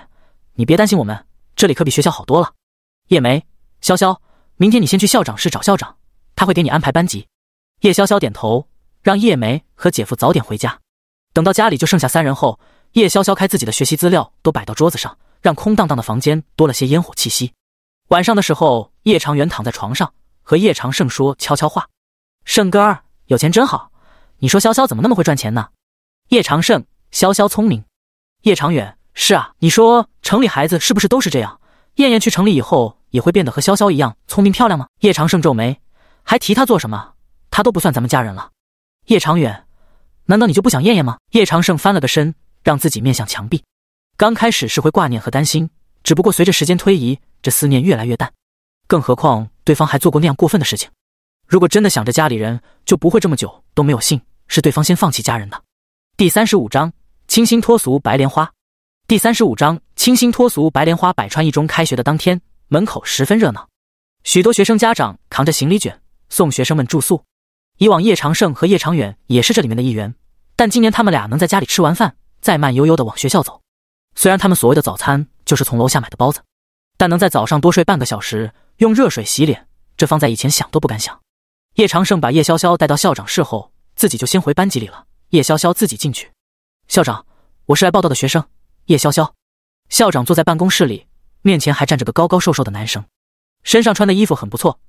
Speaker 1: 你别担心，我们这里可比学校好多了。叶梅，潇潇，明天你先去校长室找校长，他会给你安排班级。叶潇潇点头。让叶梅和姐夫早点回家，等到家里就剩下三人后，叶潇潇开自己的学习资料都摆到桌子上，让空荡荡的房间多了些烟火气息。晚上的时候，叶长远躺在床上和叶长胜说悄悄话：“胜哥儿，有钱真好。你说潇潇怎么那么会赚钱呢？”叶长胜：“潇潇聪明。”叶长远：“是啊，你说城里孩子是不是都是这样？燕燕去城里以后也会变得和潇潇一样聪明漂亮吗？”叶长胜皱眉：“还提她做什么？她都不算咱们家人了。”叶长远，难道你就不想验验吗？叶长胜翻了个身，让自己面向墙壁。刚开始是会挂念和担心，只不过随着时间推移，这思念越来越淡。更何况对方还做过那样过分的事情。如果真的想着家里人，就不会这么久都没有信，是对方先放弃家人的。第三十五章清新脱俗白莲花。第三十五章清新脱俗白莲花。百川一中开学的当天，门口十分热闹，许多学生家长扛着行李卷送学生们住宿。以往叶长胜和叶长远也是这里面的一员，但今年他们俩能在家里吃完饭，再慢悠悠的往学校走。虽然他们所谓的早餐就是从楼下买的包子，但能在早上多睡半个小时，用热水洗脸，这放在以前想都不敢想。叶长胜把叶潇潇带到校长室后，自己就先回班级里了。叶潇潇自己进去。校长，我是来报道的学生，叶潇潇。校长坐在办公室里，面前还站着个高高瘦瘦的男生，身上穿的衣服很不错。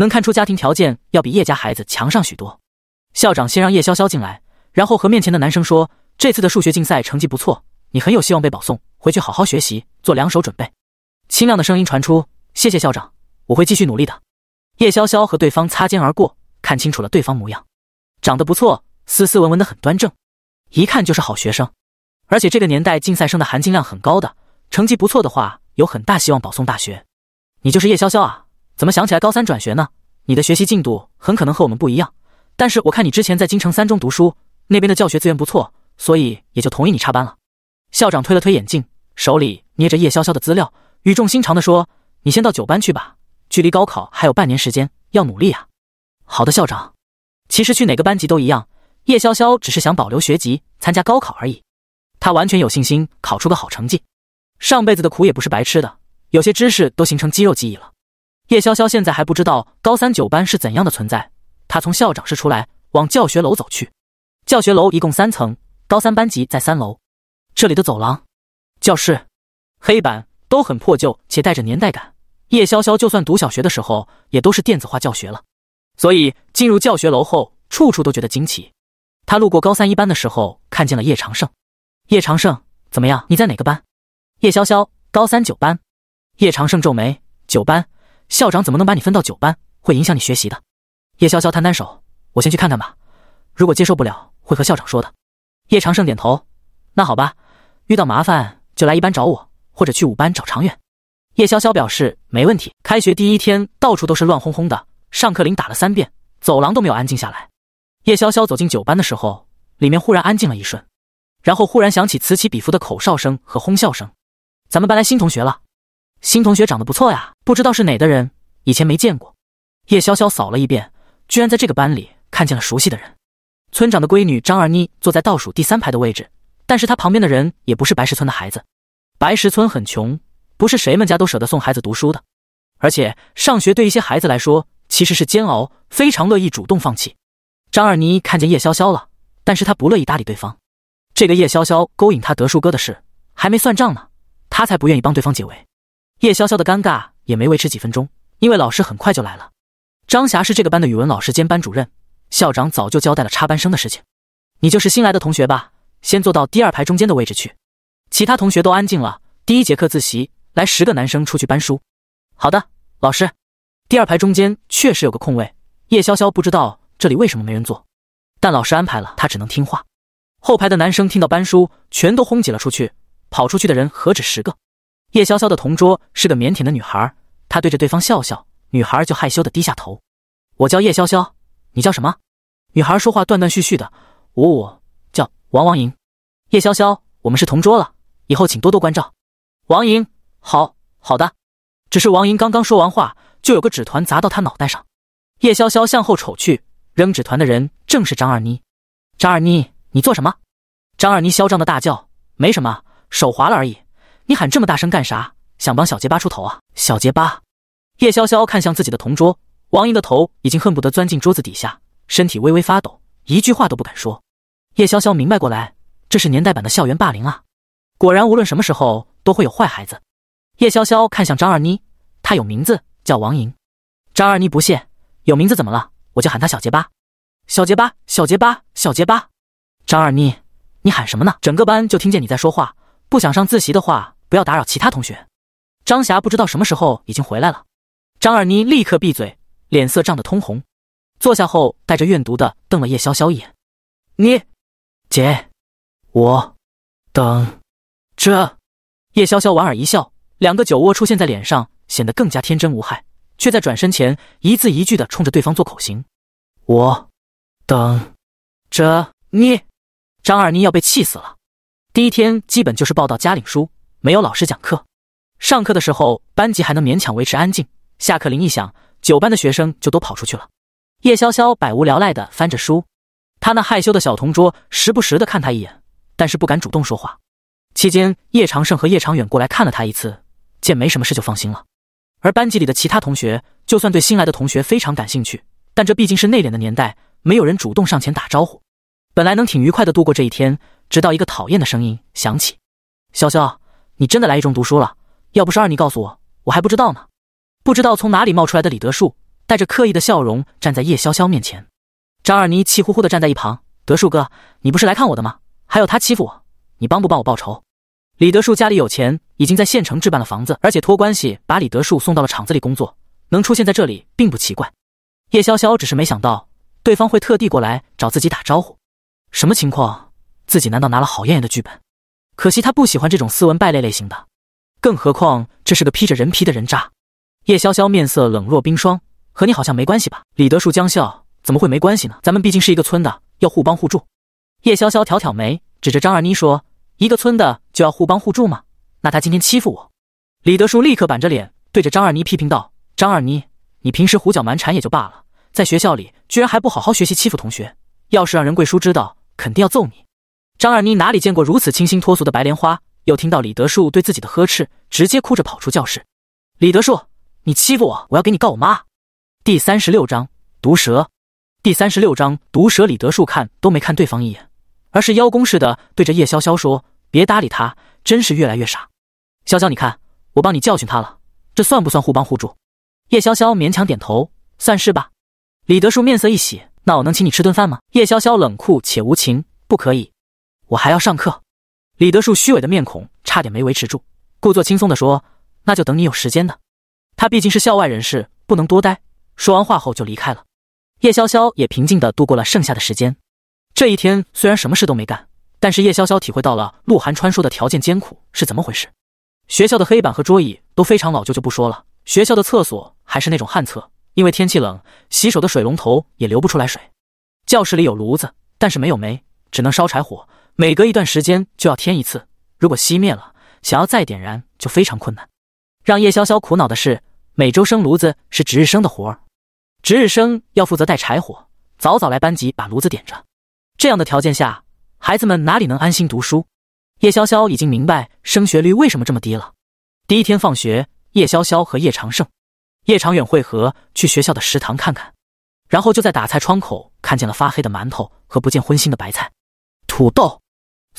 Speaker 1: 能看出家庭条件要比叶家孩子强上许多。校长先让叶潇潇进来，然后和面前的男生说：“这次的数学竞赛成绩不错，你很有希望被保送，回去好好学习，做两手准备。”清亮的声音传出：“谢谢校长，我会继续努力的。”叶潇潇和对方擦肩而过，看清楚了对方模样，长得不错，斯斯文文的，很端正，一看就是好学生。而且这个年代竞赛生的含金量很高的，成绩不错的话，有很大希望保送大学。你就是叶潇潇啊？怎么想起来高三转学呢？你的学习进度很可能和我们不一样，但是我看你之前在京城三中读书，那边的教学资源不错，所以也就同意你插班了。校长推了推眼镜，手里捏着叶潇潇的资料，语重心长地说：“你先到九班去吧，距离高考还有半年时间，要努力啊！”好的，校长。其实去哪个班级都一样，叶潇潇只是想保留学籍，参加高考而已。他完全有信心考出个好成绩。上辈子的苦也不是白吃的，有些知识都形成肌肉记忆了。叶潇潇现在还不知道高三九班是怎样的存在。他从校长室出来，往教学楼走去。教学楼一共三层，高三班级在三楼。这里的走廊、教室、黑板都很破旧，且带着年代感。叶潇潇就算读小学的时候，也都是电子化教学了，所以进入教学楼后，处处都觉得惊奇。他路过高三一班的时候，看见了叶长胜。叶长胜，怎么样？你在哪个班？叶潇潇，高三九班。叶长胜皱眉，九班。校长怎么能把你分到九班？会影响你学习的。叶潇潇摊摊手：“我先去看看吧，如果接受不了，会和校长说的。”叶长胜点头：“那好吧，遇到麻烦就来一班找我，或者去五班找长远。”叶潇潇表示：“没问题。”开学第一天，到处都是乱哄哄的，上课铃打了三遍，走廊都没有安静下来。叶潇潇走进九班的时候，里面忽然安静了一瞬，然后忽然响起此起彼伏的口哨声和哄笑声：“咱们班来新同学了。”新同学长得不错呀，不知道是哪的人，以前没见过。叶潇潇扫了一遍，居然在这个班里看见了熟悉的人。村长的闺女张二妮坐在倒数第三排的位置，但是她旁边的人也不是白石村的孩子。白石村很穷，不是谁们家都舍得送孩子读书的。而且上学对一些孩子来说其实是煎熬，非常乐意主动放弃。张二妮看见叶潇潇了，但是她不乐意搭理对方。这个叶潇潇勾引他德叔哥的事还没算账呢，她才不愿意帮对方解围。叶潇潇的尴尬也没维持几分钟，因为老师很快就来了。张霞是这个班的语文老师兼班主任，校长早就交代了插班生的事情。你就是新来的同学吧？先坐到第二排中间的位置去。其他同学都安静了。第一节课自习，来十个男生出去搬书。好的，老师。第二排中间确实有个空位，叶潇潇不知道这里为什么没人坐，但老师安排了，他只能听话。后排的男生听到搬书，全都轰挤了出去，跑出去的人何止十个。叶潇潇的同桌是个腼腆的女孩，她对着对方笑笑，女孩就害羞的低下头。我叫叶潇潇，你叫什么？女孩说话断断续续的，我我叫王王莹。叶潇潇，我们是同桌了，以后请多多关照。王莹，好好的。只是王莹刚刚说完话，就有个纸团砸到她脑袋上。叶潇潇向后瞅去，扔纸团的人正是张二妮。张二妮，你做什么？张二妮嚣张的大叫：“没什么，手滑了而已。”你喊这么大声干啥？想帮小结巴出头啊？小结巴！叶潇潇看向自己的同桌王莹的头，已经恨不得钻进桌子底下，身体微微发抖，一句话都不敢说。叶潇潇明白过来，这是年代版的校园霸凌啊！果然，无论什么时候都会有坏孩子。叶潇潇看向张二妮，她有名字叫王莹。张二妮不屑：“有名字怎么了？我就喊他小结巴。”小结巴，小结巴，小结巴！张二妮，你喊什么呢？整个班就听见你在说话。不想上自习的话。不要打扰其他同学。张霞不知道什么时候已经回来了，张二妮立刻闭嘴，脸色涨得通红，坐下后带着怨毒的瞪了叶潇潇一眼：“你姐，我等这。”叶潇潇莞尔一笑，两个酒窝出现在脸上，显得更加天真无害，却在转身前一字一句的冲着对方做口型：“我等这你。”张二妮要被气死了。第一天基本就是报道家领书。没有老师讲课，上课的时候班级还能勉强维持安静。下课铃一响，九班的学生就都跑出去了。叶潇潇百无聊赖地翻着书，他那害羞的小同桌时不时地看他一眼，但是不敢主动说话。期间，叶长胜和叶长远过来看了他一次，见没什么事就放心了。而班级里的其他同学，就算对新来的同学非常感兴趣，但这毕竟是内敛的年代，没有人主动上前打招呼。本来能挺愉快地度过这一天，直到一个讨厌的声音响起：“潇潇。”你真的来一中读书了？要不是二妮告诉我，我还不知道呢。不知道从哪里冒出来的李德树，带着刻意的笑容站在叶潇潇面前。张二妮气呼呼的站在一旁：“德树哥，你不是来看我的吗？还有他欺负我，你帮不帮我报仇？”李德树家里有钱，已经在县城置办了房子，而且托关系把李德树送到了厂子里工作，能出现在这里并不奇怪。叶潇潇只是没想到对方会特地过来找自己打招呼。什么情况？自己难道拿了郝艳艳的剧本？可惜他不喜欢这种斯文败类类型的，更何况这是个披着人皮的人渣。叶潇潇面色冷若冰霜，和你好像没关系吧？李德树将笑，怎么会没关系呢？咱们毕竟是一个村的，要互帮互助。叶潇潇挑挑眉，指着张二妮说：“一个村的就要互帮互助吗？那他今天欺负我。”李德树立刻板着脸对着张二妮批评道：“张二妮，你平时胡搅蛮缠也就罢了，在学校里居然还不好好学习，欺负同学，要是让任贵叔知道，肯定要揍你。”张二妮哪里见过如此清新脱俗的白莲花，又听到李德树对自己的呵斥，直接哭着跑出教室。李德树，你欺负我，我要给你告我妈。第三十六章毒蛇。第三十六章毒蛇。李德树看都没看对方一眼，而是邀功似的对着叶潇潇说：“别搭理他，真是越来越傻。”潇潇，你看，我帮你教训他了，这算不算互帮互助？叶潇潇勉强点头，算是吧。李德树面色一喜，那我能请你吃顿饭吗？叶潇潇冷酷且无情，不可以。我还要上课，李德树虚伪的面孔差点没维持住，故作轻松地说：“那就等你有时间的。”他毕竟是校外人士，不能多待。说完话后就离开了。叶潇潇也平静地度过了剩下的时间。这一天虽然什么事都没干，但是叶潇潇体会到了鹿晗穿说的条件艰苦是怎么回事。学校的黑板和桌椅都非常老旧，就不说了。学校的厕所还是那种旱厕，因为天气冷，洗手的水龙头也流不出来水。教室里有炉子，但是没有煤，只能烧柴火。每隔一段时间就要添一次，如果熄灭了，想要再点燃就非常困难。让叶潇潇苦恼的是，每周生炉子是值日生的活儿，值日生要负责带柴火，早早来班级把炉子点着。这样的条件下，孩子们哪里能安心读书？叶潇潇已经明白升学率为什么这么低了。第一天放学，叶潇潇和叶长胜、叶长远会合去学校的食堂看看，然后就在打菜窗口看见了发黑的馒头和不见荤腥的白菜、土豆。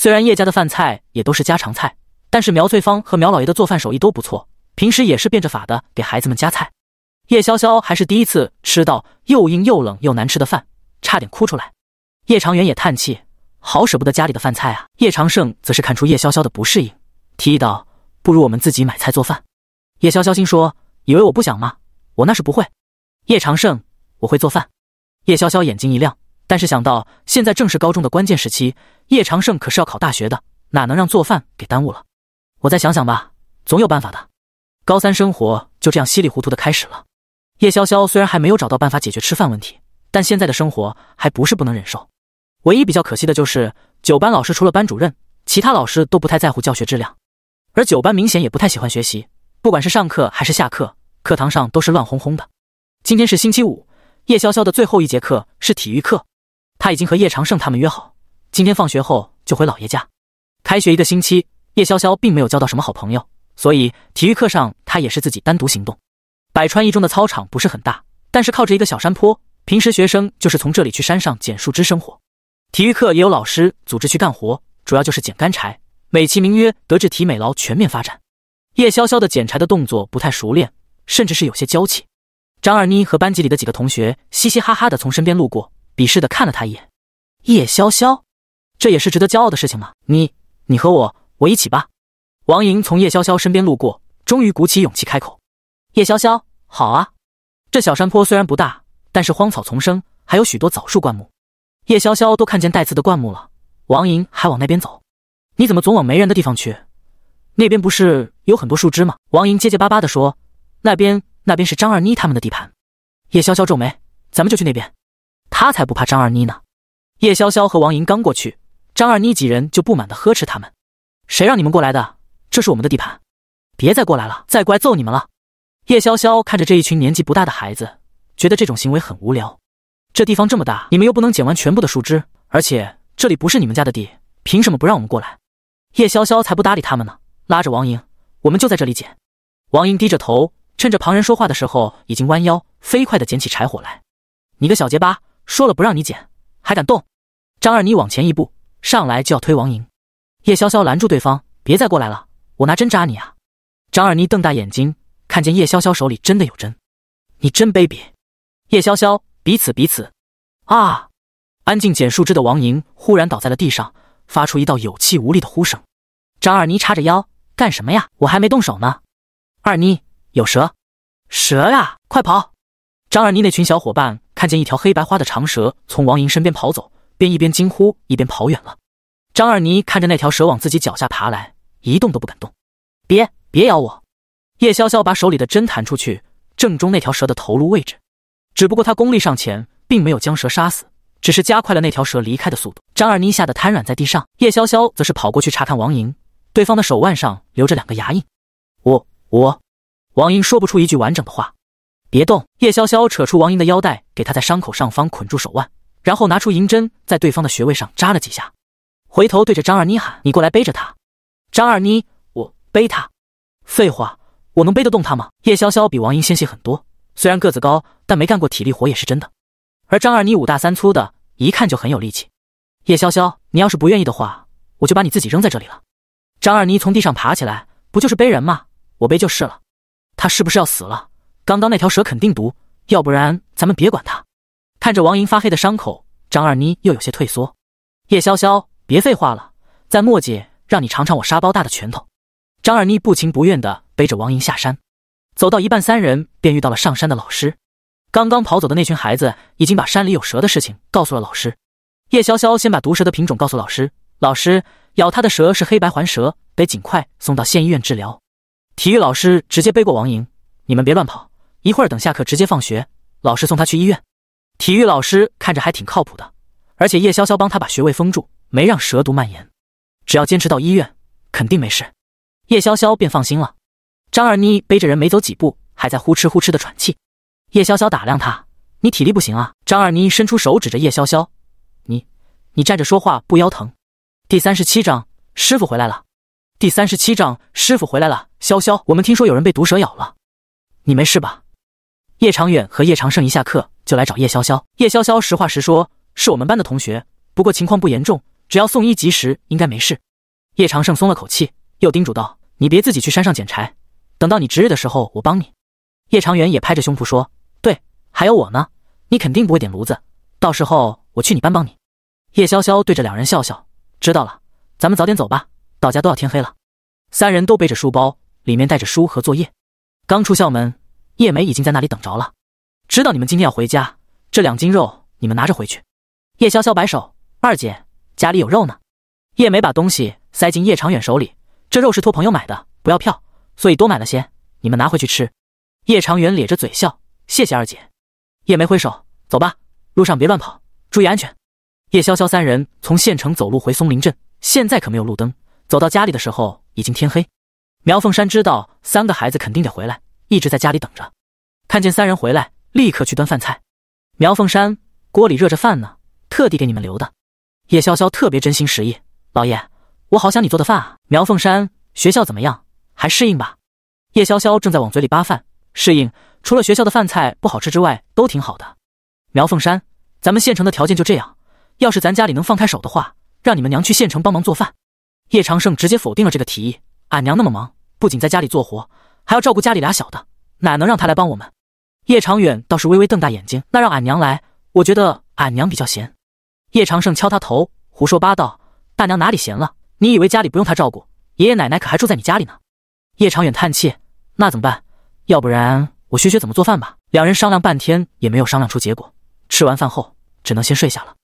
Speaker 1: 虽然叶家的饭菜也都是家常菜，但是苗翠芳和苗老爷的做饭手艺都不错，平时也是变着法的给孩子们夹菜。叶潇潇还是第一次吃到又硬又冷又难吃的饭，差点哭出来。叶长远也叹气，好舍不得家里的饭菜啊。叶长胜则是看出叶潇潇的不适应，提议道：“不如我们自己买菜做饭。”叶潇潇心说：“以为我不想吗？我那是不会。”叶长胜：“我会做饭。”叶潇潇眼睛一亮。但是想到现在正是高中的关键时期，叶长胜可是要考大学的，哪能让做饭给耽误了？我再想想吧，总有办法的。高三生活就这样稀里糊涂的开始了。叶潇潇虽然还没有找到办法解决吃饭问题，但现在的生活还不是不能忍受。唯一比较可惜的就是九班老师除了班主任，其他老师都不太在乎教学质量，而九班明显也不太喜欢学习，不管是上课还是下课，课堂上都是乱哄哄的。今天是星期五，叶潇潇的最后一节课是体育课。他已经和叶长胜他们约好，今天放学后就回姥爷家。开学一个星期，叶潇潇并没有交到什么好朋友，所以体育课上他也是自己单独行动。百川一中的操场不是很大，但是靠着一个小山坡，平时学生就是从这里去山上捡树枝生活。体育课也有老师组织去干活，主要就是捡干柴，美其名曰德智体美劳全面发展。叶潇潇的捡柴的动作不太熟练，甚至是有些娇气。张二妮和班级里的几个同学嘻嘻哈哈的从身边路过。鄙视的看了他一眼，叶潇潇，这也是值得骄傲的事情吗？你你和我我一起吧。王莹从叶潇潇身边路过，终于鼓起勇气开口：“叶潇潇，好啊。这小山坡虽然不大，但是荒草丛生，还有许多枣树灌木。叶潇潇都看见带刺的灌木了，王莹还往那边走。你怎么总往没人的地方去？那边不是有很多树枝吗？”王莹结结巴巴地说：“那边那边是张二妮他们的地盘。”叶潇潇皱眉：“咱们就去那边。”他才不怕张二妮呢！叶潇潇和王莹刚过去，张二妮几人就不满的呵斥他们：“谁让你们过来的？这是我们的地盘，别再过来了！再过来揍你们了！”叶潇潇看着这一群年纪不大的孩子，觉得这种行为很无聊。这地方这么大，你们又不能捡完全部的树枝，而且这里不是你们家的地，凭什么不让我们过来？叶潇潇才不搭理他们呢，拉着王莹：“我们就在这里捡。”王莹低着头，趁着旁人说话的时候，已经弯腰飞快的捡起柴火来。“你个小结巴！”说了不让你捡，还敢动？张二妮往前一步，上来就要推王莹。叶潇潇拦住对方，别再过来了，我拿针扎你啊！张二妮瞪大眼睛，看见叶潇潇手里真的有针，你真卑鄙！叶潇潇，彼此彼此。啊！安静捡树枝的王莹忽然倒在了地上，发出一道有气无力的呼声。张二妮叉着腰，干什么呀？我还没动手呢。二妮，有蛇！蛇呀，快跑！张二妮那群小伙伴。看见一条黑白花的长蛇从王莹身边跑走，便一边惊呼一边跑远了。张二妮看着那条蛇往自己脚下爬来，一动都不敢动，别别咬我！叶潇潇把手里的针弹出去，正中那条蛇的头颅位置。只不过他功力尚浅，并没有将蛇杀死，只是加快了那条蛇离开的速度。张二妮吓得瘫软在地上，叶潇潇则是跑过去查看王莹，对方的手腕上留着两个牙印。我我，王莹说不出一句完整的话。别动！叶潇潇扯出王莹的腰带，给他在伤口上方捆住手腕，然后拿出银针，在对方的穴位上扎了几下。回头对着张二妮喊：“你过来背着他！”张二妮，我背他？废话，我能背得动他吗？叶潇潇比王莹纤细很多，虽然个子高，但没干过体力活也是真的。而张二妮五大三粗的，一看就很有力气。叶潇潇，你要是不愿意的话，我就把你自己扔在这里了。张二妮从地上爬起来，不就是背人吗？我背就是了。他是不是要死了？刚刚那条蛇肯定毒，要不然咱们别管它。看着王莹发黑的伤口，张二妮又有些退缩。叶潇潇，别废话了，再墨迹，让你尝尝我沙包大的拳头。张二妮不情不愿地背着王莹下山，走到一半，三人便遇到了上山的老师。刚刚跑走的那群孩子已经把山里有蛇的事情告诉了老师。叶潇潇先把毒蛇的品种告诉老师，老师咬他的蛇是黑白环蛇，得尽快送到县医院治疗。体育老师直接背过王莹，你们别乱跑。一会儿等下课直接放学，老师送他去医院。体育老师看着还挺靠谱的，而且叶潇潇帮他把穴位封住，没让蛇毒蔓延。只要坚持到医院，肯定没事。叶潇潇便放心了。张二妮背着人没走几步，还在呼哧呼哧的喘气。叶潇潇打量他：“你体力不行啊。”张二妮伸出手指着叶潇潇：“你，你站着说话不腰疼。”第三十七章师傅回来了。第三十七章师傅回来了。潇潇，我们听说有人被毒蛇咬了，你没事吧？叶长远和叶长胜一下课就来找叶潇潇。叶潇潇实话实说：“是我们班的同学，不过情况不严重，只要送医及时，应该没事。”叶长胜松了口气，又叮嘱道：“你别自己去山上捡柴，等到你值日的时候，我帮你。”叶长远也拍着胸脯说：“对，还有我呢，你肯定不会点炉子，到时候我去你班帮你。”叶潇潇对着两人笑笑：“知道了，咱们早点走吧，到家都要天黑了。”三人都背着书包，里面带着书和作业，刚出校门。叶梅已经在那里等着了，知道你们今天要回家，这两斤肉你们拿着回去。叶潇潇摆手：“二姐，家里有肉呢。”叶梅把东西塞进叶长远手里，这肉是托朋友买的，不要票，所以多买了些，你们拿回去吃。叶长远咧着嘴笑：“谢谢二姐。”叶梅挥手：“走吧，路上别乱跑，注意安全。”叶潇潇三人从县城走路回松林镇，现在可没有路灯，走到家里的时候已经天黑。苗凤山知道三个孩子肯定得回来。一直在家里等着，看见三人回来，立刻去端饭菜。苗凤山，锅里热着饭呢，特地给你们留的。叶潇潇特别真心实意，老爷，我好想你做的饭啊。苗凤山，学校怎么样？还适应吧？叶潇潇正在往嘴里扒饭，适应，除了学校的饭菜不好吃之外，都挺好的。苗凤山，咱们县城的条件就这样，要是咱家里能放开手的话，让你们娘去县城帮忙做饭。叶长胜直接否定了这个提议，俺娘那么忙，不仅在家里做活。还要照顾家里俩小的，哪能让他来帮我们？叶长远倒是微微瞪大眼睛，那让俺娘来，我觉得俺娘比较闲。叶长胜敲他头，胡说八道，大娘哪里闲了？你以为家里不用他照顾？爷爷奶奶可还住在你家里呢。叶长远叹气，那怎么办？要不然我学学怎么做饭吧。两人商量半天也没有商量出结果。吃完饭后，只能先睡下了。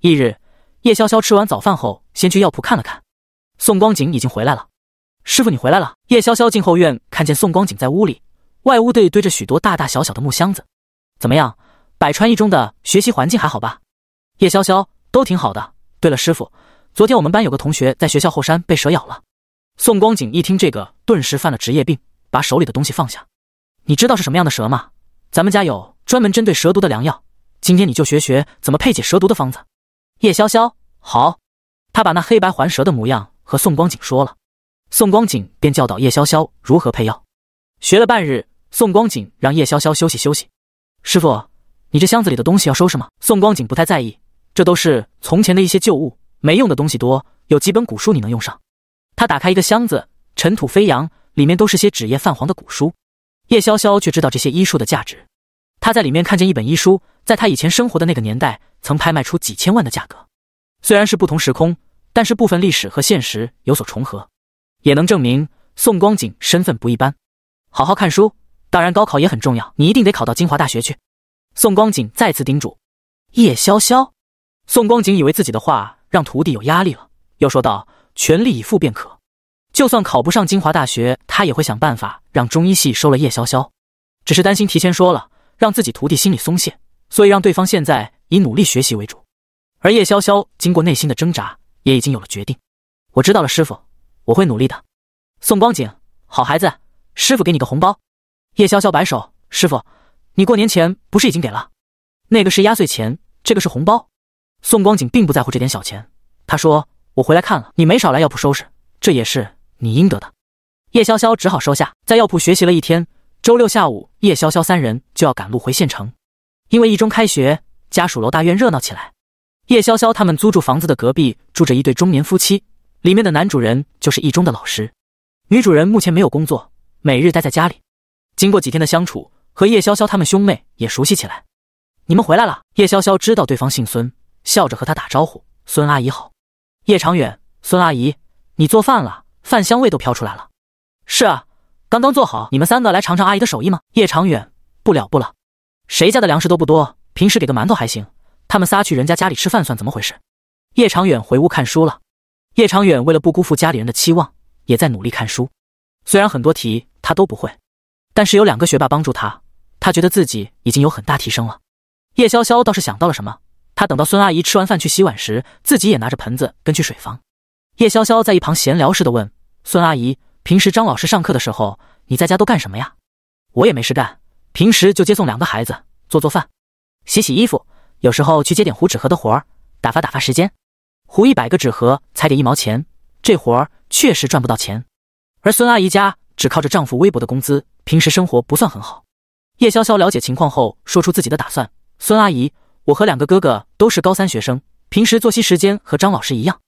Speaker 1: 翌日，叶潇潇吃完早饭后，先去药铺看了看，宋光景已经回来了。师傅，你回来了。叶潇潇进后院，看见宋光景在屋里，外屋堆堆着许多大大小小的木箱子。怎么样，百川一中的学习环境还好吧？叶潇潇都挺好的。对了，师傅，昨天我们班有个同学在学校后山被蛇咬了。宋光景一听这个，顿时犯了职业病，把手里的东西放下。你知道是什么样的蛇吗？咱们家有专门针对蛇毒的良药，今天你就学学怎么配解蛇毒的方子。叶潇潇好，他把那黑白环蛇的模样和宋光景说了。宋光景便教导叶潇潇如何配药，学了半日，宋光景让叶潇潇休息休息。师傅，你这箱子里的东西要收拾吗？宋光景不太在意，这都是从前的一些旧物，没用的东西多，有几本古书你能用上。他打开一个箱子，尘土飞扬，里面都是些纸页泛黄的古书。叶潇潇却知道这些医术的价值，他在里面看见一本医书，在他以前生活的那个年代曾拍卖出几千万的价格。虽然是不同时空，但是部分历史和现实有所重合。也能证明宋光景身份不一般。好好看书，当然高考也很重要，你一定得考到清华大学去。宋光景再次叮嘱叶潇潇。宋光景以为自己的话让徒弟有压力了，又说道：“全力以赴便可，就算考不上清华大学，他也会想办法让中医系收了叶潇潇。只是担心提前说了，让自己徒弟心里松懈，所以让对方现在以努力学习为主。”而叶潇潇经过内心的挣扎，也已经有了决定。我知道了，师傅。我会努力的，宋光景，好孩子，师傅给你个红包。叶潇潇摆手，师傅，你过年前不是已经给了？那个是压岁钱，这个是红包。宋光景并不在乎这点小钱，他说：“我回来看了你，没少来药铺收拾，这也是你应得的。”叶潇潇只好收下。在药铺学习了一天，周六下午，叶潇潇三人就要赶路回县城，因为一中开学，家属楼大院热闹起来。叶潇潇他们租住房子的隔壁住着一对中年夫妻。里面的男主人就是一中的老师，女主人目前没有工作，每日待在家里。经过几天的相处，和叶潇潇他们兄妹也熟悉起来。你们回来了。叶潇潇知道对方姓孙，笑着和他打招呼：“孙阿姨好。”叶长远：“孙阿姨，你做饭了，饭香味都飘出来了。”“是啊，刚刚做好。”“你们三个来尝尝阿姨的手艺吗？”叶长远：“不了不了，谁家的粮食都不多，平时给个馒头还行。他们仨去人家家里吃饭算怎么回事？”叶长远回屋看书了。叶长远为了不辜负家里人的期望，也在努力看书。虽然很多题他都不会，但是有两个学霸帮助他，他觉得自己已经有很大提升了。叶潇潇倒是想到了什么，他等到孙阿姨吃完饭去洗碗时，自己也拿着盆子跟去水房。叶潇潇在一旁闲聊似的问孙阿姨：“平时张老师上课的时候，你在家都干什么呀？”“我也没事干，平时就接送两个孩子，做做饭，洗洗衣服，有时候去接点糊纸盒的活儿，打发打发时间。”糊一百个纸盒才给一毛钱，这活儿确实赚不到钱。而孙阿姨家只靠着丈夫微薄的工资，平时生活不算很好。叶潇潇了解情况后，说出自己的打算：“孙阿姨，我和两个哥哥都是高三学生，平时作息时间和张老师一样。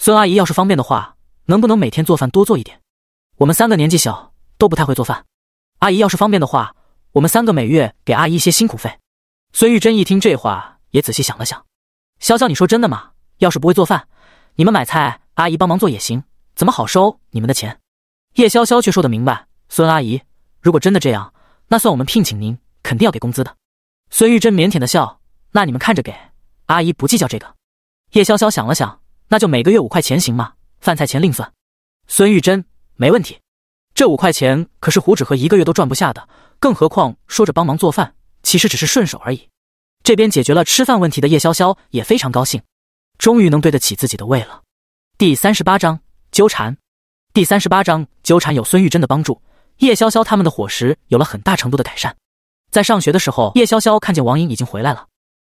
Speaker 1: 孙阿姨要是方便的话，能不能每天做饭多做一点？我们三个年纪小，都不太会做饭。阿姨要是方便的话，我们三个每月给阿姨一些辛苦费。”孙玉珍一听这话，也仔细想了想：“潇潇，你说真的吗？”要是不会做饭，你们买菜，阿姨帮忙做也行，怎么好收你们的钱？叶潇潇却说得明白：“孙阿姨，如果真的这样，那算我们聘请您，肯定要给工资的。”孙玉珍腼腆的笑：“那你们看着给，阿姨不计较这个。”叶潇潇想了想：“那就每个月五块钱行吗？饭菜钱另算。”孙玉珍：“没问题，这五块钱可是胡纸和一个月都赚不下的，更何况说着帮忙做饭，其实只是顺手而已。”这边解决了吃饭问题的叶潇潇也非常高兴。终于能对得起自己的胃了。第三十八章纠缠。第三十八章纠缠有孙玉珍的帮助，叶潇潇他们的伙食有了很大程度的改善。在上学的时候，叶潇潇看见王莹已经回来了。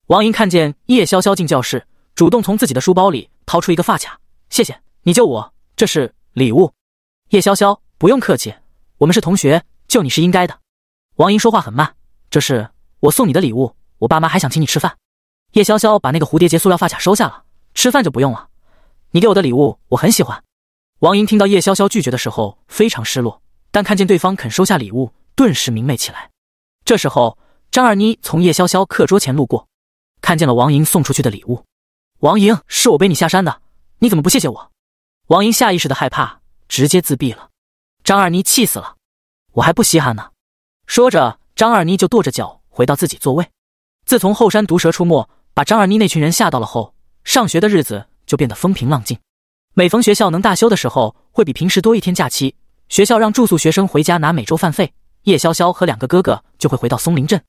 Speaker 1: 王莹看见叶潇潇进教室，主动从自己的书包里掏出一个发卡，谢谢你救我，这是礼物。叶潇潇不用客气，我们是同学，救你是应该的。王莹说话很慢，这是我送你的礼物，我爸妈还想请你吃饭。叶潇潇把那个蝴蝶结塑料发卡收下了。吃饭就不用了，你给我的礼物我很喜欢。王莹听到叶潇潇拒绝的时候非常失落，但看见对方肯收下礼物，顿时明媚起来。这时候，张二妮从叶潇潇课桌前路过，看见了王莹送出去的礼物。王莹，是我背你下山的，你怎么不谢谢我？王莹下意识的害怕，直接自闭了。张二妮气死了，我还不稀罕呢。说着，张二妮就跺着脚回到自己座位。自从后山毒蛇出没，把张二妮那群人吓到了后，上学的日子就变得风平浪静。每逢学校能大休的时候，会比平时多一天假期。学校让住宿学生回家拿每周饭费，叶潇潇和两个哥哥就会回到松林镇。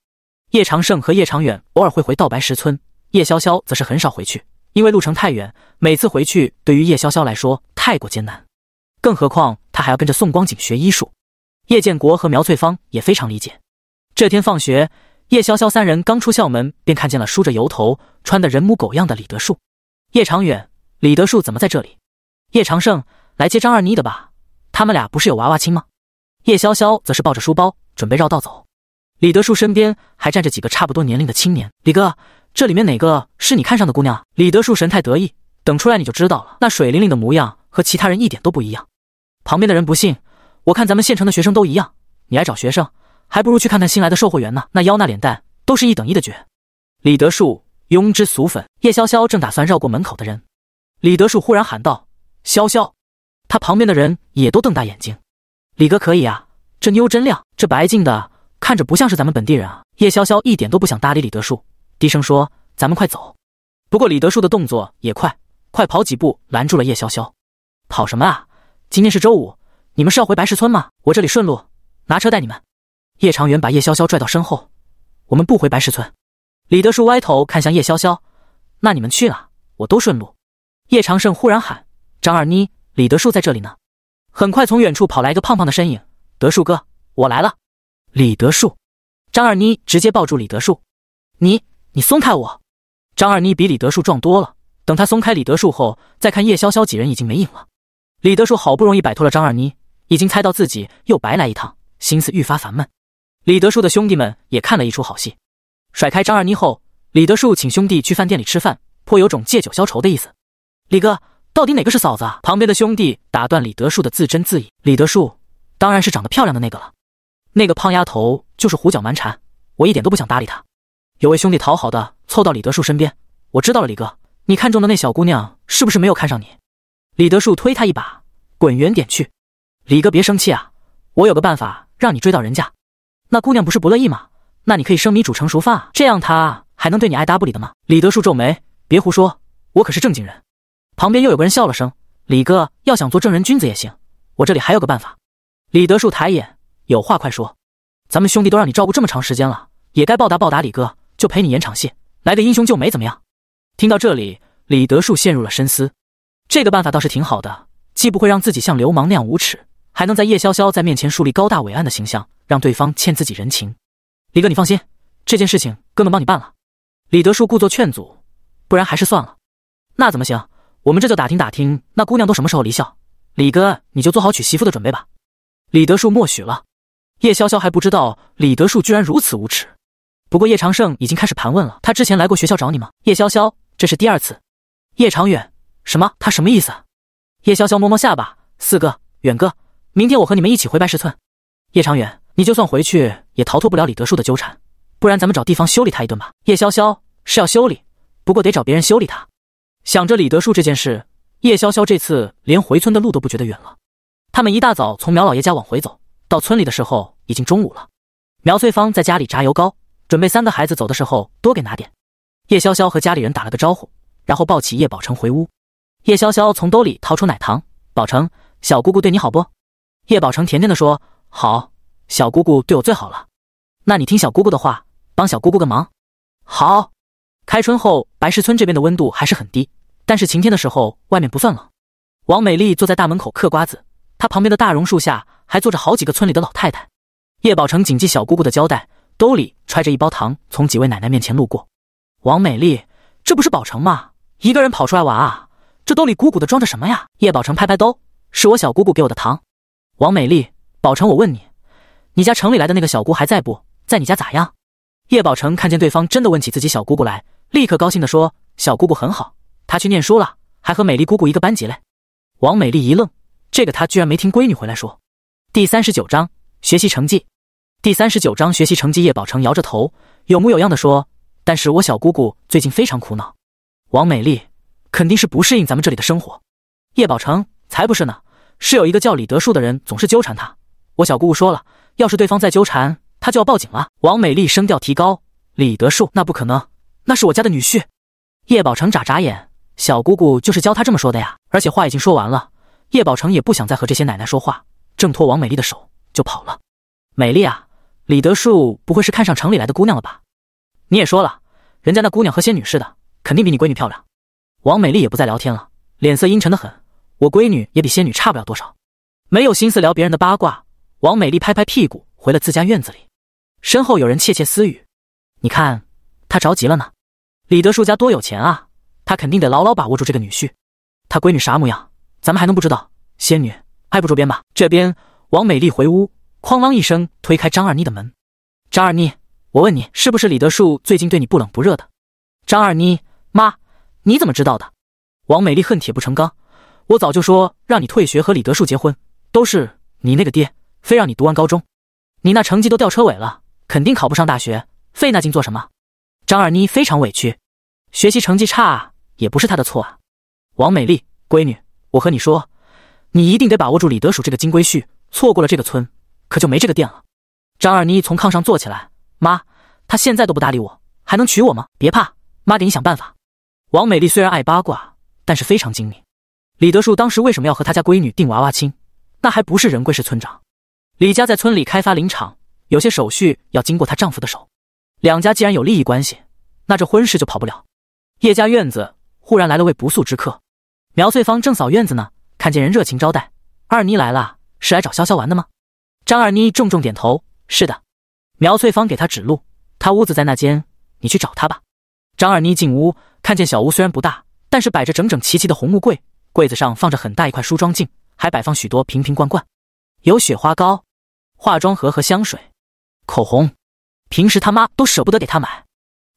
Speaker 1: 叶长胜和叶长远偶尔会回到白石村，叶潇潇则是很少回去，因为路程太远，每次回去对于叶潇潇来说太过艰难。更何况他还要跟着宋光景学医术。叶建国和苗翠芳也非常理解。这天放学，叶潇潇三人刚出校门，便看见了梳着油头、穿得人模狗样的李德树。叶长远，李德树怎么在这里？叶长胜，来接张二妮的吧，他们俩不是有娃娃亲吗？叶潇潇则是抱着书包，准备绕道走。李德树身边还站着几个差不多年龄的青年。李哥，这里面哪个是你看上的姑娘？李德树神态得意，等出来你就知道了。那水灵灵的模样和其他人一点都不一样。旁边的人不信，我看咱们县城的学生都一样。你来找学生，还不如去看看新来的售货员呢。那腰那脸蛋都是一等一的绝。李德树。庸脂俗粉，叶潇潇正打算绕过门口的人，李德树忽然喊道：“潇潇！”他旁边的人也都瞪大眼睛。李哥可以啊，这妞真靓，这白净的，看着不像是咱们本地人啊。叶潇潇一点都不想搭理李德树，低声说：“咱们快走。”不过李德树的动作也快，快跑几步拦住了叶潇潇：“跑什么啊？今天是周五，你们是要回白石村吗？我这里顺路，拿车带你们。”叶长元把叶潇潇拽到身后：“我们不回白石村。”李德树歪头看向叶潇潇，那你们去啊，我都顺路。叶长胜忽然喊：“张二妮，李德树在这里呢！”很快从远处跑来一个胖胖的身影：“德树哥，我来了！”李德树，张二妮直接抱住李德树：“你你松开我！”张二妮比李德树壮多了，等他松开李德树后，再看叶潇潇几人已经没影了。李德树好不容易摆脱了张二妮，已经猜到自己又白来一趟，心思愈发烦闷。李德树的兄弟们也看了一出好戏。甩开张二妮后，李德树请兄弟去饭店里吃饭，颇有种借酒消愁的意思。李哥，到底哪个是嫂子？啊？旁边的兄弟打断李德树的自斟自饮。李德树当然是长得漂亮的那个了，那个胖丫头就是胡搅蛮缠，我一点都不想搭理她。有位兄弟讨好的凑到李德树身边，我知道了，李哥，你看中的那小姑娘是不是没有看上你？李德树推他一把，滚远点去。李哥别生气啊，我有个办法让你追到人家。那姑娘不是不乐意吗？那你可以生米煮成熟饭啊，这样他还能对你爱答不理的吗？李德树皱眉，别胡说，我可是正经人。旁边又有个人笑了声：“李哥，要想做正人君子也行，我这里还有个办法。”李德树抬眼，有话快说。咱们兄弟都让你照顾这么长时间了，也该报答报答李哥，就陪你演场戏，来个英雄救美怎么样？听到这里，李德树陷入了深思。这个办法倒是挺好的，既不会让自己像流氓那样无耻，还能在叶潇潇在面前树立高大伟岸的形象，让对方欠自己人情。李哥，你放心，这件事情哥们帮你办了。李德树故作劝阻，不然还是算了。那怎么行？我们这就打听打听那姑娘都什么时候离校。李哥，你就做好娶媳妇的准备吧。李德树默许了。叶潇潇还不知道李德树居然如此无耻。不过叶长胜已经开始盘问了。他之前来过学校找你吗？叶潇潇，这是第二次。叶长远，什么？他什么意思？叶潇潇摸摸下巴，四哥、远哥，明天我和你们一起回白石村。叶长远。你就算回去也逃脱不了李德树的纠缠，不然咱们找地方修理他一顿吧。叶潇潇是要修理，不过得找别人修理他。想着李德树这件事，叶潇潇这次连回村的路都不觉得远了。他们一大早从苗老爷家往回走，到村里的时候已经中午了。苗翠芳在家里炸油糕，准备三个孩子走的时候多给拿点。叶潇潇和家里人打了个招呼，然后抱起叶宝成回屋。叶潇潇从兜里掏出奶糖，宝成，小姑姑对你好不？叶宝成甜甜的说：“好。”小姑姑对我最好了，那你听小姑姑的话，帮小姑姑个忙。好，开春后白石村这边的温度还是很低，但是晴天的时候外面不算冷。王美丽坐在大门口嗑瓜子，她旁边的大榕树下还坐着好几个村里的老太太。叶宝成谨记小姑姑的交代，兜里揣着一包糖，从几位奶奶面前路过。王美丽，这不是宝成吗？一个人跑出来玩啊？这兜里鼓鼓的装着什么呀？叶宝成拍拍兜，是我小姑姑给我的糖。王美丽，宝成，我问你。你家城里来的那个小姑还在不在？你家咋样？叶宝成看见对方真的问起自己小姑姑来，立刻高兴的说：“小姑姑很好，她去念书了，还和美丽姑姑一个班级嘞。”王美丽一愣，这个她居然没听闺女回来说。第三十九章学习成绩。第三十九章学习成绩。叶宝成摇着头，有模有样的说：“但是我小姑姑最近非常苦恼。”王美丽肯定是不适应咱们这里的生活。叶宝成才不是呢，是有一个叫李德树的人总是纠缠她。我小姑姑说了。要是对方再纠缠，他就要报警了。王美丽声调提高：“李德树，那不可能，那是我家的女婿。”叶宝成眨眨眼：“小姑姑就是教他这么说的呀。”而且话已经说完了，叶宝成也不想再和这些奶奶说话，挣脱王美丽的手就跑了。美丽啊，李德树不会是看上城里来的姑娘了吧？你也说了，人家那姑娘和仙女似的，肯定比你闺女漂亮。王美丽也不再聊天了，脸色阴沉的很。我闺女也比仙女差不了多少，没有心思聊别人的八卦。王美丽拍拍屁股回了自家院子里，身后有人窃窃私语：“你看，她着急了呢。李德树家多有钱啊，他肯定得牢牢把握住这个女婿。他闺女啥模样，咱们还能不知道？仙女爱不着边吧？”这边王美丽回屋，哐啷一声推开张二妮的门：“张二妮，我问你，是不是李德树最近对你不冷不热的？”张二妮：“妈，你怎么知道的？”王美丽恨铁不成钢：“我早就说让你退学和李德树结婚，都是你那个爹。”非让你读完高中，你那成绩都掉车尾了，肯定考不上大学，费那劲做什么？张二妮非常委屈，学习成绩差也不是她的错啊。王美丽，闺女，我和你说，你一定得把握住李德树这个金龟婿，错过了这个村，可就没这个店了。张二妮从炕上坐起来，妈，他现在都不搭理我，还能娶我吗？别怕，妈给你想办法。王美丽虽然爱八卦，但是非常精明。李德树当时为什么要和他家闺女订娃娃亲？那还不是人贵是村长。李家在村里开发林场，有些手续要经过她丈夫的手。两家既然有利益关系，那这婚事就跑不了。叶家院子忽然来了位不速之客，苗翠芳正扫院子呢，看见人热情招待。二妮来了，是来找潇潇玩的吗？张二妮重重点头，是的。苗翠芳给她指路，她屋子在那间，你去找她吧。张二妮进屋，看见小屋虽然不大，但是摆着整整齐齐的红木柜，柜子上放着很大一块梳妆镜，还摆放许多瓶瓶罐罐，有雪花膏。化妆盒和香水、口红，平时他妈都舍不得给他买。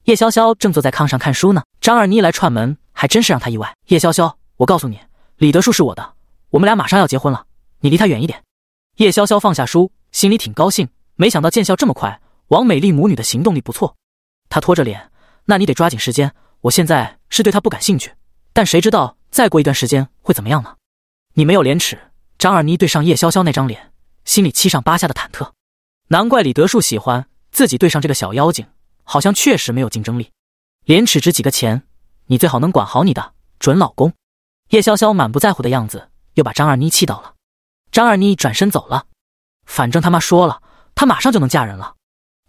Speaker 1: 叶潇潇正坐在炕上看书呢，张二妮来串门，还真是让他意外。叶潇潇，我告诉你，李德树是我的，我们俩马上要结婚了，你离他远一点。叶潇潇放下书，心里挺高兴，没想到见效这么快。王美丽母女的行动力不错，她拖着脸。那你得抓紧时间，我现在是对他不感兴趣，但谁知道再过一段时间会怎么样呢？你没有廉耻。张二妮对上叶潇潇那张脸。心里七上八下的忐忑，难怪李德树喜欢自己。对上这个小妖精，好像确实没有竞争力。廉耻值几个钱？你最好能管好你的准老公。叶潇潇满不在乎的样子，又把张二妮气到了。张二妮转身走了。反正他妈说了，她马上就能嫁人了。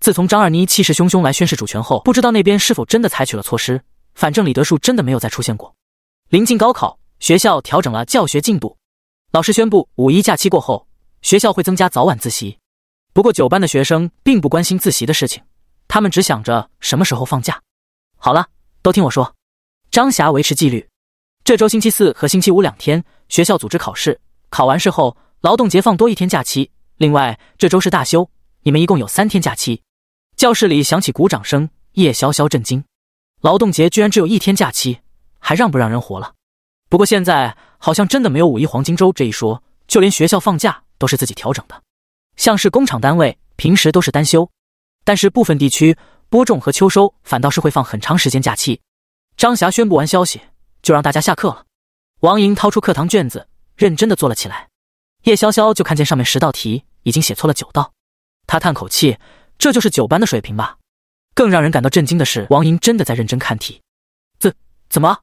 Speaker 1: 自从张二妮气势汹汹来宣誓主权后，不知道那边是否真的采取了措施。反正李德树真的没有再出现过。临近高考，学校调整了教学进度，老师宣布五一假期过后。学校会增加早晚自习，不过九班的学生并不关心自习的事情，他们只想着什么时候放假。好了，都听我说。张霞维持纪律，这周星期四和星期五两天学校组织考试，考完试后劳动节放多一天假期。另外这周是大休，你们一共有三天假期。教室里响起鼓掌声，叶潇潇震惊：劳动节居然只有一天假期，还让不让人活了？不过现在好像真的没有五一黄金周这一说，就连学校放假。都是自己调整的，像是工厂单位平时都是单休，但是部分地区播种和秋收反倒是会放很长时间假期。张霞宣布完消息，就让大家下课了。王莹掏出课堂卷子，认真的做了起来。叶潇潇就看见上面十道题已经写错了九道，她叹口气，这就是九班的水平吧。更让人感到震惊的是，王莹真的在认真看题。怎怎么？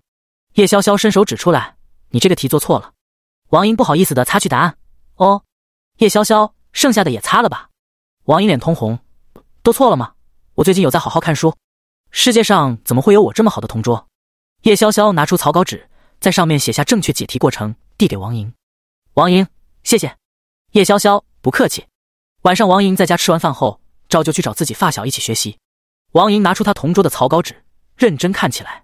Speaker 1: 叶潇潇伸手指出来，你这个题做错了。王莹不好意思的擦去答案，哦。叶潇潇，剩下的也擦了吧。王莹脸通红，都错了吗？我最近有在好好看书。世界上怎么会有我这么好的同桌？叶潇潇拿出草稿纸，在上面写下正确解题过程，递给王莹。王莹，谢谢。叶潇潇不客气。晚上，王莹在家吃完饭后，照旧去找自己发小一起学习。王莹拿出她同桌的草稿纸，认真看起来。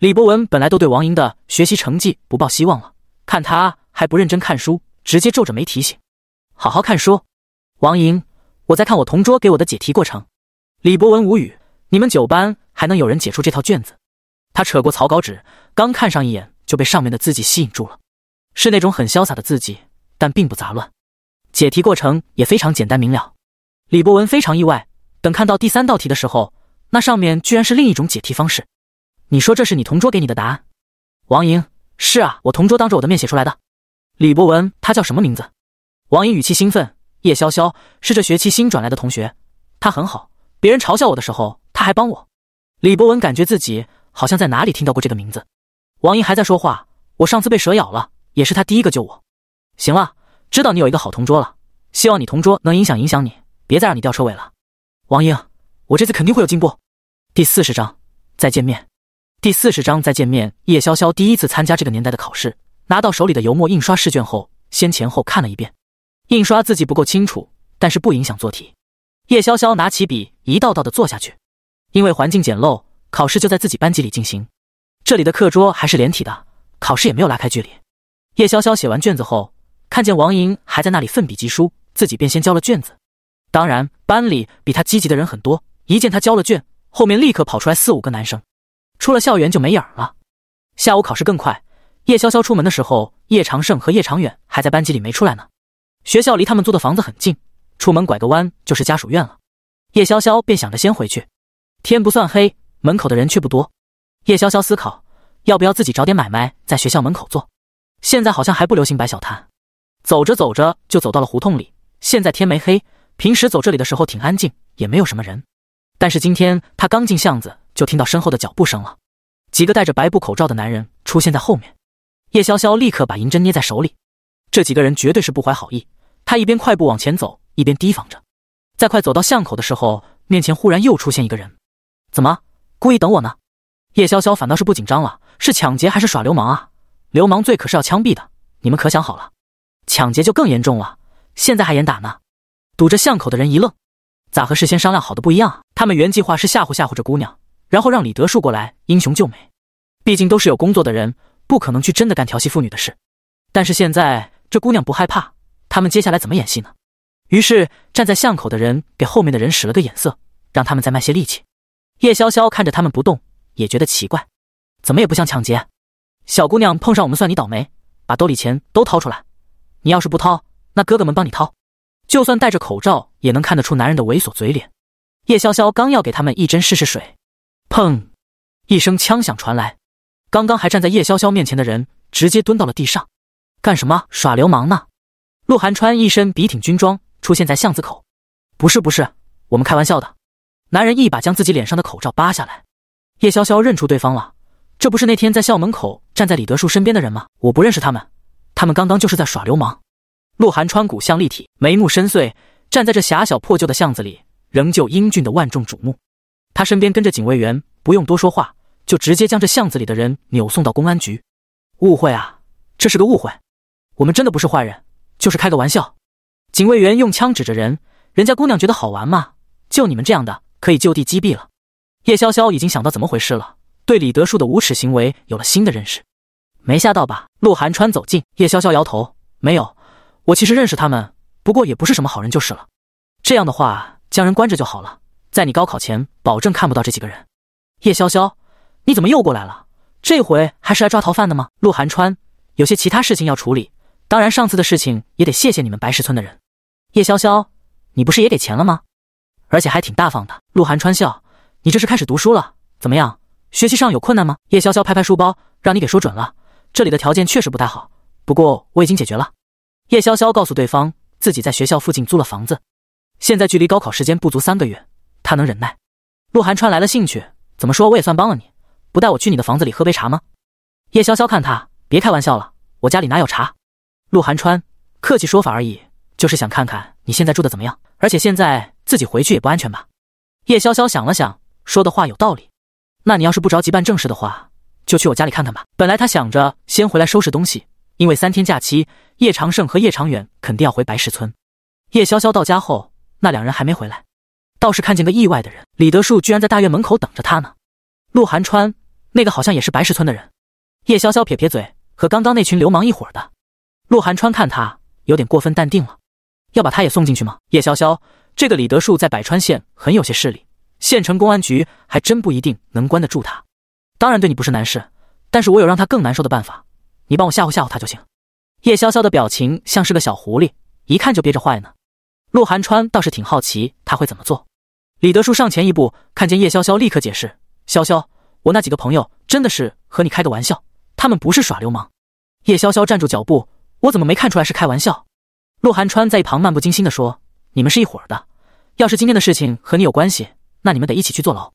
Speaker 1: 李博文本来都对王莹的学习成绩不抱希望了，看他还不认真看书，直接皱着眉提醒。好好看书，王莹，我在看我同桌给我的解题过程。李博文无语，你们九班还能有人解出这套卷子？他扯过草稿纸，刚看上一眼就被上面的字迹吸引住了，是那种很潇洒的字迹，但并不杂乱，解题过程也非常简单明了。李博文非常意外，等看到第三道题的时候，那上面居然是另一种解题方式。你说这是你同桌给你的答案？王莹，是啊，我同桌当着我的面写出来的。李博文，他叫什么名字？王英语气兴奋：“叶潇潇是这学期新转来的同学，他很好。别人嘲笑我的时候，他还帮我。”李博文感觉自己好像在哪里听到过这个名字。王英还在说话：“我上次被蛇咬了，也是他第一个救我。”行了，知道你有一个好同桌了，希望你同桌能影响影响你，别再让你掉车尾了。王英，我这次肯定会有进步。第四十章再见面。第四十章再见面。叶潇潇第一次参加这个年代的考试，拿到手里的油墨印刷试卷后，先前后看了一遍。印刷字迹不够清楚，但是不影响做题。叶潇潇拿起笔，一道道的做下去。因为环境简陋，考试就在自己班级里进行。这里的课桌还是连体的，考试也没有拉开距离。叶潇潇写完卷子后，看见王莹还在那里奋笔疾书，自己便先交了卷子。当然，班里比他积极的人很多，一见他交了卷，后面立刻跑出来四五个男生，出了校园就没影儿了。下午考试更快。叶潇潇出门的时候，叶长胜和叶长远还在班级里没出来呢。学校离他们租的房子很近，出门拐个弯就是家属院了。叶潇潇便想着先回去，天不算黑，门口的人却不多。叶潇潇思考，要不要自己找点买卖在学校门口做？现在好像还不流行摆小摊。走着走着就走到了胡同里，现在天没黑，平时走这里的时候挺安静，也没有什么人。但是今天他刚进巷子，就听到身后的脚步声了。几个戴着白布口罩的男人出现在后面，叶潇潇立刻把银针捏在手里。这几个人绝对是不怀好意。他一边快步往前走，一边提防着。在快走到巷口的时候，面前忽然又出现一个人。怎么，故意等我呢？叶潇潇反倒是不紧张了。是抢劫还是耍流氓啊？流氓罪可是要枪毙的，你们可想好了？抢劫就更严重了。现在还严打呢？堵着巷口的人一愣，咋和事先商量好的不一样他们原计划是吓唬吓唬这姑娘，然后让李德树过来英雄救美。毕竟都是有工作的人，不可能去真的干调戏妇女的事。但是现在。这姑娘不害怕，他们接下来怎么演戏呢？于是站在巷口的人给后面的人使了个眼色，让他们再卖些力气。叶潇潇看着他们不动，也觉得奇怪，怎么也不像抢劫。小姑娘碰上我们算你倒霉，把兜里钱都掏出来。你要是不掏，那哥哥们帮你掏。就算戴着口罩，也能看得出男人的猥琐嘴脸。叶潇潇刚要给他们一针试试水，砰，一声枪响传来，刚刚还站在叶潇潇面前的人直接蹲到了地上。干什么耍流氓呢？陆寒川一身笔挺军装出现在巷子口。不是不是，我们开玩笑的。男人一把将自己脸上的口罩扒下来。叶潇潇认出对方了，这不是那天在校门口站在李德树身边的人吗？我不认识他们，他们刚刚就是在耍流氓。陆寒川骨相立体，眉目深邃，站在这狭小破旧的巷子里，仍旧英俊的万众瞩目。他身边跟着警卫员，不用多说话，就直接将这巷子里的人扭送到公安局。误会啊，这是个误会。我们真的不是坏人，就是开个玩笑。警卫员用枪指着人，人家姑娘觉得好玩吗？就你们这样的，可以就地击毙了。叶潇潇已经想到怎么回事了，对李德树的无耻行为有了新的认识。没吓到吧？陆寒川走近叶潇潇，摇头，没有。我其实认识他们，不过也不是什么好人就是了。这样的话，将人关着就好了。在你高考前，保证看不到这几个人。叶潇潇，你怎么又过来了？这回还是来抓逃犯的吗？陆寒川有些其他事情要处理。当然，上次的事情也得谢谢你们白石村的人。叶潇潇，你不是也给钱了吗？而且还挺大方的。陆寒川笑，你这是开始读书了？怎么样，学习上有困难吗？叶潇潇拍拍书包，让你给说准了，这里的条件确实不太好，不过我已经解决了。叶潇潇告诉对方，自己在学校附近租了房子。现在距离高考时间不足三个月，他能忍耐。陆寒川来了兴趣，怎么说我也算帮了你，不带我去你的房子里喝杯茶吗？叶潇潇看他，别开玩笑了，我家里哪有茶？陆寒川，客气说法而已，就是想看看你现在住的怎么样。而且现在自己回去也不安全吧？叶潇潇想了想，说的话有道理。那你要是不着急办正事的话，就去我家里看看吧。本来他想着先回来收拾东西，因为三天假期，叶长胜和叶长远肯定要回白石村。叶潇潇到家后，那两人还没回来，倒是看见个意外的人，李德树居然在大院门口等着他呢。陆寒川，那个好像也是白石村的人。叶潇潇撇撇嘴，和刚刚那群流氓一伙的。陆寒川看他有点过分淡定了，要把他也送进去吗？叶潇潇，这个李德树在百川县很有些势力，县城公安局还真不一定能关得住他。当然对你不是难事，但是我有让他更难受的办法，你帮我吓唬吓唬他就行。叶潇潇的表情像是个小狐狸，一看就憋着坏呢。陆寒川倒是挺好奇他会怎么做。李德树上前一步，看见叶潇潇，立刻解释：“潇潇，我那几个朋友真的是和你开个玩笑，他们不是耍流氓。”叶潇潇站住脚步。我怎么没看出来是开玩笑？陆寒川在一旁漫不经心地说：“你们是一伙的，要是今天的事情和你有关系，那你们得一起去坐牢。”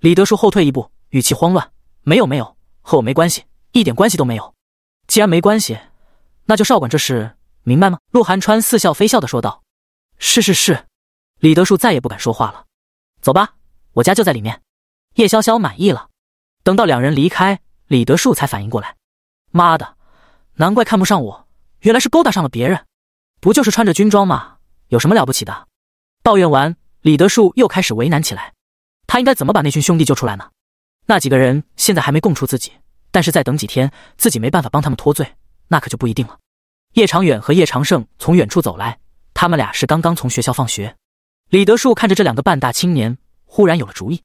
Speaker 1: 李德树后退一步，语气慌乱：“没有没有，和我没关系，一点关系都没有。既然没关系，那就少管这事，明白吗？”陆寒川似笑非笑地说道：“是是是。”李德树再也不敢说话了。走吧，我家就在里面。叶潇潇满意了。等到两人离开，李德树才反应过来：“妈的，难怪看不上我。”原来是勾搭上了别人，不就是穿着军装吗？有什么了不起的？抱怨完，李德树又开始为难起来。他应该怎么把那群兄弟救出来呢？那几个人现在还没供出自己，但是再等几天，自己没办法帮他们脱罪，那可就不一定了。叶长远和叶长胜从远处走来，他们俩是刚刚从学校放学。李德树看着这两个半大青年，忽然有了主意。